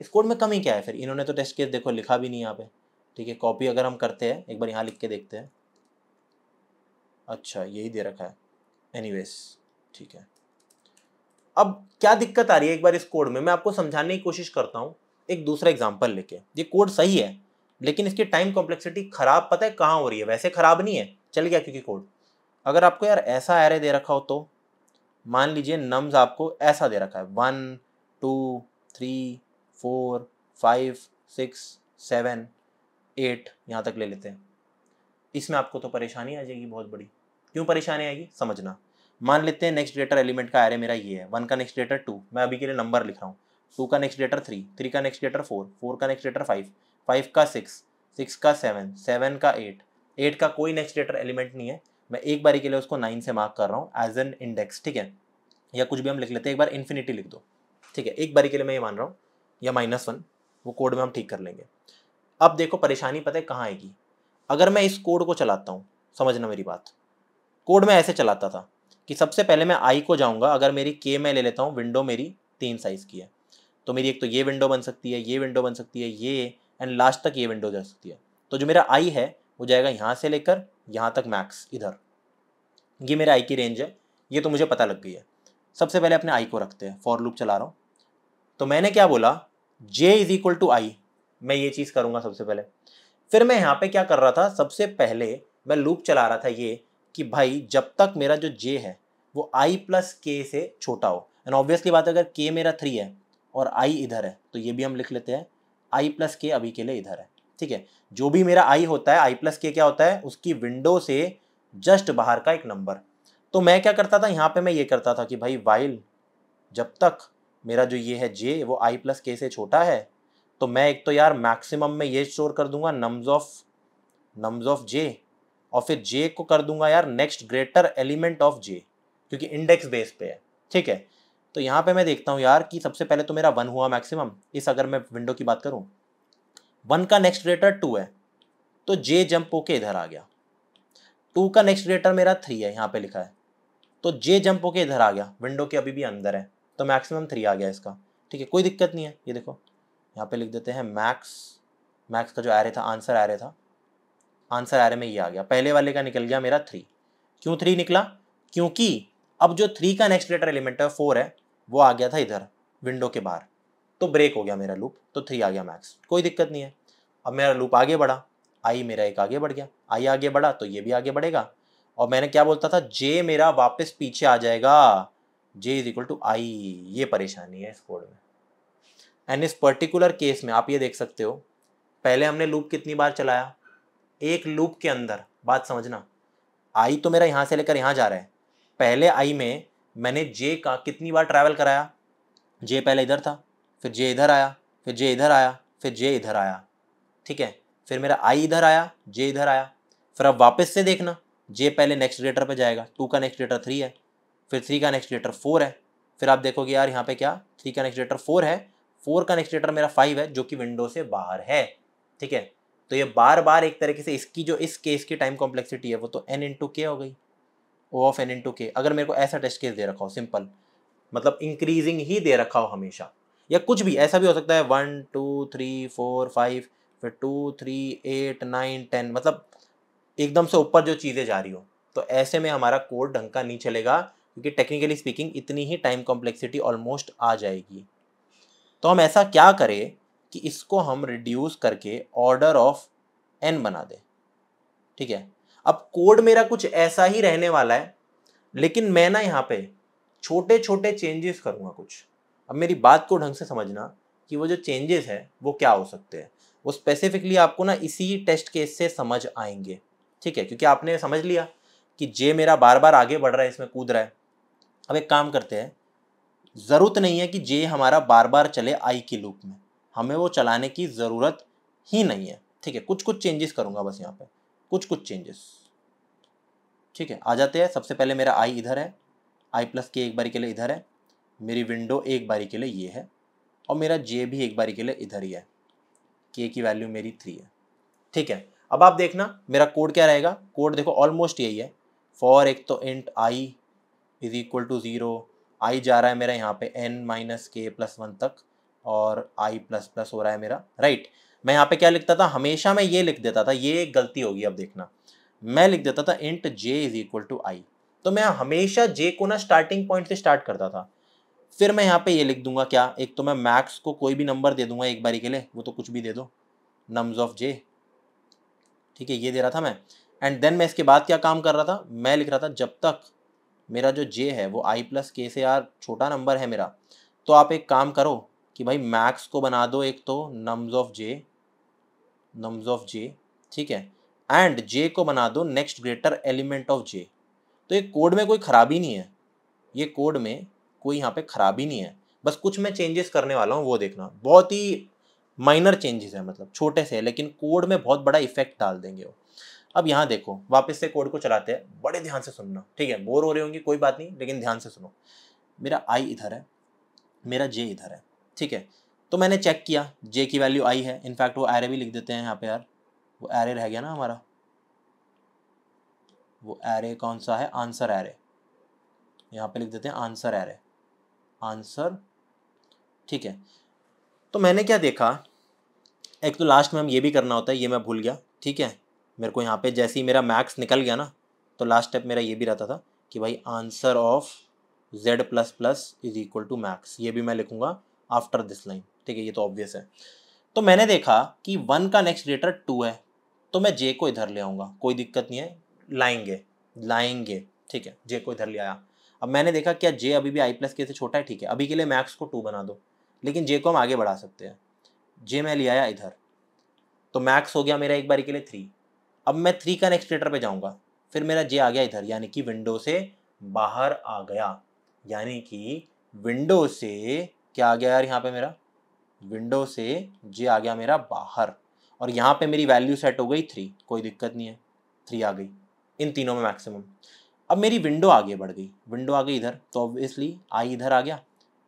इस कोड में कमी क्या है फिर इन्होंने तो टेस्ट केस देखो लिखा भी नहीं यहाँ पे ठीक है कॉपी अगर हम करते हैं एक बार यहाँ लिख के देखते हैं अच्छा यही दे रखा है एनीवेज ठीक है अब क्या दिक्कत आ रही है एक बार इस कोड में मैं आपको समझाने की कोशिश करता हूँ एक दूसरा एग्जाम्पल लेके ये कोड सही है लेकिन इसकी टाइम कॉम्प्लेक्सिटी खराब पता है कहाँ हो रही है वैसे खराब नहीं है चल गया क्योंकि कोड अगर आपको यार ऐसा एरे दे रखा हो तो मान लीजिए नम्स आपको ऐसा दे रखा है one two three four five six seven eight यहाँ तक ले लेते हैं इसमें आपको तो परेशानी आ जाएगी बहुत बड़ी क्यों परेशानी आएगी समझना मान लेते हैं नेक्स्ट डेटर एलिमेंट का आर मेरा ये है वन का नेक्स्ट डेटर टू मैं अभी के लिए नंबर लिख रहा हूँ टू का नेक्स्ट डेटर थ्री थ्री का नेक्स्ट डेटर फोर फोर का नेक्स्ट डेटर फाइव फाइव का सिक्स सिक्स का सेवन सेवन का एट एट का कोई नेक्स्ट डेटर एलिमेंट नहीं है मैं एक बारी के लिए उसको नाइन से मार्क कर रहा हूँ एज एन इंडेक्स ठीक है या कुछ भी हम लिख लेते हैं एक बार इन्फिनिटी लिख दो ठीक है एक बारी के लिए मैं ये मान रहा हूँ या माइनस वन वो कोड में हम ठीक कर लेंगे अब देखो परेशानी पता है कहाँ आएगी अगर मैं इस कोड को चलाता हूँ समझना मेरी बात कोड में ऐसे चलाता था कि सबसे पहले मैं आई को जाऊँगा अगर मेरी के मैं ले लेता हूँ विंडो मेरी तीन साइज़ की है तो मेरी एक तो ये विंडो बन सकती है ये विंडो बन सकती है ये एंड लास्ट तक ये विंडो जा सकती है तो जो मेरा आई है वो जाएगा यहाँ से लेकर यहाँ तक मैक्स इधर ये मेरा आई की रेंज है ये तो मुझे पता लग गई है सबसे पहले अपने आई को रखते हैं फॉर लुक चला रहा हूँ तो मैंने क्या बोला j is equal to i मैं ये चीज़ करूँगा सबसे पहले फिर मैं यहाँ पे क्या कर रहा था सबसे पहले मैं लूप चला रहा था ये कि भाई जब तक मेरा जो जे है वो आई प्लस के से छोटा हो एंड ऑब्वियसली बात है अगर के मेरा थ्री है और आई इधर है तो ये भी हम लिख लेते हैं आई प्लस के अभी के लिए इधर है ठीक है जो भी मेरा आई होता है आई प्लस के क्या होता है उसकी विंडो से जस्ट बाहर का एक नंबर तो मैं क्या करता था यहाँ पे मैं ये करता था कि भाई वाइल जब तक मेरा जो ये है जे वो आई प्लस के से छोटा है तो मैं एक तो यार मैक्सिमम में ये स्टोर कर दूंगा nums of nums of j और फिर जे को कर दूंगा यार next greater element of j क्योंकि इंडेक्स बेस पे है ठीक है तो यहाँ पे मैं देखता हूँ यार कि सबसे पहले तो मेरा वन हुआ मैक्सिमम इस अगर मैं विंडो की बात करूँ वन का नेक्स्ट ग्रेटर टू है तो जे जंप होके इधर आ गया टू का नेक्स्ट ग्रेटर मेरा थ्री है यहाँ पे लिखा है तो जे जंप होके इधर आ गया विंडो के अभी भी अंदर है तो मैक्सिमम थ्री आ गया इसका ठीक है कोई दिक्कत नहीं है ये देखो यहाँ पे लिख देते हैं मैक्स मैक्स का जो आ रहा था आंसर आ रहा था आंसर आ रहे में ये आ गया पहले वाले का निकल गया मेरा थ्री क्यों थ्री निकला क्योंकि अब जो थ्री का नेक्स्ट लेटर एलिमेंट है फोर है वो आ गया था इधर विंडो के बाहर तो ब्रेक हो गया मेरा लूप तो थ्री आ गया मैक्स कोई दिक्कत नहीं है अब मेरा लूप आगे बढ़ा आई मेरा एक आगे बढ़ गया आई आगे बढ़ा तो ये भी आगे बढ़ेगा और मैंने क्या बोलता था जे मेरा वापस पीछे आ जाएगा j is equal to i ये परेशानी है इस कोड में एंड इस पर्टिकुलर केस में आप ये देख सकते हो पहले हमने लूप कितनी बार चलाया एक लूप के अंदर बात समझना आई तो मेरा यहाँ से लेकर यहाँ जा रहा है पहले आई में मैंने जे का कितनी बार ट्रैवल कराया जे पहले इधर था फिर जे इधर आया फिर जे इधर आया फिर जे इधर आया ठीक है फिर मेरा आई इधर आया जे इधर आया फिर अब वापस से देखना जे पहले नेक्स्ट डेटर पर जाएगा टू का नेक्स्ट डेटर थ्री है फिर थ्री का नेक्स्ट डेटर फोर है फिर आप देखोगे यार यहाँ पे क्या थ्री का नेक्स्ट डेटर फोर है फोर का नेक्स्ट डेटर मेरा फाइव है जो कि विंडो से बाहर है ठीक है तो ये बार बार एक तरीके से इसकी जो इस केस की टाइम कॉम्प्लेक्सिटी है वो तो एन इंटू के हो गई ओ ऑफ एन इंटू के अगर मेरे को ऐसा टेस्ट केस दे रखा हो सिंपल मतलब इंक्रीजिंग ही दे रखा हो हमेशा या कुछ भी ऐसा भी हो सकता है one two three four five फिर two three eight nine ten मतलब एकदम से ऊपर जो चीज़ें जा रही हो तो ऐसे में हमारा कोड ढंग का नहीं चलेगा क्योंकि टेक्निकली स्पीकिंग इतनी ही टाइम कॉम्प्लेक्सिटी ऑलमोस्ट आ जाएगी तो हम ऐसा क्या करें कि इसको हम रिड्यूस करके ऑर्डर ऑफ एन बना दें ठीक है अब कोड मेरा कुछ ऐसा ही रहने वाला है लेकिन मैं ना यहाँ पे छोटे छोटे चेंजेस करूँगा कुछ अब मेरी बात को ढंग से समझना कि वो जो चेंजेस है वो क्या हो सकते हैं वो स्पेसिफिकली आपको ना इसी टेस्ट केस से समझ आएंगे ठीक है क्योंकि आपने समझ लिया कि जे मेरा बार बार आगे बढ़ रहा है इसमें कूद रहा है अब एक काम करते हैं ज़रूरत नहीं है कि जे हमारा बार बार चले आई की लूप में हमें वो चलाने की ज़रूरत ही नहीं है ठीक है कुछ कुछ चेंजेस करूँगा बस यहाँ पे कुछ कुछ चेंजेस ठीक है आ जाते हैं सबसे पहले मेरा आई इधर है आई प्लस के एक बारी के लिए इधर है मेरी विंडो एक बारी के लिए ये है और मेरा जे भी एक बारी के लिए इधर ही है के की वैल्यू मेरी थ्री है ठीक है अब आप देखना मेरा कोड क्या रहेगा कोड देखो ऑलमोस्ट यही है फॉर एक तो int I is equal to zero i जा रहा है मेरा यहाँ पे एन माइनस के प्लस वन तक और आई प्लस प्लस हो रहा है मेरा राइट right. मैं यहाँ पे क्या लिखता था हमेशा मैं ये लिख देता था ये एक गलती होगी अब देखना मैं लिख देता था int J is equal to i तो मैं हमेशा जे को ना स्टार्टिंग पॉइंट से स्टार्ट करता था फिर मैं यहाँ पे ये लिख दूंगा क्या एक तो मैं मैक्स को कोई भी नंबर दे दूंगा एक बारी के लिए वो तो कुछ भी दे दो नम्स ऑफ जे ठीक है ये दे रहा था मैं एंड देन मैं इसके बाद क्या काम कर रहा था मैं लिख रहा था जब तक मेरा जो जे है वो आई प्लस के से यार छोटा नंबर है मेरा तो आप एक काम करो कि भाई मैक्स को बना दो एक तो nums of j nums of j ठीक है एंड जे को बना दो next greater element of j तो ये कोड में कोई ख़राबी नहीं है ये कोड में कोई यहाँ पे ख़राबी नहीं है बस कुछ मैं चेंजेस करने वाला हूँ वो देखना बहुत ही माइनर चेंजेस है मतलब छोटे से लेकिन कोड में बहुत बड़ा इफेक्ट डाल देंगे वो अब यहाँ देखो वापस से कोड को चलाते हैं बड़े ध्यान से सुनना ठीक है बोर हो रहे होंगे कोई बात नहीं लेकिन ध्यान से सुनो मेरा आई इधर है मेरा जे इधर है ठीक है तो मैंने चेक किया जे की वैल्यू आई है इनफैक्ट वो एरे भी लिख देते हैं यहाँ पे यार वो एरे रह गया ना हमारा वो एरे कौन सा है आंसर एरे यहाँ पे लिख देते हैं आंसर एरे आंसर ठीक है तो मैंने क्या देखा एक तो लास्ट में हम ये भी करना होता है ये मैं भूल गया ठीक है मेरे को यहाँ पे जैसे ही मेरा मैक्स निकल गया ना तो लास्ट स्टेप मेरा ये भी रहता था कि भाई answer of Z plus plus is equal to max ये भी मैं लिखूँगा आफ्टर दिस लाइन ठीक है ये तो ऑब्वियस है तो मैंने देखा कि वन का नेक्स्ट ग्रेटर टू है तो मैं जे को इधर ले आऊँगा कोई दिक्कत नहीं है लाएंगे लाएंगे ठीक है जे को इधर ले आया अब मैंने देखा क्या जे अभी भी आई प्लस के से छोटा है ठीक है अभी के लिए मैक्स को टू बना दो लेकिन जे को हम आगे बढ़ा सकते हैं जे मैं ले आया इधर तो मैक्स हो गया मेरा एक बारी के लिए थ्री अब मैं थ्री का नेक्स्ट लेटर पर जाऊँगा फिर मेरा जे आ गया इधर यानी कि विंडो से बाहर आ गया यानी कि विंडो से क्या आ गया यार यहाँ पे मेरा विंडो से जे आ गया मेरा बाहर और यहाँ पे मेरी वैल्यू सेट हो गई थ्री कोई दिक्कत नहीं है थ्री आ गई इन तीनों में मैक्सिमम अब मेरी विंडो आगे बढ़ गई विंडो आ गई इधर तो ऑब्वियसली आई इधर आ गया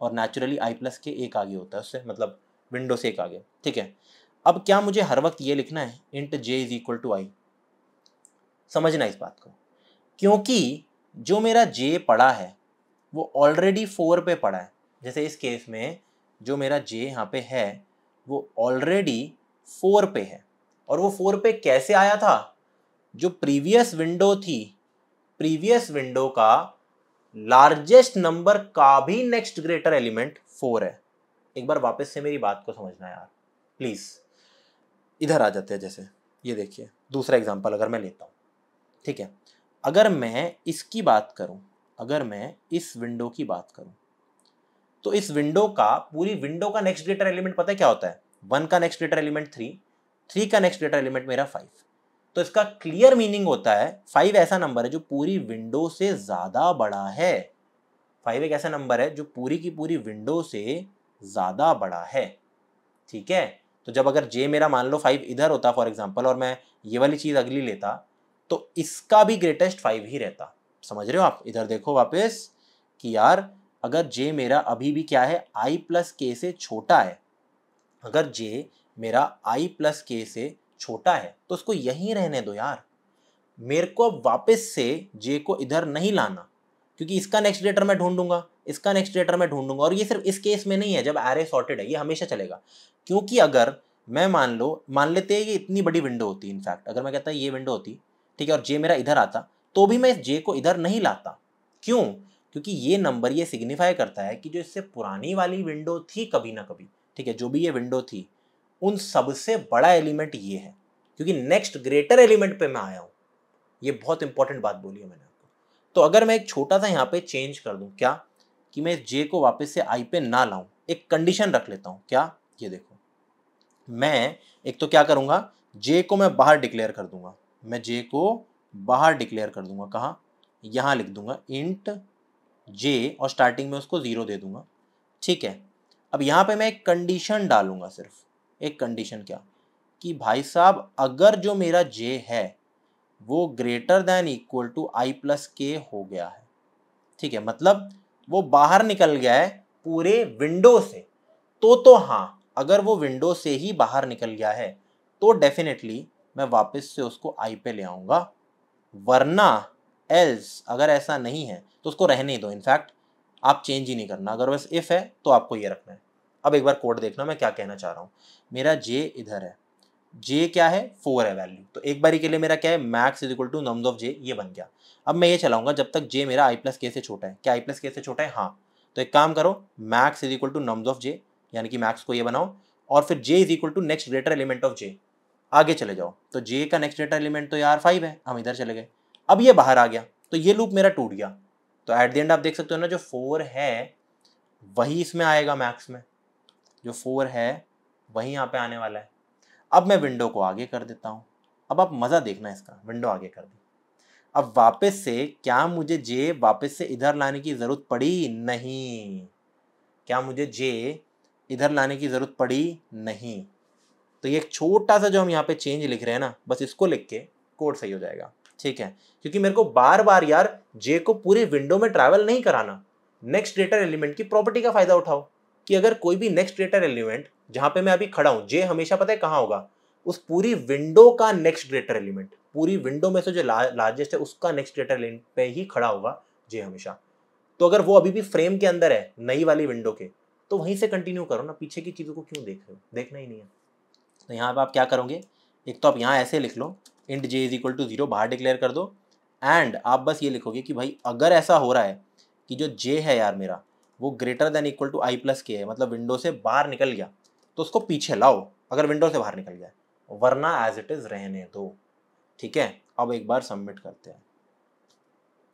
और नेचुरली आई प्लस के एक आगे होता है उससे मतलब विंडो से एक आगे ठीक है अब क्या मुझे हर वक्त ये लिखना है int J is equal to i समझना इस बात को क्योंकि जो मेरा जे पड़ा है वो ऑलरेडी फोर पे पड़ा है जैसे इस केस में जो मेरा जे यहाँ पे है वो ऑलरेडी फोर पे है और वो फोर पे कैसे आया था जो प्रीवियस विंडो थी प्रीवियस विंडो का लार्जेस्ट नंबर का भी नेक्स्ट ग्रेटर एलिमेंट फोर है एक बार वापस से मेरी बात को समझना यार प्लीज़ इधर आ जाते हैं जैसे ये देखिए दूसरा एग्जाम्पल अगर मैं लेता हूँ ठीक है अगर मैं इसकी बात करूँ अगर मैं इस विंडो की बात करूँ तो इस विंडो का पूरी विंडो का नेक्स्ट ग्रेटर एलिमेंट पता है क्या होता है वन का next greater element three three का नेक्स्ट ग्रेटर एलिमेंट मेरा फाइव तो इसका क्लियर मीनिंग होता है फाइव ऐसा नंबर है जो पूरी विंडो से ज़्यादा बड़ा है फाइव एक ऐसा नंबर है जो पूरी की पूरी विंडो से ज़्यादा बड़ा है ठीक है तो जब अगर जे मेरा मान लो फाइव इधर होता फॉर एग्जाम्पल और मैं ये वाली चीज़ अगली लेता तो इसका भी ग्रेटेस्ट फाइव ही रहता समझ रहे हो आप इधर देखो वापस कि यार अगर जे मेरा अभी भी क्या है आई प्लस के से छोटा है अगर जे मेरा आई प्लस के से छोटा है तो उसको यहीं रहने दो यार मेरे को अब वापस से जे को इधर नहीं लाना क्योंकि इसका नेक्स्ट डेटर मैं ढूंढूंगा इसका नेक्स्ट डेटर मैं ढूंढूंगा और ये सिर्फ इस केस में नहीं है जब एरे सॉर्टेड है ये हमेशा चलेगा क्योंकि अगर मैं मान लो मान लेते हैं ये इतनी बड़ी विंडो होती है इनफैक्ट अगर मैं कहता ये विंडो होती ठीक है और जे मेरा इधर आता तो भी मैं इस जे को इधर नहीं लाता क्यों क्योंकि ये नंबर ये सिग्निफाई करता है कि जो इससे पुरानी वाली विंडो थी कभी ना कभी ठीक है जो भी ये विंडो थी उन सबसे बड़ा एलिमेंट ये है क्योंकि नेक्स्ट ग्रेटर एलिमेंट पे मैं आया हूँ ये बहुत इंपॉर्टेंट बात बोली है मैंने आपको तो अगर मैं एक छोटा सा यहाँ पे चेंज कर दूँ क्या कि मैं इस जे को वापस से आई पे ना लाऊँ एक कंडीशन रख लेता हूँ क्या ये देखो मैं एक तो क्या करूँगा जे को मैं बाहर डिक्लेयर कर दूंगा मैं जे को बाहर डिक्लेयर कर दूंगा कहाँ यहाँ लिख दूंगा इंट जे और स्टार्टिंग में उसको ज़ीरो दे दूंगा ठीक है अब यहाँ पे मैं एक कंडीशन डालूंगा सिर्फ एक कंडीशन क्या कि भाई साहब अगर जो मेरा जे है वो greater than equal to i plus k हो गया है ठीक है मतलब वो बाहर निकल गया है पूरे विंडो से तो तो हाँ अगर वो विंडो से ही बाहर निकल गया है तो डेफिनेटली मैं वापस से उसको आई पे ले आऊँगा वरना एल्स अगर ऐसा नहीं है तो उसको रहने ही दो इनफैक्ट आप चेंज ही नहीं करना अगर बस इफ़ है तो आपको ये रखना है अब एक बार कोड देखना मैं क्या कहना चाह रहा हूँ मेरा जे इधर है जे क्या है फोर है वैल्यू तो एक बारी के लिए मेरा क्या है max is equal to nums of j ये बन गया अब मैं ये चलाऊंगा जब तक जे मेरा आई प्लस के से छोटा है क्या आई प्लस के से छोटा है हाँ तो एक काम करो max is equal to nums of j यानी कि मैक्स को ये बनाओ और फिर j is equal to next greater element of j आगे चले जाओ तो जे का नेक्स्ट ग्रेटर एलिमेंट तो यार फाइव है हम इधर चले गए अब ये बाहर आ गया तो ये लूप मेरा टूट गया तो एट द एंड आप देख सकते हो ना जो फोर है वही इसमें आएगा मैक्स में जो फोर है वही यहाँ पे आने वाला है अब मैं विंडो को आगे कर देता हूँ अब आप मज़ा देखना इसका विंडो आगे कर दी अब वापस से क्या मुझे जे वापस से इधर लाने की ज़रूरत पड़ी नहीं क्या मुझे जे इधर लाने की ज़रूरत पड़ी नहीं तो ये एक छोटा सा जो हम यहाँ पे चेंज लिख रहे हैं ना बस इसको लिख के कोड सही हो जाएगा ठीक है क्योंकि मेरे को बार बार यार जे को पूरे विंडो में ट्रैवल नहीं कराना नेक्स्ट डेटर एलिमेंट की प्रॉपर्टी का फायदा उठाओ कि अगर कोई भी नेक्स्ट डेटर एलिमेंट जहां पे मैं अभी खड़ा हूं जे हमेशा पता है कहां होगा उस पूरी विंडो का नेक्स्ट डेटर एलिमेंट पूरी विंडो में से जो लार्जेस्ट है उसका नेक्स्ट डेटर एलिमेंट पे ही खड़ा होगा जे हमेशा तो अगर वो अभी भी फ्रेम के अंदर है नई वाली विंडो के तो वहीं से कंटिन्यू करो ना पीछे की चीज़ों को क्यों देख रहे हो देखना ही नहीं है तो यहाँ पर आप क्या करोगे एक तो आप यहाँ ऐसे लिख लो int J is equal to zero बाहर डिक्लेयर कर दो एंड आप बस ये लिखोगे कि भाई अगर ऐसा हो रहा है कि जो जे है यार मेरा वो greater than equal to i plus के है मतलब विंडो से बाहर निकल गया तो उसको पीछे लाओ अगर विंडो से बाहर निकल गया वरना एज इट इज़ रहने दो ठीक है अब एक बार सबमिट करते हैं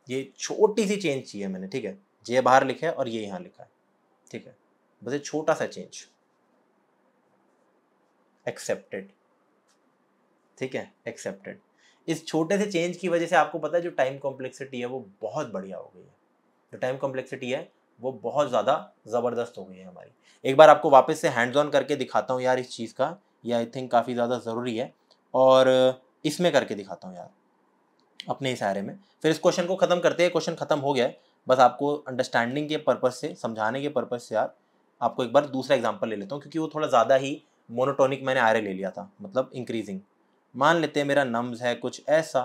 ये छोटी सी चेंज चाहिए मैंने ठीक है जे बाहर लिखा है और ये यहाँ लिखा है ठीक है बस ये छोटा सा चेंज एक्सेप्टेड ठीक है एक्सेप्टेड इस छोटे से चेंज की वजह से आपको पता है जो टाइम कॉम्प्लेक्सिटी है वो बहुत बढ़िया हो गई है जो टाइम कॉम्प्लेक्सिटी है वो बहुत ज़्यादा ज़बरदस्त हो गई है हमारी एक बार आपको वापस से हैंड्स ऑन करके दिखाता हूँ यार इस चीज़ का ये आई थिंक काफ़ी ज़्यादा ज़रूरी है और इसमें करके दिखाता हूँ यार अपने इस आरे में फिर इस क्वेश्चन को ख़त्म करते हैं क्वेश्चन ख़त्म हो गया है बस आपको अंडरस्टैंडिंग के पर्पज़ से समझाने के पर्पज़ से यार आपको एक बार दूसरा एग्जाम्पल ले लेता हूँ क्योंकि वो थोड़ा ज़्यादा ही मोनोटोनिक मैंने आरे ले लिया था मतलब इंक्रीजिंग मान लेते हैं मेरा नम्स है कुछ ऐसा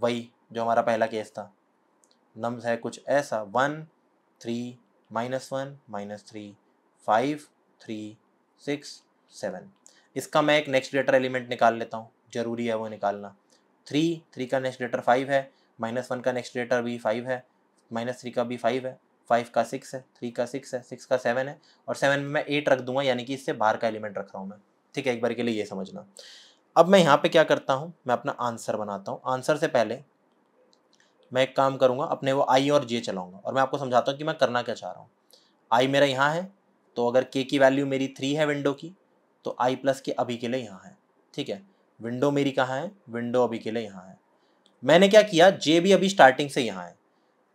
वही जो हमारा पहला केस था नम्स है कुछ ऐसा one three minus one minus three five three six seven इसका मैं एक नेक्स्ट लेटर एलिमेंट निकाल लेता हूँ ज़रूरी है वो निकालना थ्री थ्री का नेक्स्ट लेटर फाइव है माइनस वन का नेक्स्ट लेटर भी फाइव है माइनस थ्री का भी फाइव है फाइव का सिक्स है थ्री का सिक्स है सिक्स का सेवन है और सेवन में मैं एट रख दूंगा यानी कि इससे बाहर का एलिमेंट रख रहा हूँ मैं ठीक है एक बार के लिए ये समझना अब मैं यहाँ पे क्या करता हूँ मैं अपना आंसर बनाता हूँ आंसर से पहले मैं एक काम करूँगा अपने वो आई और जे चलाऊँगा और मैं आपको समझाता हूँ कि मैं करना क्या चाह रहा हूँ आई मेरा यहाँ है तो अगर के की वैल्यू मेरी थ्री है विंडो की तो आई प्लस के अभी के लिए यहाँ है ठीक है विंडो मेरी कहाँ है विंडो अभी के लिए यहाँ है मैंने क्या किया जे भी अभी स्टार्टिंग से यहाँ है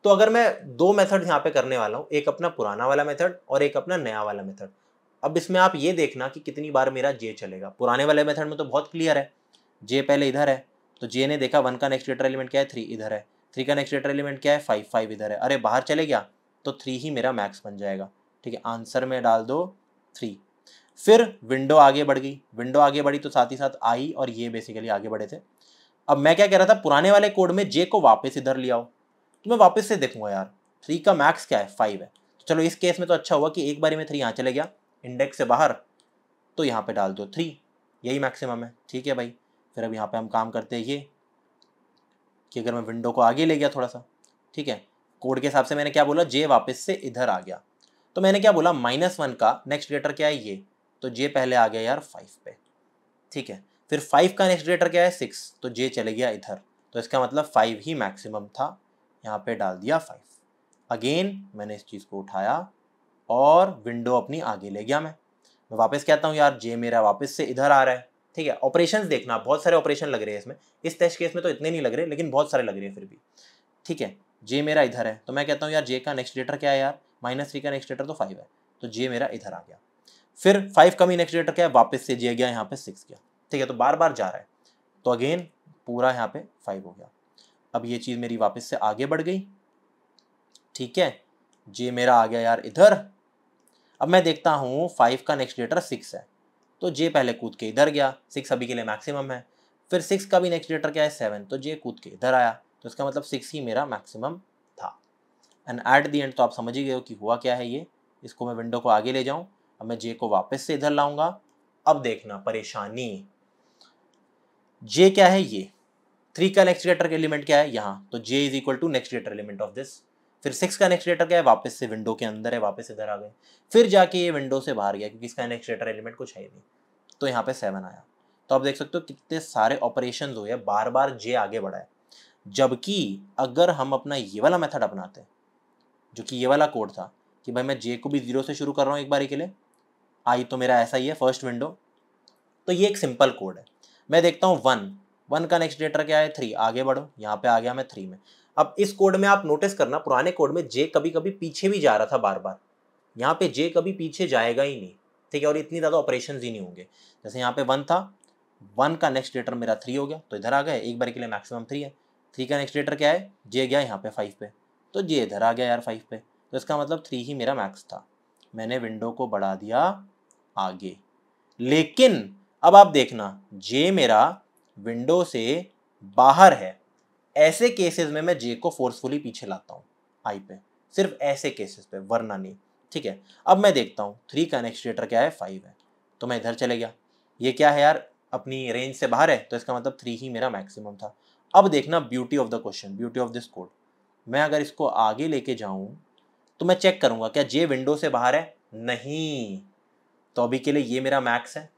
तो अगर मैं दो मेथड यहाँ पे करने वाला हूँ एक अपना पुराना वाला मेथड और एक अपना नया वाला मेथड अब इसमें आप ये देखना कि कितनी बार मेरा जे चलेगा पुराने वाले मेथड में तो बहुत क्लियर है जे पहले इधर है तो जे ने देखा वन का नेक्स्ट डेटर एलिमेंट क्या है थ्री इधर है थ्री का नेक्स्ट डेटर एलिमेंट क्या है फाइव फाइव इधर है अरे बाहर चले गया तो थ्री ही मेरा मैक्स बन जाएगा ठीक है आंसर में डाल दो थ्री फिर विंडो आगे बढ़ गई विंडो आगे बढ़ी तो साथ ही साथ आई और ये बेसिकली आगे बढ़े थे अब मैं क्या कह रहा था पुराने वाले कोड में जे को वापस इधर ले आओ तो मैं वापस से देखूंगा यार थ्री का मैक्स क्या है फाइव है तो चलो इस केस में तो अच्छा हुआ कि एक बार में थ्री यहाँ चले गया इंडेक्स से बाहर तो यहाँ पे डाल दो थ्री यही मैक्सिमम है ठीक है भाई फिर अब यहाँ पे हम काम करते हैं ये कि अगर मैं विंडो को आगे ले गया थोड़ा सा ठीक है कोड के हिसाब से मैंने क्या बोला जे वापस से इधर आ गया तो मैंने क्या बोला माइनस वन का नेक्स्ट ग्रेटर क्या है ये तो जे पहले आ गया यार फाइव पे ठीक है फिर फाइव का नेक्स्ट ग्रेटर क्या है सिक्स तो जे चले गया इधर तो इसका मतलब फाइव ही मैक्सिमम था यहाँ पे डाल दिया फाइव अगेन मैंने इस चीज़ को उठाया और विंडो अपनी आगे ले गया मैं मैं वापस कहता हूँ यार जे मेरा वापस से इधर आ रहा है ठीक है ऑपरेशन देखना बहुत सारे ऑपरेशन लग रहे हैं इसमें इस टेस्ट केस में तो इतने नहीं लग रहे लेकिन बहुत सारे लग रहे हैं फिर भी ठीक है जे मेरा इधर है तो मैं कहता हूँ यार जे का नेक्स्ट डेटर क्या है यार माइनस थ्री का नेक्स्ट डेटर तो फाइव है तो जे मेरा इधर आ गया फिर फाइव का भी नेक्स्ट डेटर क्या है वापस से जे गया यहाँ पे सिक्स गया ठीक है तो बार बार जा रहा है तो अगेन पूरा यहाँ पे फाइव हो गया अब ये चीज़ मेरी वापस से आगे बढ़ गई ठीक है जे मेरा आ गया यार इधर अब मैं देखता हूँ फाइव का नेक्स्ट डेटर सिक्स है तो जे पहले कूद के इधर गया सिक्स अभी के लिए मैक्सिमम है फिर सिक्स का भी नेक्स्ट डेटर क्या है सेवन तो जे कूद के इधर आया तो इसका मतलब सिक्स ही मेरा मैक्सिमम था एंड एट दी एंड तो आप समझ ही गए हो कि हुआ क्या है ये इसको मैं विंडो को आगे ले जाऊँ अब मैं जे को वापस से इधर लाऊंगा अब देखना परेशानी जे क्या है ये थ्री का नेक्स्ट डेटर एलिमेंट क्या है यहाँ तो j is equal to next greater element of this फिर सिक्स का नेक्स्ट लेटर क्या है वापस से विंडो के अंदर है वापस इधर आ गए फिर जाके ये विंडो से बाहर गया क्योंकि इसका नेक्स्ट लेटर एलिमेंट कुछ है नहीं तो यहाँ पे सेवन आया तो आप देख सकते हो कितने सारे ऑपरेशन हुए बार बार जे आगे बढ़ा है जबकि अगर हम अपना ये वाला मेथड अपनाते जो कि ये वाला कोड था कि भाई मैं जे को भी जीरो से शुरू कर रहा हूँ एक बारी के लिए आई तो मेरा ऐसा ही है फर्स्ट विंडो तो ये एक सिंपल कोड है मैं देखता हूँ वन वन का नेक्स्ट डेटर क्या है थ्री आगे बढ़ो यहाँ पे आ गया मैं थ्री में अब इस कोड में आप नोटिस करना पुराने कोड में जे कभी कभी पीछे भी जा रहा था बार बार यहाँ पे जे कभी पीछे जाएगा ही नहीं ठीक है और इतनी ज़्यादा ऑपरेशन ही नहीं होंगे जैसे यहाँ पे वन था वन का नेक्स्ट डेटर मेरा थ्री हो गया तो इधर आ गया एक बार के लिए मैक्सिमम थ्री है थ्री का नेक्स्ट डेटर क्या है जे गया यहाँ पे फाइव पे तो जे इधर आ गया यार फाइव पे तो इसका मतलब थ्री ही मेरा मैक्स था मैंने विंडो को बढ़ा दिया आगे लेकिन अब आप देखना जे मेरा विंडो से बाहर है ऐसे केसेस में मैं जे को फोर्सफुली पीछे लाता हूँ आई पे सिर्फ ऐसे केसेस पे वरना नहीं ठीक है अब मैं देखता हूँ थ्री का नेक्स्ट क्या है फाइव है तो मैं इधर चले गया ये क्या है यार अपनी रेंज से बाहर है तो इसका मतलब थ्री ही मेरा मैक्सिमम था अब देखना beauty of the question beauty of this code मैं अगर इसको आगे लेके जाऊँ तो मैं चेक करूँगा क्या जे विंडो से बाहर है नहीं तो अभी के लिए ये मेरा मैक्स है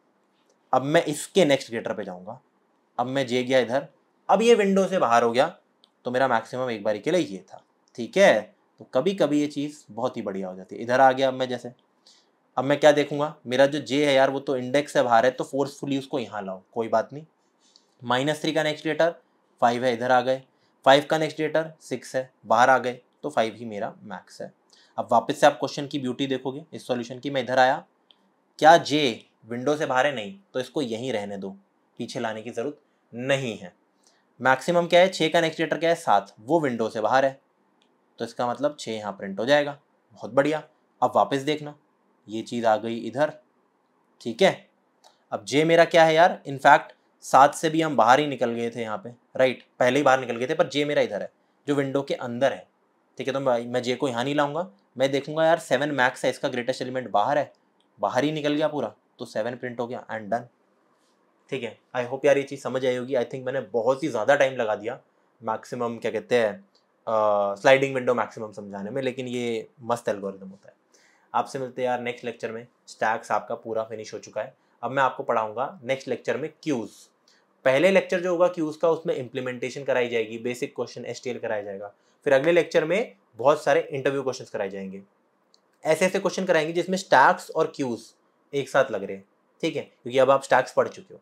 अब मैं इसके नेक्स्ट ग्रेटर पे जाऊँगा अब मैं जे गया इधर अब ये विंडो से बाहर हो गया तो मेरा मैक्सिमम एक बारी के लिए ये था ठीक है तो कभी कभी ये चीज़ बहुत ही बढ़िया हो जाती है इधर आ गया अब मैं जैसे अब मैं क्या देखूंगा मेरा जो जे है यार वो तो इंडेक्स से बाहर है तो फोर्सफुली उसको यहाँ लाओ कोई बात नहीं माइनस थ्री का नेक्स्ट डेटर फाइव है इधर आ गए फाइव का नेक्स्ट लेटर सिक्स है बाहर आ गए तो फाइव ही मेरा मैक्स है अब वापस से आप क्वेश्चन की ब्यूटी देखोगे इस सॉल्यूशन की मैं इधर आया क्या जे विंडो से बाहर है नहीं तो इसको यहीं रहने दो पीछे लाने की ज़रूरत नहीं है मैक्सिमम क्या है छः का नेक्स्ट क्या है सात वो विंडो से बाहर है तो इसका मतलब छः यहाँ प्रिंट हो जाएगा बहुत बढ़िया अब वापस देखना ये चीज़ आ गई इधर ठीक है अब जे मेरा क्या है यार इनफैक्ट सात से भी हम बाहर ही निकल गए थे यहाँ पे राइट पहले ही बाहर निकल गए थे पर जे मेरा इधर है जो विंडो के अंदर है ठीक है तो मैं जे को यहाँ नहीं लाऊंगा मैं देखूंगा यार सेवन मैक्स है इसका ग्रेटेस्ट एलिमेंट बाहर है बाहर ही निकल गया पूरा तो सेवन प्रिंट हो गया एंड डन ठीक है आई होप यार ये चीज़ समझ आई होगी आई थिंक मैंने बहुत ही ज़्यादा टाइम लगा दिया मैक्सिमम क्या कहते हैं स्लाइडिंग विंडो मैक्सिमम समझाने में लेकिन ये मस्त एल्गोरिदम होता है आपसे मिलते हैं यार नेक्स्ट लेक्चर में स्टैक्स आपका पूरा फिनिश हो चुका है अब मैं आपको पढ़ाऊंगा नेक्स्ट लेक्चर में क्यूज़ पहले लेक्चर जो होगा क्यूज़ का उसमें इंप्लीमेंटेशन कराई जाएगी बेसिक क्वेश्चन एस कराया जाएगा फिर अगले लेक्चर में बहुत सारे इंटरव्यू क्वेश्चन कराए जाएंगे ऐसे ऐसे क्वेश्चन कराएंगे जिसमें स्टैक्स और क्यूज़ एक साथ लग रहे हैं ठीक है क्योंकि अब आप स्टैक्स पढ़ चुके हो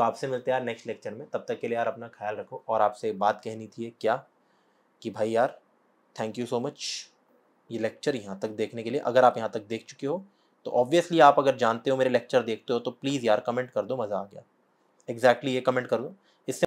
तो आपसे मिलते हैं यार नेक्स्ट लेक्चर में तब तक के लिए यार अपना ख्याल रखो और आपसे बात कहनी थी क्या कि भाई यार थैंक यू सो मच ये लेक्चर यहाँ तक देखने के लिए अगर आप यहाँ तक देख चुके हो तो ऑब्वियसली आप अगर जानते हो मेरे लेक्चर देखते हो तो प्लीज़ यार कमेंट कर दो मज़ा आ गया एग्जैक्टली exactly ये कमेंट कर दो